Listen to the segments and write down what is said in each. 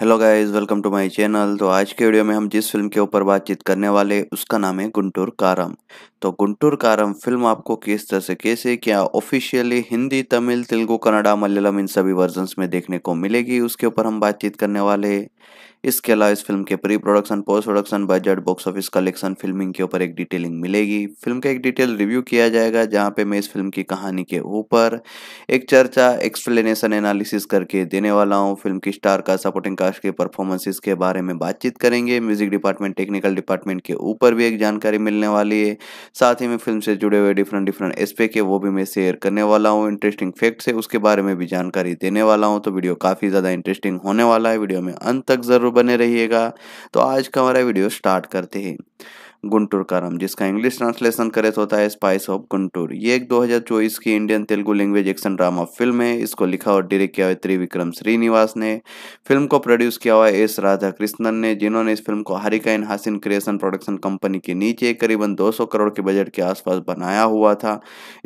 hello guys welcome to my channel तो आज के वीडियो में हम जिस फिल्म के ऊपर बातचीत करने वाले उसका नाम है गुंटूर कारम तो गुंटूर कारम फिल्म आपको किस तरह से कैसे क्या ऑफिशियली हिंदी तमिल तेलुगु कन्नड़ा मलयालम इन सभी वर्जन्स में देखने को मिलेगी उसके ऊपर हम बातचीत करने वाले हैं इसके अलावा इस फिल्म के pre production post production budget box office collection filming के ऊपर एक डिटेलिंग मिलेगी फिल्म का एक डिटेल रिव्यू किया जाएगा जहाँ पे मैं इस फिल्म की कहानी के ऊपर एक चर्चा एक्सप्लेनेशन एनालिसिस करके देने वाला हूँ फिल्म की स्टार का सपोर्टिंग कास्ट के परफॉर्मेंसेस के बारे में बातचीत करेंगे म्यूजिक डिपार्टमेंट टेक्निकल डिपार्टमेंट के ऊपर भी एक जानकारी मिलने वाली है साथ ही मैं फिल्म से जुड़े हुए डिफरेंट डिफरेंट एस्पेक्ट है वो भी मैं शेयर करने वाला हूँ इंटरेस्टिंग फैक्ट्स है उसके बारे में भी जानकारी देने वाला हूँ तो वीडियो काफ़ी ज़्यादा इंटरेस्टिंग होने वाला है वीडियो में अंत तक जरूर जरूर बने रहिएगा तो आज का हमारा वीडियो स्टार्ट करते हैं कारम जिसका इंग्लिश ट्रांसलेशन करे तो होता है स्पाइस ऑफ गुंटूर ये एक 2024 की Indian Telugu language action drama film है इसको लिखा और डायरेक्ट किया हुआ त्रिविक्रम श्रीनिवास ने फिल्म को प्रोड्यूस किया हुआ एस राधा कृष्णन ने जिन्होंने इस फिल्म को हरिका इन हासिन क्रिएशन प्रोडक्शन कंपनी के नीचे करीबन सौ करोड़ के बजट के आसपास बनाया हुआ था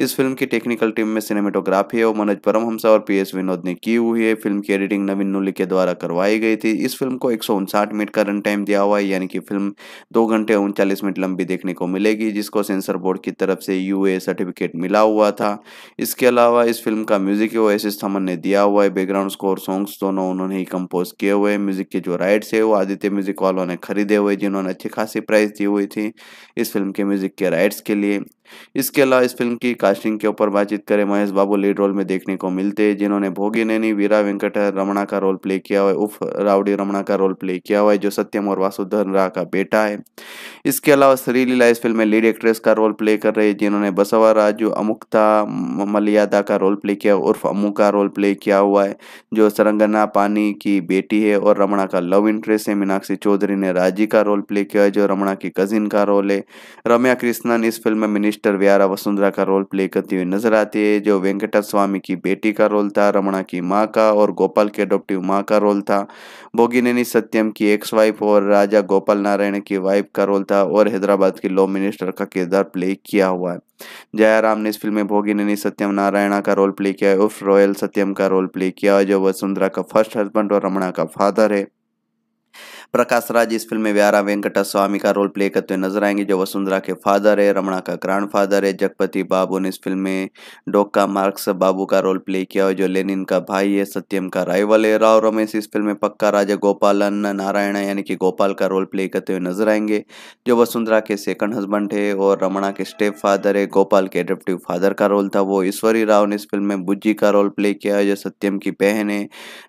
इस फिल्म की टेक्निकल टीम में सिनेमेटोग्राफी और मनोज परमहंसा और पी एस विनोद ने की हुई है फिल्म की एडिटिंग नवीन नूली के द्वारा करवाई गई थी इस फिल्म को एक मिनट का रन टाइम दिया हुआ है यानी कि फिल्म दो घंटे उनचालीस मिनट लंबी देखने को मिलेगी जिसको सेंसर बोर्ड की तरफ से यू सर्टिफिकेट मिला हुआ था इसके अलावा इस फिल्म का म्यूजिक वो एस एस थमन ने दिया हुआ है बैकग्राउंड स्कोर सॉन्ग्स दोनों उन्होंने ही कंपोज किए हुए म्यूजिक के जो राइट्स है वो आदित्य म्यूजिक वालों ने खरीदे हुए जिन्होंने अच्छी खासी प्राइस दी हुई थी इस फिल्म के म्यूजिक के राइट्स के लिए इसके अलावा इस फिल्म की कास्टिंग के ऊपर बातचीत करें महेश बाबू लीड रोल में देखने को मिलते हैं जिन्होंने भोगी नैनी वीरा वेंकट रमणा का रोल प्ले किया हुआ है उफ रावड़ी रमणा का रोल प्ले किया हुआ है जो सत्यम और वासुधन राह का बेटा है इसके अलावा श्री लीला इस फिल्म में लीड एक्ट्रेस का रोल प्ले कर रही है जिन्होंने बसवा राजू अमुक्ता मलियादा का रोल प्ले किया उर्फ अमू का रोल प्ले किया हुआ है जो सरंगना पानी की बेटी है और रमणा का लव इंटरेस्ट है मीनाक्षी चौधरी ने राजी का रोल प्ले किया है जो रमणा की कजिन का रोल है रम्या कृष्णन इस फिल्म में मिनिस्टर सिस्टर व्यारा वसुंधरा का रोल प्ले करती हुई नजर आती है जो वेंकटा स्वामी की बेटी का रोल था रमणा की माँ का और गोपाल के अडोप्टिव माँ का रोल था बोगिनेनी सत्यम की एक्स वाइफ और राजा गोपाल नारायण की वाइफ का रोल था और हैदराबाद के लॉ मिनिस्टर का किरदार प्ले किया हुआ है जयाराम ने इस फिल्म में भोगिनी सत्यम नारायणा का रोल प्ले किया है उर्फ रॉयल सत्यम का रोल प्ले किया जो वसुंधरा का फर्स्ट हस्बैंड और रमणा का फादर है प्रकाश राज इस फिल्म में व्यारा वेंकटा स्वामी का रोल प्ले करते हुए नजर आएंगे जो वसुंधरा के फादर है रमणा का ग्रांड फादर है जगपति बाबू ने इस फिल्म में डोका मार्क्स बाबू का रोल प्ले किया है जो लेनिन का भाई है सत्यम का राइवल है राव रमेश इस फिल्म में पक्का राजा गोपालन नारायण यानी कि गोपाल का रोल प्ले करते हुए नजर आएंगे जो वसुंधरा के सेकंड हस्बैंड है और रमणा के स्टेप फादर है गोपाल के एडेप्टिव फादर का रोल था वो ईश्वरी राव ने इस फिल्म में बुज्जी का रोल प्ले किया है जो सत्यम की बहन है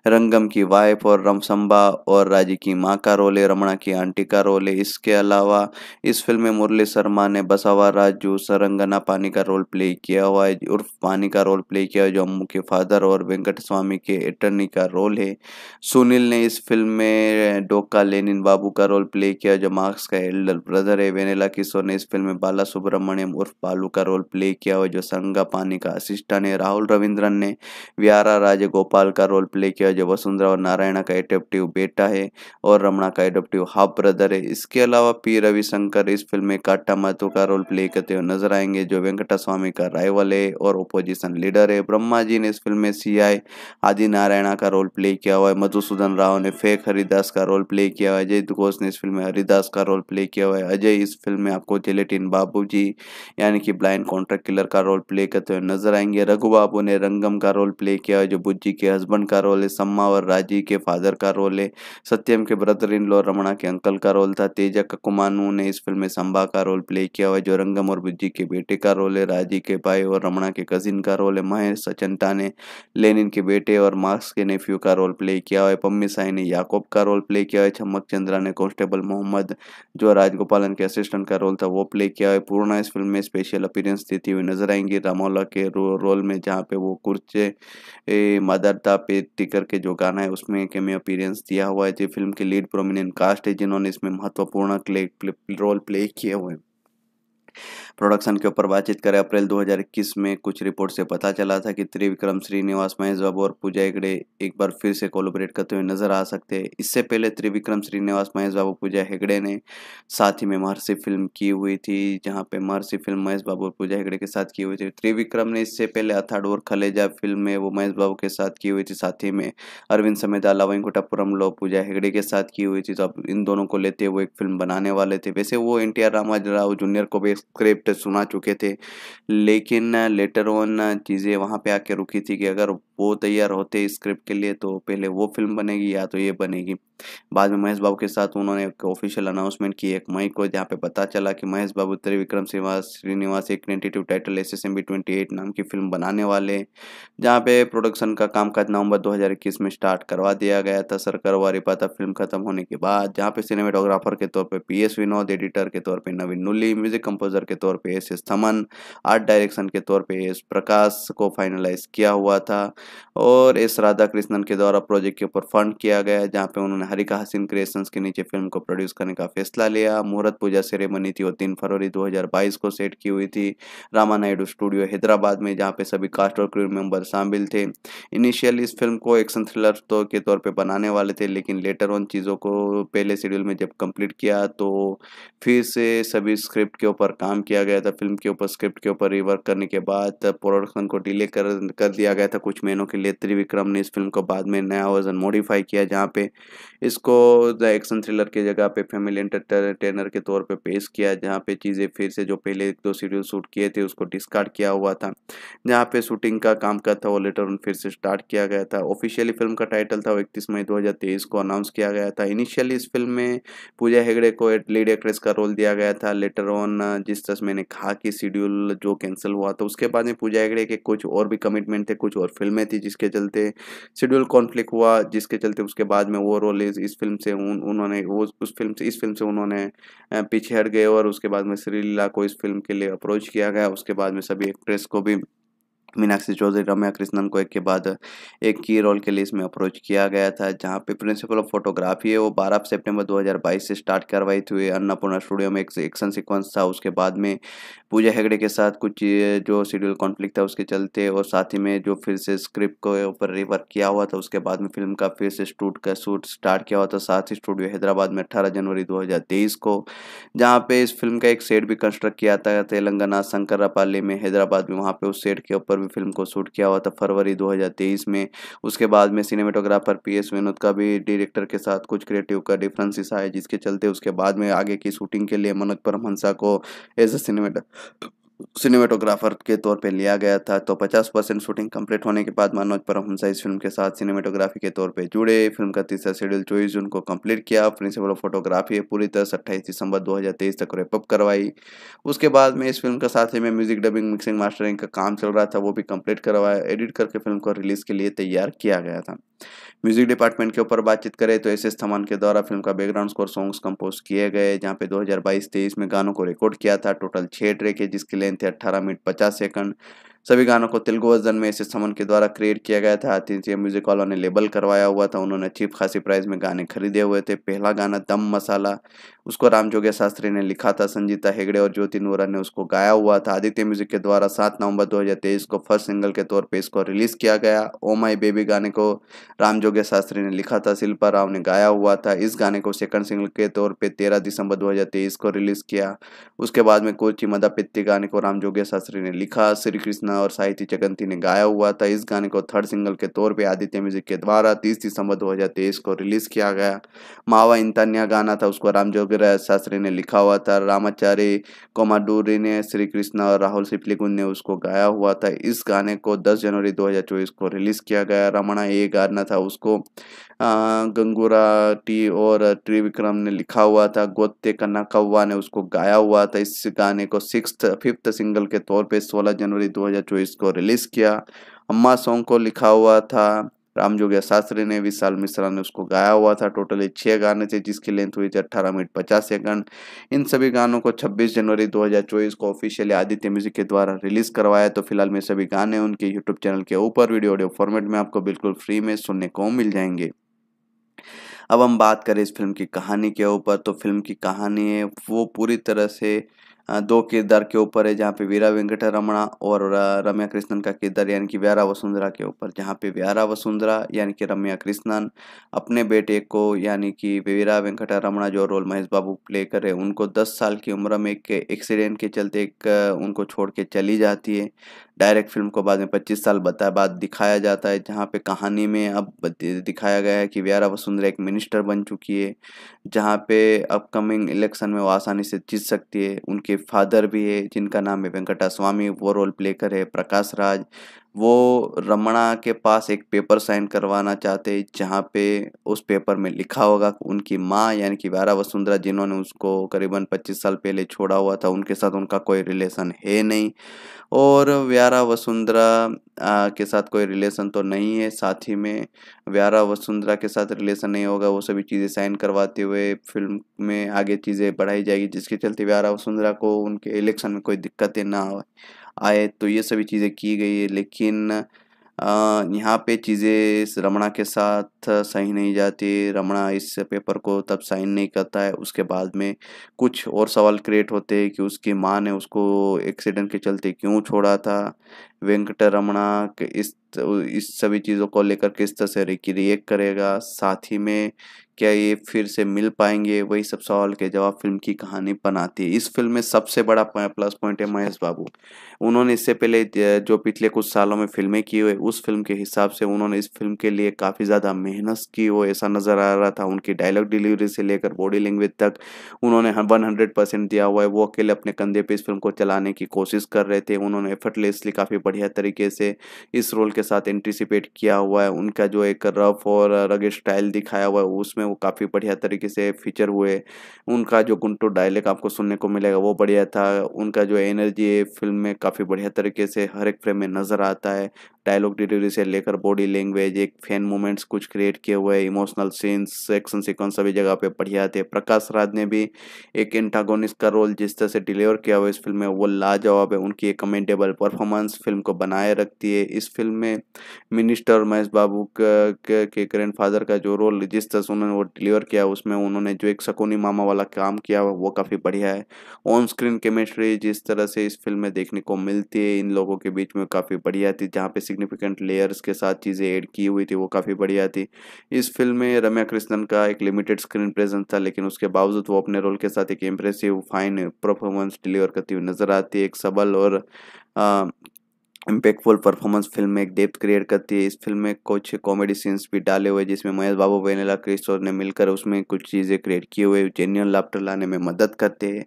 रंगम की वाइफ और रमसंबा और राजी की माँ का का रोल है रमणा की आंटी का रोल है इसके अलावा इस फिल्म में मुरली शर्मा ने बसावा राजू सरंगना पानी का रोल प्ले किया हुआ है उर्फ पानी का रोल प्ले किया जो अम्मू के फादर और वेंकट स्वामी के अटर्नी का रोल है सुनील ने इस फिल्म में डोका लेनिन बाबू का रोल प्ले किया जो मार्क्स का एल्डर ब्रदर है वेनेला किशोर ने इस फिल्म में बाला सुब्रमण्यम उर्फ बालू का रोल प्ले किया हुआ जो संगा पानी का असिस्टेंट है राहुल रविंद्रन ने व्यारा राजगोपाल का रोल प्ले किया जो वसुंधरा और नारायणा का एटेप्टिव बेटा है और रमणा रमणा का एडोप्टिव हाफ ब्रदर है इसके अलावा पी रविशंकर इस फिल्म में काटा महत्व का रोल प्ले करते हुए नजर आएंगे जो वेंकटा स्वामी का राइवल है और ओपोजिशन लीडर है ब्रह्मा जी ने इस फिल्म में सी आई आदि नारायणा का रोल प्ले किया हुआ है मधुसूदन राव ने फेक हरिदास का रोल प्ले किया हुआ है अजय घोष ने इस फिल्म में हरिदास का रोल प्ले किया हुआ है अजय इस फिल्म में आपको जेलेटिन बाबू जी यानी कि ब्लाइंड कॉन्ट्रैक्ट किलर का रोल प्ले करते हुए नजर आएंगे रघु बाबू ने रंगम का रोल प्ले किया हुआ है जो बुज्जी के हस्बैंड का रोल है सम्मा और राजी के फादर का रोल है सत्यम के brother father in law Ramana के अंकल का रोल था तेजा ककुमानू ने इस फिल्म में संभा का रोल प्ले किया हुआ जो रंगम और बुज्जी के बेटे का रोल है राजी के भाई और रमणा के कजिन का रोल है महेश सचंता ने लेनिन के बेटे और मार्क्स के नेफ्यू का रोल प्ले किया हुआ पम्मी साई ने याकोब का रोल प्ले किया हुआ है चमक चंद्रा ने कॉन्स्टेबल मोहम्मद जो राजगोपालन के असिस्टेंट का रोल था वो प्ले किया हुआ पूर्णा इस फिल्म में स्पेशल अपीरेंस देती हुई नजर आएंगी रामोला के रोल में जहाँ पे वो कुर्चे मदरता पे टिकर के जो गाना है उसमें कैमे अपीरेंस दिया हुआ है जो फिल्म के लीड प्रो प्रोमिनेंट कास्ट है जिन्होंने इसमें महत्वपूर्ण रोल प्ले किए हुए हैं प्रोडक्शन के ऊपर बातचीत करें अप्रैल 2021 में कुछ रिपोर्ट से पता चला था कि त्रिविक्रम श्रीनिवास महेश बाबू और पूजा हेगड़े एक बार फिर से कोलोबरेट करते हुए नजर आ सकते हैं इससे पहले त्रिविक्रम श्रीनिवास महेश बाबू पूजा हेगड़े ने साथ ही में महर्षि फिल्म की हुई थी जहाँ पे महर्षि फिल्म महेश बाबू और पूजा हेगड़े के साथ की हुई थी त्रिविक्रम ने इससे पहले अथाड़ और खलेजा फिल्म में वो महेश बाबू के साथ की हुई थी साथ ही में अरविंद समेत अलावेंकुटापुरम लो पूजा हेगड़े के साथ की हुई थी तो अब इन दोनों को लेते हुए एक फिल्म बनाने वाले थे वैसे वो N T R Rama's Rao junior को भी स्क्रिप्ट सुना चुके थे लेकिन लेटर ऑन चीज़ें वहाँ पे आके रुकी थी कि अगर वो तैयार होते स्क्रिप्ट के लिए तो पहले वो फिल्म बनेगी या तो ये बनेगी बाद में महेश बाबू के साथ उन्होंने एक ऑफिशियल अनाउंसमेंट की एक मई को जहाँ पे पता चला कि महेश बाबू त्रिविक्रम श्रीवास श्रीनिवास एक tentative title S S M B twenty eight नाम की फिल्म बनाने वाले जहाँ पे प्रोडक्शन का कामकाज नवंबर दो हज़ार इक्कीस में स्टार्ट करवा दिया गया था सर करवा रिपाता फिल्म खत्म होने के बाद जहाँ पे सिनेमाटोग्राफर के तौर पर पी एस विनोद एडिटर के तौर पर नवीन नुली म्यूजिक कंपोजर के तौर पर S S Thaman art direction के तौर पर एस प्रकाश को फाइनलाइज किया हुआ था और एस राधा कृष्णन के द्वारा प्रोजेक्ट के ऊपर फंड किया गया जहाँ पे उन्होंने उन्होंने हरिका हसीन क्रिएशंस के नीचे फिल्म को प्रोड्यूस करने का फैसला लिया मुहूर्त पूजा सेरेमनी थी वो तीन फरवरी 2022 को सेट की हुई थी रामा नायडू स्टूडियो हैदराबाद में जहाँ पे सभी कास्ट और क्रू मेंबर शामिल थे इनिशियली इस फिल्म को एक्शन थ्रिलर तो के तौर पर बनाने वाले थे लेकिन लेटर ऑन चीज़ों को पहले शेड्यूल में जब कंप्लीट किया तो फिर से सभी स्क्रिप्ट के ऊपर काम किया गया था फिल्म के ऊपर स्क्रिप्ट के ऊपर रिवर्क करने के बाद प्रोडक्शन को डिले कर कर दिया गया था कुछ महीनों के लिए त्रिविक्रम ने इस फिल्म को बाद में नया वर्जन मॉडिफाई किया जहाँ पे इसको द एक्शन थ्रिलर की जगह पे फैमिली एंटरटेनर के तौर पे पेश किया जहाँ पे चीज़ें फिर से जो पहले एक दो सीरियल शूट किए थे उसको डिस्कार्ड किया हुआ था जहाँ पे शूटिंग का काम का था वो लेटर उन फिर से स्टार्ट किया गया था ऑफिशियली फिल्म का टाइटल था वो इकतीस मई दो को अनाउंस किया गया था इनिशियली इस फिल्म में पूजा हेगड़े को लीड एक्ट्रेस का रोल दिया गया था लेटर ऑन जिस तरह मैंने कहा कि शेड्यूल जो कैंसिल हुआ था उसके बाद में पूजा हेगड़े के कुछ और भी कमिटमेंट थे कुछ और फिल्में थी जिसके चलते शेड्यूल कॉन्फ्लिक्ट हुआ जिसके चलते उसके बाद में वो रोल इस इस फिल्म से उन उन्होंने वो उस फिल्म से इस फिल्म से उन्होंने पीछे हट गए और उसके बाद में श्रीलीला को इस फिल्म के लिए अप्रोच किया गया उसके बाद में सभी एक्ट्रेस को भी मीनाक्षी चौधरी रम्या कृष्णन को एक के बाद एक की रोल के लिए इसमें अप्रोच किया गया था जहां पे प्रिंसिपल ऑफ फोटोग्राफी है वो 12 सितंबर 2022 से स्टार्ट करवाई थी अन्नपूर्णा स्टूडियो में एक एक्शन सीक्वेंस था उसके बाद में पूजा हेगड़े के साथ कुछ जो शेड्यूल कॉन्फ्लिक्ट था उसके चलते और साथ ही में जो फिर से स्क्रिप्ट को ऊपर रिवर्क किया हुआ था उसके बाद में फिल्म का फिर से स्टूट का शूट स्टार्ट किया हुआ था साथ ही स्टूडियो हैदराबाद में अट्ठारह जनवरी दो को जहाँ पे इस फिल्म का एक सेट भी कंस्ट्रक्ट किया था तेलंगाना शंकरपाली में हैदराबाद में वहाँ पे उस सेट के ऊपर में फिल्म को शूट किया हुआ था फरवरी 2023 में उसके बाद में सिनेमेटोग्राफर पी एस विनोद का भी डायरेक्टर के साथ कुछ क्रिएटिव का डिफरेंसिस आए जिसके चलते उसके बाद में आगे की शूटिंग के लिए मनोज परमहंसा को एज अ सिनेमेटा सिनेमेटोग्राफर के तौर पे लिया गया था तो 50 परसेंट शूटिंग कंप्लीट होने के बाद मनोज परमहंसा इस फिल्म के साथ सिनेमेटोग्राफी के तौर पे जुड़े फिल्म का तीसरा शेड्यूल चौबीस जून को कंप्लीट किया प्रिंसिपल ऑफ फोटोग्राफी पूरी तरह से अट्ठाईस दिसंबर 2023 तक रेपअप करवाई उसके बाद में इस फिल्म का साथ ही में म्यूजिक डबिंग मिक्सिंग मास्टरिंग का काम चल रहा था वो भी कंप्लीट करवाया एडिट करके फिल्म को रिलीज के लिए तैयार किया गया था म्यूजिक डिपार्टमेंट के ऊपर बातचीत करें तो एस एस थमान के द्वारा फिल्म का बैकग्राउंड स्कोर सॉन्ग्स कंपोज किए गए जहाँ पे 2022-23 में गानों को रिकॉर्ड किया था टोटल छः ट्रैक है जिसकी लेंथ है अट्ठारह मिनट पचास सेकंड सभी गानों को तेलुगु वर्जन में इसे समन के द्वारा क्रिएट किया गया था आतिथ्य म्यूजिक वालों ने लेबल करवाया हुआ था उन्होंने चीप खासी प्राइस में गाने खरीदे हुए थे पहला गाना दम मसाला उसको जोगे शास्त्री ने लिखा था संजीता हेगड़े और ज्योति नोरा ने उसको गाया हुआ था आदित्य म्यूजिक के द्वारा सात नवंबर दो को फर्स्ट सिंगल के तौर पर इसको रिलीज किया गया ओ माई बेबी गाने को जोगे शास्त्री ने लिखा था शिल्पा राव ने गाया हुआ था इस गाने को सेकंड सिंगल के तौर पर तेरह दिसंबर दो को रिलीज किया उसके बाद में कोची मदापित्ती गाने को जोगे शास्त्री ने लिखा श्री कृष्ण सिन्हा और साहित्य चगंती ने गाया हुआ था इस गाने को थर्ड सिंगल के तौर पे आदित्य म्यूजिक के द्वारा 30 दिसंबर 2023 को रिलीज किया गया मावा इंतान्या गाना था उसको राम जोगीराज शास्त्री ने लिखा हुआ था रामाचारी कोमाडूरी ने श्री कृष्णा और राहुल सिपलीगुन ने उसको गाया हुआ था इस गाने को दस जनवरी दो को रिलीज किया गया रमणा ये गाना था उसको गंगूरा टी और त्रिविक्रम ने लिखा हुआ था गोत्ते कन्ना कौवा ने उसको गाया हुआ था इस गाने को सिक्स फिफ्थ सिंगल के तौर पे 16 जनवरी तो इसको रिलीज किया अम्मा सॉन्ग को लिखा हुआ था राम जोगिया शास्त्री ने विशाल मिश्रा ने उसको गाया हुआ था टोटली छः गाने थे जिसकी लेंथ हुई थी अट्ठारह मिनट पचास सेकंड इन सभी गानों को 26 जनवरी 2024 को ऑफिशियली आदित्य म्यूजिक के द्वारा रिलीज करवाया तो फिलहाल में सभी गाने उनके यूट्यूब चैनल के ऊपर वीडियो ऑडियो फॉर्मेट में आपको बिल्कुल फ्री में सुनने को मिल जाएंगे अब हम बात करें इस फिल्म की कहानी के ऊपर तो फिल्म की कहानी है वो पूरी तरह से दो किरदार के ऊपर है जहाँ पे वीरा वेंकट रमणा और रम्या कृष्णन का किरदार यानी कि व्यारा वसुंधरा के ऊपर जहाँ पे व्यारा वसुंधरा यानी कि रम्या कृष्णन अपने बेटे को यानी कि वीरा वेंकट रमणा जो रोल महेश बाबू प्ले कर रहे उनको दस साल की उम्र में एक एक्सीडेंट के चलते एक उनको छोड़ के चली जाती है डायरेक्ट फिल्म को बाद में पच्चीस साल बता बाद दिखाया जाता है जहाँ पे कहानी में अब दिखाया गया है कि व्यारा वसुंधरा एक मिनिस्टर बन चुकी है जहाँ पे अपकमिंग इलेक्शन में वो आसानी से जीत सकती है उनके फादर भी है जिनका नाम है वेंकटा स्वामी वो रोल प्ले करे प्रकाश राज वो रमणा के पास एक पेपर साइन करवाना चाहते जहाँ पे उस पेपर में लिखा होगा उनकी माँ यानी कि वारा वसुंधरा जिन्होंने उसको करीबन 25 साल पहले छोड़ा हुआ था उनके साथ उनका कोई रिलेशन है नहीं और व्यारा वसुंधरा के साथ कोई रिलेशन तो नहीं है साथ ही में व्यारा वसुंधरा के साथ रिलेशन नहीं होगा वो सभी चीज़ें साइन करवाते हुए फिल्म में आगे चीज़ें बढ़ाई जाएगी जिसके चलते व्यारा वसुंधरा को उनके इलेक्शन में कोई दिक्कतें ना आए आए तो ये सभी चीज़ें की गई है लेकिन यहाँ पे चीज़ें इस रमणा के साथ सही नहीं जाती रमणा इस पेपर को तब साइन नहीं करता है उसके बाद में कुछ और सवाल क्रिएट होते हैं कि उसकी माँ ने उसको एक्सीडेंट के चलते क्यों छोड़ा था वेंकट रमणा इस इस सभी चीज़ों को लेकर किस तरह से रिएक्ट करेगा साथ ही में क्या ये फिर से मिल पाएंगे वही सब सवाल के जवाब फिल्म की कहानी बनाती है इस फिल्म में सबसे बड़ा प्लस पॉइंट है महेश बाबू उन्होंने इससे पहले जो पिछले कुछ सालों में फिल्में की हुई उस फिल्म के हिसाब से उन्होंने इस फिल्म के लिए काफ़ी ज़्यादा मेहनत की वो ऐसा नज़र आ रहा था उनकी डायलॉग डिलीवरी से लेकर बॉडी लैंग्वेज तक उन्होंने वन हंड्रेड परसेंट दिया हुआ है वो अकेले अपने कंधे पर इस फिल्म को चलाने की कोशिश कर रहे थे उन्होंने एफर्टलेसली काफ़ी बढ़िया तरीके से इस रोल के साथ एंटिसिपेट किया हुआ है उनका जो एक रफ और रगे स्टाइल दिखाया हुआ है उसमें वो काफ़ी बढ़िया तरीके से फीचर हुए उनका जो गुंटूर डायलेक्ट आपको सुनने को मिलेगा वो बढ़िया था उनका जो एनर्जी है फिल्म में काफ़ी बढ़िया तरीके से हर एक फ्रेम में नज़र आता है डायलॉग डिलीवरी से लेकर बॉडी लैंग्वेज एक फैन मोमेंट्स कुछ क्रिएट किए हुए इमोशनल सीन्स एक्शन सीक्वेंस सभी जगह पे बढ़िया थे प्रकाश राज ने भी एक एंटागोनिस्ट का रोल जिस तरह से डिलीवर किया हुआ इस फिल्म में वो लाजवाब है उनकी एक कमेंटेबल परफॉर्मेंस फिल्म को बनाए रखती है इस फिल्म में मिनिस्टर महेश बाबू के ग्रैंड फादर का जो रोल जिस तरह से उन्होंने वो डिलीवर किया उसमें उन्होंने जो एक सकोनी मामा वाला काम किया वो काफ़ी बढ़िया है ऑन स्क्रीन केमिस्ट्री जिस तरह से इस फिल्म में देखने को मिलती है इन लोगों के बीच में काफ़ी बढ़िया थी जहाँ पे सिग्निफिकेंट लेयर्स के साथ चीज़ें ऐड की हुई थी वो काफ़ी बढ़िया थी इस फिल्म में रम्या कृष्णन का एक लिमिटेड स्क्रीन प्रेजेंस था लेकिन उसके बावजूद वो अपने रोल के साथ एक इम्प्रेसिव फाइन परफॉर्मेंस डिलीवर करती हुई नज़र आती है एक सबल और आ, इम्पैक्टफुल परफॉर्मेंस फिल्म में एक डेप्थ क्रिएट करती है इस फिल्म में कुछ कॉमेडी सीन्स भी डाले हुए जिसमें महेश बाबू वेनेला क्रिस्टोर ने मिलकर उसमें कुछ चीज़ें क्रिएट किए हुए जेन्यून लाफ्टर लाने में मदद करते हैं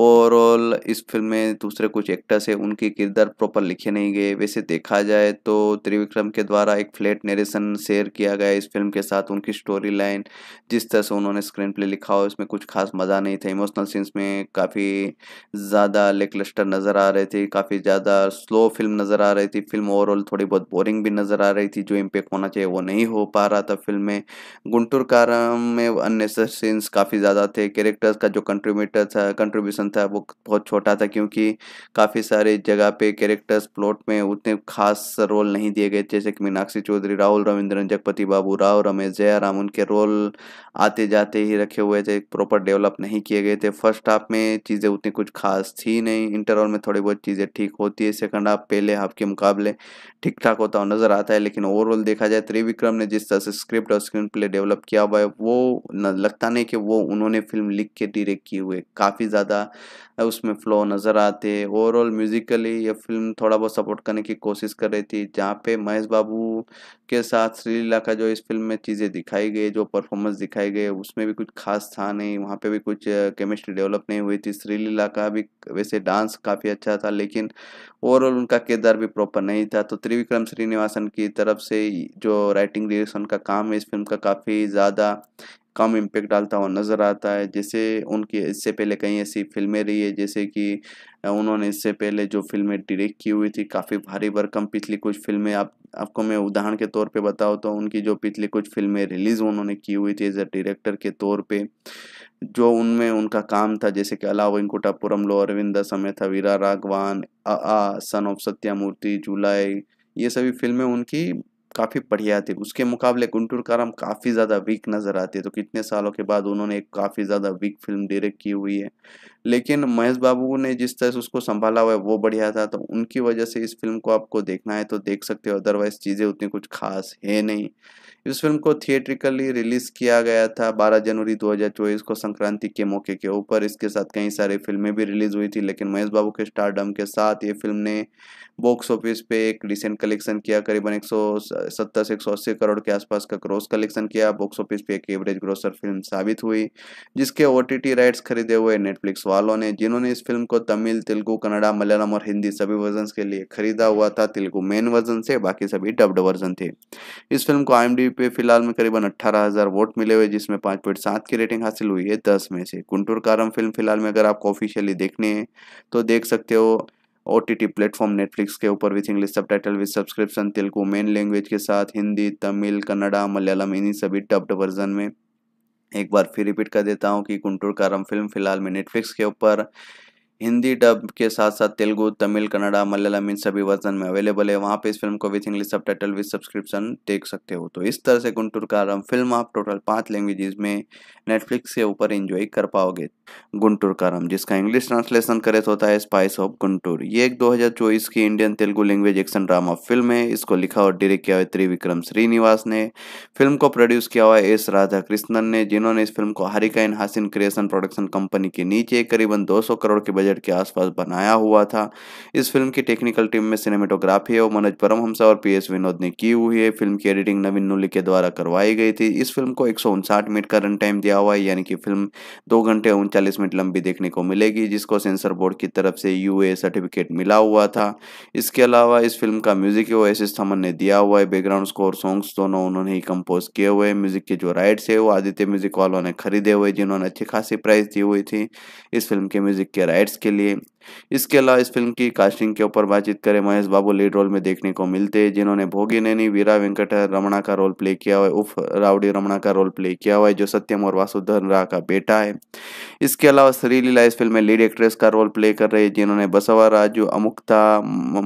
ओवरऑल इस फिल्म में दूसरे कुछ एक्टर्स हैं उनके किरदार प्रॉपर लिखे नहीं गए वैसे देखा जाए तो त्रिविक्रम के द्वारा एक फ्लैट नरेशन शेयर किया गया इस फिल्म के साथ उनकी स्टोरी लाइन जिस तरह से उन्होंने स्क्रीन प्ले लिखा हो इसमें कुछ खास मज़ा नहीं था इमोशनल सीन्स में काफ़ी ज़्यादा लेकलस्टर नज़र आ रहे थे काफ़ी ज़्यादा स्लो फिल्म नज़र आ रही थी फिल्म ओवरऑल थोड़ी बहुत बोरिंग भी नज़र आ रही थी जो इम्पेक्ट होना चाहिए वो नहीं हो पा रहा था फिल्म में गुंटूर कारम में अननेसर सीन्स काफ़ी ज़्यादा थे कैरेक्टर्स का जो कंट्रीब्यूटर था कंट्रीब्यूशन था वो बहुत छोटा था क्योंकि काफ़ी सारे जगह पे कैरेक्टर्स प्लॉट में उतने खास रोल नहीं दिए गए जैसे कि मीनाक्षी चौधरी राहुल रविंद्रन जगपति बाबू राव रमेश जयाराम उनके रोल आते जाते ही रखे हुए थे प्रॉपर डेवलप नहीं किए गए थे फर्स्ट हाफ में चीज़ें उतनी कुछ खास थी नहीं इंटरवल में थोड़ी बहुत चीज़ें ठीक होती है सेकंड हाफ पहले पहले हाफ के मुकाबले ठीक ठाक होता हुआ नजर आता है लेकिन ओवरऑल देखा जाए त्रिविक्रम ने जिस तरह से स्क्रिप्ट और स्क्रीन प्ले डेवलप किया हुआ है वो लगता नहीं कि वो उन्होंने फिल्म लिख के डिरेक्ट किए हुए काफ़ी ज़्यादा उसमें फ्लो नज़र आते ओवरऑल म्यूजिकली ये फिल्म थोड़ा बहुत सपोर्ट करने की कोशिश कर रही थी जहाँ पे महेश बाबू के साथ श्रीलीला का जो इस फिल्म में चीज़ें दिखाई गई जो परफॉर्मेंस दिखाई गई उसमें भी कुछ खास था नहीं वहाँ पे भी कुछ केमिस्ट्री डेवलप नहीं हुई थी श्रीलीला का भी वैसे डांस काफ़ी अच्छा था लेकिन ओवरऑल उनका किरदार किरदार भी प्रॉपर नहीं था तो त्रिविक्रम श्रीनिवासन की तरफ से जो राइटिंग डायरेक्शन का काम है इस फिल्म का काफ़ी ज़्यादा कम इम्पेक्ट डालता हुआ नज़र आता है जैसे उनकी इससे पहले कई ऐसी फिल्में रही है जैसे कि उन्होंने इससे पहले जो फिल्में डायरेक्ट की हुई थी काफ़ी भारी भरकम पिछली कुछ फिल्में आप आपको मैं उदाहरण के तौर पे बताऊँ तो उनकी जो पिछली कुछ फिल्में रिलीज़ उन्होंने की हुई थी एज अ डायरेक्टर के तौर पे जो उनमें उनका काम था जैसे कि अला वेंकुटापुरम लो समय समेत वीरा राघवान अ सन ऑफ सत्यामूर्ति जुलाई ये सभी फिल्में उनकी काफ़ी बढ़िया थी उसके मुकाबले गुंटूर काराम काफ़ी ज़्यादा वीक नज़र आती है तो कितने सालों के बाद उन्होंने एक काफ़ी ज़्यादा वीक फिल्म डायरेक्ट की हुई है लेकिन महेश बाबू ने जिस तरह से उसको संभाला हुआ है वो बढ़िया था तो उनकी वजह से इस फिल्म को आपको देखना है तो देख सकते हो अदरवाइज चीज़ें उतनी कुछ खास है नहीं इस फिल्म को थिएट्रिकली रिलीज़ किया गया था 12 जनवरी 2024 को संक्रांति के मौके के ऊपर इसके साथ कई सारी फिल्में भी रिलीज़ हुई थी लेकिन महेश बाबू के स्टारडम के साथ ये फिल्म ने बॉक्स ऑफिस पे एक रिसेंट कलेक्शन किया करीबन एक से अस्सी करोड़ के आसपास का क्रॉस कलेक्शन किया बॉक्स ऑफिस पे एक एवरेज ग्रोसर फिल्म साबित हुई जिसके ओ राइट्स खरीदे हुए नेटफ्लिक्स वालों ने जिन्होंने इस फिल्म को तमिल तेलुगू कन्नड़ा मलयालम और हिंदी सभी वर्जन के लिए खरीदा हुआ था तेलुगु मेन वर्जन से बाकी सभी डब्ड वर्जन थे इस फिल्म को आई पे फिलहाल में करीबन अट्ठारह वोट मिले हुए जिसमें पाँच की रेटिंग हासिल हुई है दस में से कुंटुर कारम फिल्म फिलहाल में अगर आपको ऑफिशियली देखने हैं तो देख सकते हो O T T platform Netflix के ऊपर with English subtitle with subscription Telugu main language के साथ हिंदी तमिल कन्नड़ा मलयालम इन्हीं सभी डब्ड वर्जन में एक बार फिर रिपीट कर देता हूँ कि गुंटूर कारम फिल्म फिलहाल में नेटफ्लिक्स के ऊपर हिंदी डब के साथ साथ तेलुगु तमिल कन्नड़ा मलयालम इन सभी वर्जन में अवेलेबल है वहाँ पे इस फिल्म को with English subtitle with subscription देख सकते हो तो इस तरह से गुंटूर का आरम फिल्म आप टोटल पाँच लैंग्वेजेस में नेटफ्लिक्स के ऊपर एंजॉय कर पाओगे गुंटूर कारम जिसका इंग्लिश ट्रांसलेशन करे तो होता है स्पाइस ऑफ गुंटूर ये एक दो की Indian Telugu language action drama film है इसको लिखा और डायरेक्ट किया हुआ त्रिविक्रम श्रीनिवास ने फिल्म को प्रोड्यूस किया हुआ एस राधा कृष्णन ने जिन्होंने इस फिल्म को हरिका इन हासिन क्रिएशन प्रोडक्शन कंपनी के नीचे करीबन दो करोड़ के बजट बजट के आसपास बनाया हुआ था इस फिल्म की टेक्निकल टीम में सिनेमेटोग्राफी और वो मनोज परमहंसा और पी एस विनोद ने की हुई है फिल्म की एडिटिंग नवीन नुली के द्वारा करवाई गई थी इस फिल्म को एक मिनट का रन टाइम दिया हुआ है यानी कि फिल्म दो घंटे उनचालीस मिनट लंबी देखने को मिलेगी जिसको सेंसर बोर्ड की तरफ से यू सर्टिफिकेट मिला हुआ था इसके अलावा इस फिल्म का म्यूजिक वो एस एस थमन ने दिया हुआ है बैकग्राउंड स्कोर सॉन्ग्स दोनों उन्होंने ही कंपोज किए हुए हैं म्यूजिक के जो राइट्स है वो आदित्य म्यूजिक वालों ने खरीदे हुए जिन्होंने अच्छी खासी प्राइस दी हुई थी इस फिल्म के म्यूजिक के राइट्स के लिए इसके अलावा इस फिल्म की कास्टिंग के ऊपर बातचीत करें महेश बाबू लीड रोल में देखने को मिलते हैं जिन्होंने भोगी नैनी वीरा वेंकट रमणा का रोल प्ले किया हुआ है उफ रावड़ी रमणा का रोल प्ले किया हुआ है जो सत्यम और वासुधन राह का बेटा है इसके अलावा श्री लीला इस फिल्म में लीड एक्ट्रेस का रोल प्ले कर रही है जिन्होंने बसवा राजू अमुक्ता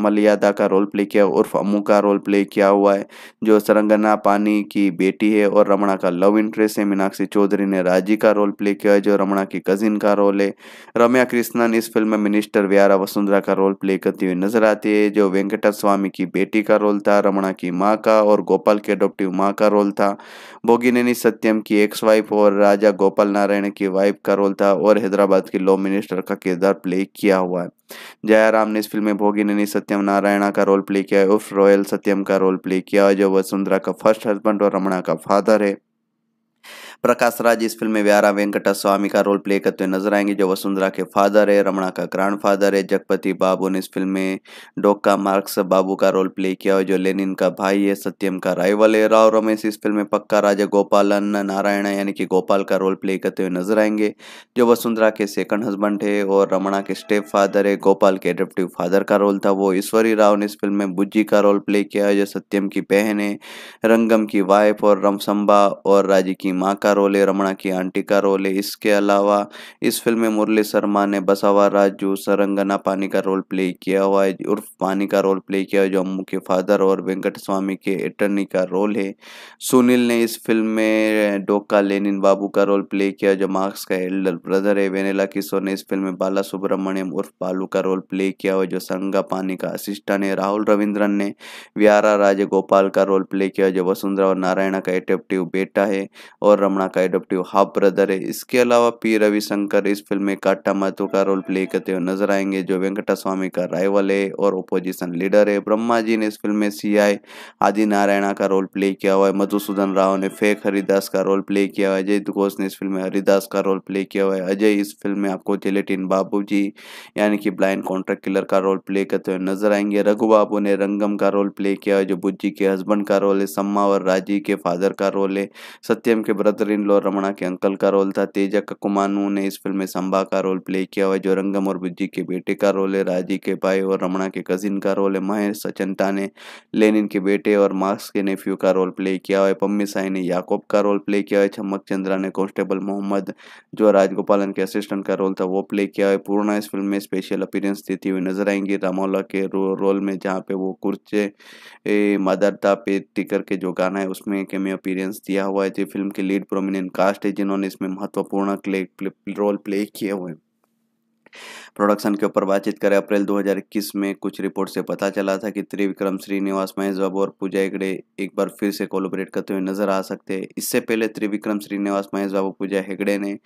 मलियादा का रोल प्ले किया उर्फ अमू का रोल प्ले किया हुआ है जो सरंगना पानी की बेटी है और रमणा का लव इंटरेस्ट है मीनाक्षी चौधरी ने राजी का रोल प्ले किया है जो रमणा की कजिन का रोल है रम्या कृष्णन दौरान इस फिल्म में मिनिस्टर व्यारा वसुंधरा का रोल प्ले करती हुई नजर आती है जो वेंकटा स्वामी की बेटी का रोल था रमणा की माँ का और गोपाल की अडोप्टिव माँ का रोल था बोगिनेनी सत्यम की एक्स वाइफ और राजा गोपाल नारायण की वाइफ का रोल था और हैदराबाद के लॉ मिनिस्टर का किरदार प्ले किया हुआ है जयाराम ने इस फिल्म में भोगिनी सत्यम नारायणा का रोल प्ले किया उर्फ रॉयल सत्यम का रोल प्ले किया जो वसुंधरा का फर्स्ट हस्बैंड और रमणा का फादर है प्रकाश राज इस फिल्म में व्यारा वेंकटा स्वामी का रोल प्ले करते हुए नजर आएंगे जो वसुंधरा के फादर है रमणा का ग्रांड फादर है जगपति बाबू ने इस फिल्म में डोका मार्क्स बाबू का रोल प्ले किया है जो लेनिन का भाई है सत्यम का राइवल है राव रमेश इस फिल्म में पक्का राजा गोपालन नारायण यानी कि गोपाल का रोल प्ले करते हुए नजर आएंगे जो वसुंधरा के सेकंड हस्बैंड है और रमणा के स्टेप फादर है गोपाल के एडेप्टिव फादर का रोल था वो ईश्वरी राव ने इस फिल्म में बुज्जी का रोल प्ले किया है जो सत्यम की बहन है रंगम की वाइफ और रमसंबा और राजी की माँ का का रोल है रमणा की आंटी का रोल है इसके अलावा इस फिल्म में मुरली शर्मा ने बसावा राजू सरंगना पानी का रोल प्ले किया हुआ है उर्फ पानी का रोल प्ले किया जो अम्मू के फादर और वेंकट स्वामी के अटर्नी का रोल है सुनील ने इस फिल्म में डोका लेनिन बाबू का रोल प्ले किया जो मार्क्स का एल्डर ब्रदर है वेनेला किशोर ने इस फिल्म में बाला सुब्रमण्यम उर्फ बालू का रोल प्ले किया हुआ जो संगा पानी का असिस्टेंट है राहुल रविंद्रन ने व्यारा राजे गोपाल का रोल प्ले किया जो वसुंधरा और नारायण का एटेप्टिव बेटा है और रमणा का एडोप्टिव हाफ ब्रदर है इसके अलावा पी रविशंकर इस फिल्म में काटा महत्व का रोल प्ले करते हुए नजर आएंगे जो वेंकटा स्वामी का राइवल है और ओपोजिशन लीडर है ब्रह्मा जी ने इस फिल्म में सी आई आदि नारायणा का रोल प्ले किया हुआ है मधुसूदन राव ने फेक हरिदास का रोल प्ले किया हुआ है अजय घोष ने इस फिल्म में हरिदास का रोल प्ले किया हुआ है अजय इस फिल्म में आपको जिलेटिन बाबू यानी कि ब्लाइंड कॉन्ट्रैक्ट किलर का रोल प्ले करते हुए नजर आएंगे रघु बाबू ने रंगम का रोल प्ले किया हुआ है जो बुज्जी के हस्बैंड का रोल है सम्मा और राजी के फादर का रोल है सत्यम के brother father in law Ramana के अंकल का रोल था तेजा ककुमानू ने इस फिल्म में संभा का रोल प्ले किया हुआ जो रंगम और बुज्जी के बेटे का रोल है राजी के भाई और रमणा के कजिन का रोल है महेश अचंता ने लेनिन के बेटे और मार्क्स के नेफ्यू का रोल प्ले किया हुआ पम्मी साई ने याकोब का रोल प्ले किया हुआ है चमक चंद्रा ने कॉन्स्टेबल मोहम्मद जो राजगोपालन के असिस्टेंट का रोल था वो प्ले किया हुआ है पूर्णा इस फिल्म में स्पेशल अपीरेंस देती हुई नजर आएंगी रामोला के रोल में जहाँ पे वो कुर्चे मदरता पे टिकर के जो गाना है उसमें कैमियो अपीरेंस दिया हुआ है जी फिल्म के लीड प्रोमिनेंट कास्ट है जिन्होंने इसमें महत्वपूर्ण रोल प्ले किए हुए हैं प्रोडक्शन के ऊपर बातचीत करें अप्रैल 2021 में कुछ रिपोर्ट से पता चला था कि त्रिविक्रम श्रीनिवास महेश बाबू और पूजा हेगड़े एक बार फिर से कोलोबरेट करते हुए नजर आ सकते हैं इससे पहले त्रिविक्रम श्रीनिवास महेश बाबू पूजा हेगड़े ने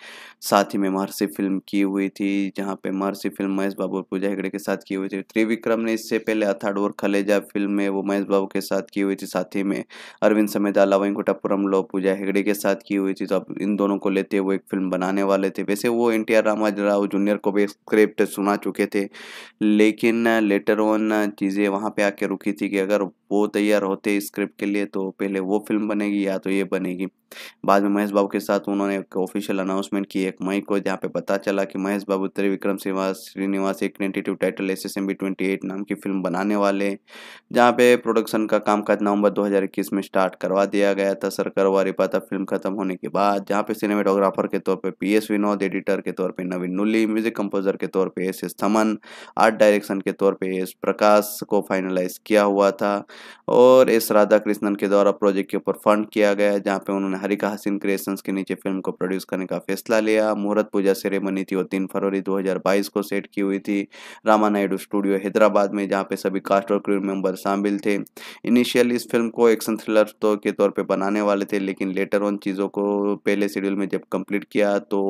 साथ ही में महर्षि फिल्म की हुई थी जहाँ पे महर्षि फिल्म महेश बाबू और पूजा हेगड़े के साथ की हुई थी त्रिविक्रम ने इससे पहले अथाड़ और खलेजा फिल्म में वो महेश बाबू के साथ की हुई थी साथ ही में अरविंद समेत वैंकुटापुरम लो पूजा हेगड़े के साथ की हुई थी तो अब इन दोनों को लेते हुए एक फिल्म बनाने वाले थे वैसे वो N T R Rama's Rao junior को भी स्क्रिप्ट सुना चुके थे लेकिन लेटर ऑन चीज़ें वहाँ पे आके रुकी थी कि अगर वो तैयार होते स्क्रिप्ट के लिए तो पहले वो फिल्म बनेगी या तो ये बनेगी बाद में महेश बाबू के साथ उन्होंने एक ऑफिशियल अनाउंसमेंट की एक मई को जहाँ पे पता चला कि महेश बाबू त्रिविक्रम विक्रम श्रीवास श्रीनिवास एक tentative title S S M B twenty eight नाम की फिल्म बनाने वाले जहाँ पे प्रोडक्शन का कामकाज नवंबर 2021 में स्टार्ट करवा दिया गया था सरकार वारी पाता फिल्म खत्म होने के बाद जहाँ पे सिनेमेटोग्राफर के तौर पर पी एस विनोद एडिटर के तौर पर नवीन नुली म्यूजिक कंपोजर के तौर पर S S Thaman art direction के तौर पर एस प्रकाश को फाइनलाइज किया हुआ था और एस राधा कृष्णन के द्वारा प्रोजेक्ट के ऊपर फंड किया गया जहाँ पे उन्होंने हरिका हसीन क्रिएशंस के नीचे फिल्म को प्रोड्यूस करने का फैसला लिया मुहूर्त पूजा सेरेमनी थी वो तीन फरवरी 2022 को सेट की हुई थी रामा नायडू स्टूडियो हैदराबाद में जहाँ पे सभी कास्ट और क्रू मेंबर शामिल थे इनिशियली इस फिल्म को एक्शन थ्रिलर तो के तौर पर बनाने वाले थे लेकिन लेटर ऑन चीज़ों को पहले शेड्यूल में जब कंप्लीट किया तो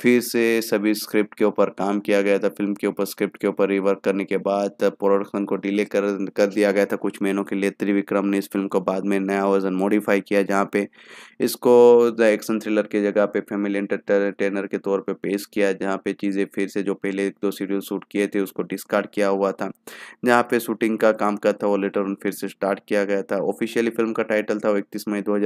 फिर से सभी स्क्रिप्ट के ऊपर काम किया गया था फिल्म के ऊपर स्क्रिप्ट के ऊपर रिवर्क करने के बाद प्रोडक्शन को डिले कर कर दिया गया था कुछ महीनों के लिए त्रिविक्रम ने इस फिल्म को बाद में नया वर्जन मॉडिफाई किया जहाँ पे इसको द एक्शन थ्रिलर की जगह पे फैमिली एंटरटेनर के तौर पे पेश किया जहाँ पे चीज़ें फिर से जो पहले एक दो सीरियल शूट किए थे उसको डिस्कार्ड किया हुआ था जहाँ पे शूटिंग का काम का था वो लेटर ऑन फिर से स्टार्ट किया गया था ऑफिशियली फिल्म का टाइटल था वो इकतीस मई दो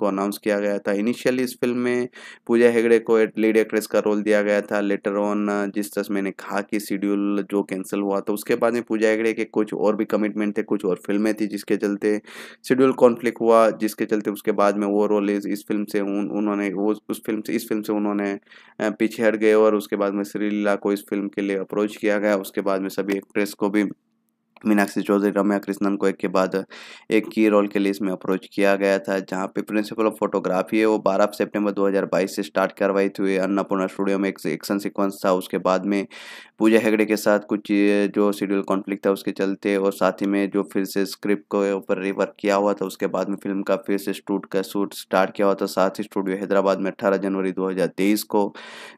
को अनाउंस किया गया था इनिशियली इस फिल्म में पूजा हेगड़े को लीड एक्ट्रेस का रोल दिया गया था लेटर ऑन जिस तरह मैंने कहा कि शेड्यूल जो कैंसिल हुआ था उसके बाद में पूजा हेगड़े के कुछ और भी कमिटमेंट थे कुछ और फिल्में थी जिसके चलते शेड्यूल कॉन्फ्लिक्ट हुआ जिसके चलते उसके बाद में वो रोल से इस फिल्म से उन, उन्होंने वो उस फिल्म से इस फिल्म से उन्होंने पीछे हट गए और उसके बाद में श्रीलीला को इस फिल्म के लिए अप्रोच किया गया उसके बाद में सभी एक्ट्रेस को भी मीनाक्षी चौधरी रम्या कृष्णन को एक के बाद एक की रोल के लिए इसमें अप्रोच किया गया था जहाँ पे प्रिंसिपल ऑफ फोटोग्राफी है वो 12 सितंबर 2022 से स्टार्ट करवाई थी अन्नापूर्णा स्टूडियो में एक एक्शन सिक्वेंस था उसके बाद में पूजा हेगड़े के साथ कुछ जो शेड्यूल कॉन्फ्लिक्ट था उसके चलते और साथ ही में जो फिर से स्क्रिप्ट को ऊपर रिवर्क किया हुआ था उसके बाद में फिल्म का फिर से स्टूट का शूट स्टार्ट किया हुआ था साथ ही स्टूडियो हैदराबाद में अट्ठारह जनवरी दो को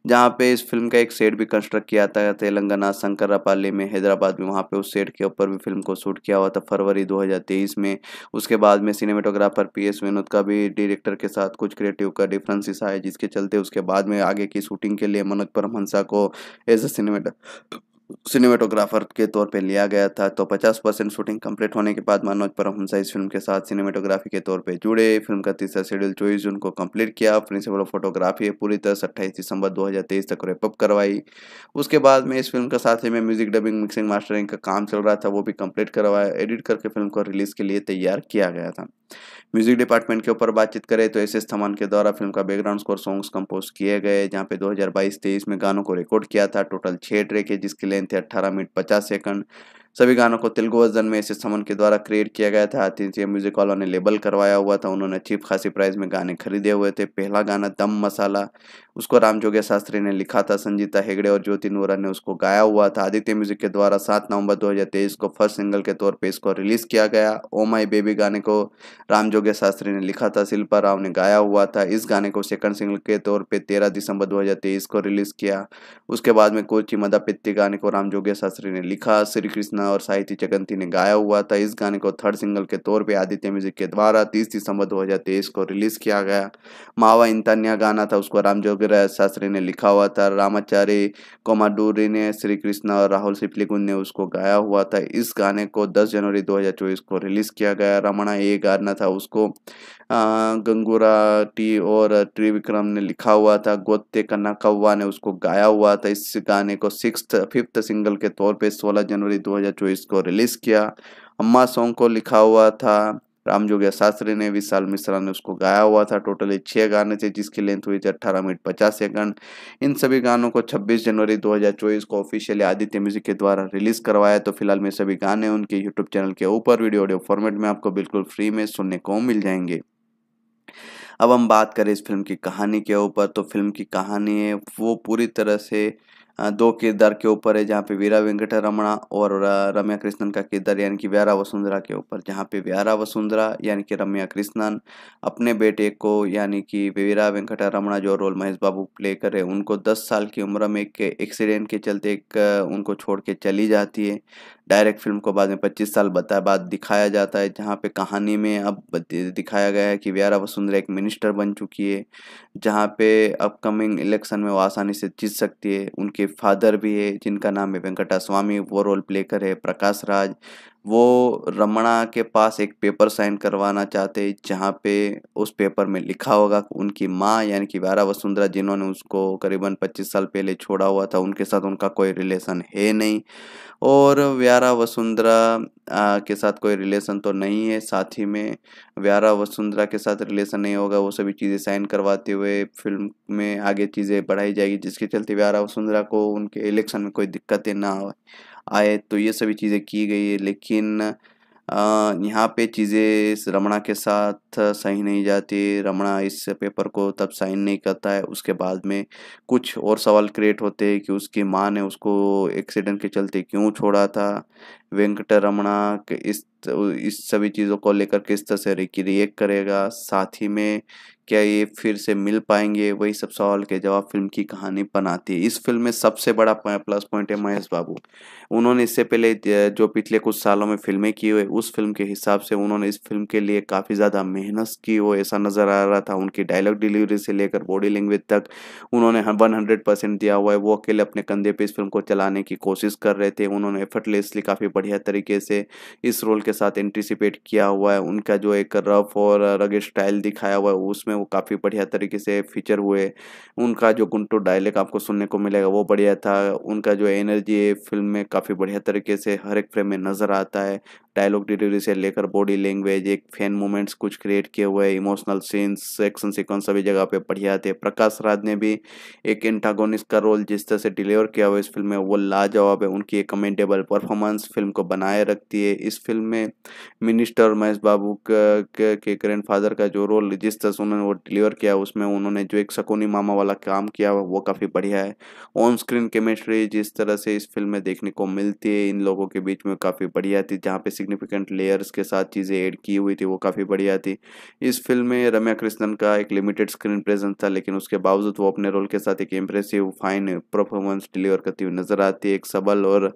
जहाँ पे इस फिल्म का एक सेट भी कंस्ट्रक्ट किया था तेलंगाना शंकरपाली में हैदराबाद में वहाँ पे उस सेट के ऊपर भी में फिल्म को शूट किया हुआ था फरवरी 2023 में उसके बाद में सिनेमेटोग्राफर पी एस विनोद का भी डायरेक्टर के साथ कुछ क्रिएटिव का डिफरेंसिस आए जिसके चलते उसके बाद में आगे की शूटिंग के लिए मनोज परमहंसा को एज अ सिनेमेटर सिनेमेटोग्राफर के तौर पे लिया गया था तो 50 परसेंट शूटिंग कंप्लीट होने के बाद मनोज परमहंसा इस फिल्म के साथ सिनेमेटोग्राफी के तौर पे जुड़े फिल्म का तीसरा शेड्यूल चौबीस जून को कंप्लीट किया प्रिंसिपल ऑफ फोटोग्राफी पूरी तरह से अट्ठाईस दिसंबर 2023 तक रेपअप करवाई उसके बाद में इस फिल्म का साथ ही में म्यूजिक डबिंग मिक्सिंग मास्टरिंग का काम चल रहा था वो भी कम्प्लीट करवाया एडिट करके फिल्म को रिलीज के लिए तैयार किया गया था म्यूजिक डिपार्टमेंट के ऊपर बातचीत करें तो एस एस थमान के द्वारा फिल्म का बैकग्राउंड स्कोर सॉन्ग्स कंपोज किए गए जहाँ पे दो हजार में गानों को रिकॉर्ड किया था टोटल छः ट्रैक है जिसके लिए लेंथ है अट्ठारह मिनट पचास सेकंड सभी गानों को तेलुगु वर्जन में एस समन के द्वारा क्रिएट किया गया था आतिथ्य म्यूजिक वालों ने लेबल करवाया हुआ था उन्होंने चीप खासी प्राइस में गाने खरीदे हुए थे पहला गाना दम मसाला उसको राम जोगे शास्त्री ने लिखा था संजीता हेगड़े और ज्योति नोरा ने उसको गाया हुआ था आदित्य म्यूजिक के द्वारा सात नवंबर दो को फर्स्ट सिंगल के तौर पर इसको रिलीज किया गया ओ माई बेबी गाने को राम जोगे शास्त्री ने लिखा था शिल्पा राव ने गाया हुआ था इस गाने को सेकंड सिंगल के तौर पर तेरह दिसंबर दो को रिलीज किया उसके बाद में कोची मदापित्ती गाने को राम जोगे शास्त्री ने लिखा श्री कृष्णा है और साहित्य चगंती ने गाया हुआ था इस गाने को थर्ड सिंगल के तौर पे आदित्य म्यूजिक के द्वारा तीस दिसंबर 2023 को रिलीज़ किया गया मावा इंतान्या गाना था उसको राम जोगराज शास्त्री ने लिखा हुआ था रामाचारी कोमाडूरी ने श्री कृष्णा और राहुल सिपलिकुन ने उसको गाया हुआ था इस गाने को दस जनवरी दो को रिलीज़ किया गया रमणा ये गाना था उसको गंगूरा टी और त्रिविक्रम ने लिखा हुआ था गोते कन्ना कौवा ने उसको गाया हुआ था इस गाने को सिक्स फिफ्थ सिंगल के तौर पे 16 जनवरी जो इसको रिलीज किया अम्मा सॉन्ग को लिखा हुआ था राम जोगिया शास्त्री ने विशाल मिश्रा ने उसको गाया हुआ था टोटली छः गाने थे जिसकी लेंथ हुई थी अट्ठारह मिनट पचास सेकंड इन सभी गानों को 26 जनवरी 2024 को ऑफिशियली आदित्य म्यूजिक के द्वारा रिलीज करवाया तो फिलहाल में सभी गाने उनके यूट्यूब चैनल के ऊपर वीडियो ऑडियो फॉर्मेट में आपको बिल्कुल फ्री में सुनने को मिल जाएंगे अब हम बात करें इस फिल्म की कहानी के ऊपर तो फिल्म की कहानी है वो पूरी तरह से दो किरदार के ऊपर है जहाँ पे वीरा वेंकट रमणा और रम्या कृष्णन का किरदार यानी कि व्यारा वसुंधरा के ऊपर जहाँ पे व्यारा वसुंधरा यानी कि रम्या कृष्णन अपने बेटे को यानी कि वीरा वेंकट रमणा जो रोल महेश बाबू प्ले करे उनको दस साल की उम्र में एक एक्सीडेंट के चलते एक उनको छोड़ के चली जाती है डायरेक्ट फिल्म को बाद में 25 साल बता बाद दिखाया जाता है जहाँ पे कहानी में अब दिखाया गया है कि व्यारा वसुंधरा एक मिनिस्टर बन चुकी है जहाँ पे अपकमिंग इलेक्शन में वो आसानी से जीत सकती है उनके फादर भी है जिनका नाम है वेंकटा स्वामी वो रोल प्ले करे प्रकाश राज वो रमणा के पास एक पेपर साइन करवाना चाहते जहाँ पे उस पेपर में लिखा होगा उनकी माँ यानी कि वारा वसुंधरा जिन्होंने उसको करीबन 25 साल पहले छोड़ा हुआ था उनके साथ उनका कोई रिलेशन है नहीं और व्यारा वसुंधरा के साथ कोई रिलेशन तो नहीं है साथ ही में व्यारा वसुंधरा के साथ रिलेशन नहीं होगा वो सभी चीज़ें साइन करवाते हुए फिल्म में आगे चीज़ें बढ़ाई जाएगी जिसके चलते व्यारा वसुंधरा को उनके इलेक्शन में कोई दिक्कतें ना हो आए तो ये सभी चीज़ें की गई है लेकिन यहाँ पे चीज़ें रमणा के साथ सही नहीं जाती रमणा इस पेपर को तब साइन नहीं करता है उसके बाद में कुछ और सवाल क्रिएट होते हैं कि उसकी माँ ने उसको एक्सीडेंट के चलते क्यों छोड़ा था वेंकट रमणा इस इस सभी चीज़ों को लेकर किस तरह से रिएक्ट करेगा साथ ही में क्या ये फिर से मिल पाएंगे वही सब सवाल के जवाब फिल्म की कहानी बनाती है इस फिल्म में सबसे बड़ा प्लस पॉइंट है महेश बाबू उन्होंने इससे पहले जो पिछले कुछ सालों में फिल्में की हुई उस फिल्म के हिसाब से उन्होंने इस फिल्म के लिए काफ़ी ज़्यादा मेहनत की वो ऐसा नज़र आ रहा था उनकी डायलॉग डिलीवरी से लेकर बॉडी लैंग्वेज तक उन्होंने वन हंड्रेड परसेंट दिया हुआ है वो अकेले अपने कंधे पर इस फिल्म को चलाने की कोशिश कर रहे थे उन्होंने एफर्टलेसली काफ़ी बढ़िया तरीके से इस रोल के साथ एंटिसिपेट किया हुआ है उनका जो एक रफ और रगे स्टाइल दिखाया हुआ है उसमें वो काफ़ी बढ़िया तरीके से फीचर हुए उनका जो गुंटो डायलॉग आपको सुनने को मिलेगा वो बढ़िया था उनका जो एनर्जी है फिल्म में काफ़ी बढ़िया तरीके से हर एक फ्रेम में नज़र आता है डायलॉग डिलीवरी से लेकर बॉडी लैंग्वेज एक फैन मोमेंट्स कुछ क्रिएट किए हुए इमोशनल सीन्स एक्शन सीक्वेंस सभी जगह पे बढ़िया थे प्रकाश राज ने भी एक एंटागोनिस का रोल जिस तरह से डिलीवर किया हुआ इस फिल्म में वो लाजवाब है उनकी एक कमेंटेबल परफॉर्मेंस फिल्म को बनाए रखती है इस फिल्म में मिनिस्टर महेश बाबू के ग्रैंड फादर का जो रोल जिस तरह से उन्होंने वो डिलीवर किया उसमें उन्होंने जो एक सकोनी मामा वाला काम किया वो काफ़ी बढ़िया है ऑन स्क्रीन केमिस्ट्री जिस तरह से इस फिल्म में देखने को मिलती है इन लोगों के बीच में काफ़ी बढ़िया थी जहाँ पे सिग्निफिकेंट लेयर्स के साथ चीज़ें ऐड की हुई थी वो काफ़ी बढ़िया थी इस फिल्म में रम्या कृष्णन का एक लिमिटेड स्क्रीन प्रेजेंस था लेकिन उसके बावजूद वो अपने रोल के साथ एक इम्प्रेसिव फाइन परफॉर्मेंस डिलीवर करती हुई नज़र आती है एक सबल और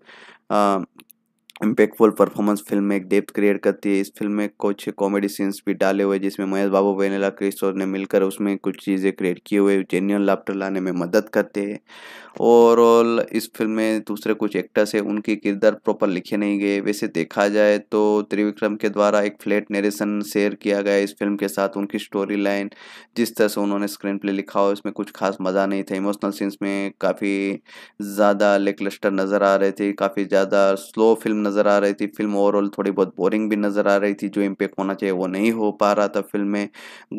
इम्पैक्टफुल परफॉर्मेंस फिल्म में एक डेप्थ क्रिएट करती है इस फिल्म में कुछ कॉमेडी सीन्स भी डाले हुए जिसमें महेश बाबू वेनेला क्रिस्टोर ने मिलकर उसमें कुछ चीज़ें क्रिएट किए हुए जेन्यून लाफ्टर लाने में मदद करते हैं ओवरऑल इस फिल्म में दूसरे कुछ एक्टर्स हैं उनके किरदार प्रॉपर लिखे नहीं गए वैसे देखा जाए तो त्रिविक्रम के द्वारा एक फ्लैट नरेशन शेयर किया गया इस फिल्म के साथ उनकी स्टोरी लाइन जिस तरह से उन्होंने स्क्रीन प्ले लिखा हो इसमें कुछ खास मज़ा नहीं था इमोशनल सीन्स में काफ़ी ज़्यादा लेकलस्टर नज़र आ रहे थे काफ़ी ज़्यादा स्लो फिल्म नज़र आ रही थी फिल्म ओवरऑल थोड़ी बहुत बोरिंग भी नज़र आ रही थी जो इम्पेक्ट होना चाहिए वो नहीं हो पा रहा था फिल्म में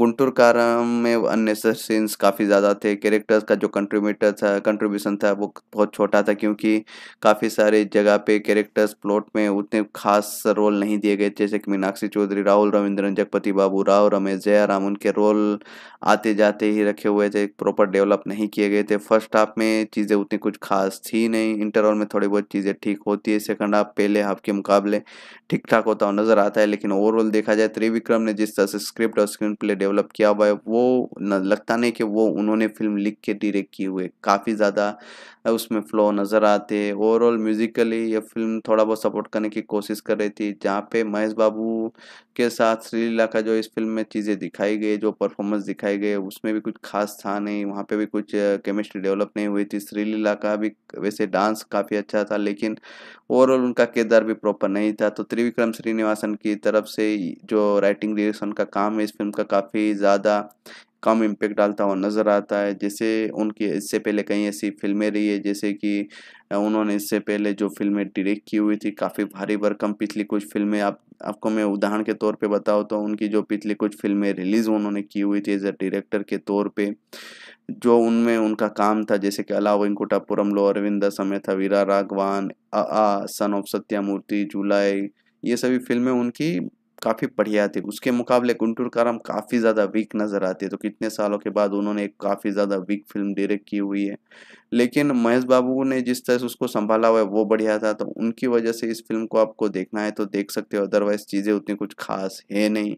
गुंटूर कारा में अननेसर सीन्स काफ़ी ज़्यादा थे कैरेक्टर्स का जो कंट्रीब्यूटर था कंट्रीब्यूशन था वो बहुत छोटा था क्योंकि काफ़ी सारे जगह पे कैरेक्टर्स प्लॉट में उतने खास रोल नहीं दिए गए जैसे कि मीनाक्षी चौधरी राहुल रविंद्रन जगपति बाबू राव रमेश राम उनके रोल आते जाते ही रखे हुए थे प्रॉपर डेवलप नहीं किए गए थे फर्स्ट हाफ में चीज़ें उतनी कुछ खास थी नहीं इंटरवल में थोड़ी बहुत चीज़ें ठीक होती है सेकंड हाफ पहले पहले हाफ के मुकाबले ठीक ठाक होता हुआ नजर आता है लेकिन ओवरऑल देखा जाए त्रिविक्रम ने जिस तरह से स्क्रिप्ट और स्क्रीन प्ले डेवलप किया हुआ है वो लगता नहीं कि वो उन्होंने फिल्म लिख के डिरेक्ट किए हुए काफ़ी ज़्यादा उसमें फ्लो नज़र आते हैं ओवरऑल म्यूजिकली ये फिल्म थोड़ा बहुत सपोर्ट करने की कोशिश कर रही थी जहाँ पे महेश बाबू के साथ श्रीलीला का जो इस फिल्म में चीज़ें दिखाई गई जो परफॉर्मेंस दिखाई गई उसमें भी कुछ खास था नहीं वहाँ पे भी कुछ केमिस्ट्री डेवलप नहीं हुई थी श्रीलीला का भी वैसे डांस काफ़ी अच्छा था लेकिन ओवरऑल उनका किरदार भी प्रॉपर नहीं था तो त्रिविक्रम श्रीनिवासन की तरफ से जो राइटिंग डिरेक्शन का काम है इस फिल्म का काफ़ी ज़्यादा कम इम्पेक्ट डालता हुआ नज़र आता है जैसे उनकी इससे पहले कई ऐसी फिल्में रही है जैसे कि उन्होंने इससे पहले जो फिल्में डायरेक्ट की हुई थी काफ़ी भारी भरकम पिछली कुछ फिल्में आप आपको मैं उदाहरण के तौर पे बताऊँ तो उनकी जो पिछली कुछ फिल्में रिलीज़ उन्होंने की हुई थी एज अ डायरेक्टर के तौर पे जो उनमें उनका काम था जैसे कि अला वेंकुटापुरम लो अरविंद समेत वीरा राघवान आ सन ऑफ सत्यामूर्ति जुलाई ये सभी फिल्में उनकी काफ़ी बढ़िया थे उसके मुकाबले गुंटूर काराम काफ़ी ज़्यादा वीक नज़र आते तो कितने सालों के बाद उन्होंने एक काफ़ी ज़्यादा वीक फिल्म डायरेक्ट की हुई है लेकिन महेश बाबू ने जिस तरह से उसको संभाला हुआ है वो बढ़िया था तो उनकी वजह से इस फिल्म को आपको देखना है तो देख सकते हो अदरवाइज़ चीज़ें उतनी कुछ खास है नहीं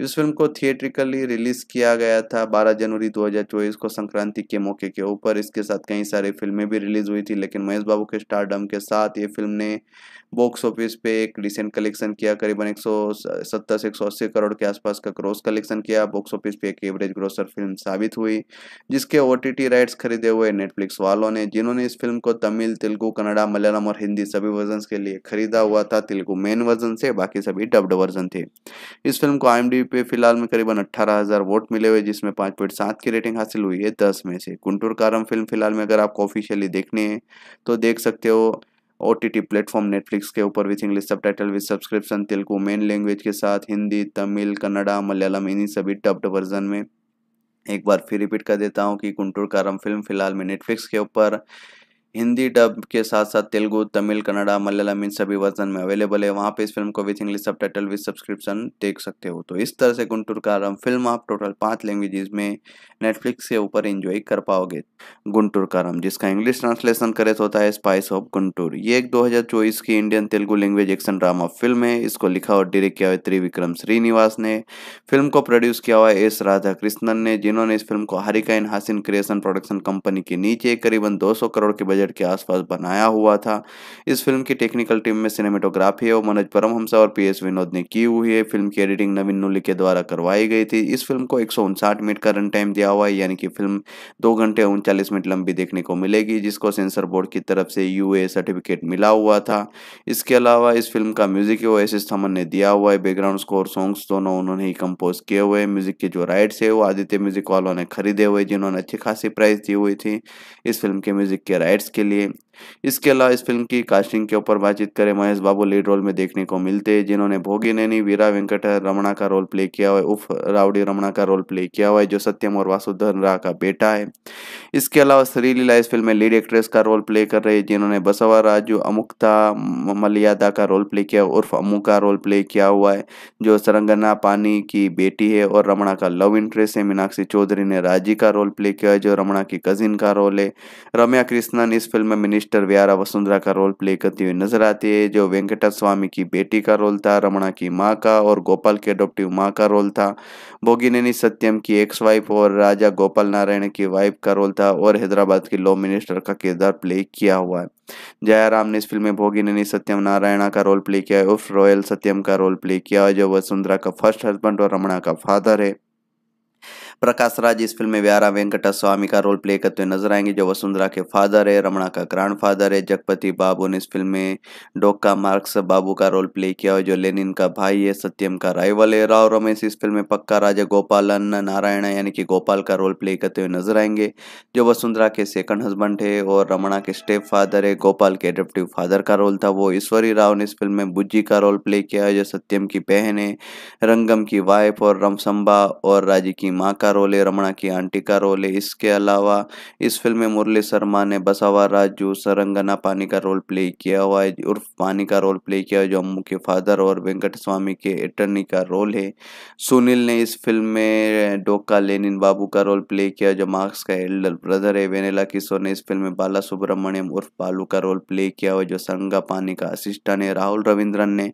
इस फिल्म को थिएट्रिकली रिलीज किया गया था 12 जनवरी 2024 को संक्रांति के मौके के ऊपर इसके साथ कई सारी फिल्में भी रिलीज हुई थी लेकिन महेश बाबू के स्टारडम के साथ ये फिल्म ने बॉक्स ऑफिस पे एक रिसेंट कलेक्शन किया करीबन एक सत्तर से एक करोड़ के आसपास का क्रॉस कलेक्शन किया बॉक्स ऑफिस पे एक एवरेज ग्रोसर फिल्म साबित हुई जिसके ओ राइट्स खरीदे हुए नेटफ्लिक्स वालों ने जिन्होंने इस फिल्म को तमिल तेलुगु कन्नड़ा मलयालम और हिंदी सभी वर्जन के लिए खरीदा हुआ था तेलुगु मेन वर्जन से बाकी सभी डब्ड वर्जन थे इस फिल्म को आई सीट पे फिलहाल में करीबन 18,000 वोट मिले हुए जिसमें 5.7 की रेटिंग हासिल हुई है 10 में से कुंटूर कारम फिल्म फिलहाल में अगर आपको ऑफिशियली देखने हैं तो देख सकते हो O T T platform Netflix के ऊपर with English subtitle with subscription Telugu main language के साथ हिंदी तमिल कन्नडा मलयालम इन्हीं सभी डब्ड वर्जन में एक बार फिर रिपीट कर देता हूँ कि कुंटूर कारम फिल्म फिलहाल में नेटफ्लिक्स के ऊपर हिंदी डब के साथ साथ तेलुगु तमिल कन्नड़ा मलयालम इन सभी वर्जन में अवेलेबल है वहाँ पे इस फिल्म को with English subtitle with subscription देख सकते हो तो इस तरह से गुंटूर का रम फिल्म आप टोटल पाँच लैंग्वेजेस में नेटफ्लिक्स के ऊपर एंजॉय कर पाओगे गुंटूर का रम जिसका इंग्लिश ट्रांसलेशन करे तो होता है स्पाइस ऑफ गुंटूर ये एक दो की Indian Telugu language action drama film है इसको लिखा और डिरेक्ट किया हुआ त्रिविक्रम श्रीनिवास ने फिल्म को प्रोड्यूस किया हुआ एस राधा कृष्णन ने जिन्होंने इस फिल्म को Haarika and Hassine creation production company के नीचे करीबन दो करोड़ के बजट बजट के आसपास बनाया हुआ था इस फिल्म की टेक्निकल टीम में सिनेमेटोग्राफी और मनोज परमहंसा और पीएस विनोद ने की हुई है फिल्म की एडिटिंग नवीन नुली के द्वारा करवाई गई थी इस फिल्म को एक मिनट का रन टाइम दिया हुआ है यानी कि फिल्म दो घंटे उनचालीस मिनट लंबी देखने को मिलेगी जिसको सेंसर बोर्ड की तरफ से यू सर्टिफिकेट मिला हुआ था इसके अलावा इस फिल्म का म्यूजिक वो एस एस थमन ने दिया हुआ है बैकग्राउंड स्कोर सॉन्ग्स दोनों उन्होंने ही कंपोज किए हुए म्यूजिक के जो राइट्स है वो आदित्य म्यूजिक वालों ने खरीदे हुए जिन्होंने अच्छी खासी प्राइस दी हुई थी इस फिल्म के म्यूजिक के राइट्स que le इसके अलावा इस फिल्म की कास्टिंग के ऊपर बातचीत करें महेश बाबू लीड रोल में देखने को मिलते हैं जिन्होंने भोगी नैनी वीरा वेंकट रमणा का रोल प्ले किया हुआ है उफ रावड़ी रमणा का रोल प्ले किया हुआ है जो सत्यम और वासुधर राह का बेटा है इसके अलावा श्रीलीला इस फिल्म में लीड एक्ट्रेस का रोल प्ले कर रही है जिन्होंने बसवा राजू अमुक्ता मलियादा का रोल प्ले किया उर्फ अमू का रोल प्ले किया हुआ है जो सरंगना पानी की बेटी है और रमणा का लव इंटरेस्ट है मीनाक्षी चौधरी ने राजी का रोल प्ले किया है जो रमणा की कजिन का रोल है रम्या कृष्णन इस फिल्म में मिनिस्टर सिस्टर व्यारा वसुंधरा का रोल प्ले करती हुई नजर आती है जो वेंकटा स्वामी की बेटी का रोल था रमणा की माँ का और गोपाल के अडोप्टिव माँ का रोल था बोगिनेनी सत्यम की एक्स वाइफ और राजा गोपाल नारायण की वाइफ का रोल था और हैदराबाद के लॉ मिनिस्टर का किरदार प्ले किया हुआ है जयाराम ने इस फिल्म में भोगिनी सत्यम नारायणा का रोल प्ले किया है उर्फ रॉयल सत्यम का रोल प्ले किया है जो वसुंधरा का फर्स्ट हस्बैंड और रमणा का फादर है प्रकाश राज इस फिल्म में व्यारा वेंकटा स्वामी का रोल प्ले करते हुए नजर आएंगे जो वसुंधरा के फादर है रमणा का ग्रांड फादर है जगपति बाबू ने इस फिल्म में डोका मार्क्स बाबू का रोल प्ले किया है जो लेनिन का भाई है सत्यम का राइवल है राव रमेश इस फिल्म में पक्का राजा गोपालन नारायण यानी कि गोपाल का रोल प्ले करते हुए नजर आएंगे जो वसुंधरा के सेकंड हस्बैंड है और रमणा के स्टेप फादर है गोपाल के एडेप्टिव फादर का रोल था वो ईश्वरी राव ने इस फिल्म में बुज्जी का रोल प्ले किया है जो सत्यम की बहन है रंगम की वाइफ और रमसंबा और राजी की माँ का का रोल है रमणा की आंटी का रोल है इसके अलावा इस फिल्म में मुरली शर्मा ने बसावा राजू सरंगना पानी का रोल प्ले किया हुआ है उर्फ पानी का रोल प्ले किया जो अम्मू के फादर और वेंकट स्वामी के अटर्नी का रोल है सुनील ने इस फिल्म में डोका लेनिन बाबू का रोल प्ले किया जो मार्क्स का एल्डर ब्रदर है वेनेला किशोर ने इस फिल्म में बाला सुब्रमण्यम उर्फ बालू का रोल प्ले किया हुआ जो संगा पानी का असिस्टेंट है राहुल रविंद्रन ने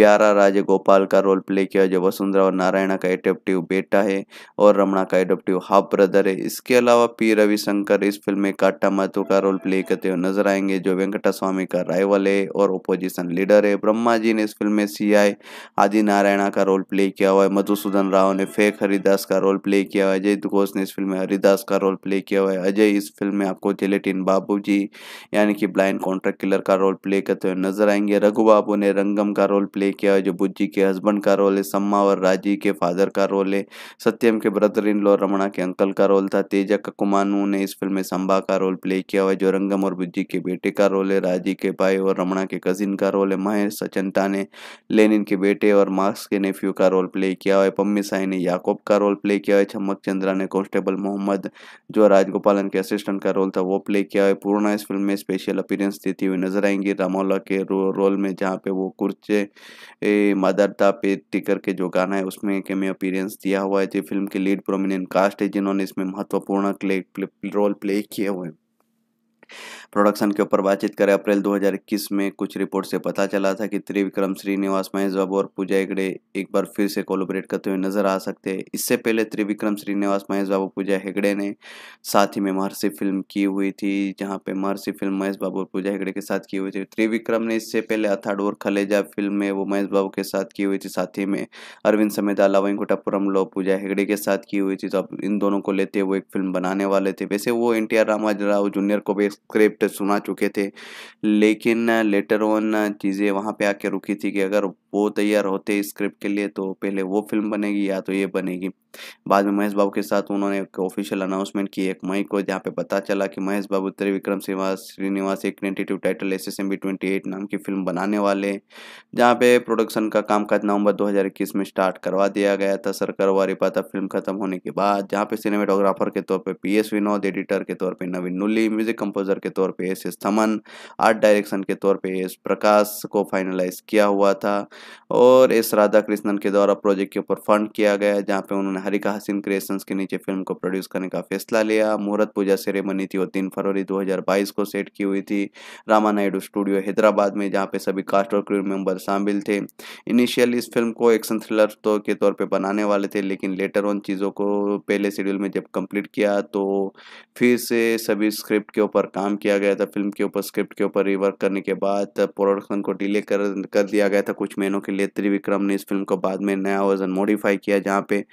व्यारा राजगोपाल का रोल प्ले किया जो वसुंधरा और नारायणा का एटेप्टिव बेटा है और रमण रमणा का एडोप्टिव हाफ ब्रदर है इसके अलावा पी रविशंकर इस फिल्म में काटा महत्व का रोल प्ले करते हुए नजर आएंगे जो वेंकटा स्वामी का राइवल है और ओपोजिशन लीडर है ब्रह्मा जी ने इस फिल्म में सी आई आदि नारायणा का रोल प्ले किया हुआ है मधुसूदन राव ने फेक हरिदास का रोल प्ले किया हुआ है अजय घोष ने इस फिल्म में हरिदास का रोल प्ले किया हुआ है अजय इस फिल्म में आपको जेलेटिन बाबू जी यानी कि ब्लाइंड कॉन्ट्रैक्ट किलर का रोल प्ले करते हुए नजर आएंगे रघु बाबू ने रंगम का रोल प्ले किया हुआ है जो बुज्जी के हस्बैंड का रोल है सम्मा और राजी के फादर का रोल है सत्यम के brother father in law Ramana के अंकल का रोल था तेजा ककुमानू ने इस फिल्म में संभा का रोल प्ले किया हुआ है जो रंगम और बुज्जी के बेटे का रोल है राजी के भाई और रमणा के कजिन का रोल है महेश सचनता ने लेनिन के बेटे और मार्क्स के नेफ्यू का रोल प्ले किया हुआ है पम्मी साई ने याकोब का रोल प्ले किया है चमक चंद्रा ने कॉन्स्टेबल मोहम्मद जो राजगोपालन के असिस्टेंट का रोल था वो प्ले किया है पूर्णा इस फिल्म में स्पेशल अपीरेंस देती हुई नजर आएंगी रामोला के रोल में जहाँ पे वो कुर्चे मदरता पे टिकर के जो गाना है उसमें केमी अपीयरेंस दिया हुआ है जो फिल्म के लीड प्रो प्रोमिनेंट कास्ट है जिन्होंने इसमें महत्वपूर्ण रोल प्ले किए हुए प्रोडक्शन के ऊपर बातचीत करें अप्रैल 2021 में कुछ रिपोर्ट से पता चला था कि त्रिविक्रम श्रीनिवास महेश बाबू और पूजा हेगड़े एक बार फिर से कोलोबरेट करते हुए नजर आ सकते हैं इससे पहले त्रिविक्रम श्रीनिवास महेश बाबू पूजा हेगड़े ने साथ ही में महर्षि फिल्म की हुई थी जहाँ पे महर्षि फिल्म महेश बाबू और पूजा हेगड़े के साथ की हुई थी त्रिविक्रम ने इससे पहले अथाड़ और खलेजा फिल्म में वो महेश बाबू के साथ की हुई थी साथ ही में अरविंद समेत अलावेंकुटापुरम लो पूजा हेगड़े के साथ की हुई थी तो अब इन दोनों को लेते हुए एक फिल्म बनाने वाले थे वैसे वो N T R Rama's Rao junior को भी स्क्रिप्ट इफेक्ट सुना चुके थे लेकिन लेटर ऑन चीज़ें वहाँ पे आके रुकी थी कि अगर वो तैयार होते स्क्रिप्ट के लिए तो पहले वो फिल्म बनेगी या तो ये बनेगी बाद में महेश बाबू के साथ उन्होंने एक ऑफिशियल अनाउंसमेंट की एक मई को जहां पे पता चला कि महेश बाबू त्रिविक्रम श्रीनिवास एक tentative title S S M B twenty eight नाम की फिल्म बनाने वाले जहां पे प्रोडक्शन का कामकाज नवंबर 2021 में स्टार्ट करवा दिया गया था सरकार वारी पाता फिल्म खत्म होने के बाद जहाँ पे सिनेमेटोग्राफर के तौर पर पी एस विनोद एडिटर के तौर पर नवीन नुली म्यूजिक कंपोजर के तौर पर S S Thaman art direction के तौर पर एस प्रकाश को फाइनलाइज किया हुआ था और एस राधा कृष्णन के द्वारा प्रोजेक्ट के ऊपर फंड किया गया जहाँ पे उन्होंने उन्होंने हरिका हसीन क्रिएशंस के नीचे फिल्म को प्रोड्यूस करने का फैसला लिया मुहूर्त पूजा सेरेमनी थी वो तीन फरवरी 2022 को सेट की हुई थी रामा नायडू स्टूडियो हैदराबाद में जहाँ पे सभी कास्ट और क्रू मेंबर शामिल थे इनिशियल इस फिल्म को एक्शन थ्रिलर तो के तौर पर बनाने वाले थे लेकिन लेटर ऑन चीज़ों को पहले शेड्यूल में जब कम्प्लीट किया तो फिर से सभी स्क्रिप्ट के ऊपर काम किया गया था फिल्म के ऊपर स्क्रिप्ट के ऊपर रिवर्क करने के बाद प्रोडक्शन को डिले कर कर दिया गया था कुछ महीनों के लिए त्रिविक्रम ने इस फिल्म को बाद में नया वर्जन मॉडिफाई किया जहाँ पे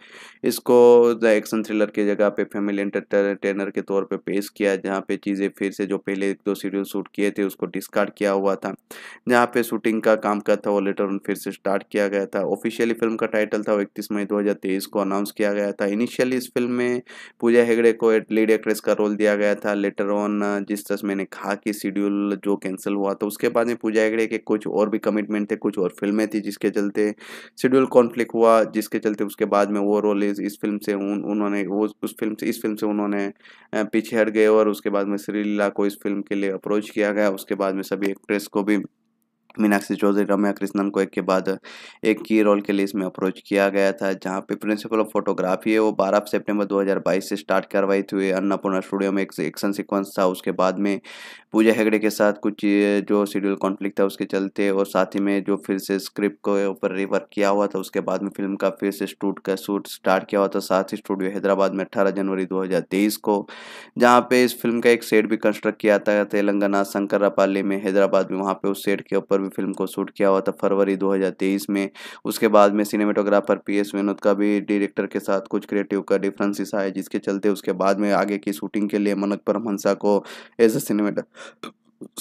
इसको द एक्शन थ्रिलर की जगह पे फैमिली एंटरटेनर के तौर पे पेश किया जहाँ पे चीज़ें फिर से जो पहले एक दो सीरियल शूट किए थे उसको डिस्कार्ड किया हुआ था जहाँ पे शूटिंग का काम का था वो लेटर उन फिर से स्टार्ट किया गया था ऑफिशियली फिल्म का टाइटल था वो इकतीस मई दो को अनाउंस किया गया था इनिशियली इस फिल्म में पूजा हेगड़े को लीड एक्ट्रेस का रोल दिया गया था लेटर ऑन जिस तरह मैंने कहा कि शेड्यूल जो कैंसिल हुआ था उसके बाद में पूजा हेगड़े के कुछ और भी कमिटमेंट थे कुछ और फिल्में थी जिसके चलते शेड्यूल कॉन्फ्लिक्ट हुआ जिसके चलते उसके बाद में वो रोल इस इस फिल्म से उन उन्होंने वो उस फिल्म से इस फिल्म से उन्होंने पीछे हट गए और उसके बाद में श्रीलीला को इस फिल्म के लिए अप्रोच किया गया उसके बाद में सभी एक्ट्रेस को भी मीनाक्षी चौधरी रम्या कृष्णन को एक के बाद एक की रोल के लिए इसमें अप्रोच किया गया था जहां पे प्रिंसिपल ऑफ फोटोग्राफी है वो 12 सितंबर 2022 से स्टार्ट करवाई थी अन्नपूर्णा स्टूडियो में एक एक्शन सीक्वेंस था उसके बाद में पूजा हेगड़े के साथ कुछ जो शेड्यूल कॉन्फ्लिक्ट था उसके चलते और साथ ही में जो फिर से स्क्रिप्ट को ऊपर रिवर्क किया हुआ था उसके बाद में फिल्म का फिर से स्टूट का शूट स्टार्ट किया हुआ था साथ ही स्टूडियो हैदराबाद में अट्ठारह जनवरी दो को जहाँ पे इस फिल्म का एक सेट भी कंस्ट्रक्ट किया था तेलंगाना शंकर में हैदराबाद में वहाँ पे उस सेट के ऊपर में फिल्म को शूट किया हुआ था फरवरी 2023 में उसके बाद में सिनेमेटोग्राफर पी एस विनोद का भी डायरेक्टर के साथ कुछ क्रिएटिव का डिफरेंसिस हिस्सा जिसके चलते उसके बाद में आगे की शूटिंग के लिए मनोज परमहंसा को एज ए सिनेमेटा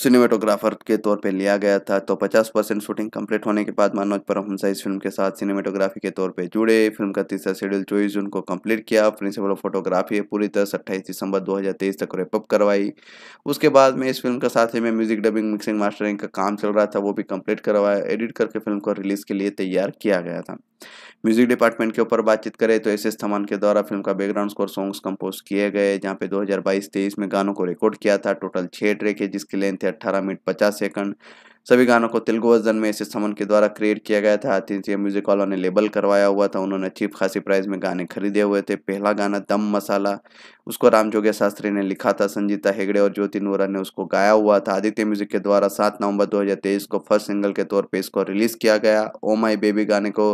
सिनेमेटोग्राफर के तौर पे लिया गया था तो 50 परसेंट शूटिंग कंप्लीट होने के बाद मनोज परमहंसा इस फिल्म के साथ सिनेमेटोग्राफी के तौर पे जुड़े फिल्म का तीसरा शेड्यूल चौबीस जून को कंप्लीट किया प्रिंसिपल ऑफ फोटोग्राफी पूरी तरह से अट्ठाईस दिसंबर 2023 तक रेपअप करवाई उसके बाद में इस फिल्म का साथ ही में म्यूजिक डबिंग मिक्सिंग मास्टरिंग का काम चल रहा था वो भी कम्प्लीट करवाया एडिट करके फिल्म को रिलीज के लिए तैयार किया गया था म्यूजिक डिपार्टमेंट के ऊपर बातचीत करें तो एस एस थमान के द्वारा फिल्म का बैकग्राउंड स्कोर सॉन्ग्स कंपोज किए गए जहाँ पे 2022-23 में गानों को रिकॉर्ड किया था टोटल छः ट्रैक है जिसके लिए टाइम थे अट्ठारह मिनट पचास सेकंड सभी गानों को तेलुगु वर्जन में इसे समन के द्वारा क्रिएट किया गया था अतिथि म्यूजिक वालों ने लेबल करवाया हुआ था उन्होंने चीप खासी प्राइस में गाने खरीदे हुए थे पहला गाना दम मसाला उसको जोगे शास्त्री ने लिखा था संजीता हेगड़े और ज्योति वोरा ने उसको गाया हुआ था आदित्य म्यूजिक के द्वारा सात नवंबर दो को फर्स्ट सिंगल के तौर पर इसको रिलीज किया गया ओ माई बेबी गाने को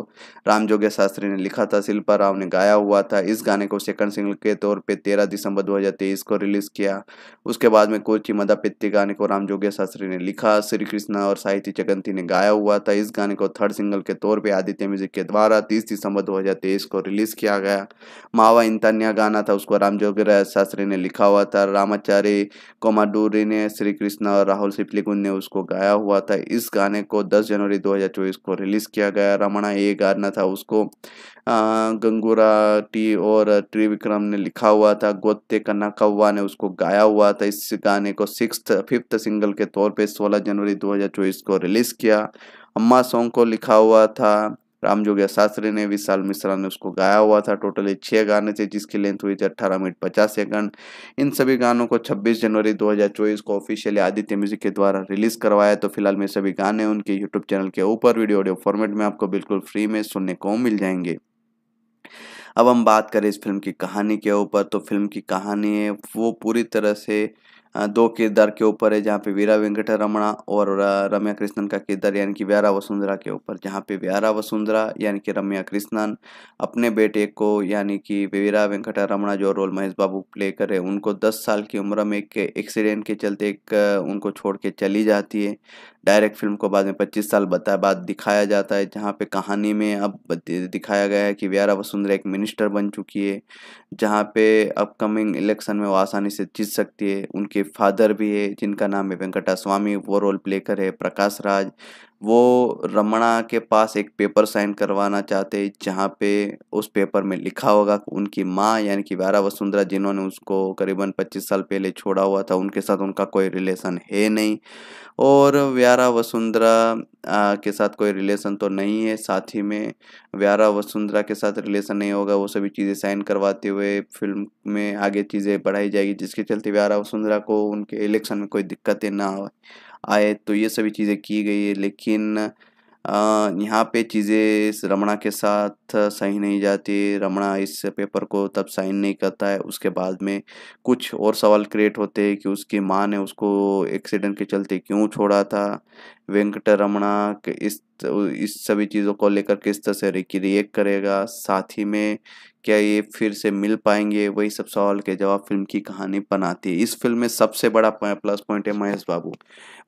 जोगे शास्त्री ने लिखा था शिल्पा राव ने गाया हुआ था इस गाने को सेकंड सिंगल के तौर पर तेरह दिसंबर दो को रिलीज किया उसके बाद में कोची मदापित्ती गाने को जोगे शास्त्री ने लिखा श्री कृष्ण सिन्हा और साहित्य जगंती ने गाया हुआ था इस गाने को थर्ड सिंगल के तौर पे आदित्य म्यूजिक के द्वारा 30 दिसंबर 2023 को रिलीज किया गया मावा इंतान्या गाना था उसको राम जोगी शास्त्री ने लिखा हुआ था रामाचार्य कोमाडूरी ने श्री कृष्णा और राहुल सिपलीगुन ने उसको गाया हुआ था इस गाने को दस जनवरी दो को रिलीज किया गया रमणा ये गाना था उसको गंगूरा टी और त्रिविक्रम ने लिखा हुआ था गोत्ते कौवा ने उसको गाया हुआ था इस गाने को सिक्स फिफ्थ सिंगल के तौर पे 16 जनवरी 2024 को रिलीज़ किया अम्मा सॉन्ग को लिखा हुआ था राम जोगिया शास्त्री ने विशाल मिश्रा ने उसको गाया हुआ था टोटल छः गाने थे जिसकी लेंथ हुई थी अट्ठारह मिनट पचास सेकंड इन सभी गानों को 26 जनवरी 2024 को ऑफिशियली आदित्य म्यूजिक के द्वारा रिलीज़ करवाया तो फिलहाल में सभी गाने उनके यूट्यूब चैनल के ऊपर वीडियो ऑडियो फॉर्मेट में आपको बिल्कुल फ्री में सुनने को मिल जाएंगे अब हम बात करें इस फिल्म की कहानी के ऊपर तो फिल्म की कहानी है वो पूरी तरह से दो किरदार के ऊपर है जहाँ पे वीरा वेंकट रमणा और रम्या कृष्णन का किरदार यानी कि व्यारा वसुंधरा के ऊपर जहाँ पे व्यारा वसुंधरा यानी कि रम्या कृष्णन अपने बेटे को यानी कि वीरा वेंकट रमणा जो रोल महेश बाबू प्ले कर रहे उनको दस साल की उम्र में एक एक्सीडेंट के चलते एक उनको छोड़ के चली जाती है डायरेक्ट फिल्म को बाद में पच्चीस साल बताया बाद दिखाया जाता है जहाँ पे कहानी में अब दिखाया गया है कि व्यारा वसुंधरा एक मिनिस्टर बन चुकी है जहाँ पे अपकमिंग इलेक्शन में वो आसानी से जीत सकती है उनके फादर भी है जिनका नाम है वेंकटा स्वामी वो रोल प्ले करे प्रकाश राज वो रमणा के पास एक पेपर साइन करवाना चाहते जहाँ पे उस पेपर में लिखा होगा उनकी माँ यानी कि व्यारा वसुंधरा जिन्होंने उसको करीबन 25 साल पहले छोड़ा हुआ था उनके साथ उनका कोई रिलेशन है नहीं और व्यारा वसुंधरा के साथ कोई रिलेशन तो नहीं है साथ ही में व्यारा वसुंधरा के साथ रिलेशन नहीं होगा वो सभी चीज़ें साइन करवाते हुए फिल्म में आगे चीज़ें बढ़ाई जाएगी जिसके चलते व्यारा वसुंधरा को उनके इलेक्शन में कोई दिक्कतें ना आए आए तो ये सभी चीज़ें की गई है लेकिन यहाँ पे चीज़ें इस रमणा के साथ सही नहीं जाती रमणा इस पेपर को तब साइन नहीं करता है उसके बाद में कुछ और सवाल क्रिएट होते हैं कि उसकी माँ ने उसको एक्सीडेंट के चलते क्यों छोड़ा था वेंकट रमणा इस इस सभी चीज़ों को लेकर किस तरह से रिएक्ट करेगा साथ ही में क्या ये फिर से मिल पाएंगे वही सब सवाल के जवाब फिल्म की कहानी बनाती है इस फिल्म में सबसे बड़ा प्लस पॉइंट है महेश बाबू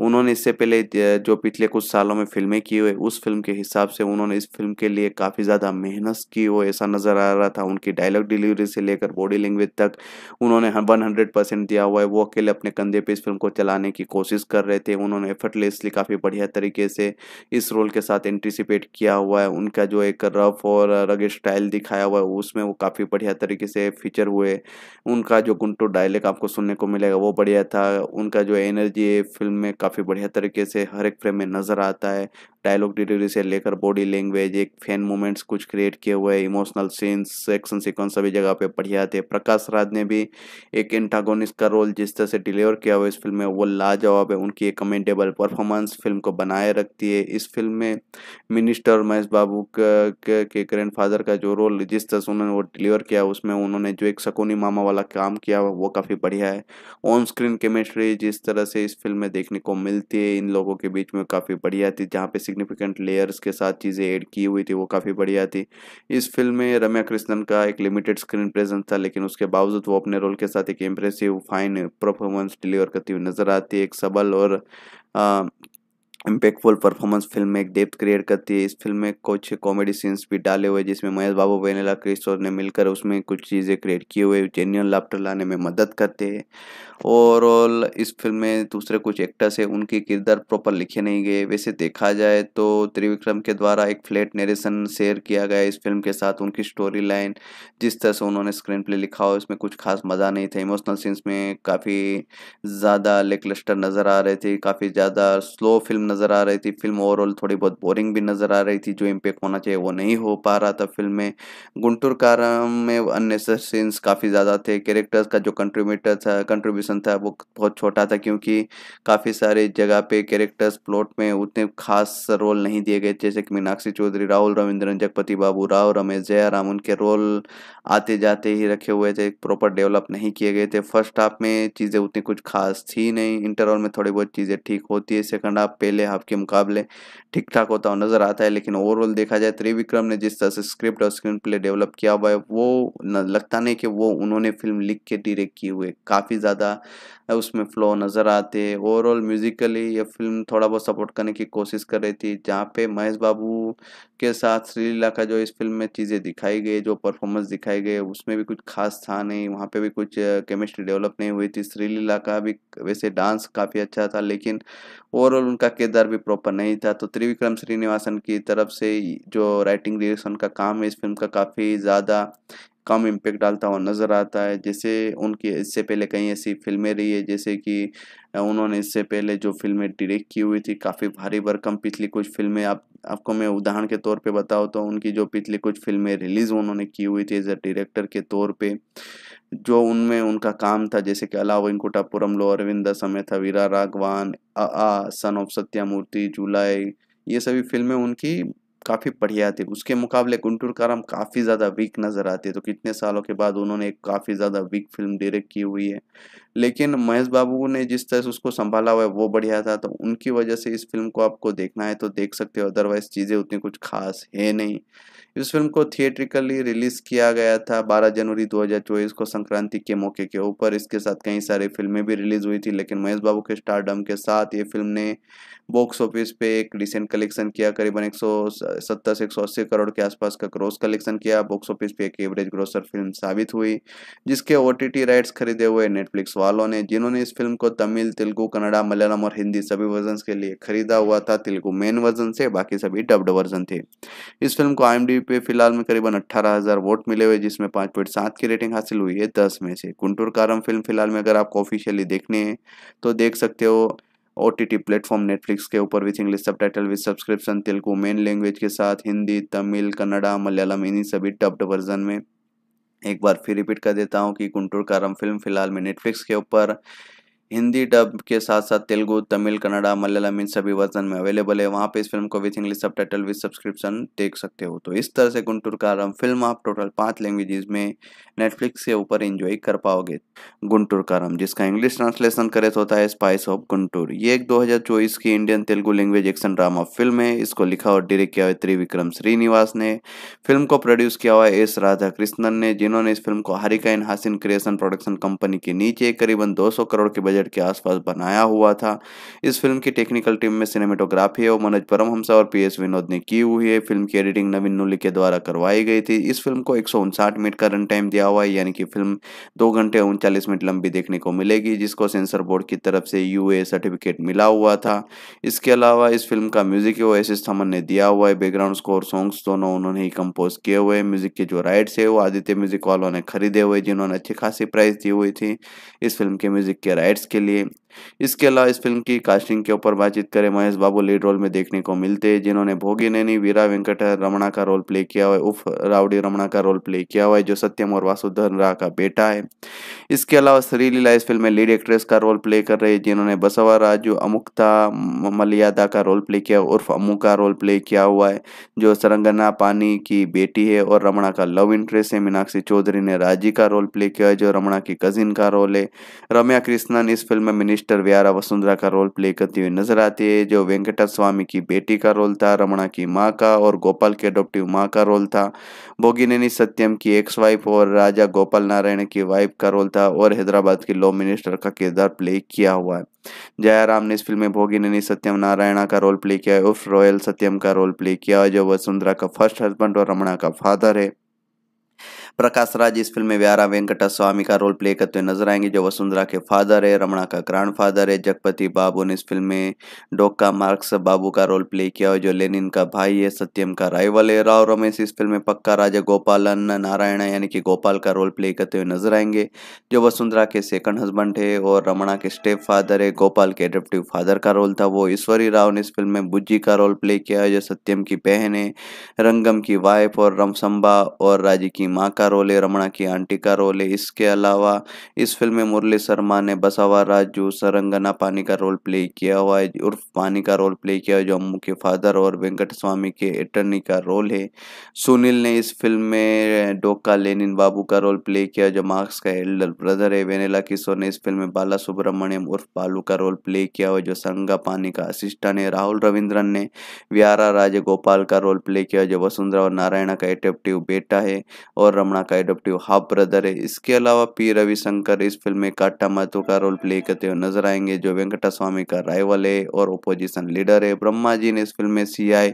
उन्होंने इससे पहले जो पिछले कुछ सालों में फिल्में की हुई उस फिल्म के हिसाब से उन्होंने इस फिल्म के लिए काफ़ी ज़्यादा मेहनत की हो ऐसा नज़र आ रहा था उनकी डायलॉग डिलीवरी से लेकर बॉडी लैंग्वेज तक उन्होंने वन हंड्रेड परसेंट दिया हुआ है वो अकेले अपने कंधे पर इस फिल्म को चलाने की कोशिश कर रहे थे उन्होंने एफर्टलेसली काफ़ी बढ़िया तरीके से इस रोल के साथ एंटिसिपेट किया हुआ है उनका जो एक रफ और रगे स्टाइल दिखाया हुआ है उसमें वो काफ़ी बढ़िया तरीके से फीचर हुए उनका जो गुंटूर डायलेक्ट आपको सुनने को मिलेगा वो बढ़िया था उनका जो एनर्जी है फिल्म में काफ़ी बढ़िया तरीके से हर एक फ्रेम में नज़र आता है डायलॉग डिलीवरी से लेकर बॉडी लैंग्वेज एक फैन मोमेंट्स कुछ क्रिएट किए हुए इमोशनल सीन्स एक्शन सीक्वेंस सभी जगह पे बढ़िया थे प्रकाश राज ने भी एक एंटागोनिस्ट का रोल जिस तरह से डिलीवर किया हुआ इस फिल्म में वो लाजवाब है उनकी एक कमेंटेबल परफॉर्मेंस फिल्म को बनाए रखती है इस फिल्म में मिनिस्टर महेश बाबू के ग्रैंड फादर का जो रोल जिस तरह से उन्होंने वो डिलीवर किया उसमें उन्होंने जो एक सकोनी मामा वाला काम किया वो काफ़ी बढ़िया है ऑन स्क्रीन केमिस्ट्री जिस तरह से इस फिल्म में देखने को मिलती है इन लोगों के बीच में काफ़ी बढ़िया थी जहाँ पे सिग्निफिकेंट लेयर्स के साथ चीज़ें ऐड की हुई थी वो काफ़ी बढ़िया थी इस फिल्म में रम्या कृष्णन का एक लिमिटेड स्क्रीन प्रेजेंस था लेकिन उसके बावजूद वो अपने रोल के साथ एक इम्प्रेसिव फाइन परफॉर्मेंस डिलीवर करती हुई नज़र आती है एक सबल और इम्पैक्टफुल परफॉर्मेंस फिल्म में एक डेप्थ क्रिएट करती है इस फिल्म में कुछ कॉमेडी सीन्स भी डाले हुए जिसमें महेश बाबू वेनेला क्रिस्टोर ने मिलकर उसमें कुछ चीज़ें क्रिएट किए हुए जेन्यून लाफ्टर लाने में मदद करते हैं ओवरऑल इस फिल्म में दूसरे कुछ एक्टर्स हैं उनके किरदार प्रॉपर लिखे नहीं गए वैसे देखा जाए तो त्रिविक्रम के द्वारा एक फ्लैट नरेशन शेयर किया गया इस फिल्म के साथ उनकी स्टोरी लाइन जिस तरह से उन्होंने स्क्रीन प्ले लिखा हो इसमें कुछ खास मज़ा नहीं था इमोशनल सीन्स में काफ़ी ज़्यादा लेकलस्टर नज़र आ रहे थे काफ़ी ज़्यादा स्लो फिल्म नज़र आ रही थी फिल्म ओवरऑल थोड़ी बहुत बोरिंग भी नज़र आ रही थी जो इम्पेक्ट होना चाहिए वो नहीं हो पा रहा था फिल्म में गुंटूर कारम में अननेसर सीन्स काफ़ी ज़्यादा थे कैरेक्टर्स का जो कंट्रीब्यूटर था कंट्रीब्यूशन था वो बहुत छोटा था क्योंकि काफ़ी सारे जगह पे कैरेक्टर्स प्लॉट में उतने खास रोल नहीं दिए गए जैसे कि मीनाक्षी चौधरी राहुल रविंद्रन जगपति बाबू राव रमेश जयाराम उनके रोल आते जाते ही रखे हुए थे प्रॉपर डेवलप नहीं किए गए थे फर्स्ट हाफ में चीज़ें उतनी कुछ खास थी नहीं इंटरवल में थोड़ी बहुत चीज़ें ठीक होती है सेकंड हाफ पहले पहले हाफ के मुकाबले ठीक ठाक होता हुआ नजर आता है लेकिन ओवरऑल देखा जाए त्रिविक्रम ने जिस तरह से स्क्रिप्ट और स्क्रीन प्ले डेवलप किया हुआ है वो लगता नहीं कि वो उन्होंने फिल्म लिख के डिरेक्ट किए हुए काफ़ी ज़्यादा उसमें फ्लो नज़र आते ओवरऑल म्यूजिकली ये फिल्म थोड़ा बहुत सपोर्ट करने की कोशिश कर रही थी जहाँ पे महेश बाबू के साथ श्रीलीला का जो इस फिल्म में चीज़ें दिखाई गई जो परफॉर्मेंस दिखाई गई उसमें भी कुछ खास था नहीं वहाँ पे भी कुछ केमिस्ट्री डेवलप नहीं हुई थी श्रीलीला का भी वैसे डांस काफ़ी अच्छा था लेकिन ओवरऑल उनका किरदार किरदार भी प्रॉपर नहीं था तो त्रिविक्रम श्रीनिवासन की तरफ से जो राइटिंग डिरेक्शन का काम है इस फिल्म का काफ़ी ज़्यादा कम इम्पेक्ट डालता हुआ नज़र आता है जैसे उनकी इससे पहले कई ऐसी फिल्में रही है जैसे कि उन्होंने इससे पहले जो फिल्में डायरेक्ट की हुई थी काफ़ी भारी भरकम पिछली कुछ फिल्में आप आपको मैं उदाहरण के तौर पे बताऊँ तो उनकी जो पिछली कुछ फिल्में रिलीज़ उन्होंने की हुई थी एज अ डायरेक्टर के तौर पे जो उनमें उनका काम था जैसे कि अला वेंकुटापुरम लो अरविंद समय था वीरा राघवान अ सन ऑफ सत्यामूर्ति जुलाई ये सभी फिल्में उनकी काफ़ी बढ़िया थी उसके मुकाबले गुंटूर काराम काफ़ी ज़्यादा वीक नज़र आती है तो कितने सालों के बाद उन्होंने एक काफ़ी ज़्यादा वीक फिल्म डायरेक्ट की हुई है लेकिन महेश बाबू ने जिस तरह से उसको संभाला हुआ है वो बढ़िया था तो उनकी वजह से इस फिल्म को आपको देखना है तो देख सकते हो अदरवाइज चीज़ें उतनी कुछ खास है नहीं इस फिल्म को थिएट्रिकली रिलीज किया गया था 12 जनवरी 2024 को संक्रांति के मौके के ऊपर इसके साथ कई सारी फिल्में भी रिलीज हुई थी लेकिन महेश बाबू के स्टारडम के साथ ये फिल्म ने बॉक्स ऑफिस पे एक डिसेंट कलेक्शन किया करीबन एक से एक करोड़ के आसपास का ग्रोस कलेक्शन किया बॉक्स ऑफिस पे एक एवरेज ग्रोसर फिल्म साबित हुई जिसके ओ राइट्स खरीदे हुए नेटफ्लिक्स वालों ने जिन्होंने इस फिल्म को तमिल तेलुगू कन्नड़ा मलयालम और हिंदी सभी वर्जन के लिए खरीदा हुआ था तेलुगू मेन वर्जन से बाकी सभी डब्ड वर्जन थे इस फिल्म को आई बीजेपी पे फिलहाल में करीबन अट्ठारह हजार वोट मिले हुए जिसमें पांच पॉइंट सात की रेटिंग हासिल हुई है दस में से कुंटूर कारम फिल्म फिलहाल में अगर आपको ऑफिशियली देखने हैं तो देख सकते हो O T T platform Netflix के ऊपर with English subtitle with subscription Telugu main language के साथ हिंदी तमिल कन्नड़ा मलयालम इन्हीं सभी डब्ड वर्जन में एक बार फिर रिपीट कर देता हूँ कि कुंटूर कारम फिल्म फिलहाल में नेटफ्लिक्स के ऊपर हिंदी डब के साथ साथ तेलुगु तमिल कन्नड़ा मलयालम इन सभी वर्जन में अवेलेबल है वहाँ पे इस फिल्म को with English subtitle with subscription देख सकते हो तो इस तरह से गुंटूर का आरम फिल्म आप टोटल पाँच लैंग्वेजेस में नेटफ्लिक्स के ऊपर एंजॉय कर पाओगे गुंटूर काराम जिसका इंग्लिश ट्रांसलेशन करे तो होता है स्पाइस ऑफ गुंटूर ये एक दो की Indian Telugu language action drama film है इसको लिखा और डायरेक्ट किया हुआ त्रिविक्रम श्रीनिवास ने फिल्म को प्रोड्यूस किया हुआ एस राधा कृष्णन ने जिन्होंने इस फिल्म को Haarika and Hassine creation production company के नीचे करीबन दो करोड़ के बजट हज़ार के आसपास बनाया हुआ था इस फिल्म की टेक्निकल टीम में सिनेमेटोग्राफी और वो मनोज परमहंसा और पी एस विनोद ने की हुई है फिल्म की एडिटिंग नवीन नुली के द्वारा करवाई गई थी इस फिल्म को एक मिनट का रन टाइम दिया हुआ है यानी कि फिल्म दो घंटे उनचालीस मिनट लंबी देखने को मिलेगी जिसको सेंसर बोर्ड की तरफ से यू सर्टिफिकेट मिला हुआ था इसके अलावा इस फिल्म का म्यूजिक वो एस एस थमन ने दिया हुआ है बैकग्राउंड स्कोर सॉन्ग्स दोनों उन्होंने ही कंपोज किए हुए हैं म्यूजिक के जो राइट्स है वो आदित्य म्यूजिक वालों ने खरीदे हुए जिन्होंने अच्छी खासी प्राइस दी हुई थी इस फिल्म के म्यूजिक के राइट्स के लिए इसके अलावा इस फिल्म की कास्टिंग के ऊपर बातचीत करें महेश बाबू लीड रोल में देखने को मिलते हैं जिन्होंने भोगी नैनी वीरा वेंकट रमणा का रोल प्ले किया हुआ है उफ रावड़ी रमणा का रोल प्ले किया हुआ है जो सत्यम और वासुधर रा का बेटा है इसके अलावा श्री लीला इस फिल्म में लीड एक्ट्रेस का रोल प्ले कर रही है जिन्होंने बसवा राजू अमुक्ता मलियादा का रोल प्ले किया उर्फ अमू का रोल प्ले किया हुआ है जो सरंगना पानी की बेटी है और रमणा का लव इंटरेस्ट है मीनाक्षी चौधरी ने राजी का रोल प्ले किया है जो रमणा की कजिन का रोल है रम्या कृष्णन इस इस फिल्म में मिनिस्टर व्यारा वसुंधरा का रोल प्ले करती हुई नजर आती है जो वेंकटा स्वामी की बेटी का रोल था रमणा की माँ का और गोपाल की अडोप्टिव माँ का रोल था बोगिनेनी सत्यम की एक्स वाइफ और राजा गोपाल नारायण की वाइफ का रोल था और हैदराबाद के लॉ मिनिस्टर का किरदार प्ले किया हुआ है जयाराम ने इस फिल्म में भोगिनी सत्यम नारायणा का रोल प्ले किया है उर्फ रॉयल सत्यम का रोल प्ले किया जो वसुंधरा का फर्स्ट हस्बैंड और रमणा का फादर है प्रकाश राज इस फिल्म में व्यारा वेंकटा स्वामी का रोल प्ले करते हुए नजर आएंगे जो वसुंधरा के फादर है रमणा का ग्रांड फादर है जगपति बाबू ने इस फिल्म में डोका मार्क्स बाबू का रोल प्ले किया है जो लेनिन का भाई है सत्यम का राइवल है राव रमेश इस फिल्म में पक्का राजा गोपालन नारायण यानी कि गोपाल का रोल प्ले करते हुए नजर आएंगे जो वसुंधरा के सेकंड हस्बैंड है और रमणा के स्टेप फादर है गोपाल के एडेप्टिव फादर का रोल था वो ईश्वरी राव ने इस फिल्म में बुज्जी का रोल प्ले किया है जो सत्यम की बहन है रंगम की वाइफ और रमसंबा और राजी की माँ का रोल है रमणा की आंटी का रोल है इसके अलावा इस फिल्म में मुरली शर्मा ने बसावा राजू सरंगना पानी का रोल प्ले किया हुआ है उर्फ पानी का रोल प्ले किया जो अम्मू के फादर और वेंकट स्वामी के अटर्नी का रोल है सुनील ने इस फिल्म में डोका लेनिन बाबू का रोल प्ले किया जो मार्क्स का एल्डर ब्रदर है वेनेला किशोर ने इस फिल्म में बाला सुब्रमण्यम उर्फ बालू का रोल प्ले किया हुआ जो संगा पानी का असिस्टेंट है राहुल रविंद्रन ने व्यारा राजगोपाल का रोल प्ले किया जो वसुंधरा और नारायण का एटेप्टिव बेटा है और रमण रमणा का एडोप्टिव हाफ ब्रदर है इसके अलावा पी रविशंकर इस फिल्म में काटा महत्व का रोल प्ले करते हुए नजर आएंगे जो वेंकटा स्वामी का राइवल है और ओपोजिशन लीडर है ब्रह्मा जी ने इस फिल्म में सी आई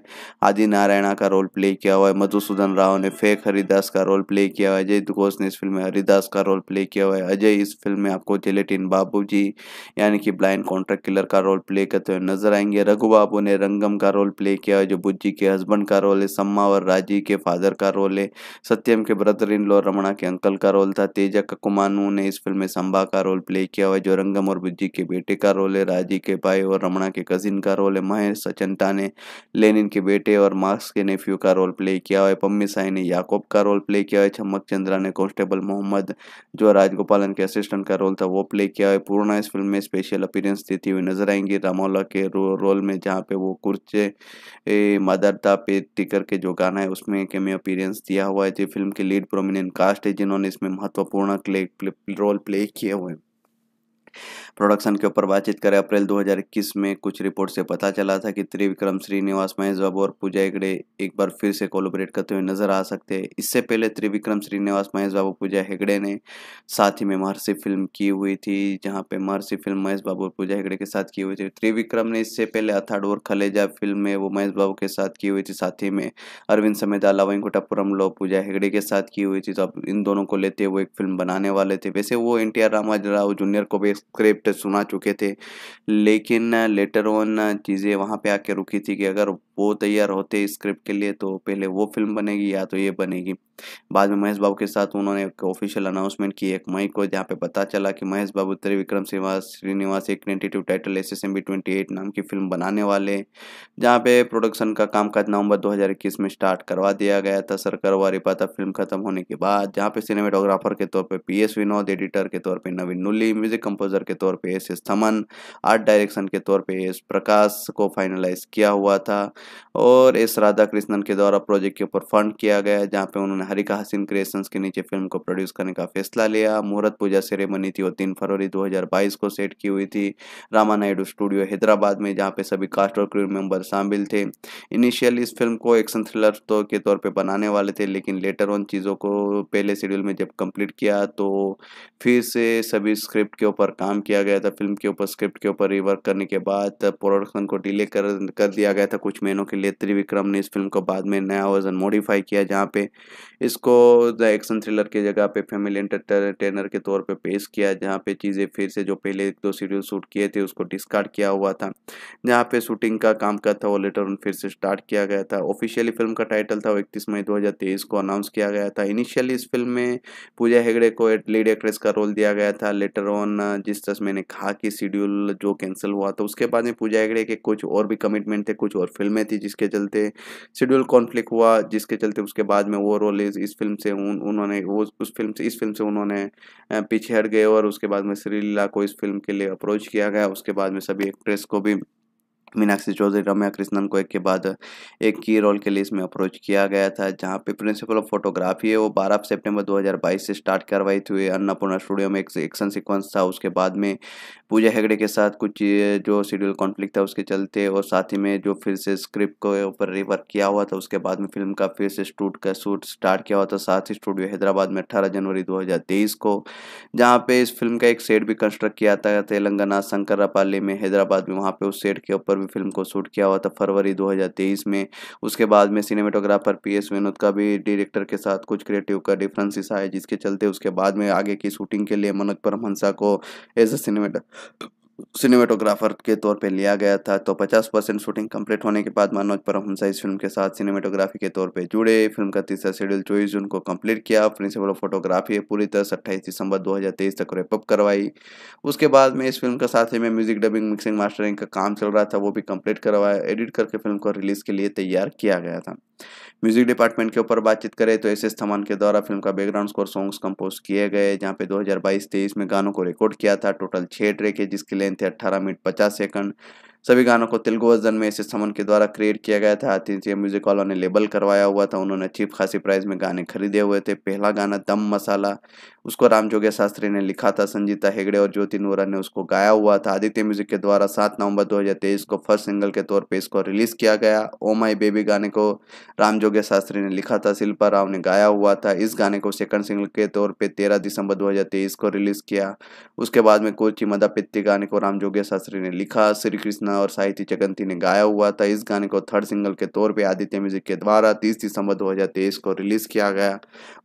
आदि नारायणा का रोल प्ले किया हुआ है मधुसूदन राव ने फेक हरिदास का रोल प्ले किया हुआ है अजय घोष ने इस फिल्म में हरिदास का रोल प्ले किया हुआ है अजय इस फिल्म में आपको जेलेटिन बाबू यानी कि ब्लाइंड कॉन्ट्रैक्ट किलर का रोल प्ले करते हुए नजर आएंगे रघु बाबू ने रंगम का रोल प्ले किया हुआ है जो बुज्जी के हस्बैंड का रोल है सम्मा और राजी के फादर का रोल है सत्यम के ब्रदर नाजरीन लो रमणा के अंकल का रोल था तेजा ककुमानू ने इस फिल्म में संभा का रोल प्ले किया हुआ जो रंगम और बुज्जी के बेटे का रोल है राजी के भाई और रमणा के कजिन का रोल है महेश सचंता ने लेनिन के बेटे और मार्क्स के नेफ्यू का रोल प्ले किया हुआ पम्मी साई ने याकोब का रोल प्ले किया हुआ है चमक चंद्रा ने कॉन्स्टेबल मोहम्मद जो राजगोपालन के असिस्टेंट का रोल था वो प्ले किया हुआ है पूर्णा इस फिल्म में स्पेशल अपीरेंस देती हुई नजर आएंगी रामोला के रोल में जहाँ पे वो कुर्चे मदरता पे टिकर के जो गाना है उसमें कैमे अपीरेंस दिया हुआ है जो फिल्म के लीड प्रोमिनेंट कास्ट है जिन्होंने इसमें महत्वपूर्ण रोल प्ले किए हुए प्रोडक्शन के ऊपर बातचीत करें अप्रैल 2021 में कुछ रिपोर्ट से पता चला था कि त्रिविक्रम श्रीनिवास महेश बाबू और पूजा हेगड़े एक बार फिर से कोलोबरेट करते हुए नजर आ सकते हैं इससे पहले त्रिविक्रम श्रीनिवास महेश बाबू पूजा हेगड़े ने साथ ही में महर्षि फिल्म की हुई थी जहाँ पे महर्षि फिल्म महेश बाबू और पूजा हेगड़े के साथ की हुई थी त्रिविक्रम ने इससे पहले अथाड़ और खलेजा फिल्म में वो महेश बाबू के साथ की हुई थी साथ ही में अरविंद समेत अलावेंकुटापुरम लो पूजा हेगड़े के साथ की हुई थी तो अब इन दोनों को लेते हुए एक फिल्म बनाने वाले थे वैसे वो N T R Rama's Rao junior को भी स्क्रिप्ट प्रोजेक्ट सुना चुके थे लेकिन लेटर ऑन चीज़ें वहाँ पे आके रुकी थी कि अगर वो तैयार होते स्क्रिप्ट के लिए तो पहले वो फिल्म बनेगी या तो ये बनेगी बाद में महेश बाबू के साथ उन्होंने एक ऑफिशियल अनाउंसमेंट की एक मई को जहाँ पे पता चला कि महेश बाबू त्रिविक्रम विक्रम श्रीवास श्रीनिवास एक tentative title S S M B twenty eight नाम की फिल्म बनाने वाले जहाँ पे प्रोडक्शन का कामकाज नवंबर 2021 में स्टार्ट करवा दिया गया था सरकार वारी पाता फिल्म खत्म होने के बाद जहाँ पे सिनेमेटोग्राफर के तौर पर पी एस विनोद एडिटर के तौर पर नवीन नुली म्यूजिक कंपोजर के तौर पर S S Thaman art direction के तौर पर एस प्रकाश को फाइनलाइज किया हुआ था और एस राधा कृष्णन के द्वारा प्रोजेक्ट के ऊपर फंड किया गया जहाँ पे उन्होंने हरिका हसीन क्रिएशंस के नीचे फिल्म को प्रोड्यूस करने का फैसला लिया मुहूर्त पूजा सेरेमनी थी वो तीन फरवरी 2022 को सेट की हुई थी रामा नायडू स्टूडियो हैदराबाद में जहाँ पे सभी कास्ट और क्रू मेंबर शामिल थे इनिशियली इस फिल्म को एक्शन थ्रिलर तो के तौर पर बनाने वाले थे लेकिन लेटर ऑन चीज़ों को पहले शेड्यूल में जब कंप्लीट किया तो फिर से सभी स्क्रिप्ट के ऊपर काम किया गया था फिल्म के ऊपर स्क्रिप्ट के ऊपर रिवर्क करने के बाद प्रोडक्शन को डिले कर कर दिया गया था कुछ महीनों के लिए त्रिविक्रम ने इस फिल्म को बाद में नया वर्जन मॉडिफाई किया जहाँ पे इसको द एक्शन थ्रिलर की जगह पे फैमिली एंटरटेनर के तौर पे पेश किया जहाँ पे चीज़ें फिर से जो पहले एक दो सीरियल शूट किए थे उसको डिस्कार्ड किया हुआ था जहाँ पे शूटिंग का काम का था वो लेटर उन फिर से स्टार्ट किया गया था ऑफिशियली फिल्म का टाइटल था इकतीस मई दो को अनाउंस किया गया था इनिशियली इस फिल्म में पूजा हेगड़े को लीड एक्ट्रेस का रोल दिया गया था लेटर ऑन जिस तरह मैंने कहा कि शेड्यूल जो कैंसिल हुआ था उसके बाद में पूजा हेगड़े के कुछ और भी कमिटमेंट थे कुछ और फिल्में थी जिसके चलते शेड्यूल कॉन्फ्लिक्ट हुआ जिसके चलते उसके बाद में वो रोल इस इस फिल्म से उन उन्होंने वो उस फिल्म से इस फिल्म से उन्होंने पीछे हट गए और उसके बाद में श्रीलीला को इस फिल्म के लिए अप्रोच किया गया उसके बाद में सभी एक्ट्रेस को भी मीनाक्षी चौधरी रम्या कृष्णन को एक के बाद एक की रोल के लिए इसमें अप्रोच किया गया था जहां पे प्रिंसिपल ऑफ फोटोग्राफी है वो 12 सितंबर 2022 से स्टार्ट करवाई थी अन्नापूर्णा स्टूडियो में एक एक्शन सीक्वेंस था उसके बाद में पूजा हेगड़े के साथ कुछ जो शेड्यूल कॉन्फ्लिक्ट था उसके चलते और साथ ही में जो फिर से स्क्रिप्ट को ऊपर रिवर्क किया हुआ था उसके बाद में फिल्म का फिर से स्टूट का शूट स्टार्ट किया हुआ था साथ ही स्टूडियो हैदराबाद में अट्ठारह जनवरी दो को जहाँ पे इस फिल्म का एक सेट भी कंस्ट्रक्ट किया था तेलंगाना शंकरपाली में हैदराबाद में वहाँ पे उस सेट के ऊपर पर भी फिल्म को शूट किया हुआ था फरवरी 2023 में उसके बाद में सिनेमेटोग्राफर पी एस विनोद का भी डायरेक्टर के साथ कुछ क्रिएटिव का डिफरेंसेस आए जिसके चलते उसके बाद में आगे की शूटिंग के लिए मनोज परमहंसा को एज अ सिनेमेटा सिनेमेटोग्राफर के तौर पे लिया गया था तो 50 परसेंट शूटिंग कंप्लीट होने के बाद मनोज परमहंसा इस फिल्म के साथ सिनेमेटोग्राफी के तौर पे जुड़े फिल्म का तीसरा शेड्यूल चौबीस जून को कंप्लीट किया प्रिंसिपल ऑफ फोटोग्राफी पूरी तरह से अट्ठाईस दिसंबर 2023 तक रेपअप करवाई उसके बाद में इस फिल्म का साथ ही में म्यूजिक डबिंग मिक्सिंग मास्टरिंग का काम चल रहा था वो भी कंप्लीट करवाया एडिट करके फिल्म को रिलीज के लिए तैयार किया गया था म्यूजिक डिपार्टमेंट के ऊपर बातचीत करें तो एस एस थमान के द्वारा फिल्म का बैकग्राउंड स्कोर सॉन्ग्स कंपोज किए गए जहाँ पे 2022-23 में गानों को रिकॉर्ड किया था टोटल छः ट्रैक है जिसकी लेंथ है अट्ठारह मिनट पचास सेकंड सभी गानों को तेलुगु वर्जन में इस समन के द्वारा क्रिएट किया गया था अतिथि म्यूजिक वालों ने लेबल करवाया हुआ था उन्होंने चीप खासी प्राइस में गाने खरीदे हुए थे पहला गाना दम मसाला उसको राम जोगे शास्त्री ने लिखा था संजीता हेगड़े और ज्योति नोरा ने उसको गाया हुआ था आदित्य म्यूजिक के द्वारा सात नवंबर दो को फर्स्ट सिंगल के तौर पर इसको रिलीज किया गया ओ माई बेबी गाने को राम जोगे शास्त्री ने लिखा था शिल्पा राव ने गाया हुआ था इस गाने को सेकंड सिंगल के तौर पर तेरह दिसंबर दो को रिलीज किया उसके बाद में कोची मदापित्ती गाने को राम जोगे शास्त्री ने लिखा श्री कृष्ण गाना और साहित्य चगंती ने गाया हुआ था इस गाने को थर्ड सिंगल के तौर पे आदित्य म्यूजिक के द्वारा 30 दिसंबर 2023 को रिलीज़ किया गया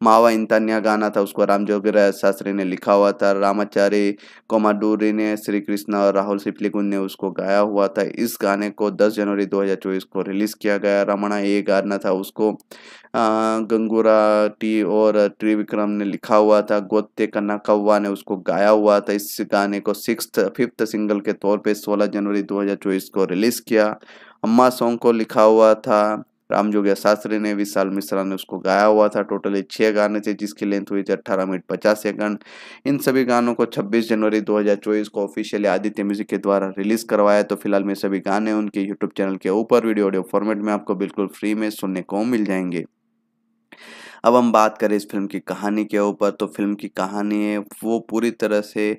मावा इंतान्या गाना था उसको राम जोगर शास्त्री ने लिखा हुआ था रामाचारी कोमाडूरी ने श्री कृष्णा और राहुल सिपलिकुन ने उसको गाया हुआ था इस गाने को दस जनवरी दो को रिलीज़ किया गया रमणा ये गाना था उसको गंगूरा टी और त्रिविक्रम ने लिखा हुआ था गोत्ते कन्ना कौवा ने उसको गाया हुआ था इस गाने को सिक्स फिफ्थ सिंगल के तौर पे 16 जनवरी 2024 को रिलीज़ किया अम्मा सॉन्ग को लिखा हुआ था राम जोगिया शास्त्री ने विशाल मिश्रा ने उसको गाया हुआ था टोटली छः गाने थे जिसकी लेंथ हुई थी अट्ठारह मिनट पचास सेकंड इन सभी गानों को 26 जनवरी 2024 को ऑफिशियली आदित्य म्यूजिक के द्वारा रिलीज करवाया तो फिलहाल में सभी गाने उनके यूट्यूब चैनल के ऊपर वीडियो ऑडियो फॉर्मेट में आपको बिल्कुल फ्री में सुनने को मिल जाएंगे अब हम बात करें इस फिल्म की कहानी के ऊपर तो फिल्म की कहानी है वो पूरी तरह से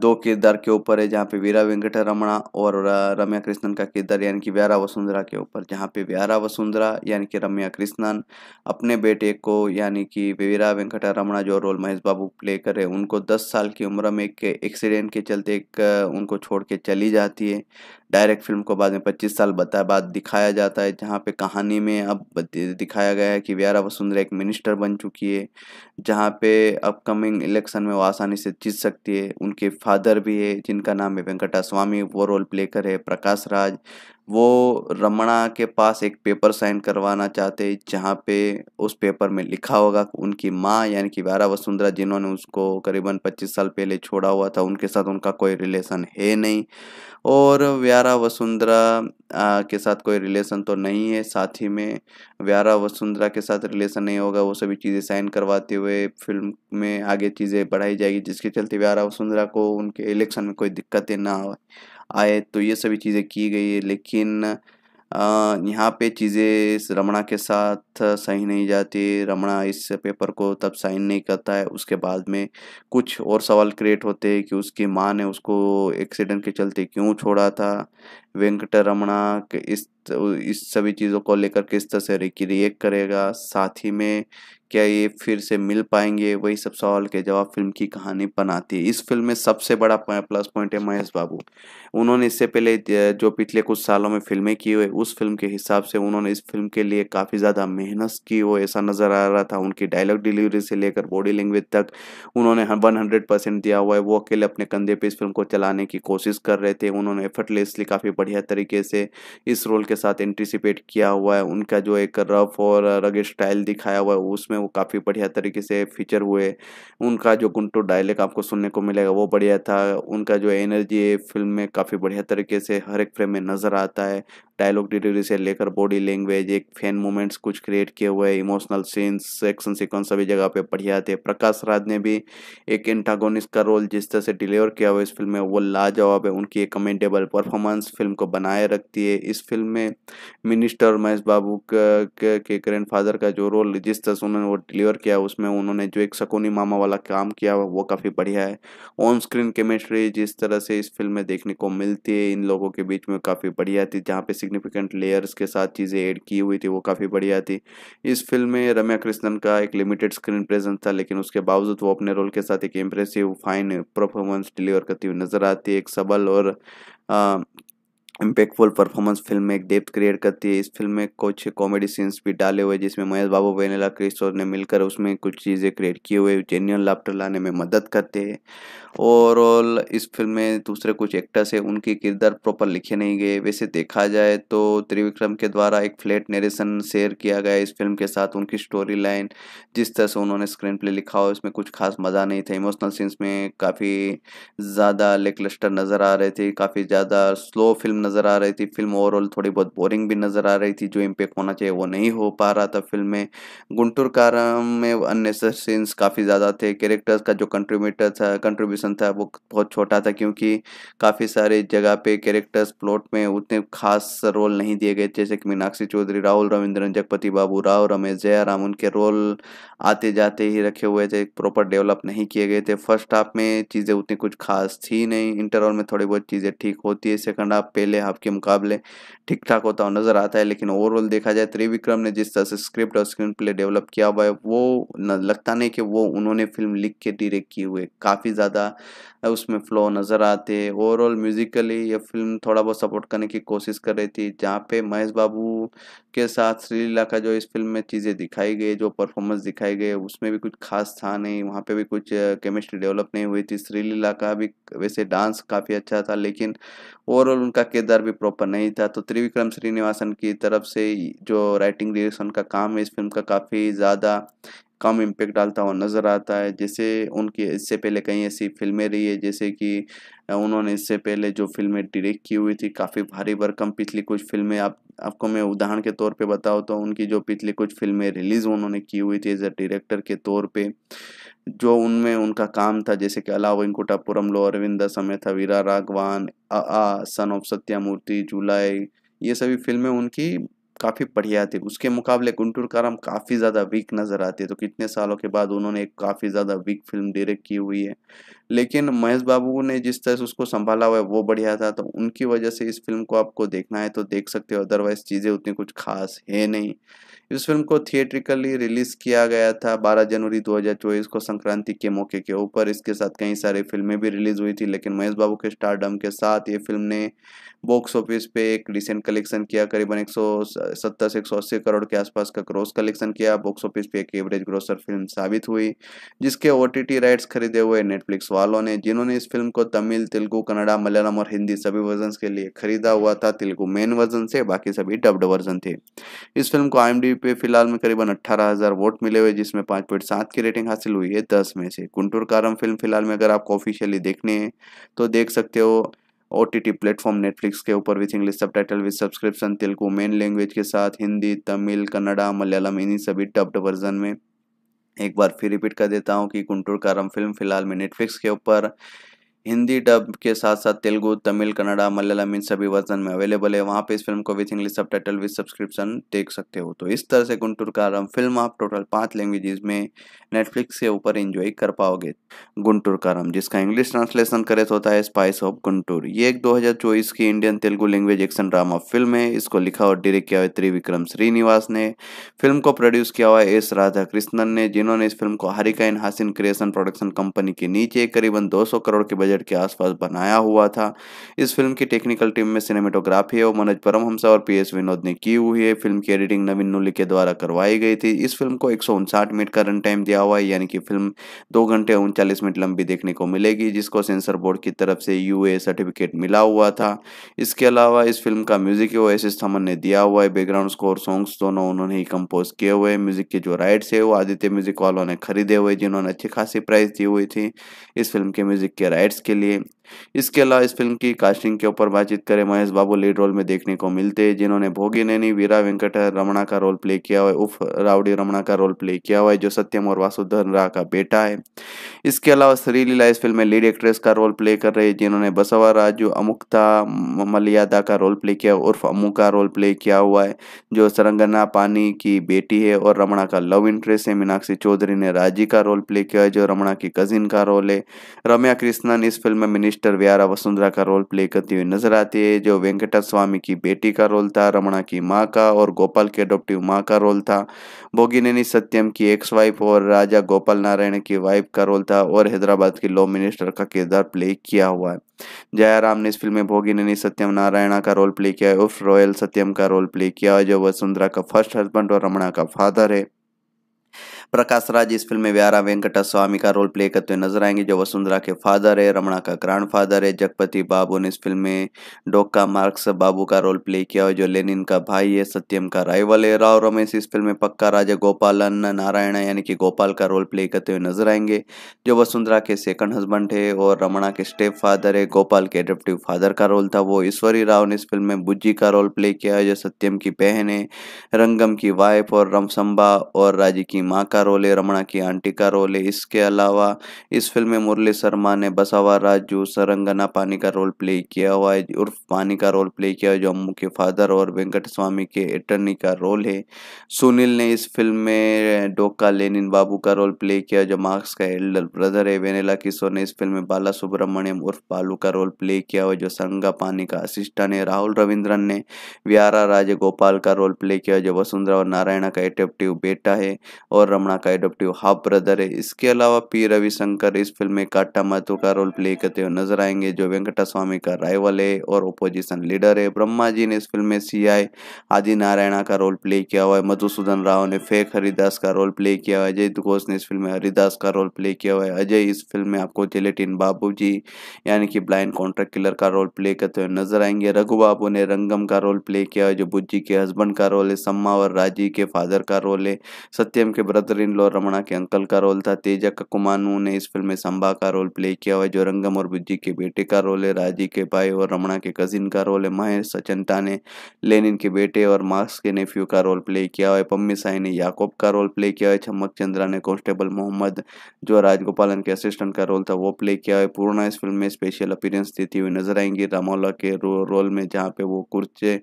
दो किरदार के ऊपर है जहाँ पे वीरा वेंकट रमणा और रम्या कृष्णन का किरदार यानी कि व्यारा वसुंधरा के ऊपर जहाँ पे व्यारा वसुंधरा यानी कि रम्या कृष्णन अपने बेटे को यानी कि वीरा वेंकट रमणा जो रोल महेश बाबू प्ले करे उनको दस साल की उम्र में एक एक्सीडेंट के चलते एक उनको छोड़ के चली जाती है डायरेक्ट फिल्म को बाद में 25 साल बता बाद दिखाया जाता है जहाँ पे कहानी में अब दिखाया गया है कि व्यारा वसुंधरा एक मिनिस्टर बन चुकी है जहाँ पे अपकमिंग इलेक्शन में वो आसानी से जीत सकती है उनके फादर भी है जिनका नाम है वेंकटा स्वामी वो रोल प्ले करे प्रकाश राज वो रमणा के पास एक पेपर साइन करवाना चाहते जहाँ पे उस पेपर में लिखा होगा उनकी माँ यानी कि वारा वसुंधरा जिन्होंने उसको करीबन 25 साल पहले छोड़ा हुआ था उनके साथ उनका कोई रिलेशन है नहीं और व्यारा वसुंधरा के साथ कोई रिलेशन तो नहीं है साथ ही में व्यारा वसुंधरा के साथ रिलेशन नहीं होगा वो सभी चीज़ें साइन करवाते हुए फिल्म में आगे चीज़ें बढ़ाई जाएगी जिसके चलते व्यारा वसुंधरा को उनके इलेक्शन में कोई दिक्कतें ना आए आए तो ये सभी चीज़ें की गई है लेकिन यहाँ पे चीज़ें इस रमणा के साथ सही नहीं जाती रमणा इस पेपर को तब साइन नहीं करता है उसके बाद में कुछ और सवाल क्रिएट होते हैं कि उसकी माँ ने उसको एक्सीडेंट के चलते क्यों छोड़ा था वेंकट रमणा इस इस सभी चीज़ों को लेकर किस तरह से रिएक्ट करेगा साथ ही में क्या ये फिर से मिल पाएंगे वही सब सवाल के जवाब फिल्म की कहानी बनाती है इस फिल्म में सबसे बड़ा प्लस पॉइंट है महेश बाबू उन्होंने इससे पहले जो पिछले कुछ सालों में फिल्में की हुई उस फिल्म के हिसाब से उन्होंने इस फिल्म के लिए काफ़ी ज़्यादा मेहनत की वो ऐसा नज़र आ रहा था उनकी डायलॉग डिलीवरी से लेकर बॉडी लैंग्वेज तक उन्होंने वन हंड्रेड परसेंट दिया हुआ है वो अकेले अपने कंधे पर इस फिल्म को चलाने की कोशिश कर रहे थे उन्होंने एफर्टलेसली काफ़ी बढ़िया तरीके से इस रोल के साथ एंटिसिपेट किया हुआ है उनका जो एक रफ और रगे स्टाइल दिखाया हुआ है उसमें वो काफ़ी बढ़िया तरीके से फीचर हुए उनका जो गुंटू डायलॉग आपको सुनने को मिलेगा वो बढ़िया था उनका जो एनर्जी है फिल्म में काफ़ी बढ़िया तरीके से हर एक फ्रेम में नज़र आता है डायलॉग डिलीवरी से लेकर बॉडी लैंग्वेज एक फैन मोमेंट्स कुछ क्रिएट किए हुए इमोशनल सीन्स एक्शन सिक्वेंस सभी जगह पे बढ़िया थे प्रकाश राज ने भी एक एंटागोनिस का रोल जिस तरह से डिलीवर किया हुआ इस फिल्म में वो लाजवाब है उनकी एक कमेंटेबल परफॉर्मेंस फिल्म को बनाए रखती है इस फिल्म में मिनिस्टर महेश बाबू के ग्रैंड फादर का जो रोल जिस तरह से उन्होंने वो डिलीवर किया उसमें उन्होंने जो एक सकोनी मामा वाला काम किया वो काफ़ी बढ़िया है ऑन स्क्रीन केमिस्ट्री जिस तरह से इस फिल्म में देखने को मिलती है इन लोगों के बीच में काफ़ी बढ़िया थी जहाँ पे सिग्निफिकेंट लेयर्स के साथ चीज़ें ऐड की हुई थी वो काफ़ी बढ़िया थी इस फिल्म में रम्या कृष्णन का एक लिमिटेड स्क्रीन प्रेजेंस था लेकिन उसके बावजूद वो अपने रोल के साथ एक इम्प्रेसिव फाइन परफॉर्मेंस डिलीवर करती हुई नज़र आती है एक सबल और इम्पैक्टफुल परफॉर्मेंस फिल्म में एक डेप्थ क्रिएट करती है इस फिल्म में कुछ कॉमेडी सीन्स भी डाले हुए जिसमें महेश बाबू वेनेला क्रिस्टोर ने मिलकर उसमें कुछ चीज़ें क्रिएट किए हुए जेन्यून लाफ्टर लाने में मदद करते हैं ओवरऑल इस फिल्म में दूसरे कुछ एक्टर्स हैं उनके किरदार प्रॉपर लिखे नहीं गए वैसे देखा जाए तो त्रिविक्रम के द्वारा एक फ्लैट नरेशन शेयर किया गया इस फिल्म के साथ उनकी स्टोरी लाइन जिस तरह से उन्होंने स्क्रीन प्ले लिखा हो इसमें कुछ खास मज़ा नहीं था इमोशनल सीन्स में काफ़ी ज़्यादा लेकलस्टर नज़र आ रहे थे काफ़ी ज़्यादा स्लो फिल्म नज़र आ रही थी फिल्म ओवरऑल थोड़ी बहुत बोरिंग भी नज़र आ रही थी जो इम्पेक्ट होना चाहिए वो नहीं हो पा रहा था फिल्म में गुंटुर कारम में अननेसर सीन्स काफ़ी ज़्यादा थे कैरेक्टर्स का जो कंट्रीब्यूटर था कंट्रीब्यूशन था वो बहुत छोटा था क्योंकि काफ़ी सारे जगह पे कैरेक्टर्स प्लॉट में उतने खास रोल नहीं दिए गए जैसे कि मीनाक्षी चौधरी राहुल रविंद्रन जगपति बाबू राव रमेश जयाराम उनके रोल आते जाते ही रखे हुए थे प्रॉपर डेवलप नहीं किए गए थे फर्स्ट हाफ में चीज़ें उतनी कुछ खास थी नहीं इंटरवल में थोड़ी बहुत चीज़ें ठीक होती है सेकंड हाफ पहले हाफ के मुकाबले ठीक ठाक होता हुआ नजर आता है लेकिन ओवरऑल देखा जाए त्रिविक्रम ने जिस तरह से स्क्रिप्ट और स्क्रीन प्ले डेवलप किया हुआ है वो लगता नहीं कि वो उन्होंने फिल्म लिख के डिरेक्ट की हुए काफ़ी ज़्यादा उसमें फ्लो नज़र आते हैं ओवरऑल म्यूजिकली ये फिल्म थोड़ा बहुत सपोर्ट करने की कोशिश कर रही थी जहाँ पे महेश बाबू के साथ श्रीलीला का जो इस फिल्म में चीज़ें दिखाई गई जो परफॉर्मेंस दिखाई गई उसमें भी कुछ खास था नहीं वहाँ पे भी कुछ केमिस्ट्री डेवलप नहीं हुई थी श्रीलीला का भी वैसे डांस काफ़ी अच्छा था लेकिन ओवरऑल उनका के ठेकेदार भी प्रॉपर नहीं था तो त्रिविक्रम श्रीनिवासन की तरफ से जो राइटिंग डिरेक्शन का काम है इस फिल्म का काफ़ी ज़्यादा कम इम्पेक्ट डालता हुआ नज़र आता है जैसे उनकी इससे पहले कई ऐसी फिल्में रही है जैसे कि उन्होंने इससे पहले जो फिल्में डायरेक्ट की हुई थी काफ़ी भारी भरकम पिछली कुछ फिल्में आप आपको मैं उदाहरण के तौर पे बताऊँ तो उनकी जो पिछली कुछ फिल्में रिलीज़ उन्होंने की हुई थी एज अ डायरेक्टर के तौर पे जो उनमें उनका काम था जैसे कि अला इंकुटापुरम लो अरविंद था वीरा राघवान आ सन ऑफ सत्यामूर्ति जुलाई ये सभी फिल्में उनकी काफ़ी बढ़िया थे उसके मुकाबले गुंटूर काराम काफ़ी ज़्यादा वीक नज़र आते तो कितने सालों के बाद उन्होंने एक काफ़ी ज़्यादा वीक फिल्म डायरेक्ट की हुई है लेकिन महेश बाबू ने जिस तरह से उसको संभाला हुआ है वो बढ़िया था तो उनकी वजह से इस फिल्म को आपको देखना है तो देख सकते हो अदरवाइज़ चीज़ें उतनी कुछ खास है नहीं इस फिल्म को थिएट्रिकली रिलीज किया गया था 12 जनवरी 2024 को संक्रांति के मौके के ऊपर इसके साथ कई सारी फिल्में भी रिलीज हुई थी लेकिन महेश बाबू के स्टारडम के साथ ये फिल्म ने बॉक्स ऑफिस पे एक रिसेंट कलेक्शन किया करीबन एक से एक करोड़ के आसपास का क्रॉस कलेक्शन किया बॉक्स ऑफिस पे एक एवरेज ग्रोसर फिल्म साबित हुई जिसके ओ राइट्स खरीदे हुए नेटफ्लिक्स वालों ने जिन्होंने इस फिल्म को तमिल तेलुगु कन्नडा मलयालम और हिंदी सभी वर्जन के लिए खरीदा हुआ था तेलुगु मेन वर्जन से बाकी सभी डब्ड वर्जन थे इस फिल्म को आई पे फिलहाल में करीबन अट्ठारह हज़ार वोट मिले हुए जिसमें पांच पॉइंट सात की रेटिंग हासिल हुई है दस में से कुंटूर कारम फिल्म फिलहाल में अगर आपको ऑफिशियली देखने हैं तो देख सकते हो O T T platform Netflix के ऊपर with English subtitle with subscription Telugu main language के साथ हिंदी तमिल कन्नडा मलयालम इन्हीं सभी डब्ड वर्जन में एक बार फिर रिपीट कर देता हूँ कि कुंटूर कारम फिल्म फिलहाल में नेटफ्लिक्स के ऊपर हिंदी डब के साथ साथ तेलुगु तमिल कन्नड़ा मलयालम इन सभी वर्जन में अवेलेबल है वहाँ पे इस फिल्म को with English subtitle with subscription देख सकते हो तो इस तरह से गुंटूर का रम फिल्म आप टोटल पांच लैंग्वेजेस में नेटफ्लिक्स के ऊपर एंजॉय कर पाओगे गुंटूर का रम जिसका इंग्लिश ट्रांसलेशन करे तो होता है स्पाइस ऑफ गुंटूर ये एक दो की Indian Telugu language action drama film है इसको लिखा और डायरेक्ट किया हुआ त्रिविक्रम श्रीनिवास ने फिल्म को प्रोड्यूस किया हुआ एस राधा कृष्णन ने जिन्होंने इस फिल्म को हरिका इन हासिन क्रिएशन प्रोडक्शन कंपनी के नीचे करीबन दो करोड़ के बजट के आसपास बनाया हुआ था इस फिल्म की टेक्निकल टीम में सिनेमेटोग्राफी और मनोज परमहंसा और पी एस विनोद ने की हुई है फिल्म की एडिटिंग नवीन नुली के द्वारा करवाई गई थी इस फिल्म को एक मिनट का रन टाइम दिया हुआ है यानी कि फिल्म दो घंटे उनचालीस मिनट लंबी देखने को मिलेगी जिसको सेंसर बोर्ड की तरफ से यू सर्टिफिकेट मिला हुआ था इसके अलावा इस फिल्म का म्यूजिक वो एस एस थमन ने दिया हुआ है बैकग्राउंड स्कोर सॉन्ग्स दोनों उन्होंने ही कंपोज किए हुए म्यूजिक के जो राइट्स है वो आदित्य म्यूजिक वालों ने खरीदे हुए जिन्होंने अच्छी खासी प्राइस दी हुई थी इस फिल्म के म्यूजिक के राइट्स के लिए इसके अलावा इस फिल्म की कास्टिंग के ऊपर बातचीत करें महेश बाबू लीड रोल में देखने को मिलते हैं जिन्होंने भोगी नैनी वीरा वेंकट रमणा का रोल प्ले किया हुआ है उफ रावड़ी रमणा का रोल प्ले किया हुआ है जो सत्यम और वासुधर राह का बेटा है इसके अलावा श्री लीला इस फिल्म में लीड एक्ट्रेस का रोल प्ले कर रही है जिन्होंने बसवा राजू अमुक्ता मलियादा का रोल प्ले किया उर्फ अमू का रोल प्ले किया हुआ है जो सरंगना पानी की बेटी है और रमणा का लव इंटरेस्ट है मीनाक्षी चौधरी ने राजी का रोल प्ले किया है जो रमणा की कजिन का रोल है रम्या कृष्णन इस फिल्म में मिनिस्टर सिस्टर व्यारा वसुंधरा का रोल प्ले करती हुई नजर आती है जो वेंकटा स्वामी की बेटी का रोल था रमणा की माँ का और गोपाल के अडोप्टिव माँ का रोल था बोगिनेनी सत्यम की एक्स वाइफ और राजा गोपाल नारायण की वाइफ का रोल था और हैदराबाद की लॉ मिनिस्टर का किरदार प्ले किया हुआ है जयाराम ने इस फिल्म में भोगिनी सत्यम नारायणा का रोल प्ले किया है उर्फ रॉयल सत्यम का रोल प्ले किया जो वसुंधरा का फर्स्ट हस्बैंड और रमणा का फादर है प्रकाश राज इस फिल्म में व्यारा वेंकटा स्वामी का रोल प्ले करते हुए नजर आएंगे जो वसुंधरा के फादर है रमणा का ग्रांड फादर है जगपति बाबू ने इस फिल्म में डोका मार्क्स बाबू का रोल प्ले किया है जो लेनिन का भाई है सत्यम का राइवल है राव रमेश इस फिल्म में पक्का राजा गोपालन नारायण यानी कि गोपाल का रोल प्ले करते हुए नजर आएंगे जो वसुंधरा के सेकंड हस्बैंड है और रमणा के स्टेप फादर है गोपाल के एडेप्टिव फादर का रोल था वो ईश्वरी राव ने इस फिल्म में बुज्जी का रोल प्ले किया है जो सत्यम की बहन है रंगम की वाइफ और रमसंबा और राजी की माँ का का रोल है रमणा की आंटी का रोल है इसके अलावा इस फिल्म में मुरली शर्मा ने बसावा राजू सरंगना पानी का रोल प्ले किया हुआ है उर्फ पानी का रोल प्ले किया जो अम्मू के फादर और वेंकट स्वामी के अटर्नी का रोल है सुनील ने इस फिल्म में डोका लेनिन बाबू का रोल प्ले किया जो मार्क्स का एल्डर ब्रदर है वेनेला किशोर ने इस फिल्म में बाला सुब्रमण्यम उर्फ बालू का रोल प्ले किया हुआ जो संगा पानी का असिस्टेंट है राहुल रविंद्रन ने व्यारा राजगोपाल का रोल प्ले किया जो वसुंधरा और नारायणा का एटेप्टिव बेटा है और रमणा करुणा का एडोप्टिव हाफ ब्रदर है इसके अलावा पी रविशंकर इस फिल्म में काटा महत्व का रोल प्ले करते हुए नजर आएंगे जो वेंकटा स्वामी का राइवल है और ओपोजिशन लीडर है ब्रह्मा जी ने इस फिल्म में सी आई आदि नारायणा का रोल प्ले किया हुआ है मधुसूदन राव ने फेक हरिदास का रोल प्ले किया हुआ है अजय घोष ने इस फिल्म में हरिदास का रोल प्ले किया हुआ है अजय इस फिल्म में आपको जेलेटिन बाबू जी यानी कि ब्लाइंड कॉन्ट्रैक्ट किलर का रोल प्ले करते हुए नजर आएंगे रघु बाबू ने रंगम का रोल प्ले किया हुआ है जो बुज्जी के हस्बैंड का रोल है सम्मा और राजी के फादर का रोल है सत्यम के ब्रदर इन लॉ रमणा के अंकल का रोल था तेजा ककुमानू ने इस फिल्म में संभा का रोल प्ले किया हुआ जो रंगम और बुज्जी के बेटे का रोल है राजी के भाई और रमणा के कजिन का रोल है महेश सचनता ने लेनिन के बेटे और मार्क्स के नेफ्यू का रोल प्ले किया हुआ पम्मी साई ने याकोब का रोल प्ले किया हुआ चमक चंद्रा ने कॉन्स्टेबल मोहम्मद जो राजगोपालन के असिस्टेंट का रोल था वो प्ले किया हुआ पूर्णा इस फिल्म में स्पेशल अपीरेंस देती हुई नजर आएंगी रामोला के रोल में जहाँ पे वो कुर्चे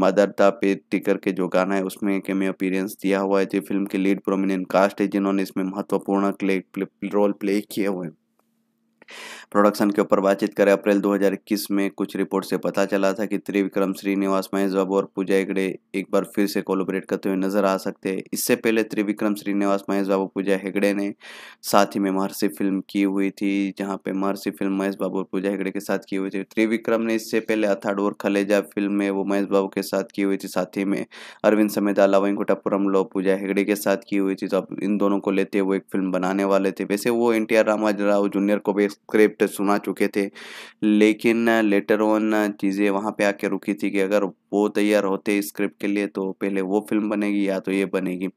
मदरता पे टिकर के जो गाना है उसमें कैमे अपीरेंस दिया हुआ है फिल्म के लीड प्रोमिनेंट कास्ट है जिन्होंने इसमें महत्वपूर्ण रोल प्ले किए हुए हैं प्रोडक्शन के ऊपर बातचीत करें अप्रैल 2021 में कुछ रिपोर्ट से पता चला था कि त्रिविक्रम श्रीनिवास महेश बाबू और पूजा हेगड़े एक बार फिर से कोलोबरेट करते हुए नजर आ सकते हैं इससे पहले त्रिविक्रम श्रीनिवास महेश बाबू पूजा हेगड़े ने साथ ही में महर्षि फिल्म की हुई थी जहाँ पे महर्षि फिल्म महेश बाबू और पूजा हेगड़े के साथ की हुई थी त्रिविक्रम ने इससे पहले अथाड़ और खलेजा फिल्म में वो महेश बाबू के साथ की हुई थी साथ ही में अरविंद समेत अलावंकोटापुरम लो पूजा हेगड़े के साथ की हुई थी तो अब इन दोनों को लेते हुए एक फिल्म बनाने वाले थे वैसे वो N T R Rama's Rao junior को भी स्क्रिप्ट सुना चुके थे लेकिन लेटर ऑन चीज़ें वहाँ पे आके रुकी थी कि अगर वो तैयार होते स्क्रिप्ट के लिए तो पहले वो फिल्म बनेगी या तो ये बनेगी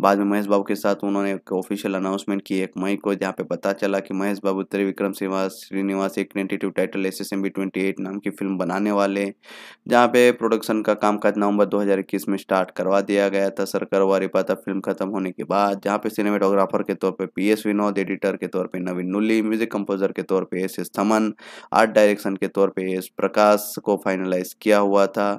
बाद में महेश बाबू के साथ उन्होंने एक ऑफिशियल अनाउंसमेंट की एक मई को जहाँ पे पता चला कि महेश बाबू त्रिविक्रम श्रीवास श्रीनिवास एक tentative title S S M B twenty eight नाम की फिल्म बनाने वाले जहाँ पे प्रोडक्शन का कामकाज नवंबर 2021 में स्टार्ट करवा दिया गया था सरकार वारी पाता फिल्म खत्म होने के बाद जहाँ पे सिनेमेटोग्राफर के तौर पर पी एस विनोद एडिटर के तौर पर नवीन नुल्ली म्यूजिक कंपोजर के तौर पर S S Thaman art direction के तौर पर एस प्रकाश को फाइनलाइज किया हुआ था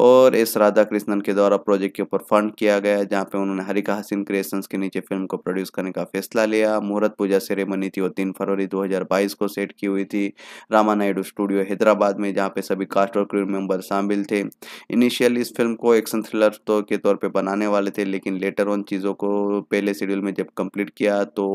और एस राधा कृष्णन के द्वारा प्रोजेक्ट के ऊपर फंड किया गया जहाँ पे उन्होंने हरिका हसीन क्रिएशंस के नीचे फिल्म को प्रोड्यूस करने का फैसला लिया मुहूर्त पूजा सेरेमनी थी वो तीन फरवरी 2022 को सेट की हुई थी रामा नायडू स्टूडियो हैदराबाद में जहाँ पे सभी कास्ट और क्रू मेंबर शामिल थे इनिशियल इस फिल्म को एक्शन थ्रिलर तो के तौर पर बनाने वाले थे लेकिन लेटर ऑन चीज़ों को पहले शेड्यूल में जब कंप्लीट किया तो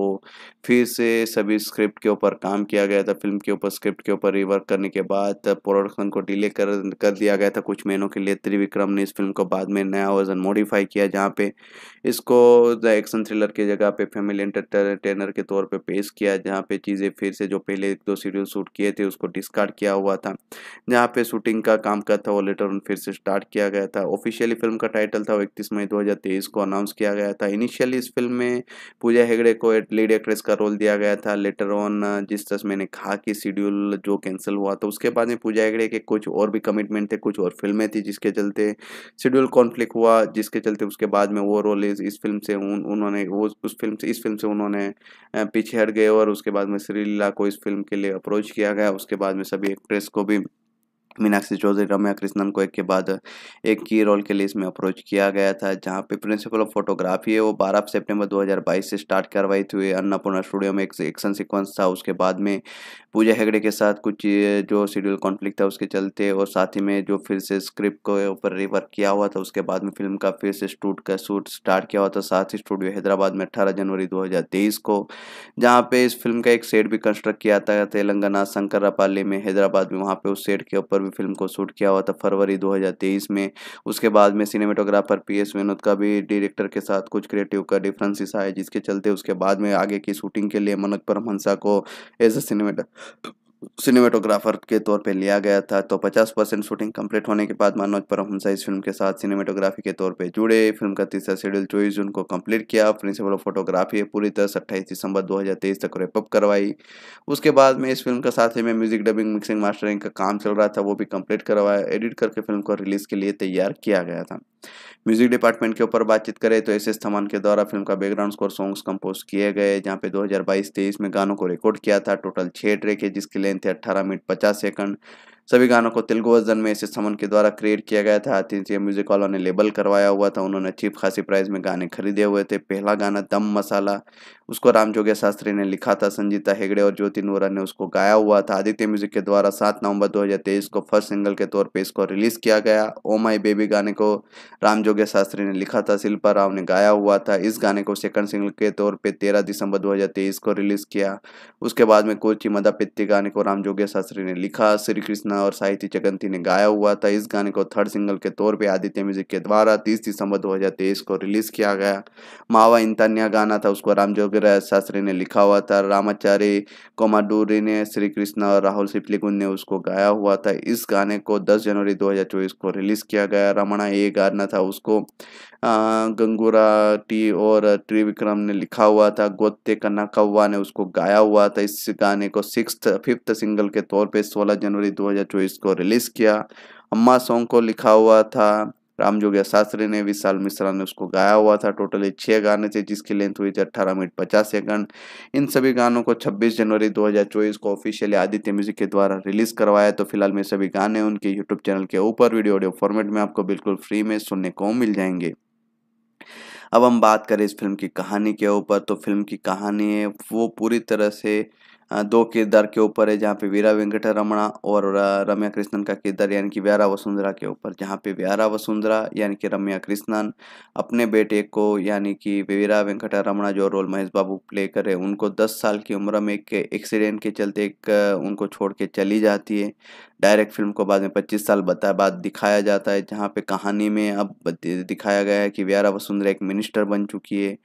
फिर से सभी स्क्रिप्ट के ऊपर काम किया गया था फिल्म के ऊपर स्क्रिप्ट के ऊपर रिवर्क करने के बाद प्रोडक्शन को डिले कर कर दिया गया था कुछ महीनों के लिए त्रिविक्रम ने इस फिल्म को बाद में नया वर्जन मॉडिफाई किया जहाँ पे इसको द एक्शन थ्रिलर की जगह पे फैमिली एंटरटेनर के तौर पे पेश किया जहाँ पे चीज़ें फिर से जो पहले एक दो सीरियल शूट किए थे उसको डिस्कार्ड किया हुआ था जहाँ पे शूटिंग का काम का था वो लेटर ऑन फिर से स्टार्ट किया गया था ऑफिशियली फिल्म का टाइटल था वो इकतीस मई दो को अनाउंस किया गया था इनिशियली इस फिल्म में पूजा हेगड़े को लीड एक्ट्रेस का रोल दिया गया था लेटर ऑन जिस तरह मैंने कहा कि शेड्यूल जो कैंसिल हुआ था उसके बाद में पूजा हेगड़े के कुछ और भी कमिटमेंट थे कुछ और फिल्में थी जिसके चलते शेड्यूल कॉन्फ्लिक्ट हुआ जिसके चलते उसके बाद में वो रोल इस इस फिल्म से उन उन्होंने वो उस फिल्म से इस फिल्म से उन्होंने पीछे हट गए और उसके बाद में श्रीलीला को इस फिल्म के लिए अप्रोच किया गया उसके बाद में सभी एक्ट्रेस को भी मीनाक्षी चौधरी रम्या कृष्णन को एक के बाद एक की रोल के लिए इसमें अप्रोच किया गया था जहां पे प्रिंसिपल ऑफ फोटोग्राफी है वो 12 सितंबर 2022 से स्टार्ट करवाई थी अन्नपूर्णा स्टूडियो में एक एक्शन सीक्वेंस था उसके बाद में पूजा हेगड़े के साथ कुछ जो शेड्यूल कॉन्फ्लिक्ट था उसके चलते और साथ ही में जो फिर से स्क्रिप्ट को ऊपर रिवर्क किया हुआ था उसके बाद में फिल्म का फिर से स्टूट का शूट स्टार्ट किया हुआ था साथ ही स्टूडियो हैदराबाद में अट्ठारह जनवरी दो को जहाँ पे इस फिल्म का एक सेट भी कंस्ट्रक्ट किया था तेलंगाना शंकरपाली में हैदराबाद में वहाँ पे उस सेट के ऊपर में फिल्म को शूट किया हुआ था फरवरी 2023 में उसके बाद में सिनेमेटोग्राफर पी एस विनोद का भी डायरेक्टर के साथ कुछ क्रिएटिव का डिफरेंसिस आए जिसके चलते उसके बाद में आगे की शूटिंग के लिए मनोज परमहंसा को एज अ सिनेमेटर सिनेमेटोग्राफर के तौर पे लिया गया था तो 50 परसेंट शूटिंग कंप्लीट होने के बाद मनोज परमहंसा इस फिल्म के साथ सिनेमेटोग्राफी के तौर पे जुड़े फिल्म का तीसरा शेड्यूल चौबीस जून को कंप्लीट किया प्रिंसिपल ऑफ फोटोग्राफी पूरी तरह से अट्ठाईस दिसंबर 2023 तक रेपअप करवाई उसके बाद में इस फिल्म का साथ ही में म्यूजिक डबिंग मिक्सिंग मास्टरिंग का काम चल रहा था वो भी कम्प्लीट करवाया एडिट करके फिल्म को रिलीज के लिए तैयार किया गया था म्यूजिक डिपार्टमेंट के ऊपर बातचीत करें तो एस एस थमान के द्वारा फिल्म का बैकग्राउंड स्कोर सॉन्ग्स कंपोज किए गए जहाँ पे 2022-23 में गानों को रिकॉर्ड किया था टोटल छः ट्रैक है जिसकी लेंथ है 18 मिनट 50 सेकंड सभी गानों को तेलुगु वर्जन में एस एस थमन के द्वारा क्रिएट किया गया था तीन म्यूजिक वालों ने लेबल करवाया हुआ था उन्होंने अच्छी खासी प्राइस में गाने खरीदे हुए थे पहला गाना दम मसाला उसको रामजोग्य शास्त्री ने लिखा था संजीता हेगड़े और ज्योति नोरा ने उसको गाया हुआ था आदित्य म्यूजिक के द्वारा सात नवंबर 2023 को फर्स्ट सिंगल के तौर पे इसको रिलीज किया गया ओ माई बेबी गाने को रामजोग्य शास्त्री ने लिखा था शिल्पा राव ने गाया हुआ था इस गाने को सेकंड सिंगल के तौर पर तेरह दिसंबर दो को रिलीज किया उसके बाद में कोची मदापित्ती गाने को रामजोग्य शास्त्री ने लिखा श्री कृष्णा और साहित्य चगंती ने गाया हुआ था इस गाने को थर्ड सिंगल के तौर पर आदित्य म्यूजिक के द्वारा तीस दिसंबर दो को रिलीज किया गया मावा इंतानिया गाना था उसको रामजोग वगैरह शास्त्री ने लिखा हुआ था रामाचारी कोमाडूरी ने श्री कृष्ण और राहुल सिपलीगुन ने उसको गाया हुआ था इस गाने को 10 जनवरी 2024 को रिलीज़ किया गया रमणा ये गाना था उसको गंगूरा टी और त्रिविक्रम ने लिखा हुआ था गोत्ते कन्ना कौवा ने उसको गाया हुआ था इस गाने को सिक्स फिफ्थ सिंगल के तौर पर सोलह जनवरी दो को रिलीज़ किया अम्मा सॉन्ग को लिखा हुआ था राम जोगिया शास्त्री ने विशाल मिश्रा ने उसको गाया हुआ था टोटल ये छः गाने थे जिसकी लेंथ हुई थी अट्ठारह मिनट पचास सेकंड इन सभी गानों को 26 जनवरी 2024 को ऑफिशियली आदित्य म्यूजिक के द्वारा रिलीज करवाया तो फिलहाल मेरे सभी गाने उनके यूट्यूब चैनल के ऊपर वीडियो ऑडियो फॉर्मेट में आपको बिल्कुल फ्री में सुनने को मिल जाएंगे अब हम बात करें इस फिल्म की कहानी के ऊपर तो फिल्म की कहानी है वो पूरी तरह से दो किरदार के ऊपर है जहाँ पे वीरा वेंकट रमणा और रम्या कृष्णन का किरदार यानी कि व्यारा वसुंधरा के ऊपर जहाँ पे व्यारा वसुंधरा यानी कि रम्या कृष्णन अपने बेटे को यानी कि वीरा वेंकट रमणा जो रोल महेश बाबू प्ले करे उनको दस साल की उम्र में एक एक्सीडेंट के चलते एक उनको छोड़ के चली जाती है डायरेक्ट फिल्म को बाद में 25 साल बता बाद दिखाया जाता है जहाँ पे कहानी में अब दिखाया गया है कि व्यारा वसुंधरा एक मिनिस्टर बन चुकी है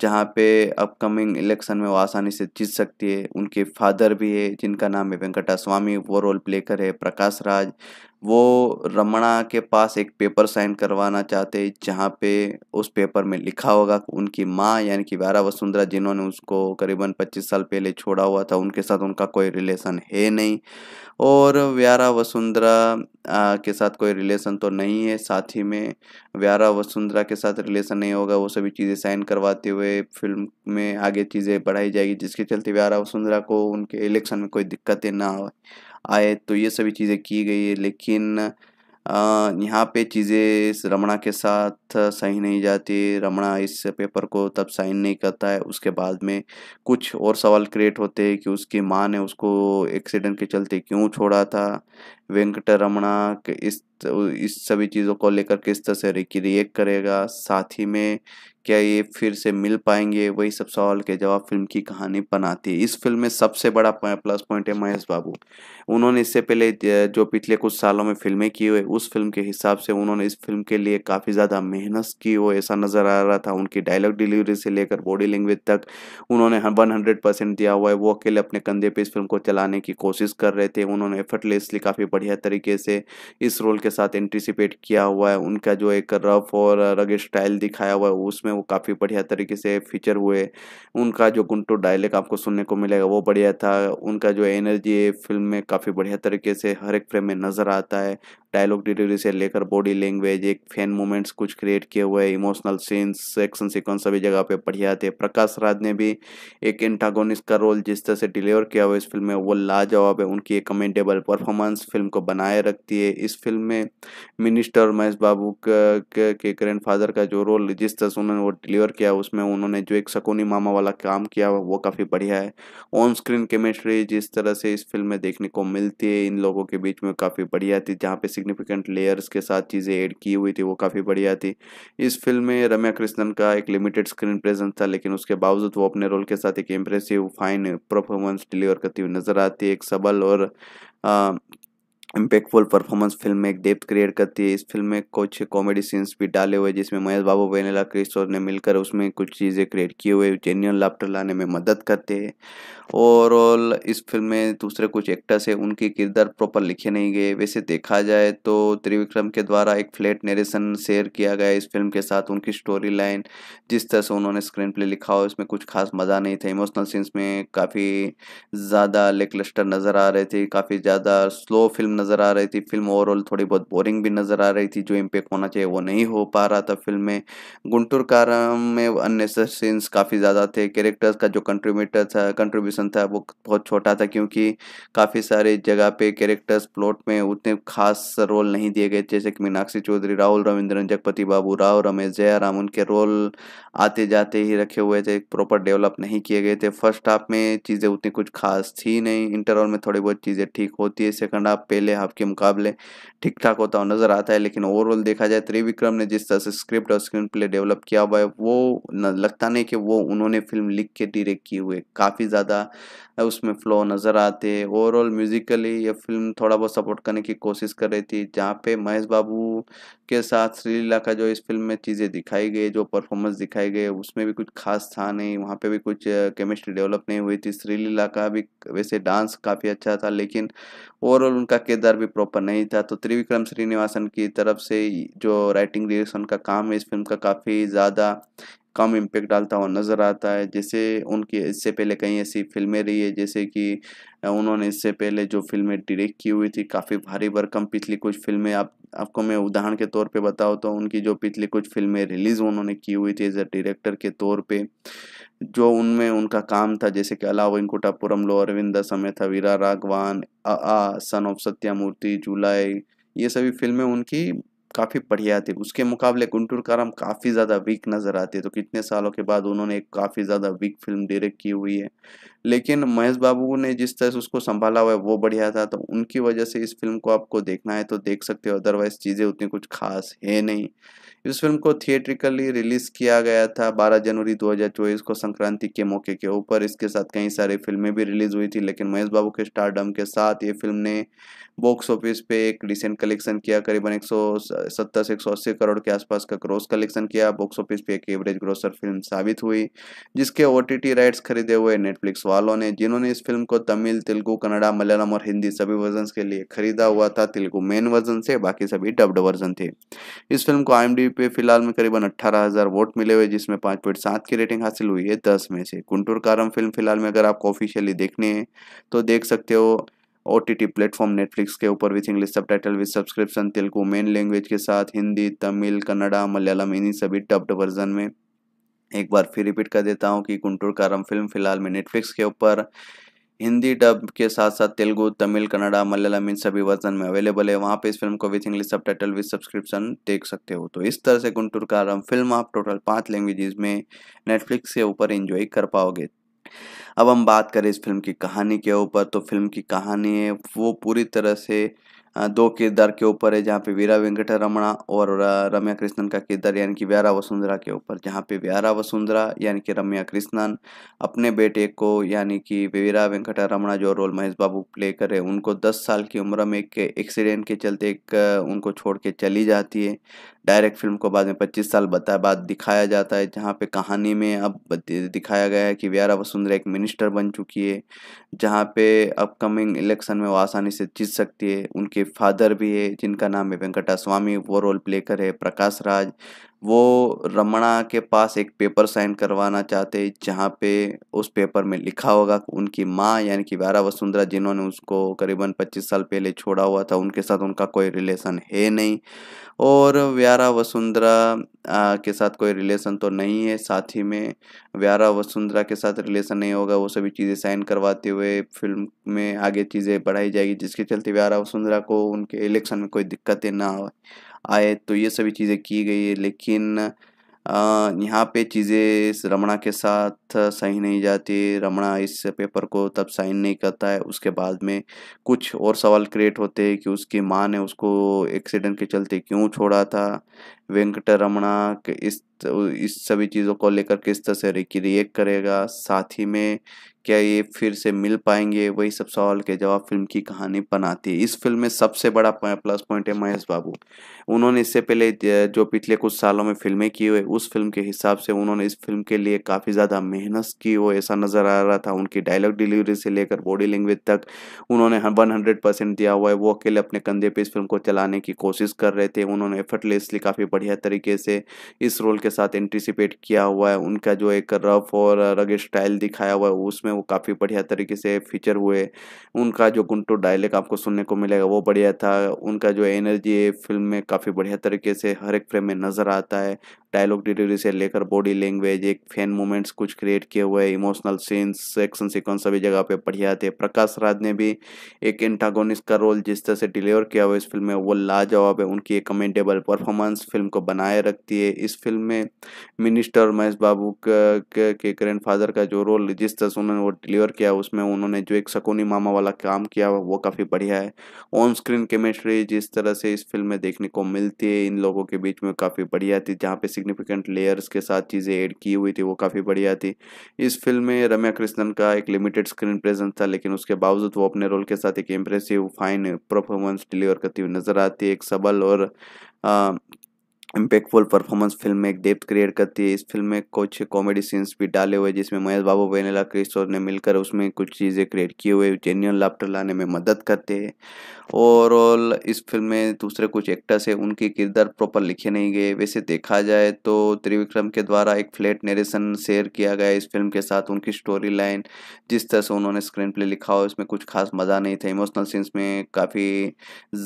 जहाँ पे अपकमिंग इलेक्शन में वो आसानी से जीत सकती है उनके फादर भी है जिनका नाम है वेंकटा स्वामी वो रोल प्ले करे प्रकाश राज वो रमणा के पास एक पेपर साइन करवाना चाहते जहाँ पे उस पेपर में लिखा होगा उनकी माँ यानी कि व्यारा वसुंधरा जिन्होंने उसको करीबन 25 साल पहले छोड़ा हुआ था उनके साथ उनका कोई रिलेशन है नहीं और व्यारा वसुंधरा के साथ कोई रिलेशन तो नहीं है साथ ही में व्यारा वसुंधरा के साथ रिलेशन नहीं होगा वो सभी चीज़ें साइन करवाते हुए फिल्म में आगे चीज़ें बढ़ाई जाएगी जिसके चलते व्यारा वसुंधरा को उनके इलेक्शन में कोई दिक्कतें ना आए आए तो ये सभी चीज़ें की गई है लेकिन यहाँ पे चीज़ें इस रमणा के साथ सही नहीं जाती रमणा इस पेपर को तब साइन नहीं करता है उसके बाद में कुछ और सवाल क्रिएट होते हैं कि उसकी माँ ने उसको एक्सीडेंट के चलते क्यों छोड़ा था वेंकट रमणा इस इस सभी चीज़ों को लेकर किस तरह से रिक्रिएट करेगा साथ ही में क्या ये फिर से मिल पाएंगे वही सब सवाल के जवाब फिल्म की कहानी बनाती है इस फिल्म में सबसे बड़ा प्लस पॉइंट है महेश बाबू उन्होंने इससे पहले जो पिछले कुछ सालों में फिल्में की हुई उस फिल्म के हिसाब से उन्होंने इस फिल्म के लिए काफ़ी ज़्यादा मेहनत की हो ऐसा नज़र आ रहा था उनकी डायलॉग डिलीवरी से लेकर बॉडी लैंग्वेज तक उन्होंने वन हंड्रेड परसेंट दिया हुआ है वो अकेले अपने कंधे पर इस फिल्म को चलाने की कोशिश कर रहे थे उन्होंने एफर्टलेसली काफ़ी बढ़िया तरीके से इस रोल के साथ एंटिसिपेट किया हुआ है उनका जो एक रफ और रग स्टाइल दिखाया हुआ है उसमें वो काफ़ी बढ़िया तरीके से फीचर हुए उनका जो गुंटू डायलैक्ट आपको सुनने को मिलेगा वो बढ़िया था उनका जो एनर्जी है फिल्म में काफ़ी बढ़िया तरीके से हर एक फ्रेम में नज़र आता है डायलॉग डिलीवरी से लेकर बॉडी लैंग्वेज एक फैन मोमेंट्स कुछ क्रिएट किए हुए इमोशनल सीन्स एक्शन सीक्वेंस सभी जगह पे बढ़िया थे प्रकाश राज ने भी एक एंटागोनिस्ट का रोल जिस तरह से डिलीवर किया हुआ इस फिल्म में वो लाजवाब है उनकी एक कमेंटेबल परफॉर्मेंस फिल्म उनको बनाए रखती है इस फिल्म में मिनिस्टर और महेश बाबू के, के ग्रैंड फादर का जो रोल जिस तरह से उन्होंने वो डिलीवर किया उसमें उन्होंने जो एक सकोनी मामा वाला काम किया वो काफ़ी बढ़िया है ऑन स्क्रीन केमिस्ट्री जिस तरह से इस फिल्म में देखने को मिलती है इन लोगों के बीच में काफ़ी बढ़िया थी जहाँ पे सिग्निफिकेंट लेयर्स के साथ चीज़ें ऐड की हुई थी वो काफ़ी बढ़िया थी इस फिल्म में रम्या कृष्णन का एक लिमिटेड स्क्रीन प्रेजेंस था लेकिन उसके बावजूद वो अपने रोल के साथ एक इम्प्रेसिव फाइन परफॉर्मेंस डिलीवर करती हुई नज़र आती है एक सबल और इम्पैक्टफुल परफॉर्मेंस फिल्म में एक डेप्थ क्रिएट करती है इस फिल्म में कुछ कॉमेडी सीन्स भी डाले हुए जिसमें महेश बाबू वेनेला क्रिस्टोर ने मिलकर उसमें कुछ चीज़ें क्रिएट किए हुए जेन्यून लाफ्टर लाने में मदद करते हैं ओवरऑल इस फिल्म में दूसरे कुछ एक्टर्स हैं उनके किरदार प्रॉपर लिखे नहीं गए वैसे देखा जाए तो त्रिविक्रम के द्वारा एक फ्लैट नरेशन शेयर किया गया इस फिल्म के साथ उनकी स्टोरी लाइन जिस तरह से उन्होंने स्क्रीन प्ले लिखा हो इसमें कुछ खास मज़ा नहीं था इमोशनल सीन्स में काफ़ी ज़्यादा लेकलस्टर नज़र आ रहे थे काफ़ी ज़्यादा स्लो फिल्म नज़र आ रही थी फिल्म ओवरऑल थोड़ी बहुत बोरिंग भी नज़र आ रही थी जो इम्पेक्ट होना चाहिए वो नहीं हो पा रहा था फिल्म में गुंटूर कारम में अननेसर सीन्स काफ़ी ज़्यादा थे कैरेक्टर्स का जो कंट्रीब्यूटर था कंट्रीब्यूशन था वो बहुत छोटा था क्योंकि काफ़ी सारे जगह पे कैरेक्टर्स प्लॉट में उतने खास रोल नहीं दिए गए जैसे कि मीनाक्षी चौधरी राहुल रविंद्रन जगपति बाबू राव रमेश जयाराम उनके रोल आते जाते ही रखे हुए थे प्रॉपर डेवलप नहीं किए गए थे फर्स्ट हाफ में चीज़ें उतनी कुछ खास थी नहीं इंटरवल में थोड़ी बहुत चीज़ें ठीक होती है सेकंड हाफ पहले पहले हाफ के मुकाबले ठीक ठाक होता हुआ नजर आता है लेकिन ओवरऑल देखा जाए त्रिविक्रम ने जिस तरह से स्क्रिप्ट और स्क्रीन प्ले डेवलप किया हुआ है वो लगता नहीं कि वो उन्होंने फिल्म लिख के डिरेक्ट किए हुए काफ़ी ज़्यादा उसमें फ्लो नज़र आते हैं ओवरऑल म्यूजिकली ये फिल्म थोड़ा बहुत सपोर्ट करने की कोशिश कर रही थी जहाँ पे महेश बाबू के साथ श्रीलीला का जो इस फिल्म में चीज़ें दिखाई गई जो परफॉर्मेंस दिखाई गई उसमें भी कुछ खास था नहीं वहाँ पे भी कुछ केमिस्ट्री डेवलप नहीं हुई थी श्रीलीला का भी वैसे डांस काफ़ी अच्छा था लेकिन ओवरऑल उनका किरदार भी प्रॉपर नहीं था तो त्रिविक्रम श्रीनिवासन की तरफ से जो राइटिंग डिरेक्शन का काम है इस फिल्म का काफ़ी ज़्यादा कम इम्पेक्ट डालता हुआ नज़र आता है जैसे उनकी इससे पहले कई ऐसी फिल्में रही है जैसे कि उन्होंने इससे पहले जो फिल्में डायरेक्ट की हुई थी काफ़ी भारी भरकम पिछली कुछ फिल्में आप आपको मैं उदाहरण के तौर पे बताऊँ तो उनकी जो पिछली कुछ फिल्में रिलीज़ उन्होंने की हुई थी एज अ डायरेक्टर के तौर पे जो उनमें उनका काम था जैसे कि अला वेंकुटापुरम लो समय था वीरा राघवान अ सन ऑफ सत्यामूर्ति जुलाई ये सभी फिल्में उनकी काफ़ी बढ़िया थी उसके मुकाबले गुंटूर काराम काफ़ी ज़्यादा वीक नज़र आती है तो कितने सालों के बाद उन्होंने एक काफ़ी ज़्यादा वीक फिल्म डायरेक्ट की हुई है लेकिन महेश बाबू ने जिस तरह से उसको संभाला हुआ है वो बढ़िया था तो उनकी वजह से इस फिल्म को आपको देखना है तो देख सकते हो अदरवाइज चीज़ें उतनी कुछ खास है नहीं इस फिल्म को थिएट्रिकली रिलीज किया गया था 12 जनवरी 2024 को संक्रांति के मौके के ऊपर इसके साथ कई सारी फिल्में भी रिलीज हुई थी लेकिन महेश बाबू के स्टारडम के साथ ये फिल्म ने बॉक्स ऑफिस पे एक रिसेंट कलेक्शन किया करीबन एक सत्तर से एक करोड़ के आसपास का ग्रोस कलेक्शन किया बॉक्स ऑफिस पे एक एवरेज ग्रोसर फिल्म साबित हुई जिसके ओ राइट्स खरीदे हुए नेटफ्लिक्स वालों ने जिन्होंने इस फिल्म को तमिल तेलुगू कन्नड़ा मलयालम और हिंदी सभी वर्जन के लिए खरीदा हुआ था तेलुगू मेन वर्जन से बाकी सभी डब्ड वर्जन थे इस फिल्म को आई पे फिलहाल में करीबन 18,000 वोट मिले हुए जिसमें पांच पॉइंट सात की रेटिंग हासिल हुई है दस में से कुंटूर कारम फिल्म फिलहाल में अगर आपको ऑफिशियली देखने हैं तो देख सकते हो O T T platform Netflix के ऊपर with English subtitle with subscription Telugu main language के साथ हिंदी तमिल कन्नड़ा मलयालम इन्हीं सभी डब्ड वर्जन में एक बार फिर रिपीट कर देता हूँ कि कुंटूर कारम फिल्म फिलहाल में नेटफ्लिक्स के ऊपर हिंदी डब के साथ साथ तेलुगु तमिल कन्नड़ा मलयालम इन सभी वर्जन में अवेलेबल है वहाँ पे इस फिल्म को with English subtitle with subscription देख सकते हो तो इस तरह से गुंटूर का आरम फिल्म आप टोटल पाँच लैंग्वेजेस में नेटफ्लिक्स के ऊपर इंजॉय कर पाओगे अब हम बात करें इस फिल्म की कहानी के ऊपर तो फिल्म की कहानी है वो पूरी तरह से दो किरदार के ऊपर है जहाँ पे वीरा वेंकट रमणा और रम्या कृष्णन का किरदार यानी कि व्यारा वसुंधरा के ऊपर जहाँ पे व्यारा वसुंधरा यानी कि रम्या कृष्णन अपने बेटे को यानी कि वीरा वेंकट रमणा जो रोल महेश बाबू प्ले करे उनको दस साल की उम्र में एक एक्सीडेंट के चलते एक उनको छोड़ के चली जाती है डायरेक्ट फिल्म को बाद में 25 साल बताए बाद दिखाया जाता है जहाँ पे कहानी में अब दिखाया गया है कि व्यारा वसुंधरा एक मिनिस्टर बन चुकी है जहाँ पे अपकमिंग इलेक्शन में वो आसानी से जीत सकती है उनके फादर भी है जिनका नाम है वेंकटा स्वामी वो रोल प्ले करे प्रकाश राज वो रमणा के पास एक पेपर साइन करवाना चाहते जहाँ पे उस पेपर में लिखा होगा उनकी माँ यानी कि व्यारा वसुंधरा जिन्होंने उसको करीबन 25 साल पहले छोड़ा हुआ था उनके साथ उनका कोई रिलेशन है नहीं और व्यारा वसुंधरा के साथ कोई रिलेशन तो नहीं है साथ ही में व्यारा वसुंधरा के साथ रिलेशन नहीं होगा वो सभी चीज़ें साइन करवाते हुए फिल्म में आगे चीज़ें बढ़ाई जाएगी जिसके चलते व्यारा वसुंधरा को उनके इलेक्शन में कोई दिक्कतें ना आए आए तो ये सभी चीज़ें की गई है लेकिन यहाँ पे चीज़ें इस रमणा के साथ सही नहीं जाती रमणा इस पेपर को तब साइन नहीं करता है उसके बाद में कुछ और सवाल क्रिएट होते हैं कि उसकी माँ ने उसको एक्सीडेंट के चलते क्यों छोड़ा था वेंकट रमणा के इस इस सभी चीज़ों को लेकर किस तरह से रिक्रिएट करेगा साथ ही में क्या ये फिर से मिल पाएंगे वही सब सवाल के जवाब फिल्म की कहानी बनाती है इस फिल्म में सबसे बड़ा प्लस पॉइंट है महेश बाबू उन्होंने इससे पहले जो पिछले कुछ सालों में फिल्में की हुई उस फिल्म के हिसाब से उन्होंने इस फिल्म के लिए काफ़ी ज़्यादा मेहनत की हो ऐसा नज़र आ रहा था उनकी डायलॉग डिलीवरी से लेकर बॉडी लैंग्वेज तक उन्होंने वन हंड्रेड परसेंट दिया हुआ है वो अकेले अपने कंधे पर इस फिल्म को चलाने की कोशिश कर रहे थे उन्होंने एफर्टलेसली काफ़ी बढ़िया तरीके से इस रोल के साथ एंटिसिपेट किया हुआ है उनका जो एक रफ और रग स्टाइल दिखाया हुआ है उसमें वो काफ़ी बढ़िया तरीके से फीचर हुए उनका जो गुंटू डायलैक्ट आपको सुनने को मिलेगा वो बढ़िया था उनका जो एनर्जी है फिल्म में काफ़ी बढ़िया तरीके से हर एक फ्रेम में नज़र आता है डायलॉग डिलीवरी से लेकर बॉडी लैंग्वेज एक फैन मोमेंट्स कुछ क्रिएट किए हुए इमोशनल सीन्स एक्शन सीक्वेंस सभी जगह पे बढ़िया थे प्रकाश राज ने भी एक एंटागोनिस्ट का रोल जिस तरह से डिलीवर किया हुआ इस फिल्म में वो लाजवाब है उनकी एक कमेंटेबल परफॉर्मेंस फिल्म उनको बनाए रखती है इस फिल्म में मिनिस्टर और महेश बाबू के, के ग्रैंड फादर का जो रोल जिस तरह से उन्होंने वो डिलीवर किया उसमें उन्होंने जो एक सकोनी मामा वाला काम किया वो काफ़ी बढ़िया है ऑन स्क्रीन केमिस्ट्री जिस तरह से इस फिल्म में देखने को मिलती है इन लोगों के बीच में काफ़ी बढ़िया थी जहाँ पे सिग्निफिकेंट लेयर्स के साथ चीज़ें ऐड की हुई थी वो काफ़ी बढ़िया थी इस फिल्म में रम्या कृष्णन का एक लिमिटेड स्क्रीन प्रेजेंस था लेकिन उसके बावजूद वो अपने रोल के साथ एक इम्प्रेसिव फाइन परफॉर्मेंस डिलीवर करती हुई नज़र आती है एक सबल और इम्पैक्टफुल परफॉर्मेंस फिल्म में एक डेप्थ क्रिएट करती है इस फिल्म में कुछ कॉमेडी सीन्स भी डाले हुए जिसमें महेश बाबू वेनेला क्रिस्टोर ने मिलकर उसमें कुछ चीज़ें क्रिएट किए हुए जेन्यून लाफ्टर लाने में मदद करते हैं ओवरऑल इस फिल्म में दूसरे कुछ एक्टर्स हैं उनके किरदार प्रॉपर लिखे नहीं गए वैसे देखा जाए तो त्रिविक्रम के द्वारा एक फ्लैट नरेशन शेयर किया गया इस फिल्म के साथ उनकी स्टोरी लाइन जिस तरह से उन्होंने स्क्रीन प्ले लिखा हो इसमें कुछ खास मज़ा नहीं था इमोशनल सीन्स में काफ़ी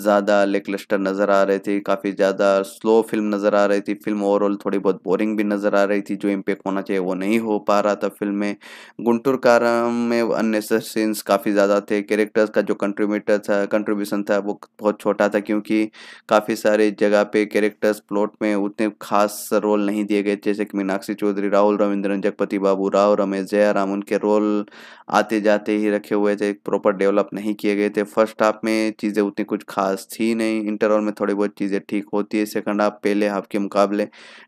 ज़्यादा लेकलस्टर नज़र आ रहे थे काफ़ी ज़्यादा स्लो फिल्म नज़र आ रही थी फिल्म ओवरऑल थोड़ी बहुत बोरिंग भी नज़र आ रही थी जो इम्पेक्ट होना चाहिए वो नहीं हो पा रहा था फिल्म में गुंटूर कारम में अननेसर सीन्स काफ़ी ज़्यादा थे कैरेक्टर्स का जो कंट्रीब्यूटर था कंट्रीब्यूशन था वो बहुत छोटा था क्योंकि काफ़ी सारे जगह पे कैरेक्टर्स प्लॉट में उतने खास रोल नहीं दिए गए जैसे कि मीनाक्षी चौधरी राहुल रविंद्रन जगपति बाबू राव रमेश जयाराम उनके रोल आते जाते ही रखे हुए थे प्रॉपर डेवलप नहीं किए गए थे फर्स्ट हाफ में चीज़ें उतनी कुछ खास थी नहीं इंटरवल में थोड़ी बहुत चीज़ें ठीक होती है सेकंड हाफ पहले पहले हाफ के मुकाबले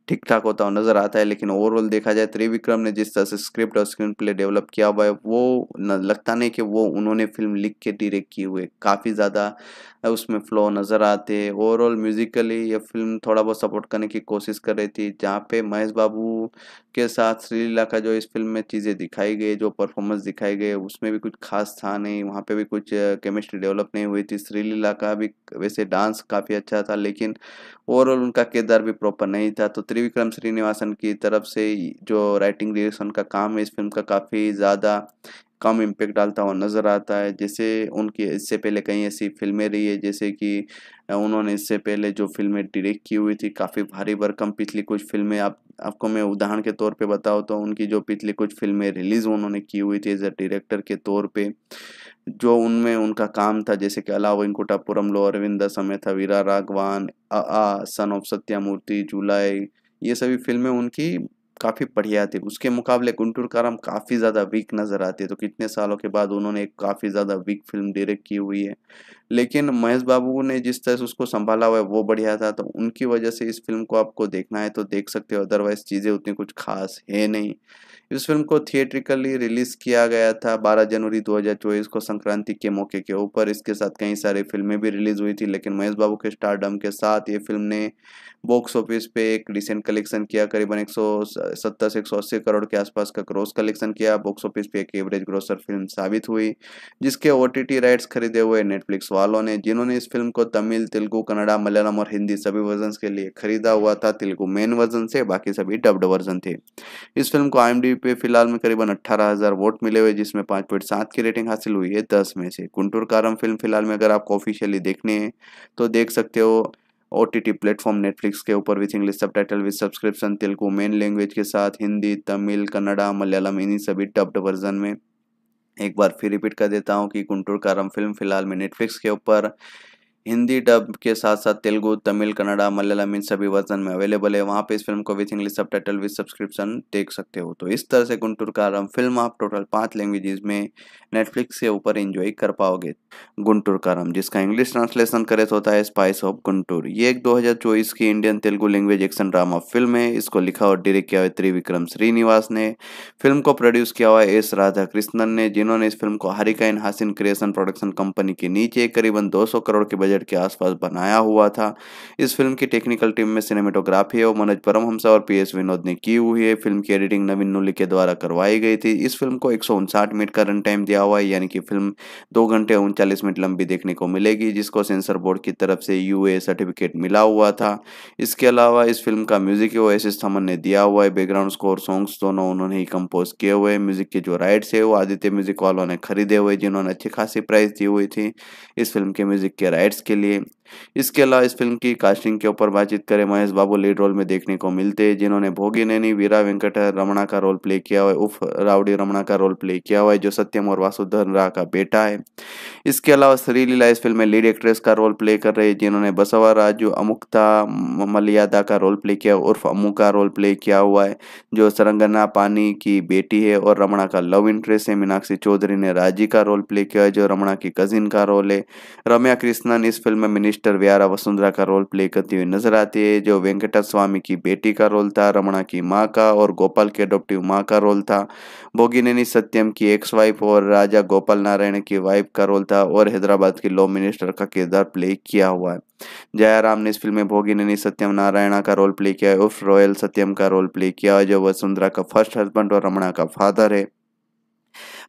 ठीक ठाक होता हुआ नजर आता है लेकिन ओवरऑल देखा जाए त्रिविक्रम ने जिस तरह से स्क्रिप्ट और स्क्रीन प्ले डेवलप किया हुआ है वो लगता नहीं कि वो उन्होंने फिल्म लिख के डिरेक्ट किए हुए काफ़ी ज़्यादा उसमें फ्लो नज़र आते हैं ओवरऑल म्यूजिकली ये फिल्म थोड़ा बहुत सपोर्ट करने की कोशिश कर रही थी जहाँ पे महेश बाबू के साथ श्रीलीला का जो इस फिल्म में चीज़ें दिखाई गई जो परफॉर्मेंस दिखाई गई उसमें भी कुछ खास था नहीं वहाँ पे भी कुछ केमिस्ट्री डेवलप नहीं हुई थी श्रीलीला का भी वैसे डांस काफ़ी अच्छा था लेकिन ओवरऑल उनका किरदार भी प्रॉपर नहीं था तो त्रिविक्रम श्रीनिवासन की तरफ से जो राइटिंग डिरेक्शन का काम है इस फिल्म का काफ़ी ज़्यादा कम इम्पेक्ट डालता हुआ नज़र आता है जैसे उनकी इससे पहले कई ऐसी फिल्में रही है जैसे कि उन्होंने इससे पहले जो फिल्में डायरेक्ट की हुई थी काफ़ी भारी भरकम पिछली कुछ फिल्में आप आपको मैं उदाहरण के तौर पे बताऊँ तो उनकी जो पिछली कुछ फिल्में रिलीज़ उन्होंने की हुई थी एज अ डायरेक्टर के तौर पे जो उनमें उनका काम था जैसे कि अला वेंकुटापुरम लो अरविंद समय था वीरा राघवान अ सन ऑफ सत्यामूर्ति जुलाई ये सभी फिल्में उनकी काफ़ी बढ़िया थे उसके मुकाबले गुंटूर काराम काफ़ी ज़्यादा वीक नज़र आते हैं तो कितने सालों के बाद उन्होंने एक काफ़ी ज़्यादा वीक फिल्म डायरेक्ट की हुई है लेकिन महेश बाबू ने जिस तरह से उसको संभाला हुआ है वो बढ़िया था तो उनकी वजह से इस फिल्म को आपको देखना है तो देख सकते हो अदरवाइज चीज़ें उतनी कुछ खास है नहीं इस फिल्म को थिएट्रिकली रिलीज किया गया था 12 जनवरी 2024 को संक्रांति के मौके के ऊपर इसके साथ कई सारी फिल्में भी रिलीज हुई थी लेकिन महेश बाबू के स्टारडम के साथ ये फिल्म ने बॉक्स ऑफिस पे एक रिसेंट कलेक्शन किया करीबन एक सत्तर से एक करोड़ के आसपास का ग्रोस कलेक्शन किया बॉक्स ऑफिस पे एक एवरेज ग्रोसर फिल्म साबित हुई जिसके ओ राइट्स खरीदे हुए नेटफ्लिक्स वालों ने जिन्होंने इस फिल्म को तमिल तेलुगू कन्नड़ा मलयालम और हिंदी सभी वर्जन के लिए खरीदा हुआ था तेलुगू मेन वर्जन से बाकी सभी डब्ड वर्जन थे इस फिल्म को आई बीजेपी पे फिलहाल में करीबन 18,000 वोट मिले हुए जिसमें पांच पॉइंट सात की रेटिंग हासिल हुई है दस में से कुंटूर कारम फिल्म फिलहाल में अगर आपको ऑफिशियली देखने हैं तो देख सकते हो O T T platform Netflix के ऊपर with English subtitle with subscription Telugu main language के साथ हिंदी तमिल कन्नडा मलयालम इन्हीं सभी डब्ड वर्जन में एक बार फिर रिपीट कर देता हूँ कि कुंटूर कारम फिल्म फिलहाल में नेटफ्लिक्स के ऊपर हिंदी डब के साथ साथ तेलुगु तमिल कन्नड़ा मलयालम इन सभी वर्जन में अवेलेबल है वहाँ पे इस फिल्म को with English subtitle with subscription देख सकते हो तो इस तरह से गुंटूर का आराम फिल्म आप टोटल पाँच लैंग्वेजेस में नेटफ्लिक्स के ऊपर एंजॉय कर पाओगे गुंटूर काराम जिसका इंग्लिश ट्रांसलेशन करे तो होता है स्पाइस ऑफ गुंटूर ये एक दो की Indian Telugu language action drama film है इसको लिखा और डायरेक्ट किया हुआ त्रिविक्रम श्रीनिवास ने फिल्म को प्रोड्यूस किया हुआ एस राधा कृष्णन ने जिन्होंने इस फिल्म को Haarika and Hassine creation production company के नीचे करीबन दो करोड़ के बजट देर के आसपास बनाया हुआ था इस फिल्म की टेक्निकल टीम में सिनेमेटोग्राफी और मनोज परमहंसा और पी एस विनोद ने की हुई है फिल्म की एडिटिंग नवीन नुली के द्वारा करवाई गई थी इस फिल्म को एक मिनट का रन टाइम दिया हुआ है यानी कि फिल्म दो घंटे उनचालीस मिनट लंबी देखने को मिलेगी जिसको सेंसर बोर्ड की तरफ से यू सर्टिफिकेट मिला हुआ था इसके अलावा इस फिल्म का म्यूजिक वो एस एस थमन ने दिया हुआ है बैकग्राउंड स्कोर सॉन्ग्स दोनों उन्होंने ही कंपोज किए हुए हैं म्यूजिक के जो राइट्स है वो आदित्य म्यूजिक वालों ने खरीदे हुए जिन्होंने अच्छी खासी प्राइस दी हुई थी इस फिल्म के म्यूजिक के राइट्स के लिए इसके अलावा इस फिल्म की कास्टिंग के ऊपर बातचीत करें महेश बाबू लीड रोल में देखने को मिलते हैं जिन्होंने भोगी नैनी वीरा वेंकट रमणा का रोल प्ले किया हुआ है उफ रावड़ी रमणा का रोल प्ले किया हुआ है जो सत्यम और वासुधर राह का बेटा है इसके अलावा श्री लीला इस फिल्म में लीड एक्ट्रेस का रोल प्ले कर रही है जिन्होंने बसवा राजू अमुक्ता मलियादा का रोल प्ले किया उर्फ अमू का रोल प्ले किया हुआ है जो सरंगना पानी की बेटी है और रमणा का लव इंटरेस्ट है मीनाक्षी चौधरी ने राजी का रोल प्ले किया है जो रमणा की कजिन का रोल है रम्या कृष्णन इस फिल्म में सिस्टर व्यारा वसुंधरा का रोल प्ले करती हुई नजर आती है जो वेंकटा स्वामी की बेटी का रोल था रमणा की माँ का और गोपाल के अडोप्टिव माँ का रोल था बोगिनेनी सत्यम की एक्स वाइफ और राजा गोपाल नारायण की वाइफ का रोल था और हैदराबाद की लॉ मिनिस्टर का किरदार प्ले किया हुआ है जयाराम ने इस फिल्म में भोगिनी सत्यम नारायणा का रोल प्ले किया उर्फ रॉयल सत्यम का रोल प्ले किया जो वसुंधरा का फर्स्ट हस्बैंड और रमणा का फादर है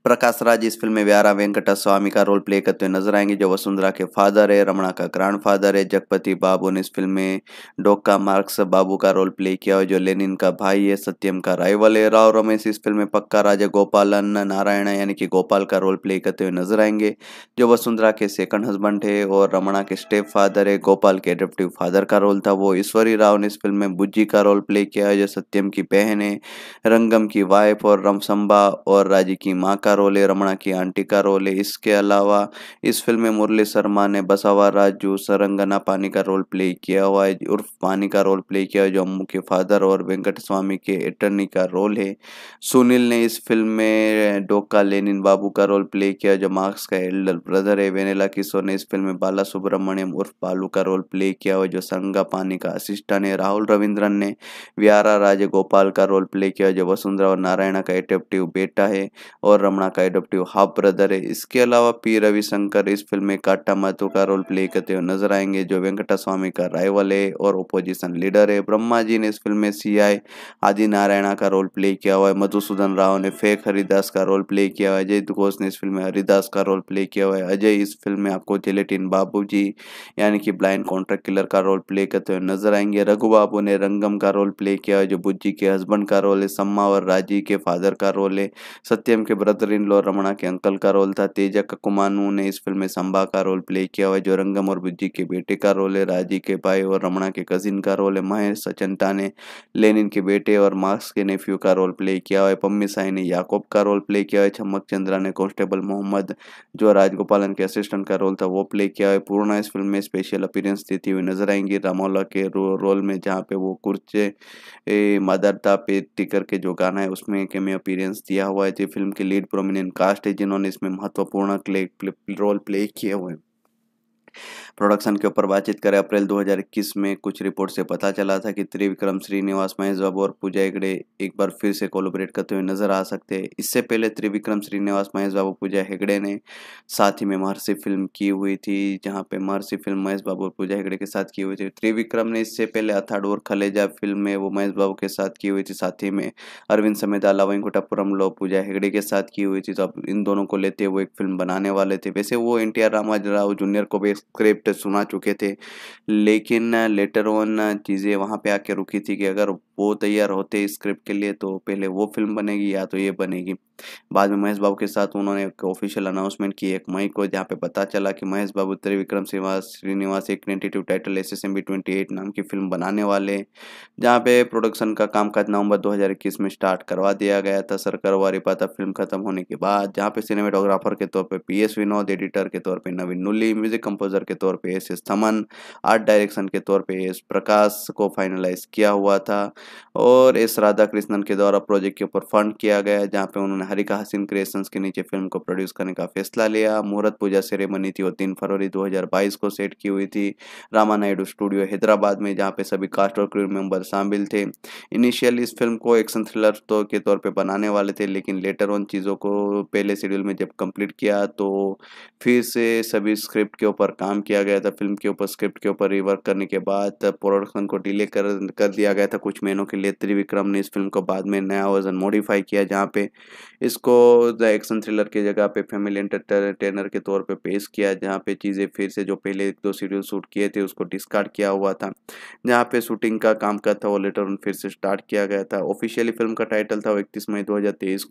प्रकाश राज इस फिल्म में व्यारा वेंकटा स्वामी का रोल प्ले करते हुए नजर आएंगे जो वसुंधरा के फादर है रमणा का ग्रांड फादर है जगपति बाबू ने इस फिल्म में डोका मार्क्स बाबू का रोल प्ले किया है जो लेनिन का भाई है सत्यम का राइवल है राव रमेश इस फिल्म में पक्का राजा गोपालन नारायण यानी कि गोपाल का रोल प्ले करते हुए नजर आएंगे जो वसुंधरा के सेकंड हस्बैंड है और रमणा के स्टेप फादर है गोपाल के एडेप्टिव फादर का रोल था वो ईश्वरी राव ने इस फिल्म में बुज्जी का रोल प्ले किया है जो सत्यम की बहन है रंगम की वाइफ और रमसंबा और राजी की माँ का रोल है रमणा की आंटी का रोल है इसके अलावा इस फिल्म में मुरली शर्मा ने बसावा राजू सरंगना पानी का रोल प्ले किया हुआ है उर्फ पानी का रोल प्ले किया जो अम्मू के फादर और वेंकट स्वामी के अटर्नी का रोल है सुनील ने इस फिल्म में डोका लेनिन बाबू का रोल प्ले किया जो मार्क्स का एल्डर ब्रदर है वेनेला किशोर ने इस फिल्म में बाला सुब्रमण्यम उर्फ बालू का रोल प्ले किया हुआ जो संगा पानी का असिस्टेंट है राहुल रविंद्रन ने व्यारा राजे गोपाल का रोल प्ले किया जो वसुंधरा और नारायण का एटेप्टिव बेटा है और रमण रमणा का एडोप्टिव हाफ ब्रदर है इसके अलावा पी रविशंकर इस फिल्म में काटा महत्व का रोल प्ले करते हुए नजर आएंगे जो वेंकटा स्वामी का राइवल है और ओपोजिशन लीडर है ब्रह्मा जी ने इस फिल्म में सी आई आदि नारायणा का रोल प्ले किया हुआ है मधुसूदन राव ने फेक हरिदास का रोल प्ले किया हुआ है अजय घोष ने इस फिल्म में हरिदास का रोल प्ले किया हुआ है अजय इस फिल्म में आपको जेलेटिन बाबू जी यानी कि ब्लाइंड कॉन्ट्रैक्ट किलर का रोल प्ले करते हुए नजर आएंगे रघु बाबू ने रंगम का रोल प्ले किया है जो बुज्जी के हस्बैंड का रोल है सम्मा और राजी के फादर का रोल है सत्यम के brother father in law Ramana के अंकल का रोल था तेजा ककुमानू ने इस फिल्म में संभा का रोल प्ले किया हुआ जो रंगम और बुज्जी के बेटे का रोल है राजी के भाई और रमणा के कजिन का रोल है महेश सचंता ने लेनिन के बेटे और मार्क्स के नेफ्यू का रोल प्ले किया हुआ पम्मी साई ने याकोब का रोल प्ले किया हुआ चमक चंद्रा ने कॉन्स्टेबल मोहम्मद जो राजगोपालन के असिस्टेंट का रोल था वो प्ले किया हुआ पूर्णा इस फिल्म में स्पेशल अपीरेंस देती हुई नजर आएंगी रामोला के रोल में जहाँ पे वो कुर्चे मदरता पे टिकर के जो गाना है उसमें केमियो अपीयरेंस दिया हुआ है जो फिल्म के लीड प्रोमिनेंट कास्ट है जिन्होंने इसमें महत्वपूर्ण रोल प्ले किए हुए हैं प्रोडक्शन के ऊपर बातचीत करें अप्रैल 2021 में कुछ रिपोर्ट से पता चला था कि त्रिविक्रम श्रीनिवास महेश बाबू और पूजा हेगड़े एक बार फिर से कोलोबरेट करते हुए नजर आ सकते हैं इससे पहले त्रिविक्रम श्रीनिवास महेश बाबू पूजा हेगड़े ने साथ ही में महर्षि फिल्म की हुई थी जहां पे महर्षि फिल्म महेश बाबू और पूजा हेगड़े के साथ की हुई थी त्रिविक्रम ने इससे पहले अथाड़ और खलेजा फिल्म में वो महेश बाबू के साथ की हुई थी साथ ही में अरविंद समेत वैंकुटापुरम लो पूजा हेगड़े के साथ की हुई थी तो अब इन दोनों को लेते हुए एक फिल्म बनाने वाले थे वैसे वो एन टी आर जूनियर को भी स्क्रिप्ट सुना चुके थे लेकिन लेटर ऑन चीज़ें वहाँ पे आके रुकी थी कि अगर वो तैयार होते स्क्रिप्ट के लिए तो पहले वो फिल्म बनेगी या तो ये बनेगी बाद में महेश बाबू के साथ उन्होंने एक ऑफिशियल अनाउंसमेंट की एक मई को जहाँ पे पता चला कि महेश बाबू त्रिविक्रम श्रीनिवास एक tentative title S S M B twenty eight नाम की फिल्म बनाने वाले जहाँ पे प्रोडक्शन का कामकाज नवंबर इक्कीस में स्टार्ट करवा दिया गया था सरकार वारिपाता फिल्म खत्म होने के बाद जहाँ पे सिनेमाटोग्राफर के तौर पर पी एस विनोद एडिटर के तौर पर नवीन नुली म्यूजिक कंपोजर के तौर पर S S Thaman art direction के तौर पर एस प्रकाश को फाइनलाइज किया हुआ था और इस राधा कृष्णन के द्वारा प्रोजेक्ट के ऊपर फंड किया गया है जहाँ पे उन्होंने हरिका हसीन क्रिएशंस के नीचे फिल्म को प्रोड्यूस करने का फैसला लिया मुहूर्त पूजा सेरेमनी थी वो तीन फरवरी 2022 को सेट की हुई थी रामा नायडू स्टूडियो हैदराबाद में जहाँ पे सभी कास्ट और क्रू मेम्बर शामिल थे इनिशियली इस फिल्म को एक्शन थ्रिलर तो के तौर पर बनाने वाले थे लेकिन लेटर ऑन चीज़ों को पहले शेड्यूल में जब कंप्लीट किया तो फिर से सभी स्क्रिप्ट के ऊपर काम किया गया था फिल्म के ऊपर स्क्रिप्ट के ऊपर रिवर्क करने के बाद प्रोडक्शन को डिले कर कर दिया गया था कुछ महीने लाइनों के लिए त्रिविक्रम ने इस फिल्म को बाद में नया वर्जन मॉडिफाई किया जहाँ पे इसको द एक्शन थ्रिलर की जगह पे फैमिली एंटरटेनर के तौर पे पेश किया जहाँ पे चीज़ें फिर से जो पहले एक दो सीरियल शूट किए थे उसको डिस्कार्ड किया हुआ था जहाँ पे शूटिंग का काम का था वो लेटर ऑन फिर से स्टार्ट किया गया था ऑफिशियली फिल्म का टाइटल था वो इकतीस मई दो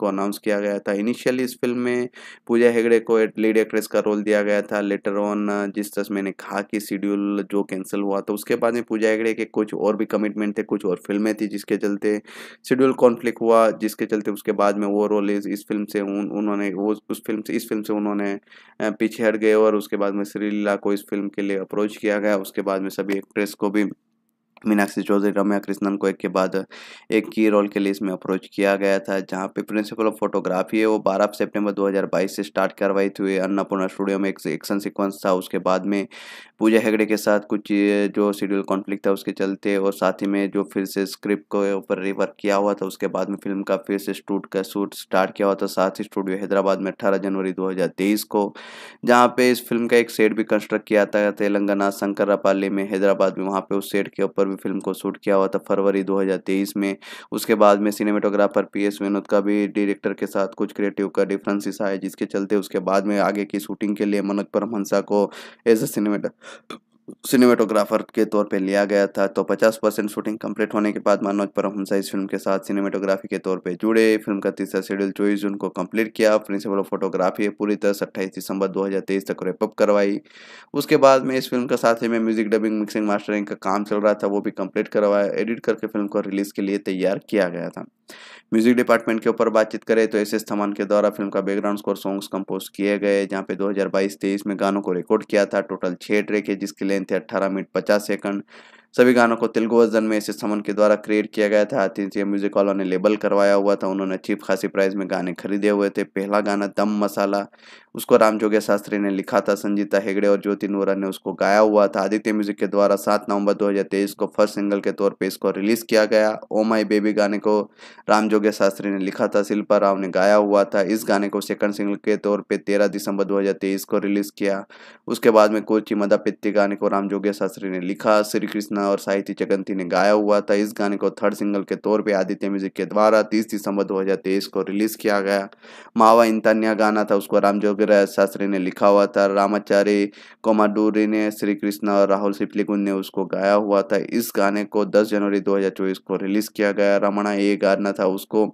को अनाउंस किया गया था इनिशियली इस फिल्म में पूजा हेगड़े को लीड एक्ट्रेस का रोल दिया गया था लेटर ऑन जिस तरह मैंने कहा कि शेड्यूल जो कैंसिल हुआ था उसके बाद में पूजा हेगड़े के कुछ और भी कमिटमेंट थे कुछ और फिल्में थी जिसके चलते शेड्यूल कॉन्फ्लिक्ट हुआ जिसके चलते उसके बाद में वो रोल इस फिल्म से उन, उन्होंने वो उस फिल्म से इस फिल्म से उन्होंने पीछे हट गए और उसके बाद में श्रीलीला को इस फिल्म के लिए अप्रोच किया गया उसके बाद में सभी एक्ट्रेस को भी मीनाक्षी चौधरी रम्या कृष्णन को एक के बाद एक की रोल के लिए इसमें अप्रोच किया गया था जहां पे प्रिंसिपल ऑफ फोटोग्राफी है वो 12 सितंबर 2022 से स्टार्ट करवाई थी अन्नापूर्णा स्टूडियो में एक एक्शन सीक्वेंस था उसके बाद में पूजा हेगड़े के साथ कुछ जो शेड्यूल कॉन्फ्लिक्ट था उसके चलते और साथ ही में जो फिर से स्क्रिप्ट को ऊपर रिवर्क किया हुआ था उसके बाद में फिल्म का फिर से स्टूट का शूट स्टार्ट किया हुआ था साथ ही स्टूडियो हैदराबाद में अट्ठारह जनवरी दो को जहाँ पे इस फिल्म का एक सेट भी कंस्ट्रक्ट किया था तेलंगाना शंकर में हैदराबाद में वहाँ पे उस सेट के ऊपर पर भी फिल्म को शूट किया हुआ था फरवरी 2023 में उसके बाद में सिनेमेटोग्राफर पी एस विनोद का भी डायरेक्टर के साथ कुछ क्रिएटिव का डिफरेंसेस आया जिसके चलते उसके बाद में आगे की शूटिंग के लिए मनोज परमहंसा को एज ए सिनेमेटर सिनेमेटोग्राफर के तौर पे लिया गया था तो 50 परसेंट शूटिंग कंप्लीट होने के बाद मनोज परमहंसा इस फिल्म के साथ सिनेमेटोग्राफी के तौर पे जुड़े फिल्म का तीसरा शेड्यूल चौबीस जून को कंप्लीट किया प्रिंसिपल ऑफ फोटोग्राफी पूरी तरह से अट्ठाईस दिसंबर 2023 तक रेपअप करवाई उसके बाद में इस फिल्म का साथ ही में म्यूजिक डबिंग मिक्सिंग मास्टरिंग का काम चल रहा था वो भी कंप्लीट करवाया एडिट करके फिल्म को रिलीज के लिए तैयार किया गया था म्यूजिक डिपार्टमेंट के ऊपर बातचीत करें तो एस एस थमान के द्वारा फिल्म का बैकग्राउंड स्कोर सॉन्ग्स कंपोज किए गए जहाँ पे 2022-23 में गानों को रिकॉर्ड किया था टोटल छः ट्रैक है जिसकी लेंथ है अट्ठारह मिनट पचास सेकंड सभी गानों को तेलुगु वर्जन में एस एस थमन के द्वारा क्रिएट किया गया था आतिथ्य म्यूजिक वालों ने लेबल करवाया हुआ था उन्होंने अच्छी खासी प्राइस में गाने खरीदे हुए थे पहला गाना दम मसाला उसको राम जोगे शास्त्री ने लिखा था संजीता हेगड़े और ज्योति नोरा ने उसको गाया हुआ था आदित्य म्यूजिक के द्वारा सात नवंबर 2023 को फर्स्ट सिंगल के तौर पे इसको रिलीज किया गया ओ माई बेबी गाने को राम जोगे शास्त्री ने लिखा था शिल्पा राव ने गाया हुआ था इस गाने को सेकंड सिंगल के तौर पर तेरह दिसंबर दो को रिलीज किया उसके बाद में कोची मदा पित्ती गाने को राम जोगे शास्त्री ने लिखा श्री कृष्णा और साहित्य जगंती ने गाया हुआ था इस गाने को थर्ड सिंगल के तौर पर आदित्य म्यूजिक के द्वारा तीस दिसंबर दो को रिलीज किया गया मावा इंतान्या गाना था उसको राम त्यागराज शास्त्री ने लिखा हुआ था रामाचारी कोमाडूरी ने श्री कृष्ण और राहुल सिपलीगुन ने उसको गाया हुआ था इस गाने को 10 जनवरी 2024 को रिलीज़ किया गया रमणा ये गाना था उसको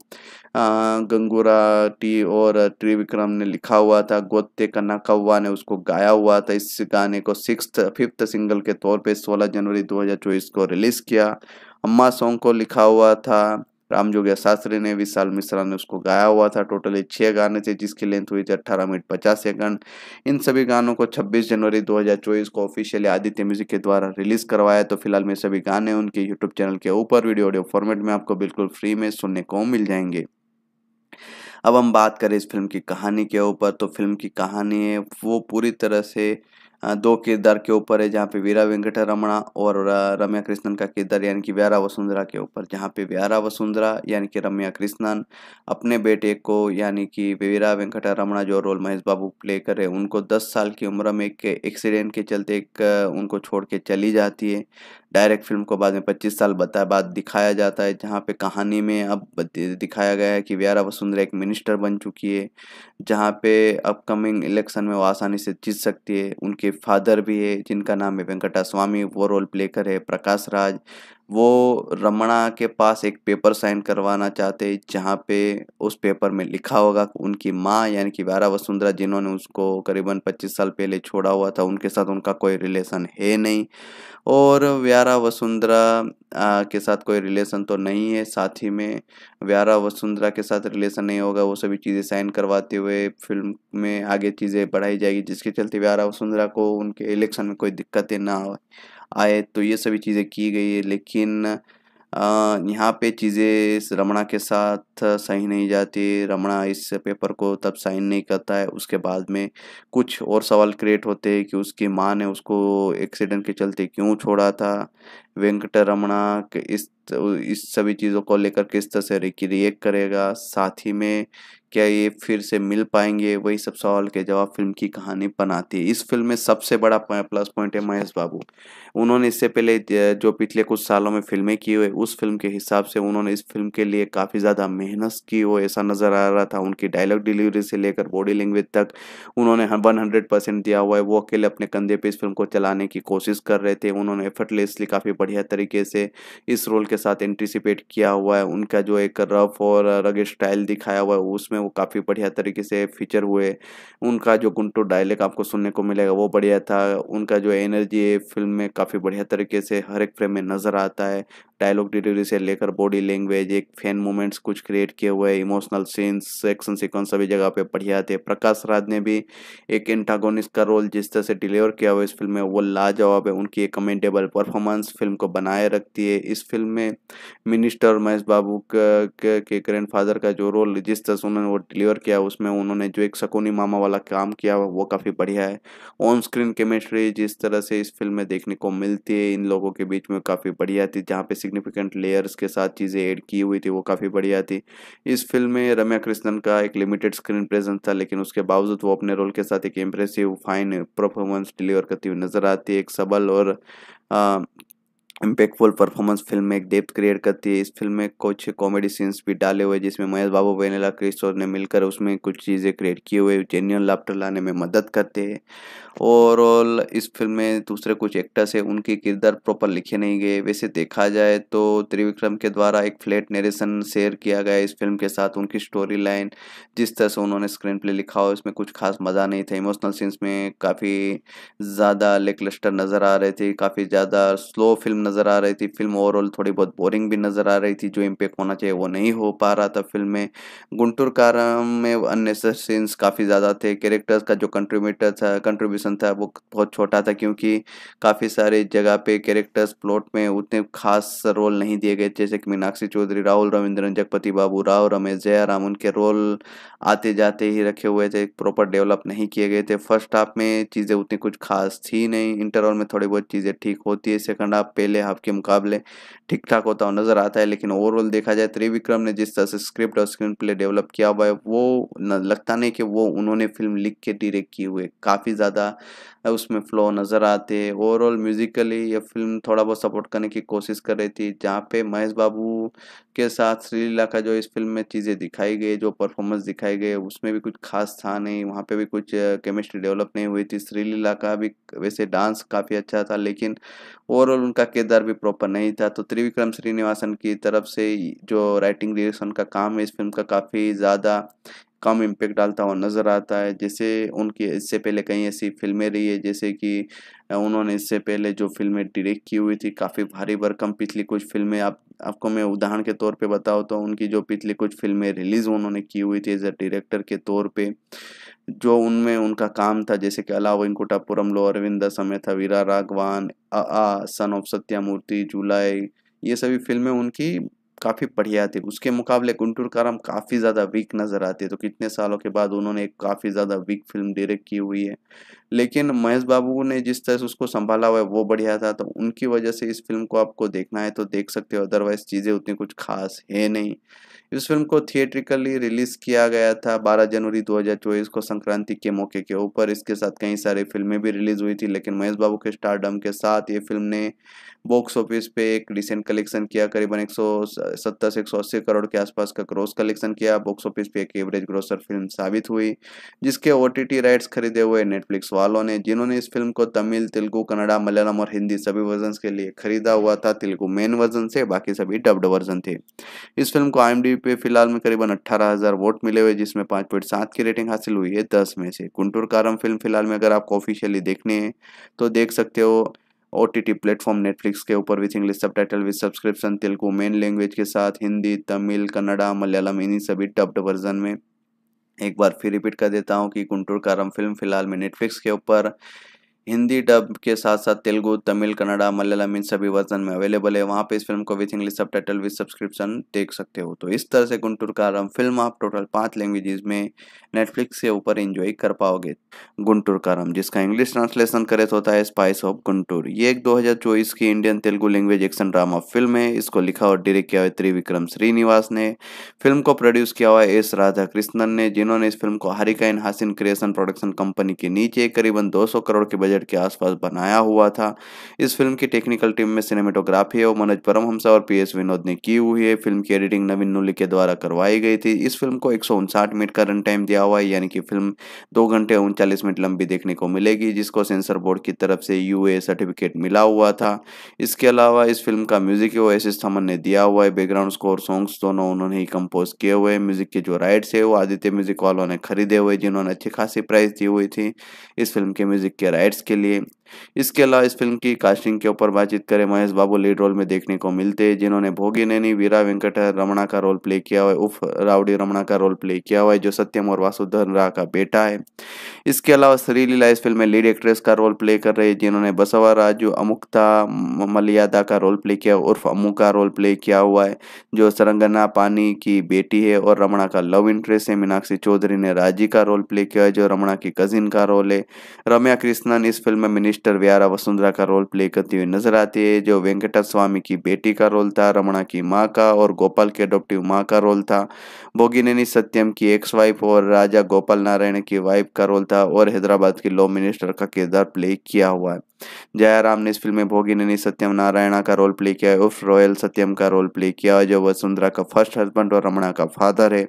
गंगूरा टी और त्रिविक्रम ने लिखा हुआ था गोते कन्ना कौवा ने उसको गाया हुआ था इस गाने को सिक्स फिफ्थ सिंगल के तौर पर सोलह जनवरी दो को रिलीज़ किया अम्मा सॉन्ग को लिखा हुआ था राम जोगिया शास्त्री ने विशाल मिश्रा ने उसको गाया हुआ था टोटल ये छः गाने थे जिसकी लेंथ हुई थी अट्ठारह मिनट पचास सेकंड इन सभी गानों को छब्बीस जनवरी दो को ऑफिशियली आदित्य म्यूजिक के द्वारा रिलीज करवाया तो फिलहाल मेरे सभी गाने उनके यूट्यूब चैनल के ऊपर वीडियो ऑडियो फॉर्मेट में आपको बिल्कुल फ्री में सुनने को मिल जाएंगे अब हम बात करें इस फिल्म की कहानी के ऊपर तो फिल्म की कहानी है वो पूरी तरह से दो किरदार के ऊपर है जहाँ पे वीरा वेंकट रमणा और रम्या कृष्णन का किरदार यानी कि व्यारा वसुंधरा के ऊपर जहाँ पे व्यारा वसुंधरा यानी कि रम्या कृष्णन अपने बेटे को यानी कि वीरा वेंकट रमणा जो रोल महेश बाबू प्ले करे उनको दस साल की उम्र में एक एक्सीडेंट के चलते एक उनको छोड़ के चली जाती है डायरेक्ट फिल्म को बाद में 25 साल बता बाद दिखाया जाता है जहाँ पे कहानी में अब दिखाया गया है कि व्यारा वसुंधरा एक मिनिस्टर बन चुकी है जहाँ पे अपकमिंग इलेक्शन में वो आसानी से जीत सकती है उनके फादर भी है जिनका नाम है वेंकटा स्वामी वो रोल प्ले करे प्रकाश राज वो रमणा के पास एक पेपर साइन करवाना चाहते जहाँ पे उस पेपर में लिखा होगा उनकी माँ यानी कि वारा वसुंधरा जिन्होंने उसको करीबन 25 साल पहले छोड़ा हुआ था उनके साथ उनका कोई रिलेशन है नहीं और व्यारा वसुंधरा के साथ कोई रिलेशन तो नहीं है साथ ही में व्यारा वसुंधरा के साथ रिलेशन नहीं होगा वो सभी चीज़ें साइन करवाते हुए फिल्म में आगे चीज़ें बढ़ाई जाएगी जिसके चलते व्यारा वसुंधरा को उनके इलेक्शन में कोई दिक्कतें ना हो आए तो ये सभी चीज़ें की गई है लेकिन यहाँ पे चीज़ें इस रमणा के साथ सही नहीं जाती रमणा इस पेपर को तब साइन नहीं करता है उसके बाद में कुछ और सवाल क्रिएट होते हैं कि उसकी माँ ने उसको एक्सीडेंट के चलते क्यों छोड़ा था वेंकटरमणा इस इस सभी चीज़ों को लेकर किस तरह से रिक्रिएट करेगा साथ ही में क्या ये फिर से मिल पाएंगे वही सब सवाल के जवाब फिल्म की कहानी बनाती है इस फिल्म में सबसे बड़ा प्लस पॉइंट है महेश बाबू उन्होंने इससे पहले जो पिछले कुछ सालों में फिल्में की हुई उस फिल्म के हिसाब से उन्होंने इस फिल्म के लिए काफ़ी ज़्यादा मेहनत की हो ऐसा नज़र आ रहा था उनकी डायलॉग डिलीवरी से लेकर बॉडी लैंग्वेज तक उन्होंने वन हंड्रेड परसेंट दिया हुआ है वो अकेले अपने कंधे पर इस फिल्म को चलाने की कोशिश कर रहे थे उन्होंने एफर्टलेसली काफ़ी बढ़िया तरीके से इस रोल के साथ एंटिसिपेट किया हुआ है उनका जो एक रफ और रग स्टाइल दिखाया हुआ है उसमें वो काफ़ी बढ़िया तरीके से फीचर हुए उनका जो गुंटू डायलेक्ट आपको सुनने को मिलेगा वो बढ़िया था उनका जो एनर्जी है फिल्म में काफ़ी बढ़िया तरीके से हर एक फ्रेम में नज़र आता है डायलॉग डिलीवरी से लेकर बॉडी लैंग्वेज एक फैन मोमेंट्स कुछ क्रिएट किए हुए इमोशनल सीन्स एक्शन सीक्वेंस सभी जगह पे बढ़िया थे प्रकाश राज ने भी एक एंटागोनिस्ट का रोल जिस तरह से डिलीवर किया हुआ इस फिल्म में वो लाजवाब है उनकी एक कमेंटेबल परफॉर्मेंस फिल्म फिल्म को बनाए रखती है इस फिल्म में मिनिस्टर महेश बाबू के, ग्रैंड फादर का जो रोल जिस तरह से उन्होंने वो डिलीवर किया उसमें उन्होंने जो एक सकोनी मामा वाला काम किया वो काफ़ी बढ़िया है ऑन स्क्रीन केमिस्ट्री जिस तरह से इस फिल्म में देखने को मिलती है इन लोगों के बीच में काफ़ी बढ़िया थी जहाँ पर सिग्निफिकेंट लेयर्स के साथ चीज़ें एड की हुई थी वो काफ़ी बढ़िया थी इस फिल्म में रम्या कृष्णन का एक लिमिटेड स्क्रीन प्रेजेंस था लेकिन उसके बावजूद वो अपने रोल के साथ एक इम्प्रेसिव फाइन परफॉर्मेंस डिलीवर करती हुई नज़र आती है एक सबल और इम्पैक्टफुल परफॉर्मेंस फिल्म में एक डेप्थ क्रिएट करती है इस फिल्म में कुछ कॉमेडी सीन्स भी डाले हुए जिसमें महेश बाबू वेनेला क्रिस्टोर ने मिलकर उसमें कुछ चीज़ें क्रिएट किए हुए जेन्यून लाफ्टर लाने में मदद करते हैं ओवरऑल इस फिल्म में दूसरे कुछ एक्टर्स हैं उनके किरदार प्रॉपर लिखे नहीं गए वैसे देखा जाए तो त्रिविक्रम के द्वारा एक फ्लैट नरेशन शेयर किया गया इस फिल्म के साथ उनकी स्टोरी लाइन जिस तरह से उन्होंने स्क्रीन प्ले लिखा हो इसमें कुछ खास मज़ा नहीं था इमोशनल सीन्स में काफ़ी ज़्यादा लेकलस्टर नज़र आ रहे थे काफ़ी ज़्यादा स्लो फिल्म नज़र आ रही थी फिल्म ओवरऑल थोड़ी बहुत बोरिंग भी नज़र आ रही थी जो इम्पेक्ट होना चाहिए वो नहीं हो पा रहा था फिल्म में गुंटुर कारम में अननेसर सीन्स काफ़ी ज़्यादा थे कैरेक्टर्स का जो कंट्रीब्यूटर था कंट्रीब्यूशन था वो बहुत छोटा था क्योंकि काफ़ी सारे जगह पे कैरेक्टर्स प्लॉट में उतने खास रोल नहीं दिए गए जैसे कि मीनाक्षी चौधरी राहुल रविंद्रन जगपति बाबू राव रमेश जयाराम उनके रोल आते जाते ही रखे हुए थे प्रॉपर डेवलप नहीं किए गए थे फर्स्ट हाफ में चीज़ें उतनी कुछ खास थी नहीं इंटरवल में थोड़ी बहुत चीज़ें ठीक होती है सेकंड हाफ पहले आपके मुकाबले ठीक ठाक होता हुआ नजर आता है लेकिन ओवरऑल देखा जाए त्रिविक्रम ने जिस तरह से स्क्रिप्ट और स्क्रीन प्ले डेवलप किया हुआ है वो लगता नहीं कि वो उन्होंने फिल्म लिख के डिरेक्ट किए हुए काफ़ी ज़्यादा उसमें फ्लो नज़र आते ओवरऑल म्यूज़िकली ये फिल्म थोड़ा बहुत सपोर्ट करने की कोशिश कर रही थी जहाँ पे महेश बाबू के साथ श्रीलीला का जो इस फिल्म में चीज़ें दिखाई गई जो परफॉर्मेंस दिखाई गई उसमें भी कुछ खास था नहीं वहाँ पे भी कुछ केमिस्ट्री डेवलप नहीं हुई थी श्रीलीला का भी वैसे डांस काफ़ी अच्छा था लेकिन ओवरऑल उनका किरदार भी प्रॉपर नहीं था तो त्रिविक्रम श्रीनिवासन की तरफ से जो राइटिंग डिरेक्शन का काम है इस फिल्म का काफ़ी ज़्यादा कम इम्पेक्ट डालता हुआ नज़र आता है जैसे उनकी इससे पहले कई ऐसी फिल्में रही है जैसे कि उन्होंने इससे पहले जो फिल्में डायरेक्ट की हुई थी काफ़ी भारी भरकम पिछली कुछ फिल्में आप आपको मैं उदाहरण के तौर पे बताऊँ तो उनकी जो पिछली कुछ फिल्में रिलीज़ उन्होंने की हुई थी एज ए डायरेक्टर के तौर पे जो उनमें उनका काम था जैसे कि अला वेंकुटापुरम लो अरविंद था वीरा राघवान अ सन ऑफ सत्यामूर्ति जुलाई ये सभी फिल्में उनकी काफ़ी बढ़िया थे उसके मुकाबले गुंटूर काराम काफ़ी ज़्यादा वीक नज़र आते तो कितने सालों के बाद उन्होंने एक काफ़ी ज़्यादा वीक फिल्म डायरेक्ट की हुई है लेकिन महेश बाबू ने जिस तरह से उसको संभाला हुआ है वो बढ़िया था तो उनकी वजह से इस फिल्म को आपको देखना है तो देख सकते हो अदरवाइज़ चीज़ें उतनी कुछ खास है नहीं इस फिल्म को थिएट्रिकली रिलीज किया गया था 12 जनवरी 2024 को संक्रांति के मौके के ऊपर इसके साथ कई सारी फिल्में भी रिलीज हुई थी लेकिन महेश बाबू के स्टारडम के साथ ये फिल्म ने बॉक्स ऑफिस पे एक रिसेंट कलेक्शन किया करीबन एक सत्तर से एक करोड़ के आसपास का ग्रोस कलेक्शन किया बॉक्स ऑफिस पे एक एवरेज ग्रोसर फिल्म साबित हुई जिसके ओ राइट्स खरीदे हुए नेटफ्लिक्स वालों ने जिन्होंने इस फिल्म को तमिल तेलुगु कन्नड़ा मलयालम और हिंदी सभी वर्जन के लिए खरीदा हुआ था तेलुगु मेन वर्जन से बाकी सभी डब्ड वर्जन थे इस फिल्म को आई पे फिलहाल में करीबन अट्ठारह हजार वोट मिले हुए जिसमें पाँच पॉइंट सात की रेटिंग हासिल हुई है दस में से कुंटूर कारम फिल्म फिलहाल में अगर आपको ऑफिशियली देखने हैं तो देख सकते हो O T T platform Netflix के ऊपर with English subtitle with subscription Telugu main language के साथ हिंदी तमिल कन्नडा मलयालम इन्हीं सभी डब्ड वर्जन में एक बार फिर रिपीट कर देता हूँ कि कुंटूर कारम फिल्म फिलहाल में नेटफ्लिक्स के ऊपर हिंदी डब के साथ साथ तेलुगु तमिल कन्नड़ा मलयालम इन सभी वर्जन में अवेलेबल है वहाँ पे इस फिल्म को with English subtitle with subscription देख सकते हो तो इस तरह से गुंटूर का रम फिल्म आप टोटल पांच लैंग्वेजेस में नेटफ्लिक्स के ऊपर एंजॉय कर पाओगे गुंटूर का रम जिसका इंग्लिश ट्रांसलेशन करे तो होता है स्पाइस ऑफ गुंटूर ये एक दो की Indian Telugu language action drama film है इसको लिखा और डायरेक्ट किया हुआ त्रिविक्रम श्रीनिवास ने फिल्म को प्रोड्यूस किया हुआ एस राधा कृष्णन ने जिन्होंने इस फिल्म को हरिका इन हासिन क्रिएशन प्रोडक्शन कंपनी के नीचे करीबन दो करोड़ के बजट बजट के आसपास बनाया हुआ था इस फिल्म की टेक्निकल टीम में सिनेमेटोग्राफी और मनोज परम हमसा और पी एस विनोद ने की हुई है फिल्म की एडिटिंग नवीन नुली के द्वारा करवाई गई थी इस फिल्म को एक मिनट का रन टाइम दिया हुआ है यानी कि फिल्म दो घंटे उनचालीस मिनट लंबी देखने को मिलेगी जिसको सेंसर बोर्ड की तरफ से यू सर्टिफिकेट मिला हुआ था इसके अलावा इस फिल्म का म्यूजिक वो एस एस थमन ने दिया हुआ है बैकग्राउंड स्कोर सॉन्ग्स दोनों उन्होंने ही कंपोज किए हुए म्यूजिक के जो राइट्स है वो आदित्य म्यूजिक वालों ने खरीदे हुए जिन्होंने अच्छी खासी प्राइस दी हुई थी इस फिल्म के म्यूजिक के राइट्स इसके लिए इसके अलावा इस फिल्म की कास्टिंग के ऊपर बातचीत करें महेश बाबू लीड रोल में देखने को मिलते हैं जिन्होंने भोगी नैनी वीरा वेंकट रमणा का रोल प्ले किया हुआ है उफ रावड़ी रमणा का रोल प्ले किया हुआ है जो सत्यम और वासुधन राह का बेटा है इसके अलावा श्रीलीला इस फिल्म में लीड एक्ट्रेस का रोल प्ले कर रही है जिन्होंने बसवा राजू अमुक्ता मलियादा का रोल प्ले किया उर्फ अमू का रोल प्ले किया हुआ है जो सरंगना पानी की बेटी है और रमणा का लव इंटरेस्ट है मीनाक्षी चौधरी ने राजी का रोल प्ले किया है जो रमणा की कजिन का रोल है रम्या कृष्णन इस फिल्म में मिनिस्टर व्यारा वसुंधरा का रोल प्ले करती हुई नजर आती है जो वेंकटा स्वामी की बेटी का रोल था रमणा की माँ का और गोपाल के अडोप्टिव माँ का रोल था बोगिनेनी सत्यम की एक्स वाइफ और राजा गोपाल नारायण की वाइफ का रोल था और हैदराबाद के लॉ मिनिस्टर का किरदार प्ले किया हुआ है जयाराम ने इस फिल्म में भोगिनी सत्यम नारायणा का रोल प्ले किया उर्फ रॉयल सत्यम का रोल प्ले किया जो वसुंधरा का फर्स्ट हस्बैंड और रमणा का फादर है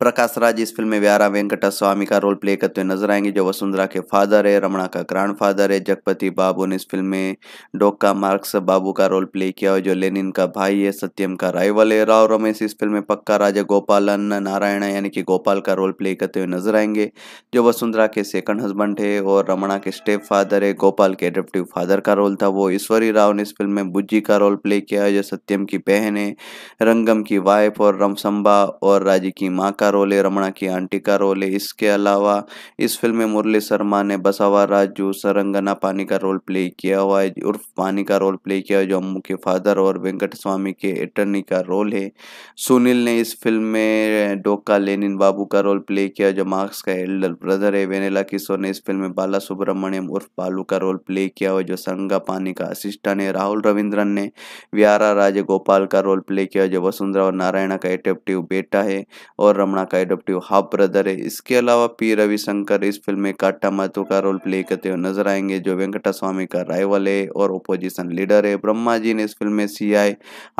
प्रकाश राज इस फिल्म में व्यारा वेंकटा स्वामी का रोल प्ले करते हुए नजर आएंगे जो वसुंधरा के फादर है रमणा का ग्रांड फादर है जगपति बाबू ने इस फिल्म में डोका मार्क्स बाबू का रोल प्ले किया है जो लेनिन का भाई है सत्यम का राइवल है राव रमेश इस फिल्म में पक्का राजा गोपालन नारायण यानी कि गोपाल का रोल प्ले करते हुए नजर आएंगे जो वसुंधरा के सेकंड हस्बैंड है और रमणा के स्टेप फादर है गोपाल के एडेप्टिव फादर का रोल था वो ईश्वरी राव ने इस फिल्म में बुज्जी का रोल प्ले किया है जो सत्यम की बहन है रंगम की वाइफ और रमसंबा और राजी की माँ का का रोल है रमणा की आंटी का रोल है इसके अलावा इस फिल्म में मुरली शर्मा ने बसावा राजू सरंगना पानी का रोल प्ले किया हुआ है उर्फ पानी का रोल प्ले किया जो अम्मू के फादर और वेंकट स्वामी के अटर्नी का रोल है सुनील ने इस फिल्म में डोका लेनिन बाबू का रोल प्ले किया जो मार्क्स का एल्डर ब्रदर है वेनेला किशोर ने इस फिल्म में बाला सुब्रमण्यम उर्फ बालू का रोल प्ले किया हुआ जो संगा पानी का असिस्टेंट है राहुल रविंद्रन ने व्यारा राजे गोपाल का रोल प्ले किया जो वसुंधरा और नारायणा का एटेप्टिव बेटा है और रमणा अपना का एडोप्टिव हाफ ब्रदर है इसके अलावा पी रविशंकर इस फिल्म में काटा माथु का रोल प्ले करते हुए नजर आएंगे जो वेंकटा स्वामी का राइवल है और ओपोजिशन लीडर है ब्रह्मा जी ने इस फिल्म में सी आई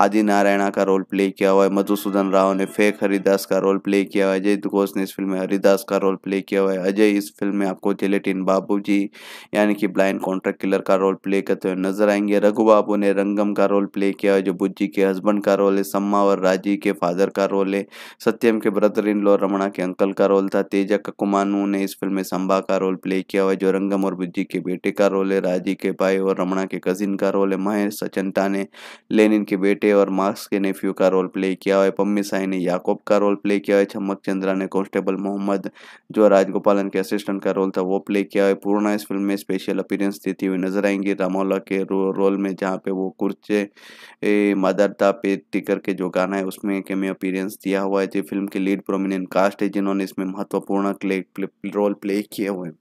आदि नारायणा का रोल प्ले किया हुआ है मधुसूदन राव ने फेक हरिदास का रोल प्ले किया हुआ है अजय घोष ने इस फिल्म में हरिदास का रोल प्ले किया हुआ है अजय इस फिल्म में आपको जेलेटिन बाबू जी यानी कि ब्लाइंड कॉन्ट्रैक्ट किलर का रोल प्ले करते हुए नजर आएंगे रघु बाबू ने रंगम का रोल प्ले किया हुआ है जो बुज्जी के हस्बैंड का रोल है सम्मा और राजी के फादर का रोल है सत्यम के ब्रदर स्क्रीन लो रमणा के अंकल का रोल था तेजा ककुमानू ने इस फिल्म में संभा का रोल प्ले किया हुआ जो रंगम और बुज्जी के बेटे का रोल है राजी के भाई और रमणा के कजिन का रोल है महेश सचनता ने लेनिन के बेटे और मार्क्स के नेफ्यू का रोल प्ले किया हुआ है पम्मी साई ने याकोब का रोल प्ले किया हुआ है चमक चंद्रा ने कॉन्स्टेबल मोहम्मद जो राजगोपालन के असिस्टेंट का रोल था वो प्ले किया हुआ है पूर्णा इस फिल्म में स्पेशल अपीरेंस देती हुई नजर आएंगी रामोला के रोल में जहाँ पे वो कुर्चे मदरता पे टिकर के जो गाना है उसमें केमियो अपीरेंस दिया हुआ है जो फिल्म के लीड प्रोमिनेंट कास्ट है जिन्होंने इसमें महत्वपूर्ण रोल प्ले किए हुए हैं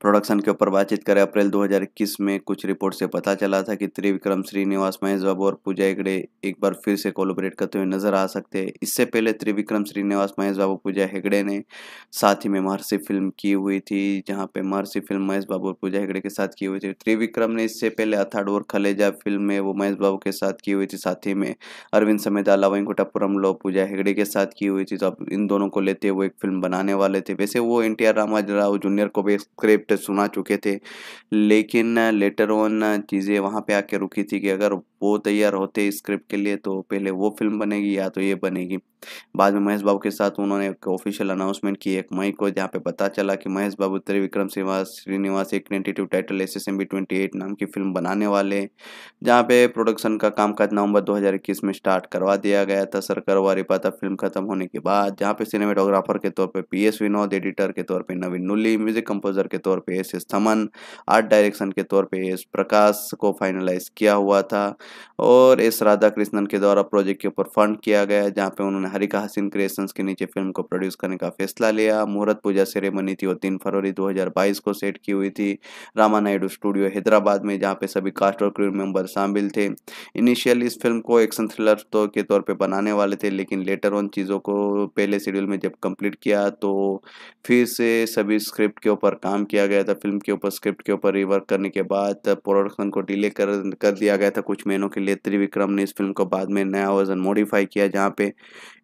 प्रोडक्शन के ऊपर बातचीत करें अप्रैल 2021 में कुछ रिपोर्ट से पता चला था कि त्रिविक्रम श्रीनिवास महेश बाबू और पूजा हेगड़े एक बार फिर से कोलोबरेट करते हुए नजर आ सकते हैं इससे पहले त्रिविक्रम श्रीनिवास महेश बाबू पूजा हेगड़े ने साथ ही में महर्षि फिल्म की हुई थी जहाँ पे महर्षि फिल्म महेश बाबू और पूजा हेगड़े के साथ की हुई थी त्रिविक्रम ने इससे पहले अथाड़ और खलेजा फिल्म में वो महेश बाबू के साथ की हुई थी साथ ही में अरविंद समेत अलावेंकुटापुरम लो पूजा हेगड़े के साथ की हुई थी तो अब इन दोनों को लेते हुए एक फिल्म बनाने वाले थे वैसे वो N T R Rama's Rao junior को भी स्क्रिप्ट सुना चुके थे लेकिन लेटर ऑन चीज़ें वहाँ पे आके रुकी थी कि अगर वो तैयार होते स्क्रिप्ट के लिए तो पहले वो फिल्म बनेगी या तो ये बनेगी बाद में महेश बाबू के साथ उन्होंने एक ऑफिशियल अनाउंसमेंट की एक मई को जहाँ पे पता चला कि महेश बाबू त्रिविक्रम श्रीवास श्रीनिवास एक tentative title S S M B twenty eight नाम की फिल्म बनाने वाले जहाँ पे प्रोडक्शन का कामकाज नवंबर 2021 में स्टार्ट करवा दिया गया था सरकार वारी पाता फिल्म खत्म होने के बाद जहाँ पे सिनेमेटोग्राफर के तौर पर पी एस विनोद एडिटर के तौर पर नवीन नुली म्यूजिक कंपोजर के तौर पर S S Thaman art direction के तौर पर एस प्रकाश को फाइनलाइज किया हुआ था और एस राधा कृष्णन के द्वारा प्रोजेक्ट के ऊपर फंड किया गया जहाँ पे उन्होंने हरिका हसीन क्रिएशंस के नीचे फिल्म को प्रोड्यूस करने का फैसला लिया मुहूर्त पूजा सेरेमनी थी वो तीन फरवरी 2022 को सेट की हुई थी रामा नायडू स्टूडियो हैदराबाद में जहाँ पे सभी कास्ट और क्रू मेंबर शामिल थे इनिशियल इस फिल्म को एक्शन थ्रिलर तो के तौर पर बनाने वाले थे लेकिन लेटर ऑन चीज़ों को पहले शेड्यूल में जब कंप्लीट किया तो फिर से सभी स्क्रिप्ट के ऊपर काम किया गया था फिल्म के ऊपर स्क्रिप्ट के ऊपर रिवर्क करने के बाद प्रोडक्शन को डिले कर कर दिया गया था कुछ महीनों के लिए त्रिविक्रम ने इस फिल्म को बाद में नया वर्जन मॉडिफाई किया जहाँ पे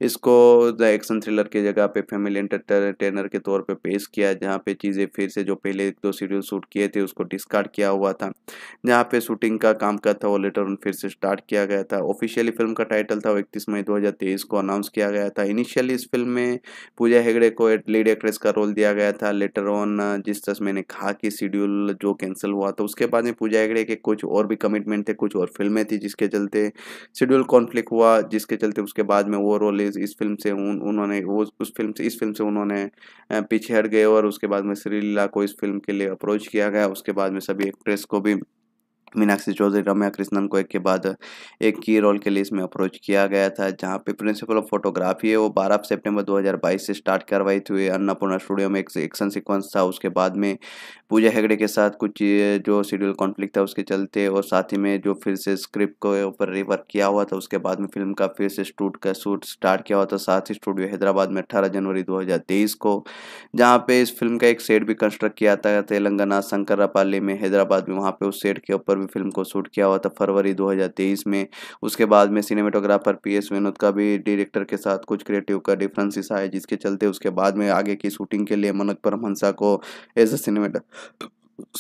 इसको द एक्शन थ्रिलर की जगह पे फैमिली एंटरटेनर के तौर पे पेश किया जहाँ पे चीज़ें फिर से जो पहले एक दो सीरियल शूट किए थे उसको डिस्कार्ड किया हुआ था जहाँ पे शूटिंग का काम का था वो लेटर उन फिर से स्टार्ट किया गया था ऑफिशियली फिल्म का टाइटल था वो इकतीस मई दो को अनाउंस किया गया था इनिशियली इस फिल्म में पूजा हेगड़े को लीड एक्ट्रेस का रोल दिया गया था लेटर ऑन जिस तरह मैंने कहा कि शेड्यूल जो कैंसिल हुआ था उसके बाद में पूजा हेगड़े के कुछ और भी कमिटमेंट थे कुछ और फिल्में थी जिसके चलते शेड्यूल कॉन्फ्लिक्ट हुआ जिसके चलते उसके बाद में वो रोल सीरीज इस फिल्म से उन उन्होंने वो उस फिल्म से इस फिल्म से उन्होंने पीछे हट गए और उसके बाद में श्रीलीला को इस फिल्म के लिए अप्रोच किया गया उसके बाद में सभी एक्ट्रेस को भी मीनाक्षी चौधरी रम्या कृष्णन को एक के बाद एक की रोल के लिए इसमें अप्रोच किया गया था जहां पे प्रिंसिपल ऑफ फोटोग्राफी है वो 12 सितंबर 2022 से स्टार्ट करवाई थी अन्नपूर्णा स्टूडियो में एक एक्शन सीक्वेंस था उसके बाद में पूजा हेगड़े के साथ कुछ जो शेड्यूल कॉन्फ्लिक्ट था उसके चलते और साथ ही में जो फिर से स्क्रिप्ट को ऊपर रिवर्क किया हुआ था उसके बाद में फिल्म का फिर से स्टूट का शूट स्टार्ट किया हुआ था साथ ही स्टूडियो हैदराबाद में अट्ठारह जनवरी दो को जहाँ पे इस फिल्म का एक सेट भी कंस्ट्रक्ट किया था तेलंगाना शंकर में हैदराबाद में वहाँ पे उस सेट के ऊपर में फिल्म को शूट किया हुआ था फरवरी 2023 में उसके बाद में सिनेमाटोग्राफर पी एस विनोद का भी डायरेक्टर के साथ कुछ क्रिएटिव का डिफरेंसिस आए जिसके चलते उसके बाद में आगे की शूटिंग के लिए मनोज परमहंसा को एज अ सिनेमेटर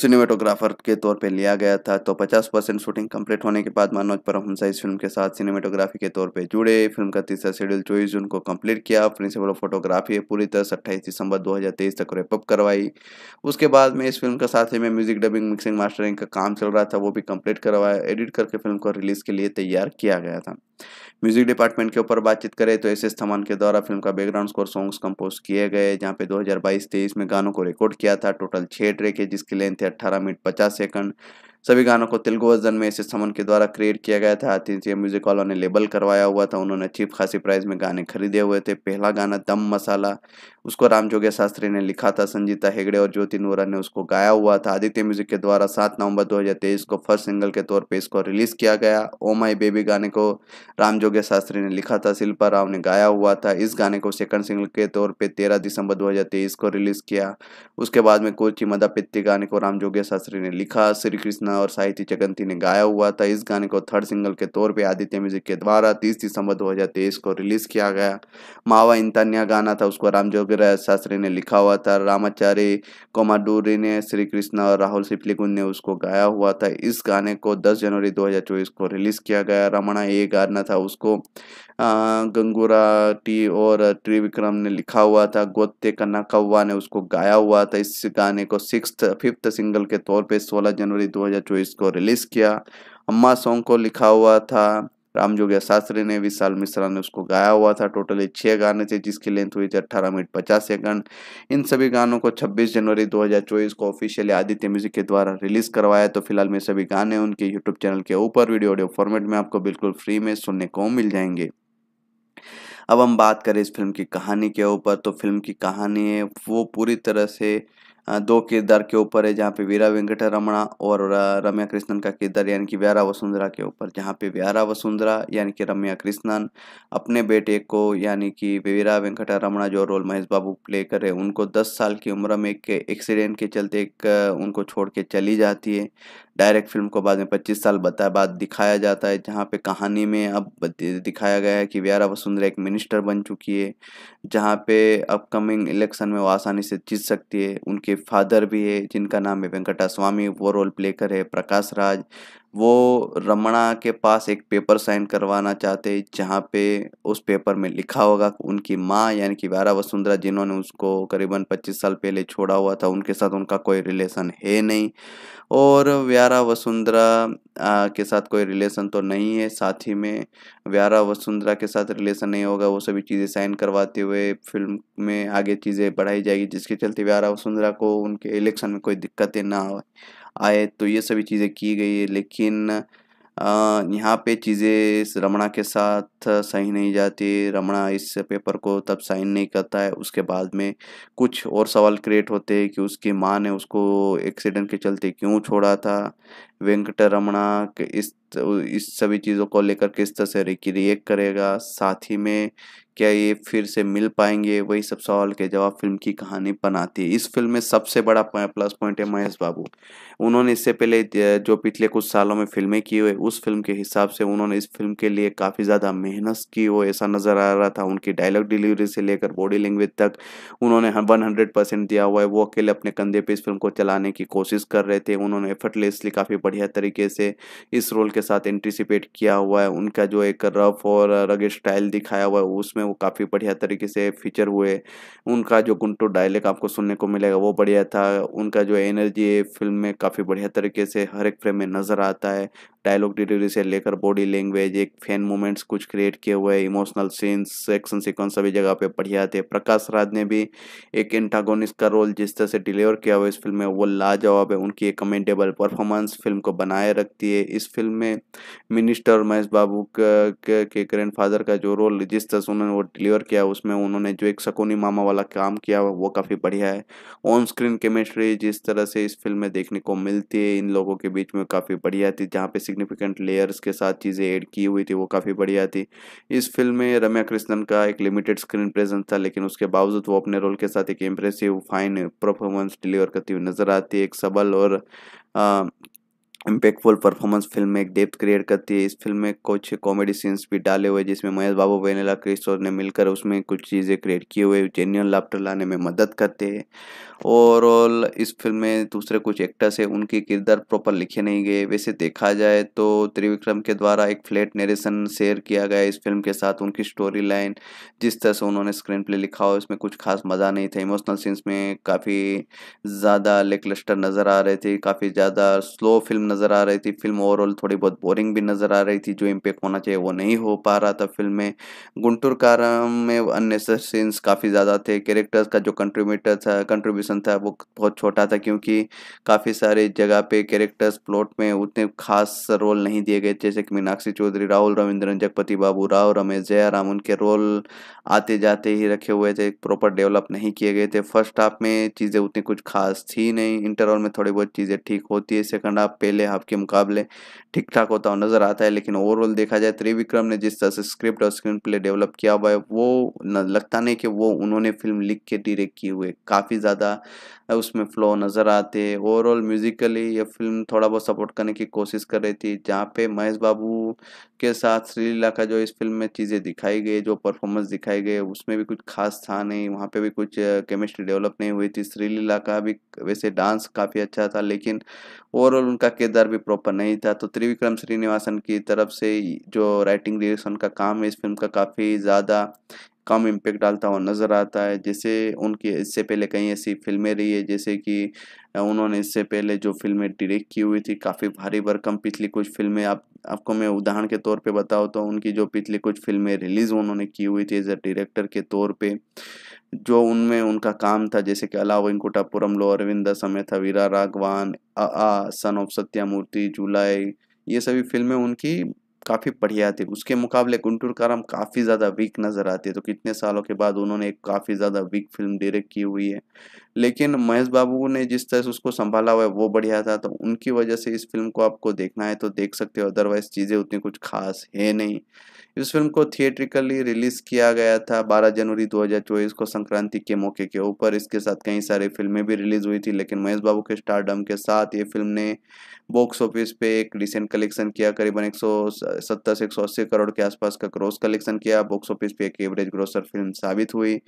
सिनेमेटोग्राफर के तौर पे लिया गया था तो 50 परसेंट शूटिंग कंप्लीट होने के बाद मनोज परमहंसा इस फिल्म के साथ सिनेमेटोग्राफी के तौर पे जुड़े फिल्म का तीसरा शेड्यूल चौबीस जून को कंप्लीट किया प्रिंसिपल ऑफ फोटोग्राफी पूरी तरह से अट्ठाईस दिसंबर 2023 तक रेपअप करवाई उसके बाद में इस फिल्म का साथ ही में म्यूजिक डबिंग मिक्सिंग मास्टरिंग का काम चल रहा था वो भी कंप्लीट करवाया एडिट करके फिल्म को रिलीज के लिए तैयार किया गया था म्यूजिक डिपार्टमेंट के ऊपर बातचीत करें तो एस एस थमान के द्वारा फिल्म का बैकग्राउंड स्कोर सॉन्ग्स कंपोज किए गए जहाँ पे 2022-23 में गानों को रिकॉर्ड किया था टोटल छः ट्रैक है जिसके लिए घंटे अट्ठारह मिनट पचास सेकंड सभी गानों को तेलुगु वर्जन में इसे समन के द्वारा क्रिएट किया गया था आतिथ्य म्यूजिक वालों ने लेबल करवाया हुआ था उन्होंने चीप खासी प्राइस में गाने खरीदे हुए थे पहला गाना दम मसाला उसको रामजोगे शास्त्री ने लिखा था संजीता हेगड़े और ज्योति नोरा ने उसको गाया हुआ था आदित्य म्यूजिक के द्वारा सात नवंबर दो को फर्स्ट सिंगल के तौर पर इसको रिलीज किया गया ओ माई बेबी गाने को रामजोगे शास्त्री ने लिखा था शिल्पा राव ने गाया हुआ था इस गाने को सेकंड सिंगल के तौर पर तेरह दिसंबर दो को रिलीज किया उसके बाद में कोची मदापित्ती गाने को रामजोगे शास्त्री ने लिखा श्री कृष्ण खन्ना और साहित्य चगंती ने गाया हुआ था इस गाने को थर्ड सिंगल के तौर पे आदित्य म्यूजिक के द्वारा 30 दिसंबर 2023 को रिलीज किया गया मावा इंतान्या गाना था उसको राम जोगीराज शास्त्री ने लिखा हुआ था रामाचार्य कोमाडूरी ने श्री कृष्णा और राहुल सिपलीगुन ने उसको गाया हुआ था इस गाने को दस जनवरी दो को रिलीज किया गया रमणा ये गाना था उसको गंगूरा टी और त्रिविक्रम ने लिखा हुआ था गोते कन्ना कौवा ने उसको गाया हुआ था इस गाने को सिक्स फिफ्थ सिंगल के तौर पे 16 जनवरी तो इसको रिलीज किया अम्मा सॉन्ग को लिखा हुआ था राम जोगिया शास्त्री ने विशाल मिश्रा ने उसको गाया हुआ था टोटली छः गाने थे जिसकी लेंथ हुई थी अट्ठारह मिनट पचास सेकंड इन सभी गानों को 26 जनवरी 2024 को ऑफिशियली आदित्य म्यूजिक के द्वारा रिलीज करवाया तो फिलहाल में सभी गाने उनके यूट्यूब चैनल के ऊपर वीडियो ऑडियो फॉर्मेट में आपको बिल्कुल फ्री में सुनने को मिल जाएंगे अब हम बात करें इस फिल्म की कहानी के ऊपर तो फिल्म की कहानी है वो पूरी तरह से दो किरदार के ऊपर है जहाँ पे वीरा वेंकट रमणा और रम्या कृष्णन का किरदार यानी कि व्यारा वसुंधरा के ऊपर जहाँ पे व्यारा वसुंधरा यानी कि रम्या कृष्णन अपने बेटे को यानी कि वीरा वेंकट रमणा जो रोल महेश बाबू प्ले करे उनको दस साल की उम्र में एक एक्सीडेंट के चलते एक उनको छोड़ के चली जाती है डायरेक्ट फिल्म को बाद में 25 साल बता बाद दिखाया जाता है जहाँ पे कहानी में अब दिखाया गया है कि व्यारा वसुंधरा एक मिनिस्टर बन चुकी है जहाँ पे अपकमिंग इलेक्शन में वो आसानी से जीत सकती है उनके फादर भी है जिनका नाम है वेंकटा स्वामी वो रोल प्ले करे प्रकाश राज वो रमणा के पास एक पेपर साइन करवाना चाहते जहाँ पे उस पेपर में लिखा होगा उनकी माँ यानी कि वारा वसुंधरा जिन्होंने उसको करीबन 25 साल पहले छोड़ा हुआ था उनके साथ उनका कोई रिलेशन है नहीं और व्यारा वसुंधरा के साथ कोई रिलेशन तो नहीं है साथ ही में व्यारा वसुंधरा के साथ रिलेशन नहीं होगा वो सभी चीज़ें साइन करवाते हुए फिल्म में आगे चीज़ें बढ़ाई जाएगी जिसके चलते व्यारा वसुंधरा को उनके इलेक्शन में कोई दिक्कतें ना आए आए तो ये सभी चीज़ें की गई है लेकिन यहाँ पे चीज़ें रमणा के साथ सही नहीं जाती रमणा इस पेपर को तब साइन नहीं करता है उसके बाद में कुछ और सवाल क्रिएट होते हैं कि उसकी माँ ने उसको एक्सीडेंट के चलते क्यों छोड़ा था वेंकट रमणा इस इस सभी चीज़ों को लेकर किस तरह से रिएक्ट करेगा साथ ही में क्या ये फिर से मिल पाएंगे वही सब सवाल के जवाब फिल्म की कहानी बनाती है इस फिल्म में सबसे बड़ा प्लस पॉइंट है महेश बाबू उन्होंने इससे पहले जो पिछले कुछ सालों में फिल्में की हुई उस फिल्म के हिसाब से उन्होंने इस फिल्म के लिए काफ़ी ज़्यादा मेहनत की वो ऐसा नज़र आ रहा था उनकी डायलॉग डिलीवरी से लेकर बॉडी लैंग्वेज तक उन्होंने वन हंड्रेड परसेंट दिया हुआ है वो अकेले अपने कंधे पर इस फिल्म को चलाने की कोशिश कर रहे थे उन्होंने एफर्टलेसली काफ़ी बढ़िया तरीके से इस रोल के साथ एंटिसिपेट किया हुआ है उनका जो एक रफ और रगे स्टाइल दिखाया हुआ है उसमें उसमें वो काफ़ी बढ़िया तरीके से फीचर हुए उनका जो गुंटू डायलेक्ट आपको सुनने को मिलेगा वो बढ़िया था उनका जो एनर्जी है फिल्म में काफ़ी बढ़िया तरीके से हर एक फ्रेम में नज़र आता है डायलॉग डिलीवरी से लेकर बॉडी लैंग्वेज एक फैन मोमेंट्स कुछ क्रिएट किए हुए इमोशनल सीन्स एक्शन सिक्वेंस सभी जगह पे बढ़िया थे प्रकाश राज ने भी एक एंटागोनिस्ट का रोल जिस तरह से डिलीवर किया हुआ इस फिल्म में वो लाजवाब है उनकी एक कमेंटेबल परफॉर्मेंस फिल्म को बनाए रखती है इस फिल्म में मिनिस्टर महेश बाबू के ग्रैंड फादर का जो रोल जिस तरह से उन्होंने वो डिलीवर किया उसमें उन्होंने जो एक सकोनी मामा वाला काम किया वो काफ़ी बढ़िया है ऑन स्क्रीन केमिस्ट्री जिस तरह से इस फिल्म में देखने को मिलती है इन लोगों के बीच में काफ़ी बढ़िया थी जहाँ पे सिग्निफिकेंट लेयर्स के साथ चीज़ें ऐड की हुई थी वो काफ़ी बढ़िया थी इस फिल्म में रम्या कृष्णन का एक लिमिटेड स्क्रीन प्रेजेंस था लेकिन उसके बावजूद वो अपने रोल के साथ एक इम्प्रेसिव फाइन परफॉर्मेंस डिलीवर करती हुई नज़र आती है एक सबल और इम्पैक्टफुल परफॉर्मेंस फिल्म में एक डेप्थ क्रिएट करती है इस फिल्म में कुछ कॉमेडी सीन्स भी डाले हुए जिसमें महेश बाबू वेनेला क्रिस्टोर ने मिलकर उसमें कुछ चीज़ें क्रिएट किए हुए जेन्यून लाफ्टर लाने में मदद करते हैं ओवरऑल इस फिल्म में दूसरे कुछ एक्टर्स हैं उनके किरदार प्रॉपर लिखे नहीं गए वैसे देखा जाए तो त्रिविक्रम के द्वारा एक फ्लैट नरेशन शेयर किया गया इस फिल्म के साथ उनकी स्टोरी लाइन जिस तरह से उन्होंने स्क्रीन प्ले लिखा हो इसमें कुछ खास मज़ा नहीं था इमोशनल सीन्स में काफ़ी ज़्यादा लेकलस्टर नज़र आ रहे थे काफ़ी ज़्यादा स्लो फिल्म नज़र आ रही थी फिल्म ओवरऑल थोड़ी बहुत बोरिंग भी नज़र आ रही थी जो इम्पेक्ट होना चाहिए वो नहीं हो पा रहा था फिल्म में गुंटूर कारम में अननेसर सीन्स काफ़ी ज़्यादा थे कैरेक्टर्स का जो कंट्रीब्यूटर था कंट्रीब्यूशन था वो बहुत छोटा था क्योंकि काफ़ी सारे जगह पे कैरेक्टर्स प्लॉट में उतने खास रोल नहीं दिए गए जैसे कि मीनाक्षी चौधरी राहुल रविंद्रन जगपति बाबू राव रमेश जयाराम उनके रोल आते जाते ही रखे हुए थे प्रॉपर डेवलप नहीं किए गए थे फर्स्ट हाफ में चीज़ें उतनी कुछ खास थी नहीं इंटरवल में थोड़ी बहुत चीज़ें ठीक होती है सेकंड हाफ पे पहले हाफ के मुकाबले ठीक ठाक होता हुआ नजर आता है लेकिन ओवरऑल देखा जाए त्रिविक्रम ने जिस तरह से स्क्रिप्ट और स्क्रीन प्ले डेवलप किया हुआ है वो लगता नहीं कि वो उन्होंने फिल्म लिख के डिरेक्ट किए हुए काफ़ी ज़्यादा उसमें फ्लो नज़र आते हैं ओवरऑल म्यूजिकली ये फिल्म थोड़ा बहुत सपोर्ट करने की कोशिश कर रही थी जहाँ पे महेश बाबू के साथ श्रीलीला का जो इस फिल्म में चीज़ें दिखाई गई जो परफॉर्मेंस दिखाई गई उसमें भी कुछ खास था नहीं वहाँ पे भी कुछ केमिस्ट्री डेवलप नहीं हुई थी श्रीलीला का भी वैसे डांस काफ़ी अच्छा था लेकिन ओवरऑल उनका किरदार भी प्रॉपर नहीं था तो त्रिविक्रम श्रीनिवासन की तरफ से जो राइटिंग डिरेक्शन का काम है इस फिल्म का काफ़ी ज़्यादा कम इम्पेक्ट डालता हुआ नज़र आता है जैसे उनकी इससे पहले कई ऐसी फिल्में रही है जैसे कि उन्होंने इससे पहले जो फिल्में डायरेक्ट की हुई थी काफ़ी भारी भरकम पिछली कुछ फिल्में आप आपको मैं उदाहरण के तौर पे बताओ तो उनकी जो पिछली कुछ फिल्में रिलीज़ उन्होंने की हुई थी एज अ डायरेक्टर के तौर पे जो उनमें उनका काम था जैसे कि अला वेंकुटापुरम लो अरविंदा समेत वीरा राघवान अ सन ऑफ सत्यामूर्ति जुलाई ये सभी फिल्में उनकी काफ़ी बढ़िया थे उसके मुकाबले गुंटूर काराम काफ़ी ज़्यादा वीक नज़र आते हैं तो कितने सालों के बाद उन्होंने एक काफ़ी ज़्यादा वीक फिल्म डायरेक्ट की हुई है लेकिन महेश बाबू ने जिस तरह से उसको संभाला हुआ है वो बढ़िया था तो उनकी वजह से इस फिल्म को आपको देखना है तो देख सकते हो अदरवाइज चीज़ें उतनी कुछ खास है नहीं इस फिल्म को थिएट्रिकली रिलीज किया गया था 12 जनवरी 2024 को संक्रांति के मौके के ऊपर इसके साथ कई सारी फिल्में भी रिलीज हुई थी लेकिन महेश बाबू के स्टारडम के साथ ये फिल्म ने बॉक्स ऑफिस पे एक रिसेंट कलेक्शन किया करीबन एक सत्तर से एक करोड़ के आसपास का ग्रोस कलेक्शन किया बॉक्स ऑफिस पे एक एवरेज ग्रोसर फिल्म साबित हुई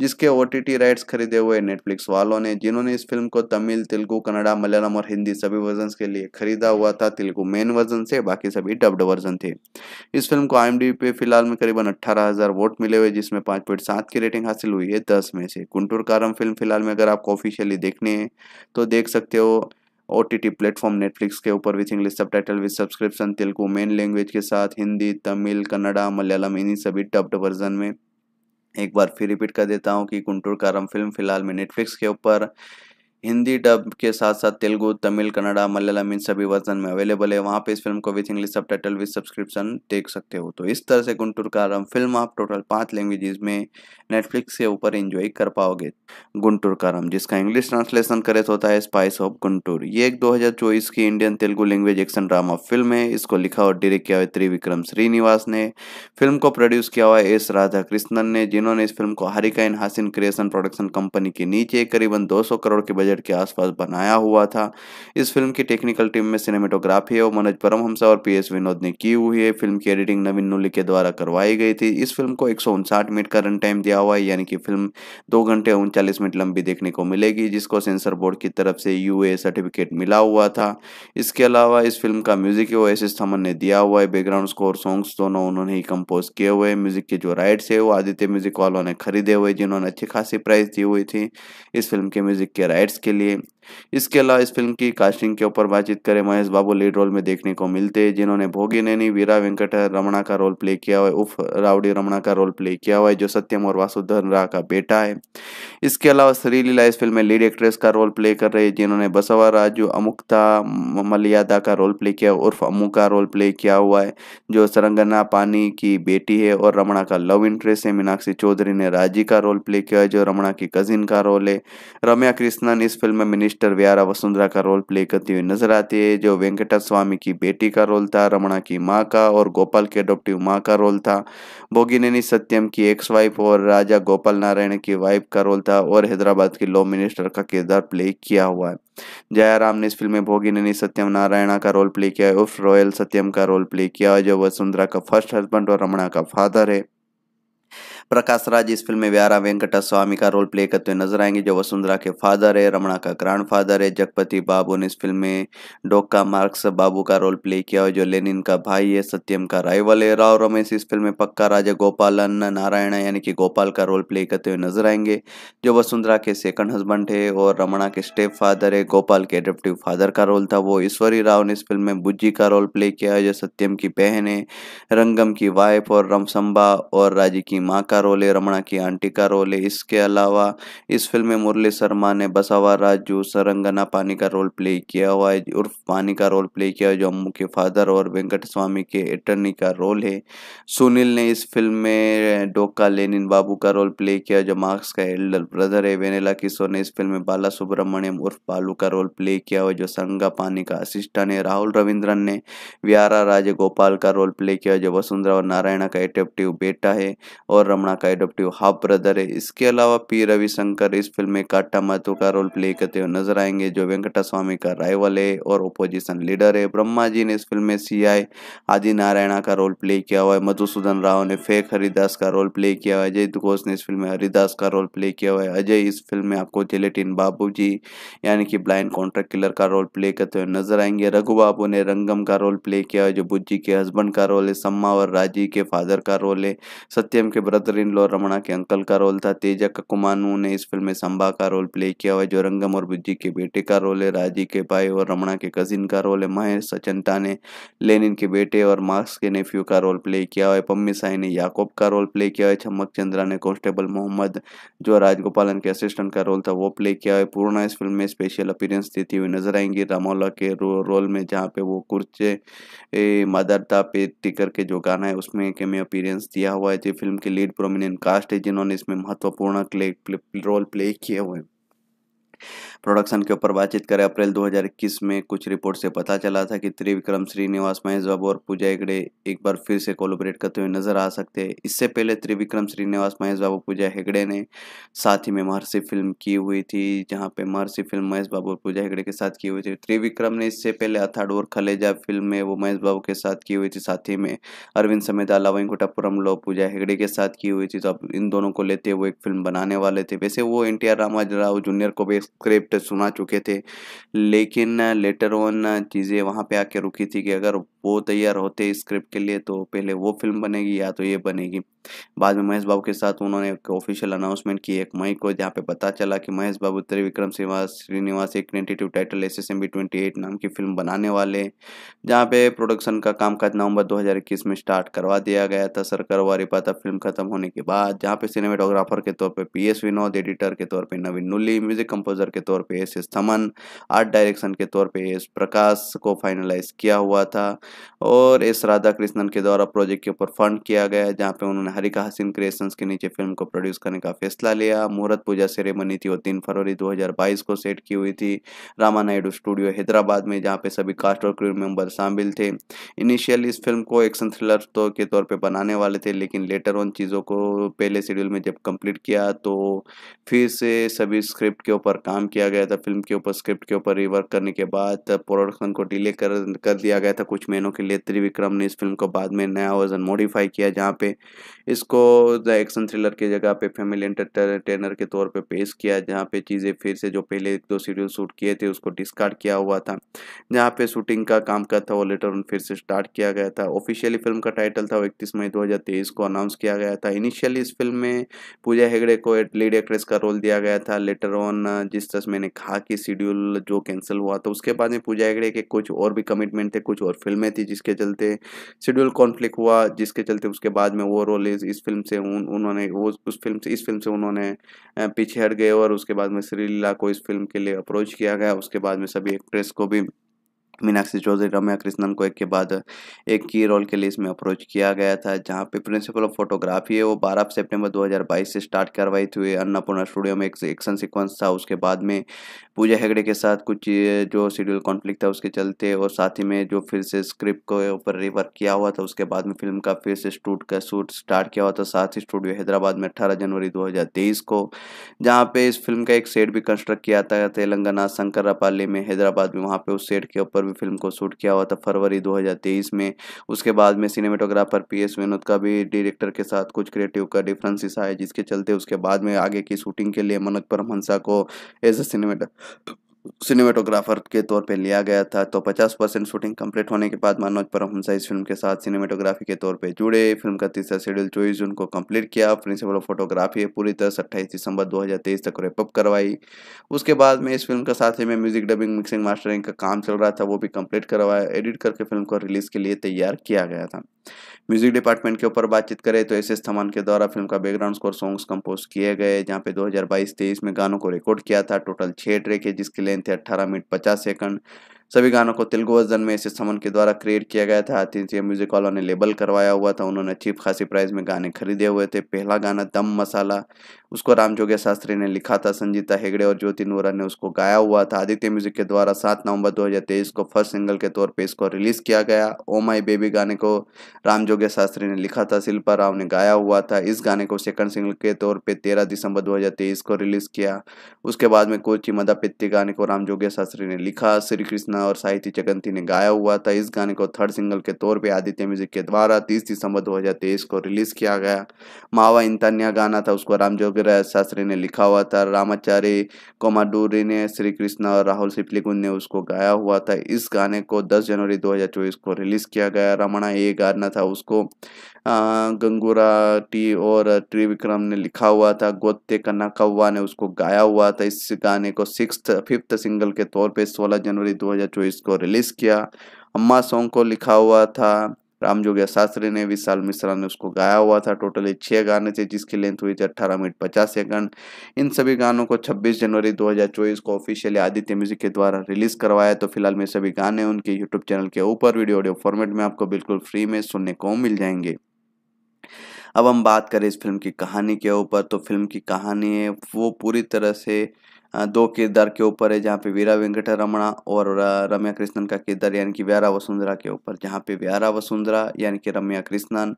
जिसके ओ राइट्स खरीदे हुए नेटफ्लिक्स वालों ने जिन्होंने इस फिल्म को तमिल तेलुगू कन्नड़ा मलयालम और हिंदी सभी वर्जन के लिए खरीदा हुआ था तेलुगू मेन वर्जन से बाकी सभी डब्ड वर्जन थे इस फिल्म को आई पे फिलहाल में करीबन 18,000 वोट मिले हुए जिसमें पांच पॉइंट सात की रेटिंग हासिल हुई है दस में से कुंटूर कारम फिल्म फिलहाल में अगर आपको ऑफिशियली देखने हैं तो देख सकते हो O T T platform Netflix के ऊपर with English subtitle with subscription Telugu main language के साथ हिंदी तमिल कन्नडा मलयालम इन्हीं सभी डब्ड वर्जन में एक बार फिर रिपीट कर देता हूँ कि कुंटूर कारम फिल्म फिलहाल में नेटफ्लिक्स के ऊपर हिंदी डब के साथ साथ तेलुगु तमिल कन्नड़ा मलयालम इन सभी वर्जन में अवेलेबल है वहाँ पे इस फिल्म को with English subtitle with subscription देख सकते हो तो इस तरह से गुंटूर का रम फिल्म आप टोटल पाँच लैंग्वेजेस में नेटफ्लिक्स के ऊपर एंजॉय कर पाओगे गुंटूर का रम जिसका इंग्लिश ट्रांसलेशन करे तो होता है स्पाइस ऑफ गुंटूर ये एक दो की Indian Telugu language action drama film है इसको लिखा और डायरेक्ट किया हुआ त्रिविक्रम श्रीनिवास ने फिल्म को प्रोड्यूस किया हुआ एस राधा कृष्णन ने जिन्होंने इस फिल्म को हरिका इन हासिन क्रिएशन प्रोडक्शन कंपनी के नीचे करीबन दो करोड़ के बजट मीटर के आसपास बनाया हुआ था इस फिल्म की टेक्निकल टीम में सिनेमेटोग्राफी और मनोज परमहंसा और पी एस विनोद ने की हुई है फिल्म की एडिटिंग नवीन नुली के द्वारा करवाई गई थी इस फिल्म को एक मिनट का रन टाइम दिया हुआ है यानी कि फिल्म दो घंटे उनचालीस मिनट लंबी देखने को मिलेगी जिसको सेंसर बोर्ड की तरफ से यू सर्टिफिकेट मिला हुआ था इसके अलावा इस फिल्म का म्यूजिक वो एस एस थमन ने दिया हुआ है बैकग्राउंड स्कोर सॉन्ग्स दोनों उन्होंने ही कंपोज किए हुए हैं म्यूजिक के जो राइट्स है वो आदित्य म्यूजिक वालों ने खरीदे हुए जिन्होंने अच्छी खासी प्राइस दी हुई थी इस फिल्म के म्यूजिक के राइट्स के लिए इसके अलावा इस फिल्म की कास्टिंग के ऊपर बातचीत करें महेश बाबू लीड रोल में देखने को मिलते हैं जिन्होंने भोगी नैनी वीरा वेंकट रमणा का रोल प्ले किया हुआ है उफ रावड़ी रमणा का रोल प्ले किया हुआ है जो सत्यम और वासुधन राह का बेटा है इसके अलावा श्री लीला इस फिल्म में लीड एक्ट्रेस का रोल प्ले कर रही है जिन्होंने बसवा राजू अमुक्ता मलियादा का रोल प्ले किया उर्फ अमू का रोल प्ले किया हुआ है जो सरंगना पानी की बेटी है और रमणा का लव इंटरेस्ट है मीनाक्षी चौधरी ने राजी का रोल प्ले किया है जो रमणा की कजिन का रोल है रम्या कृष्णन इस फिल्म में मिनिस्टर सिस्टर व्यारा वसुंधरा का रोल प्ले करती हुई नजर आती है जो वेंकटा स्वामी की बेटी का रोल था रमणा की माँ का और गोपाल के अडोप्टिव माँ का रोल था बोगिनेनी सत्यम की एक्स वाइफ और राजा गोपाल नारायण की वाइफ का रोल था और हैदराबाद के लॉ मिनिस्टर का किरदार प्ले किया हुआ है जयाराम ने इस फिल्म में भोगिनी सत्यम नारायणा का रोल प्ले किया उर्फ रॉयल सत्यम का रोल प्ले किया जो वसुंधरा का फर्स्ट हस्बैंड और रमणा का फादर है प्रकाश राज इस फिल्म में व्यारा वेंकटा स्वामी का रोल प्ले करते हुए नजर आएंगे जो वसुंधरा के फादर है रमणा का ग्रांड फादर है जगपति बाबू ने इस फिल्म में डोका मार्क्स बाबू का रोल प्ले किया है जो लेनिन का भाई है सत्यम का राइवल है राव रमेश इस फिल्म में पक्का राजा गोपालन नारायण यानी कि गोपाल का रोल प्ले करते हुए नजर आएंगे जो वसुंधरा के सेकंड हस्बैंड है और रमणा के स्टेप फादर है गोपाल के एडेप्टिव फादर का रोल था वो ईश्वरी राव ने इस फिल्म में बुज्जी का रोल प्ले किया है जो सत्यम की बहन है रंगम की वाइफ और रमसंबा और राजी की माँ का का रोल है रमणा की आंटी का रोल है इसके अलावा इस फिल्म में मुरली शर्मा ने बसावा राजू सरंगना पानी का रोल प्ले किया हुआ है उर्फ पानी का रोल प्ले किया जो अम्मू के फादर और वेंकट स्वामी के अटर्नी का रोल है सुनील ने इस फिल्म में डोका लेनिन बाबू का रोल प्ले किया जो मार्क्स का एल्डर ब्रदर है वेनेला किशोर ने इस फिल्म में बाला सुब्रमण्यम उर्फ बालू का रोल प्ले किया हुआ जो संगा पानी का असिस्टेंट है राहुल रविंद्रन ने व्यारा राजे गोपाल का रोल प्ले किया जो वसुंधरा और नारायणा का एटेप्टिव बेटा है और रमण रमणा का एडोप्टिव हाफ ब्रदर है इसके अलावा पी रविशंकर इस फिल्म में काटा महतो का रोल प्ले करते हुए नजर आएंगे जो वेंकटा स्वामी का राइवल है और ओपोजिशन लीडर है ब्रह्मा जी ने इस फिल्म में सी आई आदि नारायणा का रोल प्ले किया हुआ है मधुसूदन राव ने फेक हरिदास का रोल प्ले किया हुआ है अजय घोष ने इस फिल्म में हरिदास का रोल प्ले किया हुआ है अजय इस फिल्म में आपको जिलेटिन बाबू जी यानी कि ब्लाइंड कॉन्ट्रैक्ट किलर का रोल प्ले करते हुए नजर आएंगे रघु बाबू ने रंगम का रोल प्ले किया हुआ है जो बुज्जी के हस्बैंड का रोल है सम्मा और राजी के फादर का रोल है सत्यम के ब्रदर बेहतरीन इन रमणा के अंकल का रोल था तेजा ककुमानू ने इस फिल्म में संभा का रोल प्ले किया हुआ है जो रंगम और बुज्जी के बेटे का रोल है राजी के भाई और रमणा के कजिन का रोल है महेश सचंता ने लेनिन के बेटे और मार्क्स के नेफ्यू का रोल प्ले किया हुआ है पम्मी साई ने याकूब का रोल प्ले किया है चमक चंद्रा ने कॉन्स्टेबल मोहम्मद जो राजगोपालन के असिस्टेंट का रोल था वो प्ले किया है पूर्णा इस फिल्म में स्पेशल अपीरेंस देती हुई नजर आएंगी रामोला के रो, रोल में जहाँ पे वो कुर्चे मदरता पे टिकर के जो गाना है उसमें अपीरेंस दिया हुआ है जो फिल्म के लीड प्रोमिनेंट कास्ट है जिन्होंने इसमें महत्वपूर्ण रोल प्ले किए हुए प्रोडक्शन के ऊपर बातचीत करें अप्रैल 2021 में कुछ रिपोर्ट से पता चला था कि त्रिविक्रम श्रीनिवास महेश बाबू और पूजा हेगड़े एक बार फिर से कोलोबरेट करते हुए नजर आ सकते हैं इससे पहले त्रिविक्रम श्रीनिवास महेश बाबू पूजा हेगड़े ने साथ ही में महर्षि फिल्म की हुई थी जहाँ पे महर्षि फिल्म महेश बाबू और पूजा हेगड़े के साथ की हुई थी त्रिविक्रम ने इससे पहले अथाड़ और खलेजा फिल्म में वो महेश बाबू के साथ की हुई थी साथ ही में अरविंद समेत अलावेंकुटापुरम लो पूजा हेगड़े के साथ की हुई थी तो अब इन दोनों को लेते हुए एक फिल्म बनाने वाले थे वैसे वो N T R Rao junior को भी स्क्रिप्ट कॉन्सेप्ट सुना चुके थे लेकिन लेटर ऑन चीज़ें वहाँ पे आके रुकी थी कि अगर वो तैयार होते स्क्रिप्ट के लिए तो पहले वो फिल्म बनेगी या तो ये बनेगी बाद में महेश बाबू के साथ उन्होंने एक ऑफिशियल अनाउंसमेंट की एक मई को जहाँ पे पता चला कि महेश बाबू त्रिविक्रम श्रीवास श्रीनिवास एक tentative title S S M B twenty eight नाम की फिल्म बनाने वाले जहाँ पे प्रोडक्शन का कामकाज नवंबर 2021 में स्टार्ट करवा दिया गया था सरकार वारी पाता फिल्म खत्म होने के बाद जहाँ पे सिनेमेटोग्राफर के तौर पर पी एस विनोद एडिटर के तौर पर नवीन नुली म्यूजिक कंपोजर के तौर पे S S Thaman art direction के तौर पे एस प्रकाश को फाइनलाइज किया हुआ था और एस राधा कृष्णन के द्वारा प्रोजेक्ट के ऊपर फंड किया गया जहाँ पे उन्होंने हरिका हसीन क्रिएशन के नीचे फिल्म को प्रोड्यूस करने का फैसला लिया मुहूर्त पूजा सेरेमनी थी वो तीन फरवरी दो को सेट की हुई थी रामा नायडू स्टूडियो हैदराबाद में जहाँ पे सभी कास्ट और क्रू मेम्बर शामिल थे इनिशियल इस फिल्म को एक्शन थ्रिलर तो के तौर पर बनाने वाले थे लेकिन लेटर ऑन चीज़ों को पहले शेड्यूल में जब कंप्लीट किया तो फिर से सभी स्क्रिप्ट के ऊपर काम किया दिया गया था फिल्म के ऊपर स्क्रिप्ट के ऊपर रिवर्क करने के बाद प्रोडक्शन को डिले कर कर दिया गया था कुछ महीनों के लिए त्रिविक्रम ने इस फिल्म को बाद में नया वर्जन मॉडिफाई किया जहाँ पे इसको द एक्शन थ्रिलर की जगह पे फैमिली एंटरटेनर के तौर पे पेश किया जहाँ पे चीज़ें फिर से जो पहले एक दो सीरियल शूट किए थे उसको डिस्कार्ड किया हुआ था जहाँ पे शूटिंग का काम का था वो लेटर उन फिर से स्टार्ट किया गया था ऑफिशियली फिल्म का टाइटल था वो इकतीस मई दो को अनाउंस किया गया था इनिशियली इस फिल्म में पूजा हेगड़े को लीड एक्ट्रेस का रोल दिया गया था लेटर ऑन जिस तस्में मैंने कहा कि शेड्यूल जो कैंसिल हुआ तो उसके बाद में पूजा हेगड़े के कुछ और भी कमिटमेंट थे कुछ और फिल्में थी जिसके चलते शेड्यूल कॉन्फ्लिक्ट हुआ जिसके चलते उसके बाद में वो रोल इस फिल्म से उन, उन्होंने वो उस फिल्म से इस फिल्म से उन्होंने पीछे हट गए और उसके बाद में श्रीलीला को इस फिल्म के लिए अप्रोच किया गया उसके बाद में सभी एक्ट्रेस को भी मीनाक्षी चौधरी रम्या कृष्णन को एक के बाद एक की रोल के लिए इसमें अप्रोच किया गया था जहाँ पे प्रिंसिपल ऑफ फोटोग्राफी है वो 12 सितंबर 2022 से स्टार्ट करवाई थी अन्नापूर्णा स्टूडियो में एक एक्शन सीक्वेंस था उसके बाद में पूजा हेगड़े के साथ कुछ जो शेड्यूल कॉन्फ्लिक्ट था उसके चलते और साथ ही में जो फिर से स्क्रिप्ट को ऊपर रिवर्क किया हुआ था उसके बाद में फिल्म का फिर से स्टूट का शूट स्टार्ट किया हुआ था साथ ही स्टूडियो हैदराबाद में अट्ठारह जनवरी दो को जहाँ पे इस फिल्म का एक सेट भी कंस्ट्रक्ट किया था तेलंगाना शंकर में हैदराबाद में वहाँ पे उस सेट के ऊपर भी फिल्म को शूट किया हुआ था फरवरी 2023 में उसके बाद में सिनेमेटोग्राफर पी एस विनोद का भी डायरेक्टर के साथ कुछ क्रिएटिव का डिफ्रेंसिस आया जिसके चलते उसके बाद में आगे की शूटिंग के लिए मनोज परमहंसा को एज ए सिनेमेटर सिनेमेटोग्राफर के तौर पे लिया गया था तो 50 परसेंट शूटिंग कंप्लीट होने के बाद मनोज परमहंसा इस फिल्म के साथ सिनेमेटोग्राफी के तौर पे जुड़े फिल्म का तीसरा शेड्यूल चौबीस जून को कंप्लीट किया प्रिंसिपल ऑफ फोटोग्राफी पूरी तरह से अट्ठाईस दिसंबर 2023 तक रेपअप करवाई उसके बाद में इस फिल्म का साथ ही में म्यूजिक डबिंग मिक्सिंग मास्टरिंग का काम चल रहा था वो भी कम्प्लीट करवाया एडिट करके फिल्म को रिलीज के लिए तैयार किया गया था म्यूजिक डिपार्टमेंट के ऊपर बातचीत करें तो एस एस थमान के द्वारा फिल्म का बैकग्राउंड स्कोर सॉन्ग्स कंपोज किए गए जहाँ पे 2022-23 में गानों को रिकॉर्ड किया था टोटल छः ट्रैक है जिसके लिए रहे थे अट्ठारह मिनट पचास सेकंड सभी गानों को तेलुगु वर्जन में इसे समन के द्वारा क्रिएट किया गया था अतिथि म्यूजिक वालों ने लेबल करवाया हुआ था उन्होंने चीप खासी प्राइस में गाने खरीदे हुए थे पहला गाना दम मसाला उसको राम जोगे शास्त्री ने लिखा था संजीता हेगड़े और ज्योति नोरा ने उसको गाया हुआ था आदित्य म्यूजिक के द्वारा सात नवंबर दो को फर्स्ट सिंगल के तौर पर इसको रिलीज किया गया ओ माई बेबी गाने को जोगे शास्त्री ने लिखा था शिल्पा राव ने गाया हुआ था इस गाने को सेकंड सिंगल के तौर पर तेरह दिसंबर दो को रिलीज किया उसके बाद में कोची मदापित्ती गाने को जोगे शास्त्री ने लिखा श्री कृष्णा गाना और साहित्य चकंती ने गाया हुआ था इस गाने को थर्ड सिंगल के तौर पे आदित्य म्यूजिक के द्वारा 30 दिसंबर 2023 को रिलीज़ किया गया मावा इंतान्या गाना था उसको राम जोगर शास्त्री ने लिखा हुआ था रामाचारी कोमाडूरी ने श्री कृष्ण और राहुल सिपलीगुन ने उसको गाया हुआ था इस गाने को दस जनवरी दो को रिलीज़ किया गया रमणा ये गाना था उसको गंगूरा टी और त्रिविक्रम ने लिखा हुआ था गोत्ते कौवा ने उसको गाया हुआ था इस गाने को सिक्स फिफ्थ सिंगल के तौर पे 16 जनवरी 2024 को रिलीज़ किया अम्मा सॉन्ग को लिखा हुआ था राम जोगिया शास्त्री ने विशाल मिश्रा ने उसको गाया हुआ था टोटली छः गाने थे जिसकी लेंथ हुई थी अट्ठारह मिनट पचास सेकंड इन सभी गानों को 26 जनवरी 2024 को ऑफिशियली आदित्य म्यूजिक के द्वारा रिलीज़ करवाया तो फिलहाल में सभी गाने उनके यूट्यूब चैनल के ऊपर वीडियो ऑडियो फॉर्मेट में आपको बिल्कुल फ्री में सुनने को मिल जाएंगे अब हम बात करें इस फिल्म की कहानी के ऊपर तो फिल्म की कहानी है वो पूरी तरह से दो किरदार के ऊपर है जहाँ पे वीरा वेंकट रमणा और रम्या कृष्णन का किरदार यानी कि व्यारा वसुंधरा के ऊपर जहाँ पे व्यारा वसुंधरा यानी कि रम्या कृष्णन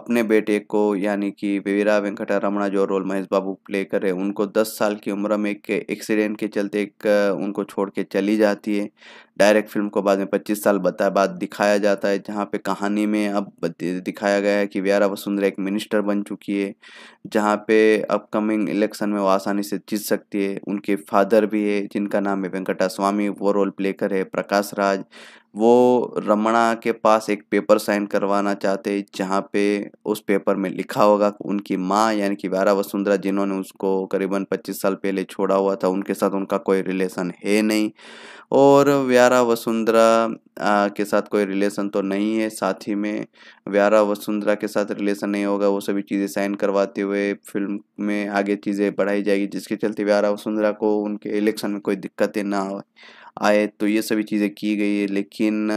अपने बेटे को यानी कि वीरा वेंकट रमणा जो रोल महेश बाबू प्ले करे उनको दस साल की उम्र में एक एक्सीडेंट के चलते एक उनको छोड़ के चली जाती है डायरेक्ट फिल्म को बाद में 25 साल बता बाद दिखाया जाता है जहाँ पे कहानी में अब दिखाया गया है कि व्यारा वसुंधरा एक मिनिस्टर बन चुकी है जहाँ पे अपकमिंग इलेक्शन में वो आसानी से जीत सकती है उनके फादर भी है जिनका नाम है वेंकटा स्वामी वो रोल प्ले करे प्रकाश राज वो रमणा के पास एक पेपर साइन करवाना चाहते जहाँ पे उस पेपर में लिखा होगा उनकी माँ यानी कि वैरा वसुंधरा जिन्होंने उसको करीबन 25 साल पहले छोड़ा हुआ था उनके साथ उनका कोई रिलेशन है नहीं और व्यारा वसुंधरा के साथ कोई रिलेशन तो नहीं है साथ ही में व्यारा वसुंधरा के साथ रिलेशन नहीं होगा वो सभी चीज़ें साइन करवाते हुए फिल्म में आगे चीज़ें बढ़ाई जाएगी जिसके चलते व्यारा वसुंधरा को उनके इलेक्शन में कोई दिक्कतें ना आए आए तो ये सभी चीज़ें की गई है लेकिन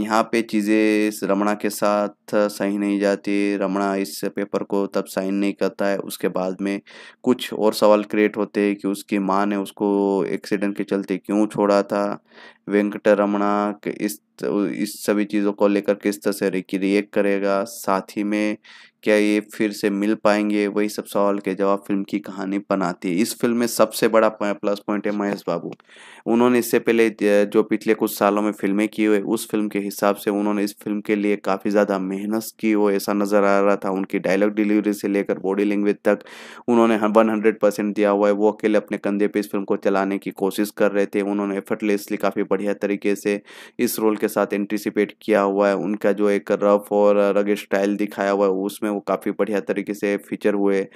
यहाँ पे चीज़ें इस रमणा के साथ सही नहीं जाती रमणा इस पेपर को तब साइन नहीं करता है उसके बाद में कुछ और सवाल क्रिएट होते हैं कि उसकी माँ ने उसको एक्सीडेंट के चलते क्यों छोड़ा था वेंकट रमणा इस इस सभी चीज़ों को लेकर किस तरह से रिएक्ट करेगा साथ ही में क्या ये फिर से मिल पाएंगे वही सब सवाल के जवाब फिल्म की कहानी बनाती है इस फिल्म में सबसे बड़ा प्लस पॉइंट है महेश बाबू उन्होंने इससे पहले जो पिछले कुछ सालों में फिल्में की हुई उस फिल्म के हिसाब से उन्होंने इस फिल्म के लिए काफ़ी ज़्यादा मेहनत की हो ऐसा नज़र आ रहा था उनकी डायलॉग डिलीवरी से लेकर बॉडी लैंग्वेज तक उन्होंने वन हंड्रेड परसेंट दिया हुआ है वो अकेले अपने कंधे पर इस फिल्म को चलाने की कोशिश कर रहे थे उन्होंने एफर्टलेसली काफ़ी बढ़िया तरीके से इस रोल के साथ एंटिसिपेट किया हुआ है उनका जो एक रफ और रगे स्टाइल दिखाया हुआ है उसमें वो काफ़ी बढ़िया तरीके से फीचर हुए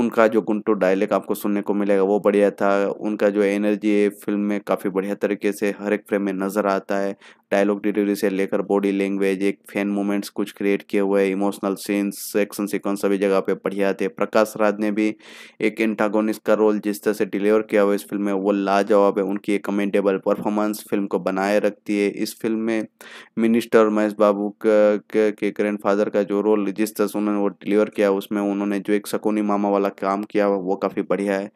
उनका जो गुंटू डायलेक्ट आपको सुनने को मिलेगा वो बढ़िया था उनका जो एनर्जी है फिल्म में काफ़ी बढ़िया तरीके से हर एक फ्रेम में नज़र आता है डायलॉग डिलीवरी से लेकर बॉडी लैंग्वेज एक फैन मोमेंट्स कुछ क्रिएट किए हुए इमोशनल सीन्स एक्शन सीक्वेंस सभी जगह पे बढ़िया थे प्रकाश राज ने भी एक एंटागोनिस का रोल जिस तरह से डिलीवर किया हुआ इस फिल्म में वो लाजवाब है उनकी एक कमेंटेबल परफॉर्मेंस फिल्म को बनाए रखती है इस फिल्म में मिनिस्टर महेश बाबू के ग्रैंड फादर का जो रोल जिस तरह से उन्होंने वो डिलीवर किया उसमें उन्होंने जो एक सकोनी मामा वाला काम किया वो काफ़ी बढ़िया है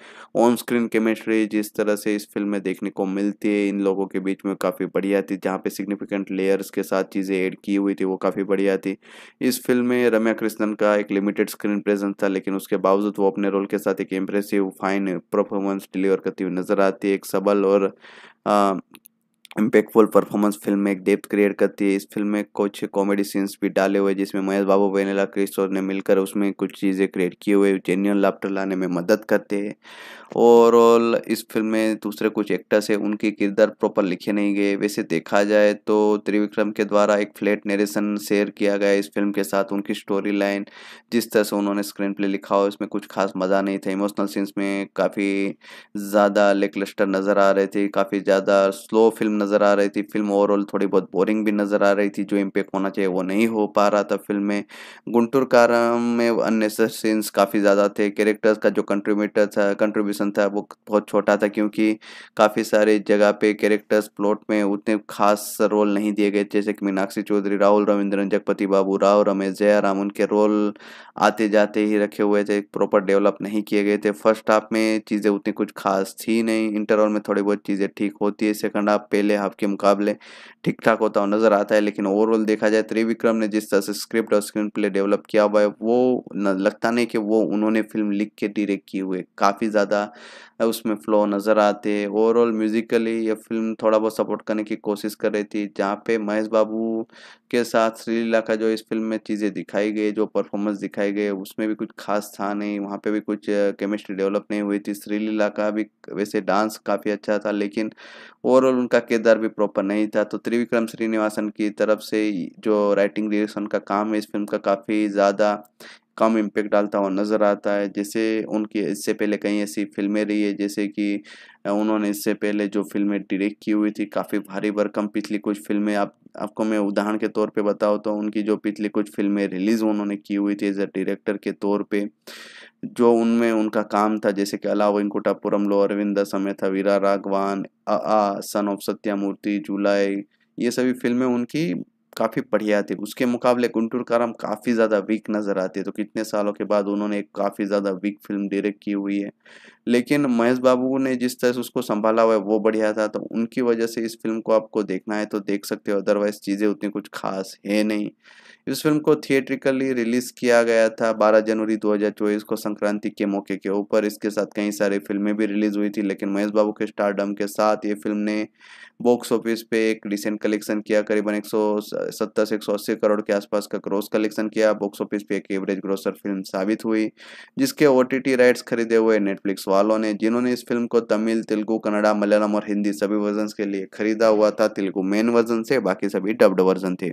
ऑन स्क्रीन केमिस्ट्री जिस तरह से इस फिल्म में देखने को मिलती है इन लोगों के बीच में काफ़ी बढ़िया थी जहाँ पे सिग्निफिकेंट लेयर्स के साथ चीज़ें ऐड की हुई थी वो काफ़ी बढ़िया थी इस फिल्म में रम्या कृष्णन का एक लिमिटेड स्क्रीन प्रेजेंस था लेकिन उसके बावजूद वो अपने रोल के साथ एक इम्प्रेसिव फाइन परफॉर्मेंस डिलीवर करती हुई नज़र आती है एक सबल और इम्पैक्टफुल परफॉर्मेंस फिल्म में एक डेप्थ क्रिएट करती है इस फिल्म में कुछ कॉमेडी सीन्स भी डाले हुए जिसमें महेश बाबू वेनेला क्रिस्टोर ने मिलकर उसमें कुछ चीज़ें क्रिएट किए हुए जेन्यून लाफ्टर लाने में मदद करते हैं ओवरऑल इस फिल्म में दूसरे कुछ एक्टर्स हैं उनके किरदार प्रॉपर लिखे नहीं गए वैसे देखा जाए तो त्रिविक्रम के द्वारा एक फ्लैट नरेशन शेयर किया गया इस फिल्म के साथ उनकी स्टोरी लाइन जिस तरह से उन्होंने स्क्रीन प्ले लिखा हो इसमें कुछ खास मज़ा नहीं था इमोशनल सीन्स में काफ़ी ज़्यादा लेकलस्टर नज़र आ रहे थे काफ़ी ज़्यादा स्लो फिल्म नज़र आ रही थी फिल्म ओवरऑल थोड़ी बहुत बोरिंग भी नज़र आ रही थी जो इम्पेक्ट होना चाहिए वो नहीं हो पा रहा था फिल्म में गुंटूर कारम में अननेसर सीन्स काफ़ी ज़्यादा थे कैरेक्टर्स का जो कंट्रीब्यूटर था कंट्रीब्यूशन था वो बहुत छोटा था क्योंकि काफ़ी सारे जगह पे कैरेक्टर्स प्लॉट में उतने खास रोल नहीं दिए गए जैसे कि मीनाक्षी चौधरी राहुल रविंद्रन जगपति बाबू राव रमेश जयराम उनके रोल आते जाते ही रखे हुए थे प्रॉपर डेवलप नहीं किए गए थे फर्स्ट हाफ में चीज़ें उतनी कुछ खास थी नहीं इंटरवल में थोड़ी बहुत चीज़ें ठीक होती है सेकंड हाफ पहले हाफ के मुकाबले ठीक ठाक होता हुआ नजर आता है लेकिन ओवरऑल देखा जाए त्रिविक्रम ने जिस तरह से स्क्रिप्ट और स्क्रीन प्ले डेवलप किया हुआ है वो लगता नहीं कि वो उन्होंने फिल्म लिख के डिरेक्ट की हुई काफ़ी ज़्यादा उसमें फ्लो नज़र आते ओवरऑल म्यूजिकली ये फिल्म थोड़ा बहुत सपोर्ट करने की कोशिश कर रही थी जहाँ पे महेश बाबू के साथ श्रीलीला का जो इस फिल्म में चीज़ें दिखाई गई जो परफॉर्मेंस दिखाई गई उसमें भी कुछ खास था नहीं वहाँ पे भी कुछ केमिस्ट्री डेवलप नहीं हुई थी श्रीलीला का भी वैसे डांस काफ़ी अच्छा था लेकिन ओवरऑल उनका के किरदार भी प्रॉपर नहीं था तो त्रिविक्रम श्रीनिवासन की तरफ से जो राइटिंग डिरेक्शन का काम है इस फिल्म का काफ़ी ज़्यादा कम इम्पेक्ट डालता हुआ नज़र आता है जैसे उनकी इससे पहले कई ऐसी फिल्में रही है जैसे कि उन्होंने इससे पहले जो फिल्में डायरेक्ट की हुई थी काफ़ी भारी भरकम पिछली कुछ फिल्में आप आपको मैं उदाहरण के तौर पे बताऊँ तो उनकी जो पिछली कुछ फिल्में रिलीज़ उन्होंने की हुई थी एज अ डायरेक्टर के तौर पर जो उनमें उनका काम था जैसे कि अलाविनकुटापुरम लो अरविंदा समेत वीरा राघवान आ, आ सन ऑफ सत्यामूर्ति जुलाई ये सभी फिल्में उनकी काफ़ी बढ़िया थी उसके मुकाबले गुंटूर काराम काफ़ी ज़्यादा वीक नज़र आती है तो कितने सालों के बाद उन्होंने एक काफ़ी ज़्यादा वीक फिल्म डायरेक्ट की हुई है लेकिन महेश बाबू ने जिस तरह से उसको संभाला हुआ है वो बढ़िया था तो उनकी वजह से इस फिल्म को आपको देखना है तो देख सकते हो अदरवाइज चीज़ें उतनी कुछ खास है नहीं इस फिल्म को थिएट्रिकली रिलीज किया गया था 12 जनवरी 2024 को संक्रांति के मौके के ऊपर इसके साथ कई सारी फिल्में भी रिलीज हुई थी लेकिन महेश बाबू के स्टारडम के साथ ये फिल्म ने बॉक्स ऑफिस पे एक डिसेंट कलेक्शन किया करीबन एक सौ सत्तर से एक सौ अस्सी करोड़ के आसपास का ग्रोस कलेक्शन किया बॉक्स ऑफिस पे एक एवरेज ग्रोसर फिल्म साबित हुई जिसके ओ राइट्स खरीदे हुए नेटफ्लिक्स वालों ने जिन्होंने इस फिल्म को तमिल तेलुगु कन्नड़ा मलयालम और हिंदी सभी वर्जन के लिए खरीदा हुआ था तेलुगु मेन वर्जन से बाकी सभी डब्ड वर्जन थे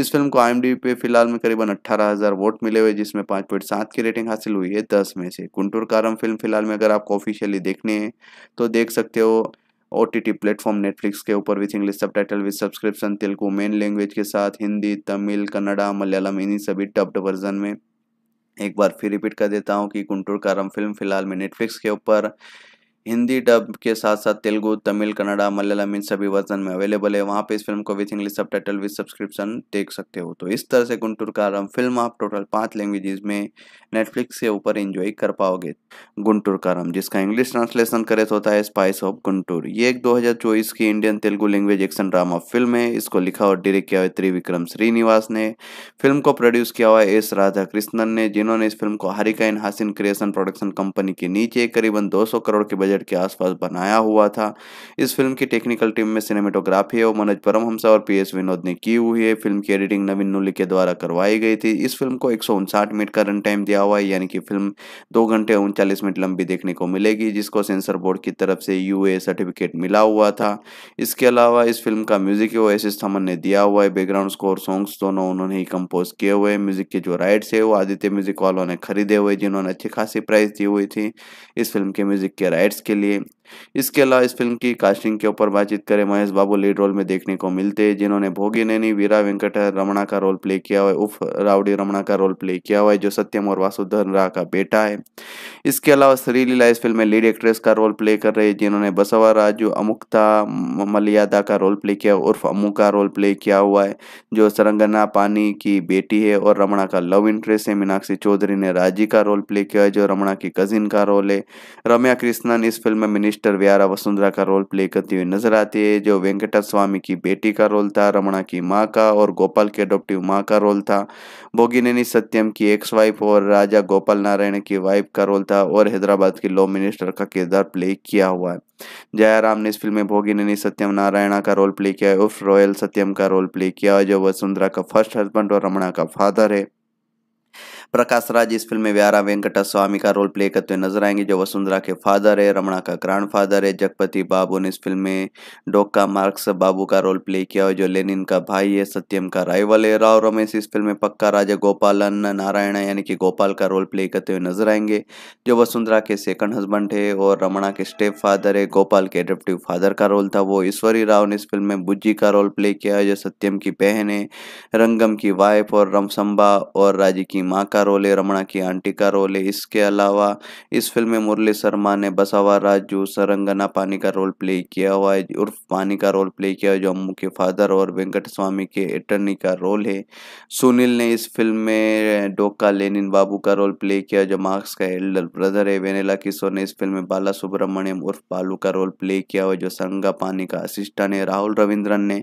इस फिल्म को आई पे फिलहाल में करीबन अट्ठारह हजार वोट मिले हुए जिसमें पाँच पॉइंट सात की रेटिंग हासिल हुई है दस में से कुंटुर कारम फिल्म फिलहाल में अगर आपको ऑफिशियली देखने हैं तो देख सकते हो ओ प्लेटफॉर्म नेटफ्लिक्स के ऊपर with English subtitle with subscription Telugu main language के साथ हिंदी तमिल कन्नडा मलयालम इन्हीं सभी डब्ड वर्जन में एक बार फिर रिपीट कर देता हूँ कि गुंटूर कारम फिल्म फिलहाल में नेटफ्लिक्स के ऊपर हिंदी डब के साथ साथ तेलुगु तमिल कन्नड़ा मलयालम इन सभी वर्जन में अवेलेबल है वहाँ पे इस फिल्म को with English subtitle with subscription देख सकते हो तो इस तरह से गुंटूर का आरम फिल्म आप टोटल पांच लैंग्वेजेस में नेटफ्लिक्स के ऊपर एंजॉय कर पाओगे गुंटूर कारम जिसका इंग्लिश ट्रांसलेशन करे तो होता है स्पाइस ऑफ गुंटूर ये एक दो की Indian Telugu language action drama film है इसको लिखा और डायरेक्ट किया हुआ त्रिविक्रम श्रीनिवास ने फिल्म को प्रोड्यूस किया हुआ एस राधा कृष्णन ने जिन्होंने इस फिल्म को हरिका इन हासिन क्रिएशन प्रोडक्शन कंपनी के नीचे करीबन दो करोड़ के बजे बजट के आसपास बनाया हुआ था इस फिल्म की टेक्निकल टीम में सिनेमेटोग्राफी और मनोज परम परमहंसा और पी एस विनोद ने की हुई है फिल्म की एडिटिंग नवीन नुली के द्वारा करवाई गई थी इस फिल्म को एक मिनट का रन टाइम दिया हुआ है यानी कि फिल्म दो घंटे उनचालीस मिनट लंबी देखने को मिलेगी जिसको सेंसर बोर्ड की तरफ से यू सर्टिफिकेट मिला हुआ था इसके अलावा इस फिल्म का म्यूजिक वो एस थमन ने दिया हुआ है बैकग्राउंड स्कोर सॉन्ग्स दोनों उन्होंने ही कंपोज किए हुए म्यूजिक के जो राइट्स है वो आदित्य म्यूजिक वालों ने खरीदे हुए जिन्होंने अच्छी खासी प्राइस दी हुई थी इस फिल्म के म्यूजिक के राइट्स के लिए इसके अलावा इस फिल्म की कास्टिंग के ऊपर बातचीत करें महेश बाबू लीड रोल में देखने को मिलते हैं जिन्होंने भोगी नैनी वीरा वेंकट रमणा का रोल प्ले किया हुआ है उफ रावड़ी रमणा का रोल प्ले किया हुआ है जो सत्यम और वासुधन राह का बेटा है इसके अलावा श्री लीला इस फिल्म में लीड एक्ट्रेस का रोल प्ले कर रही है जिन्होंने बसवा राजू अमुक्ता मलियादा का रोल प्ले किया उर्फ अमु का रोल प्ले किया हुआ है जो सरंगना पानी की बेटी है और रमणा का लव इंटरेस्ट है मीनाक्षी चौधरी ने राजी का रोल प्ले किया है जो रमणा की कजिन का रोल है रम्या कृष्णन इस फिल्म में मिनिस्टर व्यारा वसुंधरा का रोल प्ले करती हुई नजर आती है जो वेंकटा स्वामी की बेटी का रोल था रमणा की माँ का और गोपाल के अडोप्टिव माँ का रोल था बोगिनेनी सत्यम की एक्स वाइफ और राजा गोपाल नारायण की वाइफ का रोल था और हैदराबाद के लॉ मिनिस्टर का किरदार प्ले किया हुआ है जयाराम ने इस फिल्म में भोगिनी सत्यम नारायणा का रोल प्ले किया उर्फ रॉयल सत्यम का रोल प्ले किया जो वसुंधरा का फर्स्ट हस्बैंड और रमणा का फादर है प्रकाश राज इस फिल्म में व्यारा वेंकटा स्वामी का रोल प्ले करते हुए नजर आएंगे जो वसुंधरा के फादर है रमणा का ग्रांड फादर है जगपति बाबू ने इस फिल्म में डोका मार्क्स बाबू का रोल प्ले किया है जो लेनिन का भाई है सत्यम का राइवल है राव रमेश इस फिल्म में पक्का राजा गोपालन नारायण यानी कि गोपाल का रोल प्ले करते हुए नजर आएंगे जो वसुंधरा के सेकंड हस्बैंड है और रमणा के स्टेप फादर है गोपाल के एडेप्टिव फादर का रोल था वो ईश्वरी राव ने इस फिल्म में बुज्जी का रोल प्ले किया है जो सत्यम की बहन है रंगम की वाइफ और रमसंबा और राजी की माँ का का रोल है रमणा की आंटी का रोल है इसके अलावा इस फिल्म में मुरली शर्मा ने बसावा राजू सरंगना पानी का रोल प्ले किया हुआ है उर्फ पानी का रोल प्ले किया जो अम्मू के फादर और वेंकट स्वामी के अटर्नी का रोल है सुनील ने इस फिल्म में डोका लेनिन बाबू का रोल प्ले किया जो मार्क्स का एल्डर ब्रदर है वेनेला किशोर ने इस फिल्म में बाला सुब्रमण्यम उर्फ बालू का रोल प्ले किया हुआ जो संगा पानी का असिस्टेंट है राहुल रविंद्रन ने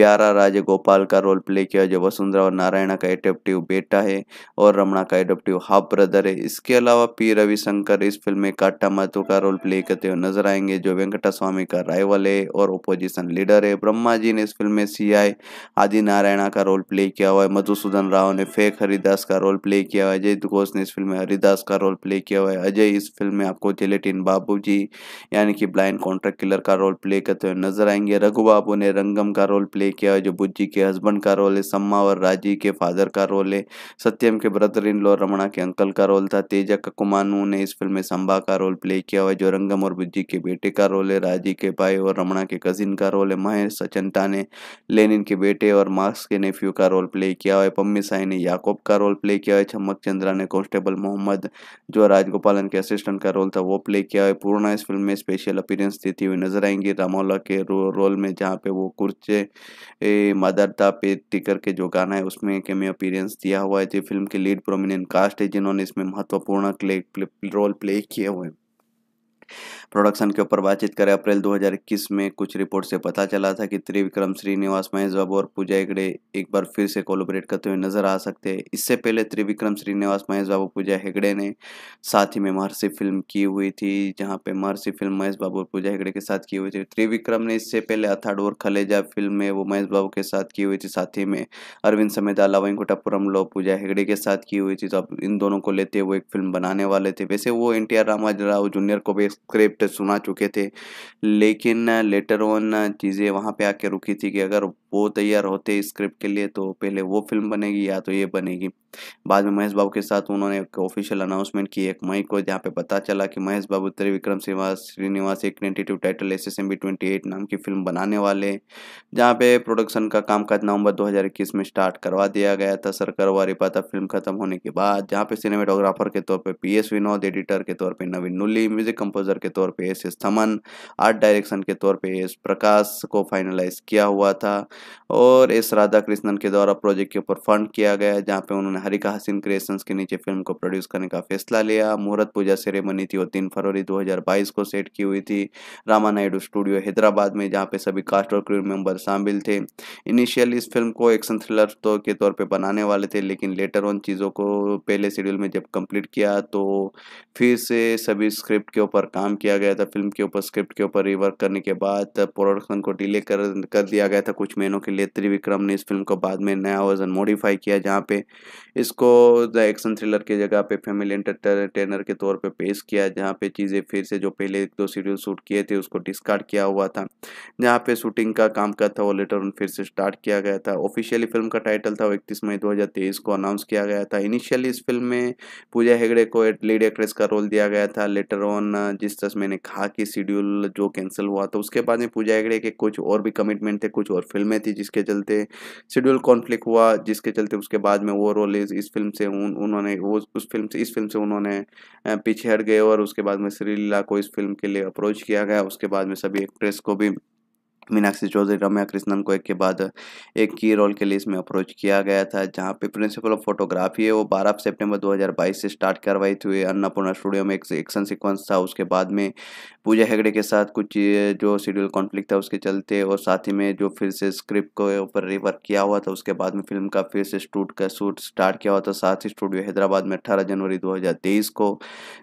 व्यारा राजगोपाल का रोल प्ले किया जो वसुंधरा और नारायण का एटेप्टिव बेटा है और रमणा करुणा का एडोप्टिव हाफ ब्रदर है इसके अलावा पी रविशंकर इस फिल्म में काटा महत्व का रोल प्ले करते हुए नजर आएंगे जो वेंकटा स्वामी का राइवल है और ओपोजिशन लीडर है ब्रह्मा जी ने इस फिल्म में सी आई आदि नारायणा का रोल प्ले किया हुआ है मधुसूदन राव ने फेक हरिदास का रोल प्ले किया हुआ है अजय घोष ने इस फिल्म में हरिदास का रोल प्ले किया हुआ है अजय इस फिल्म में आपको जेलेटिन बाबू यानी कि ब्लाइंड कॉन्ट्रैक्ट किलर का रोल प्ले करते हुए नजर आएंगे रघु बाबू ने रंगम का रोल प्ले किया हुआ है जो बुज्जी के हस्बैंड का रोल है सम्मा और राजी के फादर का रोल है सत्यम के ब्रदर स्क्रीन लोर रमणा के अंकल का रोल था तेजा ककुमानू ने इस फिल्म में संभा का रोल प्ले किया हुआ जो रंगम और बुज्जी के बेटे का रोल है राजी के भाई और रमणा के कजिन का रोल है महेश सचनता ने लेनिन के बेटे और मार्क्स के नेफ्यू का रोल प्ले किया हुआ है पम्मी साई ने याकोब का रोल प्ले किया हुआ है चमक चंद्रा ने कॉन्स्टेबल मोहम्मद जो राजगोपालन के असिस्टेंट का रोल था वो प्ले किया हुआ है पूर्णा इस फिल्म में स्पेशल अपीरेंस देती हुई नजर आएंगी रामोला के रोल में जहाँ पे वो कुर्चे मदरता पे टिकर के जो गाना है उसमें केमियो अपीरेंस दिया हुआ है फिल्म के लीड प्रोमिनेंट कास्ट है जिन्होंने इसमें महत्वपूर्ण रोल प्ले किए हुए प्रोडक्शन के ऊपर बातचीत करें अप्रैल 2021 में कुछ रिपोर्ट से पता चला था कि त्रिविक्रम श्रीनिवास महेश बाबू और पूजा हेगड़े एक बार फिर से कोलोबरेट करते हुए नजर आ सकते हैं इससे पहले त्रिविक्रम श्रीनिवास महेश बाबू पूजा हेगड़े ने साथ ही में महर्षि फिल्म की हुई थी जहाँ पे महर्षि फिल्म महेश बाबू और पूजा हेगड़े के साथ की हुई थी त्रिविक्रम ने इससे पहले अथाड और खलेजा फिल्म में वो महेश बाबू के साथ की हुई थी साथ ही में अरविंद समेत अलावेंकुटापुरम लो पूजा हेगड़े के साथ की हुई थी तो अब इन दोनों को लेते हुए एक फिल्म बनाने वाले थे वैसे वो N T R Rama's Rao junior को भी स्क्रिप्ट प्रोजेक्ट सुना चुके थे लेकिन लेटर ऑन चीज़ें वहाँ पे आके रुकी थी कि अगर वो तैयार होते स्क्रिप्ट के लिए तो पहले वो फिल्म बनेगी या तो ये बनेगी बाद में महेश बाबू के साथ उन्होंने एक ऑफिशियल अनाउंसमेंट की एक मई को जहाँ पे पता चला कि महेश बाबू त्रिविक्रम श्रीवास श्रीनिवास एक negative title S S M B twenty eight नाम की फिल्म बनाने वाले जहाँ पे प्रोडक्शन का कामकाज नवंबर दो हज़ार इक्कीस में स्टार्ट करवा दिया गया था सर करवा पाता फिल्म खत्म होने के बाद जहाँ पे सिनेमेटोग्राफर के तौर पर पी एस विनोद एडिटर के तौर पर नवीन नुली म्यूजिक कंपोजर के तौर पर S S Thaman art direction के तौर पर एस प्रकाश को फाइनलाइज किया हुआ था और एस राधा कृष्णन के द्वारा प्रोजेक्ट के ऊपर फंड किया गया जहाँ पे उन्होंने हरिका हसीन क्रिएशंस के नीचे फिल्म को प्रोड्यूस करने का फैसला लिया मुहूर्त पूजा सेरेमनी थी वो तीन फरवरी 2022 को सेट की हुई थी रामा नायडू स्टूडियो हैदराबाद में जहाँ पे सभी कास्ट और क्रू मेंबर शामिल थे इनिशियल इस फिल्म को एक्शन थ्रिलर तो के तौर पर बनाने वाले थे लेकिन लेटर ऑन चीज़ों को पहले शेड्यूल में जब कंप्लीट किया तो फिर से सभी स्क्रिप्ट के ऊपर काम किया गया था फिल्म के ऊपर स्क्रिप्ट के ऊपर रिवर्क करने के बाद प्रोडक्शन को डिले कर कर दिया गया था कुछ महीनों के लिए त्रिविक्रम ने इस फिल्म को बाद में नया वर्जन मॉडिफाई किया जहाँ पे इसको द एक्शन थ्रिलर की जगह पे फैमिली एंटरटेनर के तौर पे पेश किया जहाँ पे चीज़ें फिर से जो पहले एक दो सीरियल शूट किए थे उसको डिस्कार्ड किया हुआ था जहाँ पे शूटिंग का काम का था वो लेटर ऑन फिर से स्टार्ट किया गया था ऑफिशियली फिल्म का टाइटल था वो इकतीस मई दो को अनाउंस किया गया था इनिशियली इस फिल्म में पूजा हेगड़े को एक लीड एक्ट्रेस का रोल दिया गया था लेटर ऑन जिस तरह मैंने कहा कि शेड्यूल जो कैंसिल हुआ था उसके बाद में पूजा हेगड़े के कुछ और भी कमिटमेंट थे कुछ और फिल्में थी जिसके चलते शेड्यूल कॉन्फ्लिक्ट हुआ जिसके चलते उसके बाद में वो रोल इस इस फिल्म से उन उन्होंने वो उस फिल्म से इस फिल्म से उन्होंने पीछे हट गए और उसके बाद में श्रीलीला को इस फिल्म के लिए अप्रोच किया गया उसके बाद में सभी एक्ट्रेस को भी मीनाक्षी चौधरी रम्या कृष्णन को एक के बाद एक की रोल के लिए इसमें अप्रोच किया गया था जहां पे प्रिंसिपल ऑफ फोटोग्राफी है वो 12 सितंबर 2022 से स्टार्ट करवाई थी अन्नपूर्णा स्टूडियो में एक एक्शन सीक्वेंस था उसके बाद में पूजा हेगड़े के साथ कुछ जो शेड्यूल कॉन्फ्लिक्ट था उसके चलते और साथ ही में जो फिर से स्क्रिप्ट को ऊपर रिवर्क किया हुआ था उसके बाद में फिल्म का फिर से स्टूट का शूट स्टार्ट किया हुआ था साथ ही स्टूडियो हैदराबाद में अट्ठारह जनवरी दो को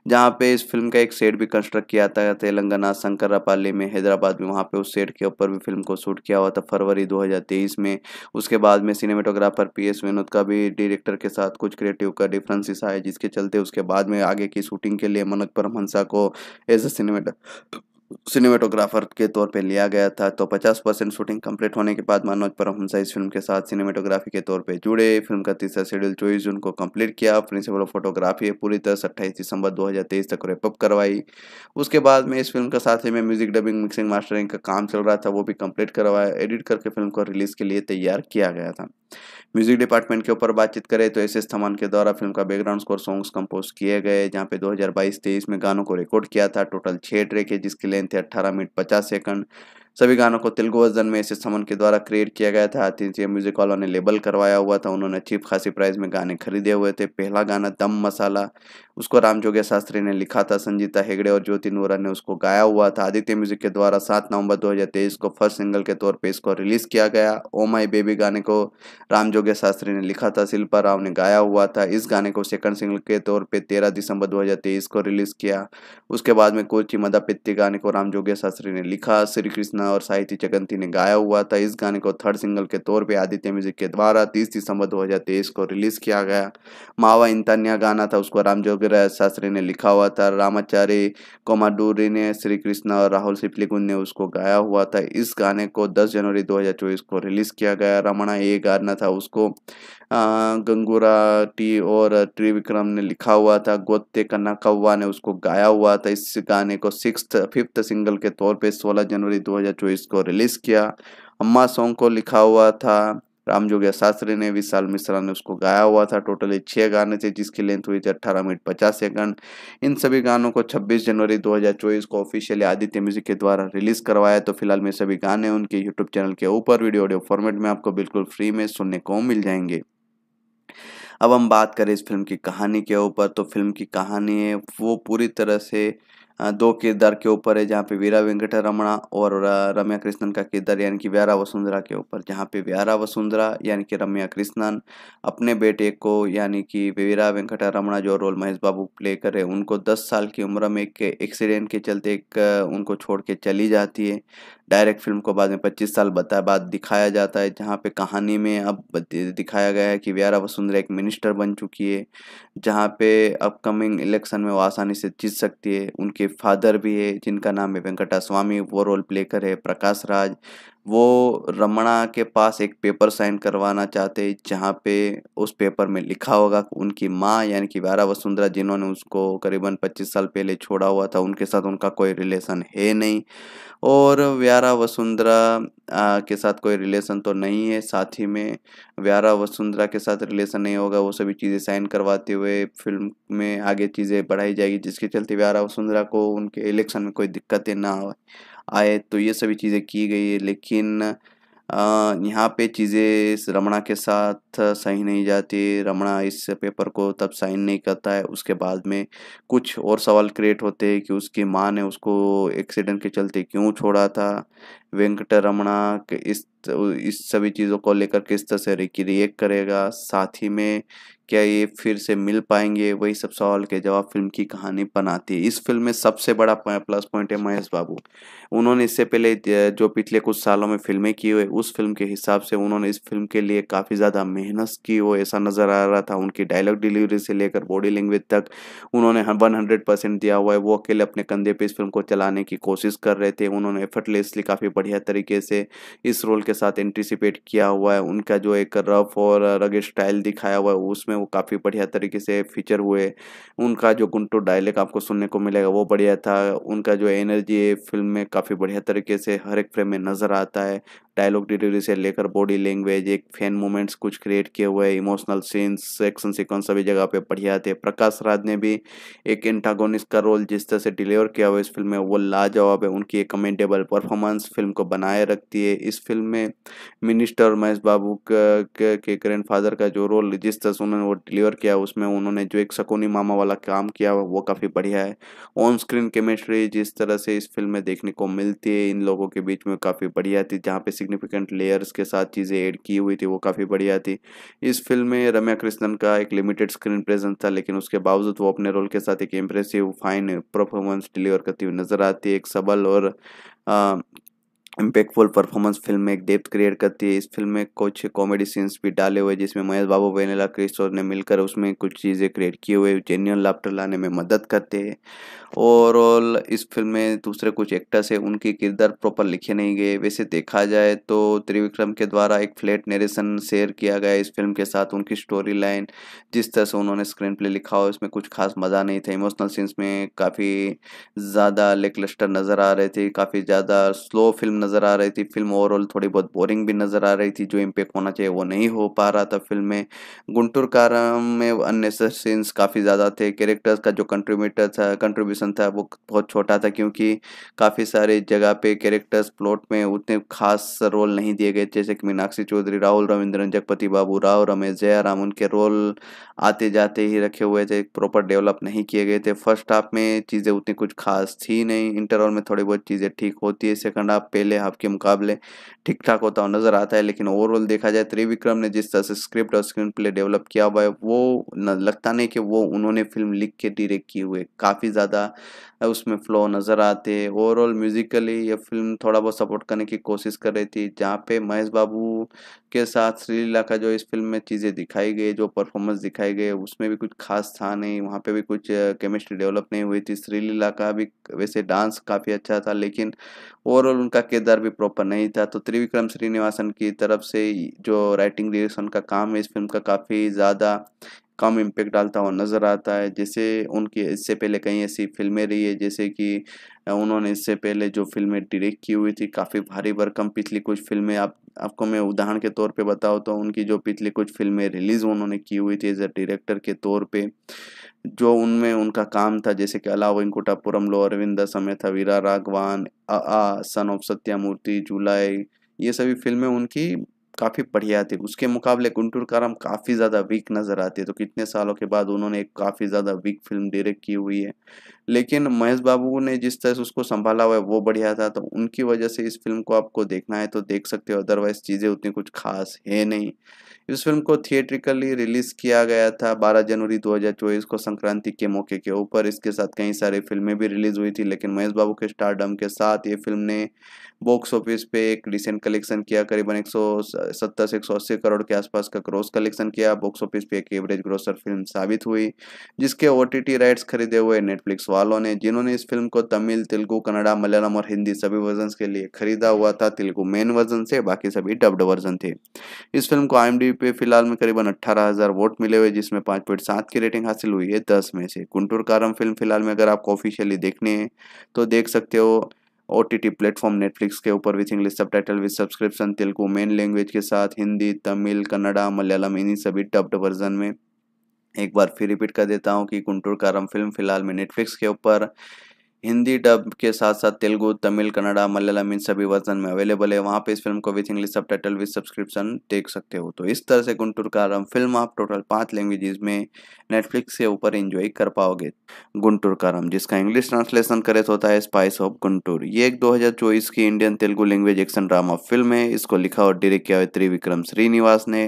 जहाँ पे इस फिल्म का एक सेट भी कंस्ट्रक्ट किया था तेलंगाना शंकर में हैदराबाद में वहाँ पे उस सेट के ऊपर में फिल्म को शूट किया हुआ था फरवरी 2023 में उसके बाद में सिनेमेटोग्राफर पी एस विनोद का भी डायरेक्टर के साथ कुछ क्रिएटिव का डिफरेंसिस आए जिसके चलते उसके बाद में आगे की शूटिंग के लिए मनोज परमहंसा को एज अ सिनेमेटर सिनेमेटोग्राफर के तौर पे लिया गया था तो 50 परसेंट शूटिंग कंप्लीट होने के बाद मनोज परमहंसा इस फिल्म के साथ सिनेमेटोग्राफी के तौर पे जुड़े फिल्म का तीसरा शेड्यूल चौबीस जून को कंप्लीट किया प्रिंसिपल ऑफ फोटोग्राफी पूरी तरह से अट्ठाईस दिसंबर 2023 तक रेपअप करवाई उसके बाद में इस फिल्म का साथ ही में म्यूजिक डबिंग मिक्सिंग मास्टरिंग का काम चल रहा था वो भी कंप्लीट करवाया एडिट करके फिल्म को रिलीज के लिए तैयार किया गया था म्यूजिक डिपार्टमेंट के ऊपर बातचीत करें तो एस एस थमान के द्वारा फिल्म का बैकग्राउंड स्कोर सॉन्ग्स कंपोज किए गए जहाँ पे दो हजार में गानों को रिकॉर्ड किया था टोटल छः ट्रैक है जिसके लिए लेंथ है अट्ठारह मिनट पचास सेकंड सभी गानों को तेलुगु वर्जन में इसे समन के द्वारा क्रिएट किया गया था आतिथ्य म्यूजिक वालों ने लेबल करवाया हुआ था उन्होंने चीप खासी प्राइस में गाने खरीदे हुए थे पहला गाना दम मसाला उसको राम जोगिया शास्त्री ने लिखा था संजीता हेगड़े और ज्योति नोरा ने उसको गाया हुआ था आदित्य म्यूजिक के द्वारा सात नवंबर दो को फर्स्ट सिंगल के तौर पर इसको रिलीज किया गया ओ माई बेबी गाने को रामजोगे शास्त्री ने लिखा था शिल्पा राव ने गाया हुआ था इस गाने को सेकंड सिंगल के तौर पर तेरह दिसंबर दो को रिलीज किया उसके बाद में कोची मदापित्ती गाने को रामजोगे शास्त्री ने लिखा श्री कृष्ण और साहित्य चगंती ने गाया हुआ था इस गाने को थर्ड सिंगल के तौर पे आदित्य म्यूजिक के द्वारा 30 दिसंबर 2023 को रिलीज़ किया गया मावा इंतान्या गाना था उसको राम जोगीराज शास्त्री ने लिखा हुआ था रामाचार्य कोमाडूरी ने श्री कृष्णा और राहुल सिपलिकुन ने उसको गाया हुआ था इस गाने को दस जनवरी दो को रिलीज़ किया गया रमणा ये गाना था उसको गंगूरा टी और त्रिविक्रम ने लिखा हुआ था गोत्ते कौवा ने उसको गाया हुआ था इस गाने को सिक्स फिफ्थ सिंगल के तौर पे 16 जनवरी 2024 को रिलीज़ किया अम्मा सॉन्ग को लिखा हुआ था राम शास्त्री ने विशाल मिश्रा ने उसको गाया हुआ था टोटली छः गाने थे जिसकी लेंथ हुई थी अट्ठारह मिनट पचास सेकंड इन सभी गानों को 26 जनवरी 2024 को ऑफिशियली आदित्य म्यूजिक के द्वारा रिलीज करवाया तो फिलहाल में सभी गाने उनके यूट्यूब चैनल के ऊपर वीडियो ऑडियो फॉर्मेट में आपको बिल्कुल फ्री में सुनने को मिल जाएंगे अब हम बात करें इस फिल्म की कहानी के ऊपर तो फिल्म की कहानी है वो पूरी तरह से दो किरदार के ऊपर है जहाँ पे वीरा वेंकट रमणा और रम्या कृष्णन का किरदार यानी कि व्यारा वसुंधरा के ऊपर जहाँ पे व्यारा वसुंधरा यानी कि रम्या कृष्णन अपने बेटे को यानी कि वीरा वेंकट रमणा जो रोल महेश बाबू प्ले करे उनको दस साल की उम्र में एक एक्सीडेंट के चलते एक उनको छोड़ के चली जाती है डायरेक्ट फिल्म को बाद में 25 साल बता बाद दिखाया जाता है जहाँ पे कहानी में अब दिखाया गया है कि व्यारा वसुंधरा एक मिनिस्टर बन चुकी है जहाँ पे अपकमिंग इलेक्शन में वो आसानी से जीत सकती है उनके फादर भी है जिनका नाम है वेंकटा स्वामी वो रोल प्ले करे प्रकाश राज वो रमणा के पास एक पेपर साइन करवाना चाहते जहाँ पे उस पेपर में लिखा होगा उनकी माँ यानी कि वारा वसुंधरा जिन्होंने उसको करीबन 25 साल पहले छोड़ा हुआ था उनके साथ उनका कोई रिलेशन है नहीं और व्यारा वसुंधरा के साथ कोई रिलेशन तो नहीं है साथ ही में व्यारा वसुंधरा के साथ रिलेशन नहीं होगा वो सभी चीज़ें साइन करवाते हुए फिल्म में आगे चीज़ें बढ़ाई जाएगी जिसके चलते व्यारा वसुंधरा को उनके इलेक्शन में कोई दिक्कतें ना आए आए तो ये सभी चीज़ें की गई है लेकिन यहाँ पे चीज़ें इस रमणा के साथ सही नहीं जाती रमणा इस पेपर को तब साइन नहीं करता है उसके बाद में कुछ और सवाल क्रिएट होते हैं कि उसकी माँ ने उसको एक्सीडेंट के चलते क्यों छोड़ा था वेंकट रमणा इस इस सभी चीज़ों को लेकर किस तरह से रिएक्ट करेगा साथ ही में क्या ये फिर से मिल पाएंगे वही सब सवाल के जवाब फिल्म की कहानी बनाती है इस फिल्म में सबसे बड़ा प्लस पॉइंट है महेश बाबू उन्होंने इससे पहले जो पिछले कुछ सालों में फिल्में की हुई उस फिल्म के हिसाब से उन्होंने इस फिल्म के लिए काफ़ी ज़्यादा मेहनत की वो ऐसा नज़र आ रहा था उनकी डायलॉग डिलीवरी से लेकर बॉडी लैंग्वेज तक उन्होंने वन हंड्रेड परसेंट दिया हुआ है वो अकेले अपने कंधे पर इस फिल्म को चलाने की कोशिश कर रहे थे उन्होंने एफर्टलेसली काफ़ी बढ़िया तरीके से इस रोल के साथ एंटिसिपेट किया हुआ है उनका जो एक रफ और रगे स्टाइल दिखाया हुआ है उसमें में वो काफ़ी बढ़िया तरीके से फीचर हुए उनका जो गुंटू डायलेक्ट आपको सुनने को मिलेगा वो बढ़िया था उनका जो एनर्जी है फिल्म में काफ़ी बढ़िया तरीके से हर एक फ्रेम में नज़र आता है डायलॉग डिलीवरी से लेकर बॉडी लैंग्वेज एक फैन मोमेंट्स कुछ क्रिएट किए हुए इमोशनल सीन्स एक्शन सीक्वेंस सभी जगह पे बढ़िया थे प्रकाश राज ने भी एक एंटागोनिस्ट का रोल जिस तरह से डिलीवर किया हुआ इस फिल्म में वो लाजवाब है उनकी एक कमेंटेबल परफॉर्मेंस फिल्म को बनाए रखती है इस फिल्म में मिनिस्टर महेश बाबू के ग्रैंड फादर का जो रोल जिस तरह से उन्होंने वो डिलीवर किया उसमें उन्होंने जो एक सकोनी मामा वाला काम किया वो काफ़ी बढ़िया है ऑन स्क्रीन केमिस्ट्री जिस तरह से इस फिल्म में देखने को मिलती है इन लोगों के बीच में काफ़ी बढ़िया थी जहाँ पे सिग्निफिकेंट लेयर्स के साथ चीज़ें ऐड की हुई थी वो काफ़ी बढ़िया थी इस फिल्म में रम्या कृष्णन का एक लिमिटेड स्क्रीन प्रेजेंस था लेकिन उसके बावजूद वो अपने रोल के साथ एक इम्प्रेसिव फाइन परफॉर्मेंस डिलीवर करती हुई नजर आती है एक सबल और इम्पैक्टफुल परफॉर्मेंस फिल्म में एक डेप्थ क्रिएट करती है इस फिल्म में कुछ कॉमेडी सीन्स भी डाले हुए जिसमें महेश बाबू वेनेला क्रिस्टोर ने मिलकर उसमें कुछ चीज़ें क्रिएट किए हुए जेन्यन लाफ्टर लाने में मदद करते हैं ओवरऑल इस फिल्म में दूसरे कुछ एक्टर्स हैं उनके किरदार प्रॉपर लिखे नहीं गए वैसे देखा जाए तो त्रिविक्रम के द्वारा एक फ्लैट नरेशन शेयर किया गया इस फिल्म के साथ उनकी स्टोरी लाइन जिस तरह से उन्होंने स्क्रीन प्ले लिखा हो इसमें कुछ खास मज़ा नहीं था इमोशनल सीन्स में काफ़ी ज़्यादा लेकलस्टर नज़र आ रहे थे काफ़ी ज़्यादा स्लो फिल्म नज़र आ रही थी फिल्म ओवरऑल थोड़ी बहुत बोरिंग भी नज़र आ रही थी जो इम्पेक्ट होना चाहिए वो नहीं हो पा रहा था फिल्म में गुंटूर कारा में अननेसर सीन्स काफ़ी ज़्यादा थे कैरेक्टर्स का जो कंट्रीब्यूटर था कंट्रीब्यूशन था वो बहुत छोटा था क्योंकि काफ़ी सारे जगह पे कैरेक्टर्स प्लॉट में उतने खास रोल नहीं दिए गए जैसे कि मीनाक्षी चौधरी राहुल रविंद्रन जगपति बाबू राव रमेश जयाराम उनके रोल आते जाते ही रखे हुए थे प्रॉपर डेवलप नहीं किए गए थे फर्स्ट हाफ में चीज़ें उतनी कुछ खास थी नहीं इंटरवल में थोड़ी बहुत चीज़ें ठीक होती है सेकंड हाफ पहले पहले हाफ के मुकाबले ठीक ठाक होता हुआ नजर आता है लेकिन ओवरऑल देखा जाए त्रिविक्रम ने जिस तरह से स्क्रिप्ट और स्क्रीन प्ले डेवलप किया हुआ है वो लगता नहीं कि वो उन्होंने फिल्म लिख के डिरेक्ट किए हुए काफ़ी ज़्यादा उसमें फ्लो नज़र आते हैं ओवरऑल म्यूजिकली ये फिल्म थोड़ा बहुत सपोर्ट करने की कोशिश कर रही थी जहाँ पे महेश बाबू के साथ श्रीलीला का जो इस फिल्म में चीज़ें दिखाई गई जो परफॉर्मेंस दिखाई गई उसमें भी कुछ खास था नहीं वहाँ पे भी कुछ केमिस्ट्री डेवलप नहीं हुई थी श्रीलीला का भी वैसे डांस काफ़ी अच्छा था लेकिन ओवरऑल उनका किरदार किरदार भी प्रॉपर नहीं था तो त्रिविक्रम श्रीनिवासन की तरफ से जो राइटिंग डिरेक्शन का काम है इस फिल्म का काफ़ी ज़्यादा कम इम्पेक्ट डालता हुआ नज़र आता है जैसे उनकी इससे पहले कई ऐसी फिल्में रही है जैसे कि उन्होंने इससे पहले जो फिल्में डायरेक्ट की हुई थी काफ़ी भारी भरकम पिछली कुछ फिल्में आप आपको मैं उदाहरण के तौर पे बताऊँ तो उनकी जो पिछली कुछ फिल्में रिलीज़ उन्होंने की हुई थी एज अ डायरेक्टर के तौर पे जो उनमें उनका काम था जैसे कि अला वेंकुटापुरम लो समय समेत वीरा राघवान आ सन ऑफ सत्यामूर्ति जुलाई ये सभी फिल्में उनकी काफ़ी बढ़िया थे उसके मुकाबले गुंटूर काराम काफ़ी ज़्यादा वीक नज़र आते तो कितने सालों के बाद उन्होंने एक काफ़ी ज़्यादा वीक फिल्म डायरेक्ट की हुई है लेकिन महेश बाबू ने जिस तरह से उसको संभाला हुआ है वो बढ़िया था तो उनकी वजह से इस फिल्म को आपको देखना है तो देख सकते हो अदरवाइज चीज़ें उतनी कुछ खास है नहीं इस फिल्म को थिएट्रिकली रिलीज किया गया था 12 जनवरी 2024 को संक्रांति के मौके के ऊपर इसके साथ कई सारी फिल्में भी रिलीज हुई थी लेकिन महेश बाबू के स्टारडम के साथ ये फिल्म ने बॉक्स ऑफिस पे एक रिसेंट कलेक्शन किया करीबन एक सत्तर से एक करोड़ के आसपास का ग्रोस कलेक्शन किया बॉक्स ऑफिस पे एक एवरेज ग्रोसर फिल्म साबित हुई जिसके ओ राइट्स खरीदे हुए नेटफ्लिक्स वालों ने जिन्होंने इस फिल्म को तमिल तेलुगु कन्नड़ा मलयालम और हिंदी सभी वर्जन के लिए खरीदा हुआ था तेलुगु मेन वर्जन से बाकी सभी डब्ड वर्जन थे इस फिल्म को आई पे फिलहाल में करीबन अट्ठारह वोट मिले हुए जिसमें पांच की रेटिंग हासिल हुई है दस में से कुंटूर कारम फिल्म फिलहाल में अगर आपको ऑफिशियली देखने हैं तो देख सकते हो O T T platform Netflix के ऊपर with English subtitle with subscription Telugu main language के साथ हिंदी तमिल कन्नड़ा मलयालम इन्हीं सभी डब्ड वर्जन में एक बार फिर रिपीट कर देता हूँ कि गुंटूर कारम फिल्म फिलहाल में नेटफ्लिक्स के ऊपर हिंदी डब के साथ साथ तेलुगु तमिल कन्नड़ा मलयालम इन सभी वर्जन में अवेलेबल है वहाँ पे इस फिल्म को with English subtitle with subscription देख सकते हो तो इस तरह से गुंटूर का रम फिल्म आप टोटल पाँच लैंग्वेजेस में नेटफ्लिक्स के ऊपर एंजॉय कर पाओगे गुंटूर का रम जिसका इंग्लिश ट्रांसलेशन करे तो होता है स्पाइस ऑफ गुंटूर ये एक दो की Indian Telugu language action drama film है इसको लिखा और डायरेक्ट किया हुआ त्रिविक्रम श्रीनिवास ने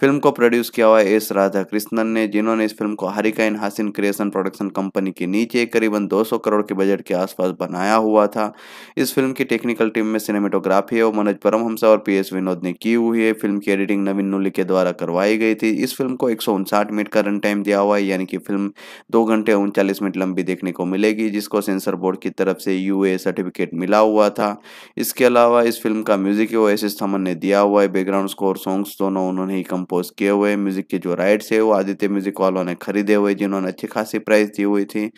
फिल्म को प्रोड्यूस किया हुआ एस राधा कृष्णन ने जिन्होंने इस फिल्म को Haarika and Hassine creation production company के नीचे करीबन दो करोड़ के बजट बजट के आसपास बनाया हुआ था इस फिल्म की टेक्निकल टीम में सिनेमेटोग्राफी और मनोज परमहंसा और पी विनोद ने की हुई है फिल्म की एडिटिंग नवीन नुली के द्वारा करवाई गई थी इस फिल्म को एक मिनट का रन टाइम दिया हुआ है यानी कि फिल्म दो घंटे उनचालीस मिनट लंबी देखने को मिलेगी जिसको सेंसर बोर्ड की तरफ से यू सर्टिफिकेट मिला हुआ था इसके अलावा इस फिल्म का म्यूजिक वो एस एस थमन ने दिया हुआ है बैकग्राउंड स्कोर सॉन्ग्स दोनों उन्होंने ही कंपोज किए हुए म्यूजिक के जो राइट्स है वो आदित्य म्यूजिक वालों ने खरीदे हुए जिन्होंने अच्छी खासी प्राइस दी हुई थी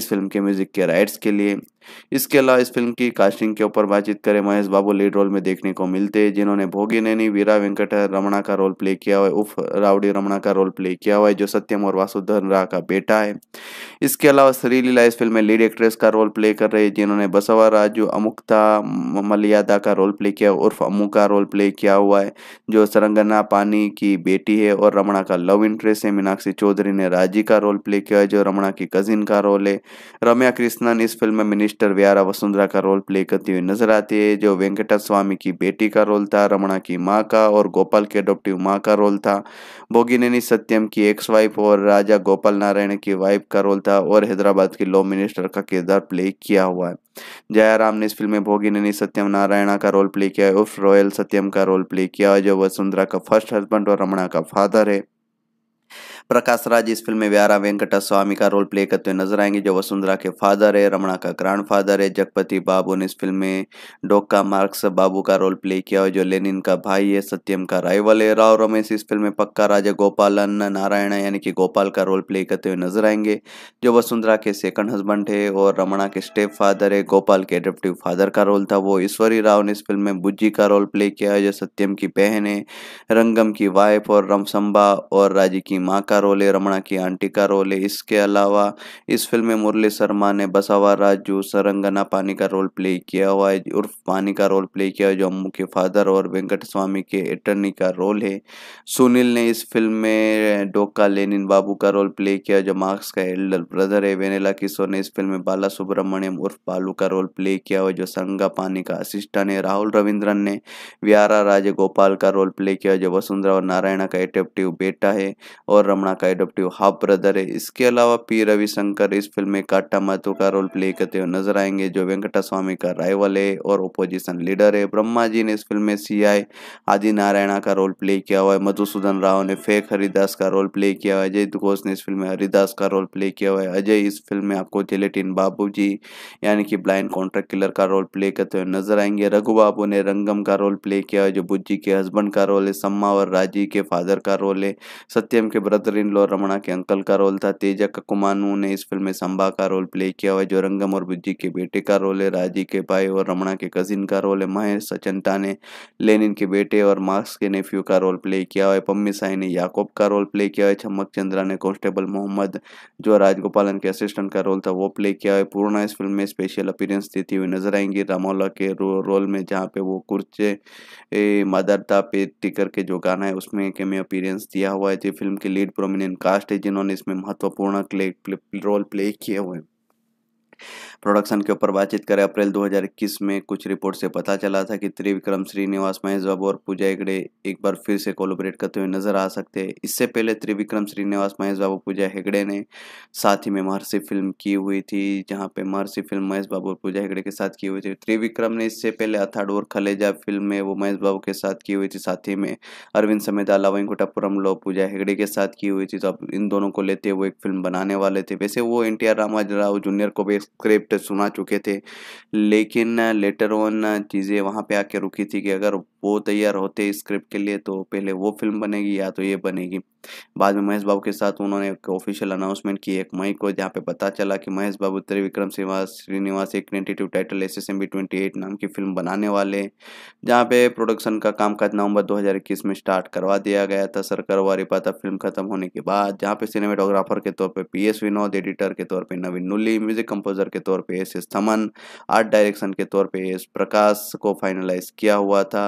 इस फिल्म के म्यूजिक के राइट्स के लिए इसके अलावा इस फिल्म की कास्टिंग के ऊपर बातचीत करें महेश बाबू लीड रोल में देखने को मिलते हैं जिन्होंने भोगी नैनी वीरा वेंकट रमणा का रोल प्ले किया हुआ है उफ रावड़ी रमणा का रोल प्ले किया हुआ है जो सत्यम और वासुधन राह का बेटा है इसके अलावा श्रीलीला इस फिल्म में लीड एक्ट्रेस का रोल प्ले कर रही है जिन्होंने बसवा राजू अमुक्ता मलियादा का रोल प्ले किया उर्फ अमू का रोल प्ले किया हुआ है जो सरंगना पानी की बेटी है और रमणा का लव इंटरेस्ट है मीनाक्षी चौधरी ने राजी का रोल प्ले किया है जो रमणा की कजिन का रोल है रम्या कृष्णन इस फिल्म में मिनिस्टर मिस्टर व्यारा वसुंधरा का रोल प्ले करती हुई नजर आती है जो वेंकटा स्वामी की बेटी का रोल था रमणा की माँ का और गोपाल की अडोप्टिव माँ का रोल था भोगिनेनी सत्यम की एक्स वाइफ और राजा गोपाल नारायण की वाइफ का रोल था और हैदराबाद के लॉ मिनिस्टर का किरदार प्ले किया हुआ है जयाराम ने इस फिल्म में भोगिनी सत्यम नारायणा का रोल प्ले किया उर्फ रॉयल सत्यम का रोल प्ले किया जो वसुंधरा का फर्स्ट हस्बैंड और रमणा का फादर है प्रकाश राज इस फिल्म में व्यारा वेंकटा स्वामी का रोल प्ले करते हुए नजर आएंगे जो वसुंधरा के फादर है रमणा का ग्रांड फादर है जगपति बाबू ने इस फिल्म में डोका मार्क्स बाबू का रोल प्ले किया है जो लेनिन का भाई है सत्यम का राइवल है राव रमेश इस फिल्म में पक्का राजा गोपालन नारायण यानी कि गोपाल का रोल प्ले करते हुए नजर आएंगे जो वसुंधरा के सेकंड हस्बैंड है और रमणा के स्टेप फादर है गोपाल के एडेप्टिव फादर का रोल था वो ईश्वरी राव ने इस फिल्म में बुज्जी का रोल प्ले किया है जो सत्यम की बहन है रंगम की वाइफ और रमसंबा और राजी की माँ का का रोल है रमणा की आंटी का रोल है इसके अलावा इस फिल्म में मुरली शर्मा ने बसावा राजू सरंगना पानी का रोल प्ले किया हुआ है उर्फ पानी का रोल प्ले किया जो अम्मू के फादर और वेंकट स्वामी के अटर्नी का रोल है सुनील ने इस फिल्म में डोका लेनिन बाबू का रोल प्ले किया जो मार्क्स का एल्डर ब्रदर है वेनेला किशोर ने इस फिल्म में बाला सुब्रमण्यम उर्फ बालू का रोल प्ले किया हुआ जो संगा पानी का असिस्टेंट है राहुल रविंद्रन ने व्यारा राजे गोपाल का रोल प्ले किया जो वसुंधरा और नारायणा का एटेप्टिव बेटा है और रमण रमणा का एडोप्टिव हाफ ब्रदर है इसके अलावा पी रविशंकर इस फिल्म में काटा महतो का रोल प्ले करते हुए नजर आएंगे जो वेंकटा स्वामी का राइवल है और ओपोजिशन लीडर है ब्रह्मा जी ने इस फिल्म में सी आई आदि नारायणा का रोल प्ले किया हुआ है मधुसूदन राव ने फेक हरिदास का रोल प्ले किया हुआ है अजय घोष ने इस फिल्म में हरिदास का रोल प्ले किया हुआ है अजय इस फिल्म में आपको जेलेटिन बाबू जी यानी कि ब्लाइंड कॉन्ट्रैक्ट किलर का रोल प्ले करते हुए नजर आएंगे रघु बाबू ने रंगम का रोल प्ले किया हुआ है जो बुज्जी के हस्बैंड का रोल है सम्मा और राजी के फादर का रोल है सत्यम के brother father in law Ramana के अंकल का रोल था तेजा ककुमानू ने इस फिल्म में संभा का रोल प्ले किया हुआ है जो रंगम और बुद्धि के बेटे का रोल है राजी के भाई और रमणा के कजिन का रोल है महेश सचंता ने लेनिन के बेटे और मार्क्स के नेफ्यू का रोल प्ले किया हुआ पम्मी साई ने याकोब का रोल प्ले किया हुआ चमक चंद्रा ने कॉन्स्टेबल मोहम्मद जो राजगोपालन के असिस्टेंट का रोल था वो प्ले किया है पूर्णा इस फिल्म में स्पेशल अपीयरेंस देती हुई नजर आएंगी रामोला के रो, रोल में जहाँ पे वो कुर्चे पे टिकर के जो गाना है उसमें अपीरेंस दिया हुआ है जो फिल्म के लीड प्रोमिनेंट कास्ट है जिन्होंने इसमें महत्वपूर्ण रोल प्ले किए हुए हैं प्रोडक्शन के ऊपर बातचीत करें अप्रैल 2021 में कुछ रिपोर्ट से पता चला था कि त्रिविक्रम श्रीनिवास महेश बाबू और पूजा हेगड़े एक बार फिर से कोलोबरेट करते हुए नजर आ सकते हैं इससे पहले त्रिविक्रम श्रीनिवास महेश बाबू पूजा हेगड़े ने साथ ही में महर्षि फिल्म की हुई थी जहाँ पे महर्षि फिल्म महेश बाबू और पूजा हेगड़े के साथ की हुई थी त्रिविक्रम ने इससे पहले अथाड़ और खलेजा फिल्म में वो महेश बाबू के साथ की हुई थी साथ ही में अरविंद समेत अलावाइंकोटापुरम लो पूजा हेगड़े के साथ की हुई थी तो अब इन दोनों को लेते हुए एक फिल्म बनाने वाले थे वैसे वो N T R Rao junior को भी स्क्रिप्ट सुना चुके थे लेकिन लेटर ऑन चीज़ें वहाँ पे आके रुकी थी कि अगर वो तैयार होते स्क्रिप्ट के लिए तो पहले वो फिल्म बनेगी या तो ये बनेगी बाद में महेश बाबू के साथ उन्होंने एक ऑफिशियल अनाउंसमेंट की एक मई को जहाँ पे पता चला कि महेश बाबू त्रिविक्रम श्रीनिवास एक tentative title S S M B twenty eight नाम की फिल्म बनाने वाले जहाँ पे प्रोडक्शन का कामकाज नवंबर 2021 में स्टार्ट करवा दिया गया था सरकार वारी पाता फिल्म खत्म होने के बाद जहाँ पे सिनेमाटोग्राफर के तौर पर पी एस विनोद एडिटर के तौर पर नवीन नुल्ली म्यूजिक कंपोजर के तौर पर S S Thaman art direction के तौर पर एस प्रकाश को फाइनलाइज किया हुआ था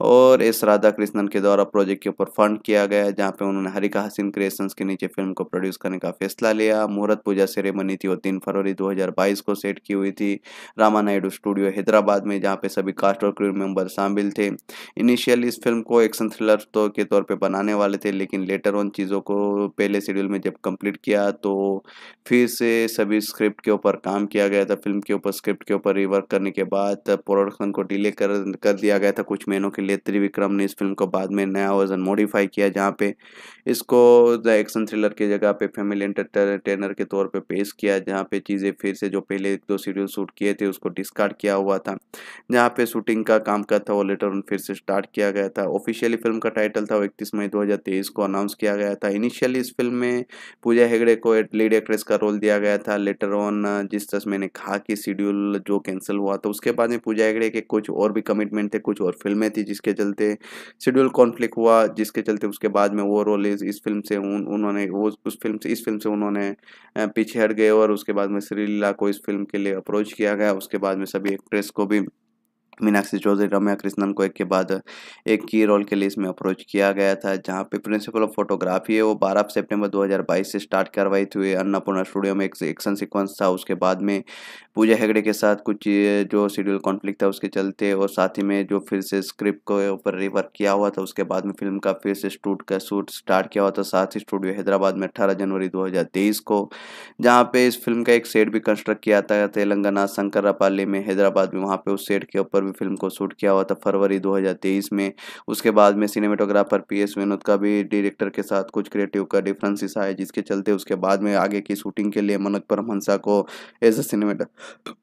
और एस राधा कृष्णन के द्वारा प्रोजेक्ट के ऊपर फंड किया गया जहाँ पे उन्होंने हरिका हसीन क्रिएशन के नीचे फिल्म को प्रोड्यूस करने का फैसला लिया मुहूर्त पूजा सेरेमनी थी वो तीन फरवरी 2022 को सेट की हुई थी रामा नायडू स्टूडियो हैदराबाद में जहाँ पे सभी कास्ट और क्रू मेम्बर शामिल थे इनिशियल इस फिल्म को एक्शन थ्रिलर तो के तौर पर बनाने वाले थे लेकिन लेटर ऑन चीज़ों को पहले शेड्यूल में जब कंप्लीट किया तो फिर से सभी स्क्रिप्ट के ऊपर काम किया गया था फिल्म के ऊपर स्क्रिप्ट के ऊपर रिवर्क करने के बाद प्रोडक्शन को डिले कर कर दिया गया था कुछ महीनों दिनों के लिए त्रिविक्रम ने इस फिल्म को बाद में नया वर्जन मॉडिफाई किया जहाँ पे इसको द एक्शन थ्रिलर की जगह पे फैमिली एंटरटेनर के तौर पे पेश किया जहाँ पे चीज़ें फिर से जो पहले एक दो सीरियल शूट किए थे उसको डिस्कार्ड किया हुआ था जहाँ पे शूटिंग का काम का था वो लेटर उन फिर से स्टार्ट किया गया था ऑफिशियली फिल्म का टाइटल था वो इकतीस मई दो को अनाउंस किया गया था इनिशियली इस फिल्म में पूजा हेगड़े को लीड एक्ट्रेस का रोल दिया गया था लेटर ऑन जिस तरह मैंने कहा कि शेड्यूल जो कैंसिल हुआ था उसके बाद में पूजा हेगड़े के कुछ और भी कमिटमेंट थे कुछ और फिल्में थी जिसके चलते शेड्यूल कॉन्फ्लिक्ट हुआ जिसके चलते उसके बाद में वो रोल इस फिल्म से उन, उन्होंने वो उस फिल्म से इस फिल्म से उन्होंने पीछे हट गए और उसके बाद में श्रीलीला को इस फिल्म के लिए अप्रोच किया गया उसके बाद में सभी एक्ट्रेस को भी मीनाक्षी चौधरी रम्या कृष्णन को एक के बाद एक की रोल के लिए इसमें अप्रोच किया गया था जहां पे प्रिंसिपल ऑफ फोटोग्राफी है वो 12 सितंबर 2022 से स्टार्ट करवाई थी अन्नापूर्णा स्टूडियो में एक एक्शन सीक्वेंस था उसके बाद में पूजा हेगड़े के साथ कुछ जो शेड्यूल कॉन्फ्लिक्ट था उसके चलते और साथ ही में जो फिर से स्क्रिप्ट के ऊपर रिवर्क किया हुआ था उसके बाद में फिल्म का फिर से स्टूट का शूट स्टार्ट किया हुआ था साथ ही स्टूडियो हैदराबाद में अट्ठारह जनवरी दो को जहाँ पे इस फिल्म का एक सेट भी कंस्ट्रक्ट किया था तेलंगाना रपाली में हैदराबाद में वहाँ पे उस सेट के ऊपर भी फिल्म को शूट किया हुआ था फरवरी 2023 में उसके बाद में सिनेमेटोग्राफर पी एस विनोद का भी डायरेक्टर के साथ कुछ क्रिएटिव का डिफरेंसेस आए जिसके चलते उसके बाद में आगे की शूटिंग के लिए मनोज परमहंसा को एज अ सिनेमेटर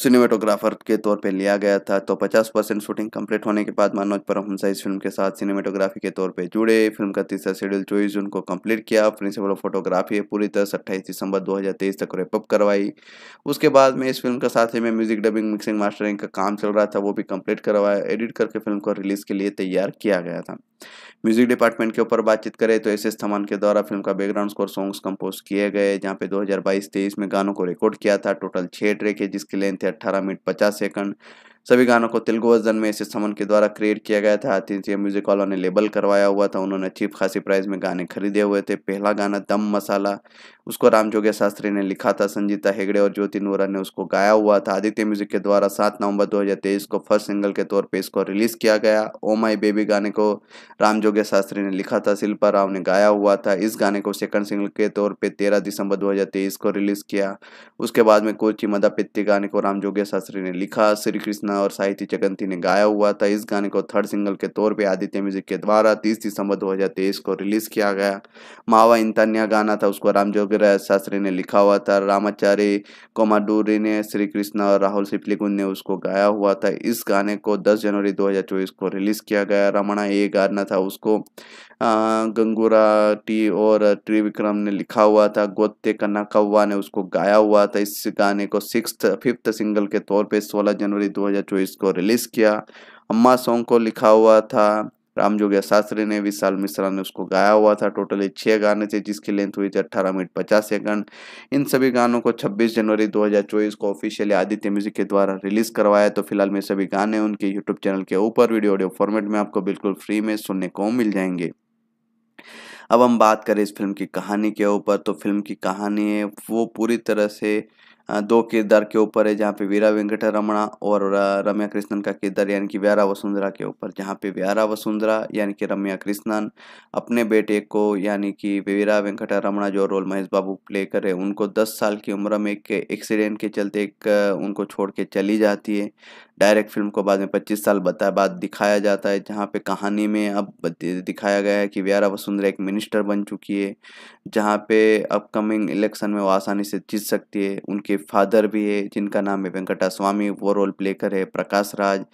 सिनेमेटोग्राफर के तौर पे लिया गया था तो 50 परसेंट शूटिंग कंप्लीट होने के बाद मनोज परमहंसा इस फिल्म के साथ सिनेमेटोग्राफी के तौर पे जुड़े फिल्म का तीसरा शेड्यूल चौबीस जून को कंप्लीट किया प्रिंसिपल ऑफ फोटोग्राफी पूरी तरह से अट्ठाईस दिसंबर 2023 तक रेपअप करवाई उसके बाद में इस फिल्म का साथ ही में म्यूजिक डबिंग मिक्सिंग मास्टरिंग का काम चल रहा था वो भी कंप्लीट करवाया एडिट करके फिल्म को रिलीज के लिए तैयार किया गया था म्यूजिक डिपार्टमेंट के ऊपर बातचीत करें तो एस एस थमान के द्वारा फिल्म का बैकग्राउंड स्कोर सॉन्ग्स कंपोज किए गए जहाँ पे 2022-23 में गानों को रिकॉर्ड किया था टोटल छः ट्रैक है जिसकी लेंथ है अट्ठारह मिनट पचास सेकंड सभी गानों को तेलुगु वर्जन में इसे समन के द्वारा क्रिएट किया गया था अतिथि म्यूजिक वालों ने लेबल करवाया हुआ था उन्होंने चीप खासी प्राइस में गाने खरीदे हुए थे पहला गाना दम मसाला उसको रामजोगे शास्त्री ने लिखा था संजीता हेगड़े और ज्योति नोरा ने उसको गाया हुआ था आदित्य म्यूजिक के द्वारा सात नवंबर दो को फर्स्ट सिंगल के तौर पर इसको रिलीज किया गया ओ माई बेबी गाने को राम जोगे शास्त्री ने लिखा था शिल्पा राव ने गाया हुआ था इस गाने को सेकंड सिंगल के तौर पर तेरह दिसंबर दो को रिलीज किया उसके बाद में कोची मदापित्ती गाने को राम जोगे शास्त्री ने लिखा श्री कृष्ण रत्ना और साहित्य चकंती ने गाया हुआ था इस गाने को थर्ड सिंगल के तौर पे आदित्य म्यूजिक के द्वारा 30 दिसंबर 2023 को रिलीज किया गया मावा इंतन्या गाना था उसको राम जोगराज शास्त्री ने लिखा हुआ था रामाचारी कोमाडूरी ने श्री कृष्णा और राहुल सिपलीगुंज ने उसको गाया हुआ था इस गाने को दस जनवरी दो को रिलीज किया गया रमणा ये गाना था उसको गंगूरा टी और त्रिविक्रम ने लिखा हुआ था गोत्ते कौवा ने उसको गाया हुआ था इस गाने को सिक्स फिफ्थ सिंगल के तौर पे 16 जनवरी 2024 को रिलीज़ किया अम्मा सॉन्ग को लिखा हुआ था राम जोगिया शास्त्री ने विशाल मिश्रा ने उसको गाया हुआ था टोटली छः गाने थे जिसकी लेंथ हुई थी अट्ठारह मिनट पचास सेकंड इन सभी गानों को 26 जनवरी 2024 को ऑफिशियली आदित्य म्यूजिक के द्वारा रिलीज़ करवाया तो फिलहाल में सभी गाने उनके यूट्यूब चैनल के ऊपर वीडियो ऑडियो फॉर्मेट में आपको बिल्कुल फ्री में सुनने को मिल जाएंगे अब हम बात करें इस फिल्म की कहानी के ऊपर तो फिल्म की कहानी है वो पूरी तरह से दो किरदार के ऊपर है जहाँ पे वीरा वेंकट रमणा और रम्या कृष्णन का किरदार यानी कि व्यारा वसुंधरा के ऊपर जहाँ पे व्यारा वसुंधरा यानी कि रम्या कृष्णन अपने बेटे को यानी कि वीरा वेंकट रमणा जो रोल महेश बाबू प्ले कर रहे उनको दस साल की उम्र में एक एक्सीडेंट के चलते एक उनको छोड़ के चली जाती है डायरेक्ट फिल्म को बाद में 25 साल बता बाद दिखाया जाता है जहाँ पे कहानी में अब दिखाया गया है कि व्यारा वसुंधरा एक मिनिस्टर बन चुकी है जहाँ पे अपकमिंग इलेक्शन में वो आसानी से जीत सकती है उनके फादर भी है जिनका नाम है वेंकटा स्वामी वो रोल प्ले करे प्रकाश राज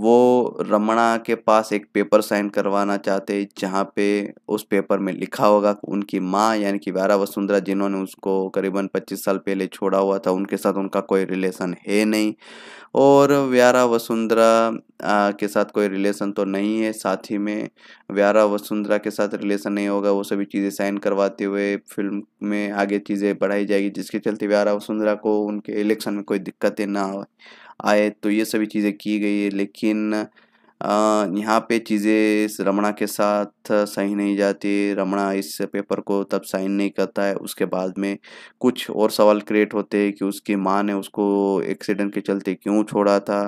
वो रमणा के पास एक पेपर साइन करवाना चाहते जहाँ पे उस पेपर में लिखा होगा उनकी माँ यानी कि वारा वसुंधरा जिन्होंने उसको करीबन 25 साल पहले छोड़ा हुआ था उनके साथ उनका कोई रिलेशन है नहीं और व्यारा वसुंधरा के साथ कोई रिलेशन तो नहीं है साथ ही में व्यारा वसुंधरा के साथ रिलेशन नहीं होगा वो सभी चीज़ें साइन करवाते हुए फिल्म में आगे चीज़ें बढ़ाई जाएगी जिसके चलते व्यारा वसुंधरा को उनके इलेक्शन में कोई दिक्कतें ना आए आए तो ये सभी चीज़ें की गई है लेकिन यहाँ पे चीज़ें रमणा के साथ सही नहीं जाती रमणा इस पेपर को तब साइन नहीं करता है उसके बाद में कुछ और सवाल क्रिएट होते हैं कि उसकी माँ ने उसको एक्सीडेंट के चलते क्यों छोड़ा था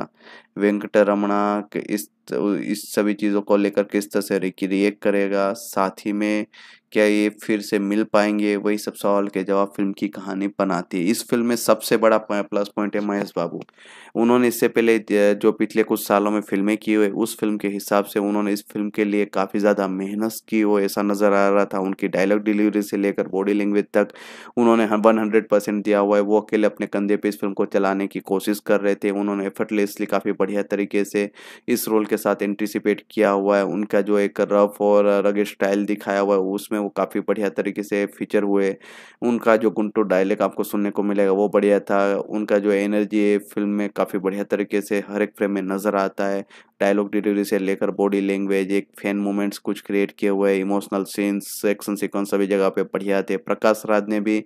वेंकट रमणा इस इस सभी चीज़ों को लेकर किस तरह से रिक्रिएट करेगा साथ ही में क्या ये फिर से मिल पाएंगे वही सब सवाल के जवाब फिल्म की कहानी बनाती है इस फिल्म में सबसे बड़ा प्लस पॉइंट है महेश बाबू उन्होंने इससे पहले जो पिछले कुछ सालों में फिल्में की हुई उस फिल्म के हिसाब से उन्होंने इस फिल्म के लिए काफ़ी ज़्यादा मेहनत की हो ऐसा नज़र आ रहा था उनकी डायलॉग डिलीवरी से लेकर बॉडी लैंग्वेज तक उन्होंने वन हंड्रेड परसेंट दिया हुआ है वो अकेले अपने कंधे पर इस फिल्म को चलाने की कोशिश कर रहे थे उन्होंने एफर्टलेसली काफ़ी बढ़िया तरीके से इस रोल के साथ एंटिसिपेट किया हुआ है उनका जो एक रफ और रग स्टाइल दिखाया हुआ है उसमें वो काफ़ी बढ़िया तरीके से फीचर हुए उनका जो गुंटू डायलेक्ट आपको सुनने को मिलेगा वो बढ़िया था उनका जो एनर्जी है फिल्म में काफ़ी बढ़िया तरीके से हर एक फ्रेम में नज़र आता है डायलॉग डिलीवरी से लेकर बॉडी लैंग्वेज एक फैन मोमेंट्स कुछ क्रिएट किए हुए इमोशनल सीन्स एक्शन सीक्वेंस सभी जगह पे बढ़िया थे प्रकाश राज ने भी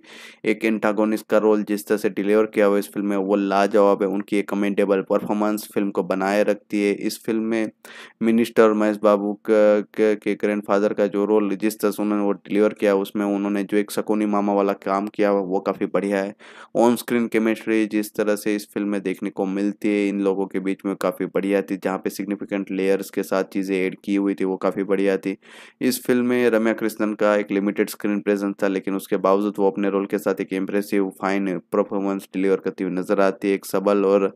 एक एंटागोनिस्ट का रोल जिस तरह से डिलीवर किया हुआ इस फिल्म में वो लाजवाब है उनकी एक कमेंटेबल परफॉर्मेंस फिल्म फिल्म को बनाए रखती है इस फिल्म में मिनिस्टर महेश बाबू के, ग्रैंड फादर का जो रोल जिस तरह से उन्होंने वो डिलीवर किया उसमें उन्होंने जो एक सकोनी मामा वाला काम किया वो काफ़ी बढ़िया है ऑन स्क्रीन केमिस्ट्री जिस तरह से इस फिल्म में देखने को मिलती है इन लोगों के बीच में काफ़ी बढ़िया थी जहाँ पे सिग्निफिकेंट लेयर्स के साथ चीज़ें ऐड की हुई थी वो काफ़ी बढ़िया थी इस फिल्म में रम्या कृष्णन का एक लिमिटेड स्क्रीन प्रेजेंस था लेकिन उसके बावजूद वो अपने रोल के साथ एक इम्प्रेसिव फाइन परफॉर्मेंस डिलीवर करती हुई नज़र आती है एक सबल और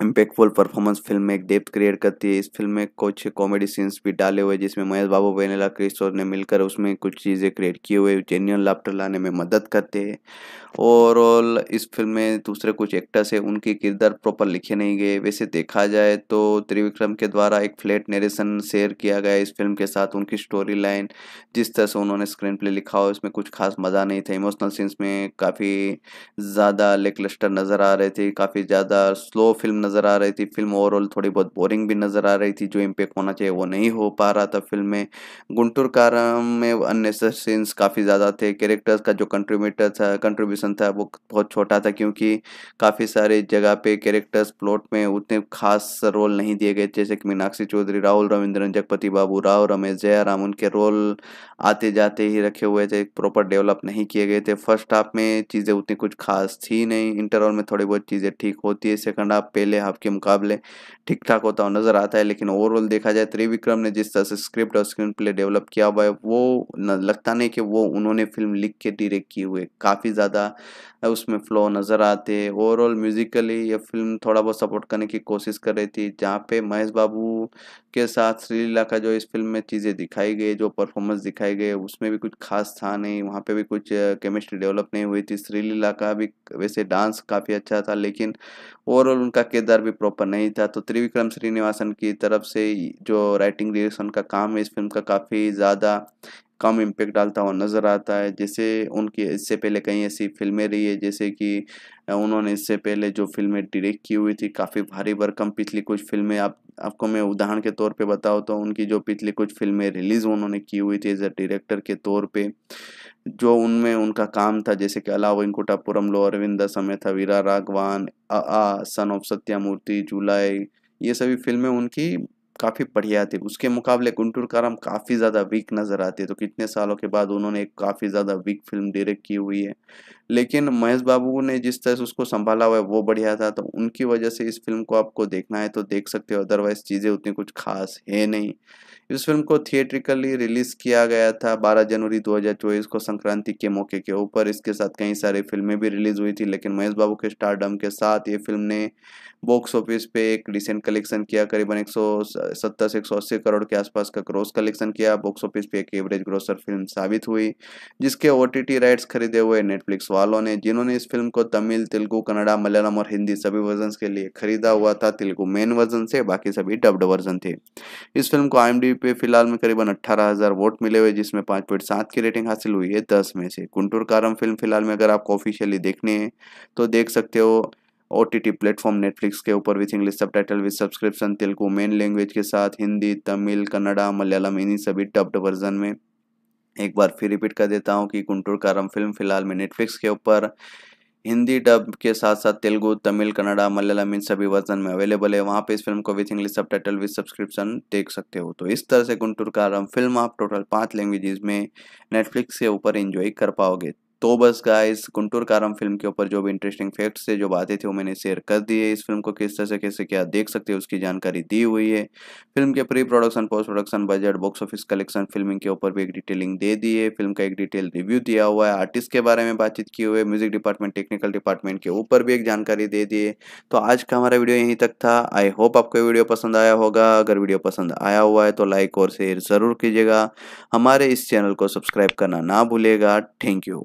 इम्पैक्टफुल परफॉर्मेंस फिल्म में एक डेप्थ क्रिएट करती है इस फिल्म में कुछ कॉमेडी सीन्स भी डाले हुए जिसमें महेश बाबू वेनेला क्रिस्टोर ने मिलकर उसमें कुछ चीज़ें क्रिएट किए हुए जेन्यून लाफ्टर लाने में मदद करते हैं ओवरऑल इस फिल्म में दूसरे कुछ एक्टर्स हैं उनके किरदार प्रॉपर लिखे नहीं गए वैसे देखा जाए तो त्रिविक्रम के द्वारा एक फ्लैट नरेशन शेयर किया गया इस फिल्म के साथ उनकी स्टोरी लाइन जिस तरह से उन्होंने स्क्रीन प्ले लिखा हो इसमें कुछ खास मज़ा नहीं था इमोशनल सीन्स में काफ़ी ज़्यादा लेकलस्टर नज़र आ रहे थे काफ़ी ज़्यादा स्लो फिल्म नज़र आ रही थी फिल्म ओवरऑल थोड़ी बहुत बोरिंग भी नज़र आ रही थी जो इम्पेक्ट होना चाहिए वो नहीं हो पा रहा था फिल्म में गुंटुर कारम में अननेसर सीन्स काफ़ी ज़्यादा थे कैरेक्टर्स का जो कंट्रीब्यूटर था कंट्रीब्यूशन था वो बहुत छोटा था क्योंकि काफ़ी सारे जगह पे कैरेक्टर्स प्लॉट में उतने खास रोल नहीं दिए गए जैसे कि मीनाक्षी चौधरी राहुल रविंद्रन जगपति बाबू राव रमेश जयराम उनके रोल आते जाते ही रखे हुए थे प्रॉपर डेवलप नहीं किए गए थे फर्स्ट हाफ में चीज़ें उतनी कुछ खास थी नहीं इंटरवल में थोड़ी बहुत चीज़ें ठीक होती है सेकंड हाफ पहले पहले हाफ के मुकाबले ठीक ठाक होता हुआ नजर आता है लेकिन ओवरऑल देखा जाए त्रिविक्रम ने जिस तरह से स्क्रिप्ट और स्क्रीन प्ले डेवलप किया हुआ है वो लगता नहीं कि वो उन्होंने फिल्म लिख के डिरेक्ट किए हुए काफ़ी ज़्यादा उसमें फ्लो नज़र आते ओवरऑल म्यूजिकली ये फिल्म थोड़ा बहुत सपोर्ट करने की कोशिश कर रही थी जहाँ पे महेश बाबू के साथ श्रीलीला का जो इस फिल्म में चीज़ें दिखाई गई जो परफॉर्मेंस दिखाई गई उसमें भी कुछ खास था नहीं वहाँ पे भी कुछ केमिस्ट्री डेवलप नहीं हुई थी श्रीलीला का भी वैसे डांस काफ़ी अच्छा था लेकिन ओवरऑल उनका किरदार भी प्रॉपर नहीं था तो त्रिविक्रम श्रीनिवासन की तरफ से जो राइटिंग डिरेक्शन का काम है इस फिल्म का काफ़ी ज़्यादा कम इम्पेक्ट डालता हुआ नज़र आता है जैसे उनकी इससे पहले कई ऐसी फिल्में रही है जैसे कि उन्होंने इससे पहले जो फिल्में डायरेक्ट की हुई थी काफ़ी भारी भरकम पिछली कुछ फिल्में आप आपको मैं उदाहरण के तौर पे बताऊँ तो उनकी जो पिछली कुछ फिल्में रिलीज़ उन्होंने की हुई थी एज अ डायरेक्टर के तौर पे जो उनमें उनका काम था जैसे कि अला वेंकुटापुरम लो अरविंद समय था वीरा राघवान अ आ सन ऑफ सत्यामूर्ति जुलाई ये सभी फिल्में उनकी काफ़ी बढ़िया थे उसके मुकाबले गुंटूर काराम काफ़ी ज़्यादा वीक नज़र आते तो कितने सालों के बाद उन्होंने एक काफ़ी ज़्यादा वीक फिल्म डायरेक्ट की हुई है लेकिन महेश बाबू ने जिस तरह से उसको संभाला हुआ है वो बढ़िया था तो उनकी वजह से इस फिल्म को आपको देखना है तो देख सकते हो अदरवाइज चीज़ें उतनी कुछ खास है नहीं इस फिल्म को थिएट्रिकली रिलीज़ किया गया था 12 जनवरी 2024 को संक्रांति के मौके के ऊपर इसके साथ कई सारी फिल्में भी रिलीज़ हुई थी लेकिन महेश बाबू के स्टारडम के साथ ये फिल्म ने बॉक्स ऑफिस पे एक डिसेंट कलेक्शन किया करीबन एक सौ से एक करोड़ के आसपास का ग्रोस कलेक्शन किया बॉक्स ऑफिस पे एक एवरेज ग्रोसर फिल्म साबित हुई जिसके ओ राइट्स खरीदे हुए नेटफ्लिक्स वालों ने जिन्होंने इस फिल्म को तमिल तेलुगु कन्नड़ा मलयालम और हिंदी सभी वर्जन के लिए खरीदा हुआ था तेलुगु मेन वर्जन से बाकी सभी डब्ड वर्जन थे इस फिल्म को आई पे फिलहाल में करीबन अट्ठारह हजार वोट मिले हुए जिसमें पांच पॉइंट सात की रेटिंग हासिल हुई है दस में से कुंटूर कारम फिल्म फिलहाल में अगर आपको ऑफिशियली देखने तो देख सकते हो O T T platform Netflix के ऊपर with English subtitle with subscription Telugu main language के साथ हिंदी तमिल कन्नड़ा मलयालम इन्हीं सभी डब्ड वर्जन में एक बार फिर रिपीट कर देता हूँ कि गुंटूर कारम फिल्म फिलहाल में नेटफ्लिक्स के ऊपर हिंदी डब के साथ साथ तेलुगु तमिल कन्नड़ा मलयालम इन सभी वर्जन में अवेलेबल है वहाँ पे इस फिल्म को with English subtitle with subscription देख सकते हो तो इस तरह से गुंटूर कारम फिल्म आप टोटल पाँच लैंग्वेजेस में नेटफ्लिक्स के ऊपर एंजॉय कर पाओगे तो बस गाइस गुंटूर कारम फिल्म के ऊपर जो भी इंटरेस्टिंग फैक्ट्स थे जो बातें थी वो मैंने शेयर कर दी है इस फिल्म को किस तरह से कैसे क्या देख सकते हैं उसकी जानकारी दी हुई है फिल्म के pre production post production budget box office collection filming के ऊपर भी एक डिटेलिंग दे दी है फिल्म का एक डिटेल रिव्यू दिया हुआ है आर्टिस्ट के बारे में बातचीत की हुई है म्यूजिक डिपार्टमेंट टेक्निकल डिपार्टमेंट के ऊपर भी एक जानकारी दे दी है तो आज का हमारा वीडियो यहीं तक था आई होप आपको वीडियो पसंद आया होगा अगर वीडियो पसंद आया हुआ है तो लाइक और शेयर ज़रूर कीजिएगा हमारे इस चैनल को सब्सक्राइब करना ना भूलेगा थैंक यू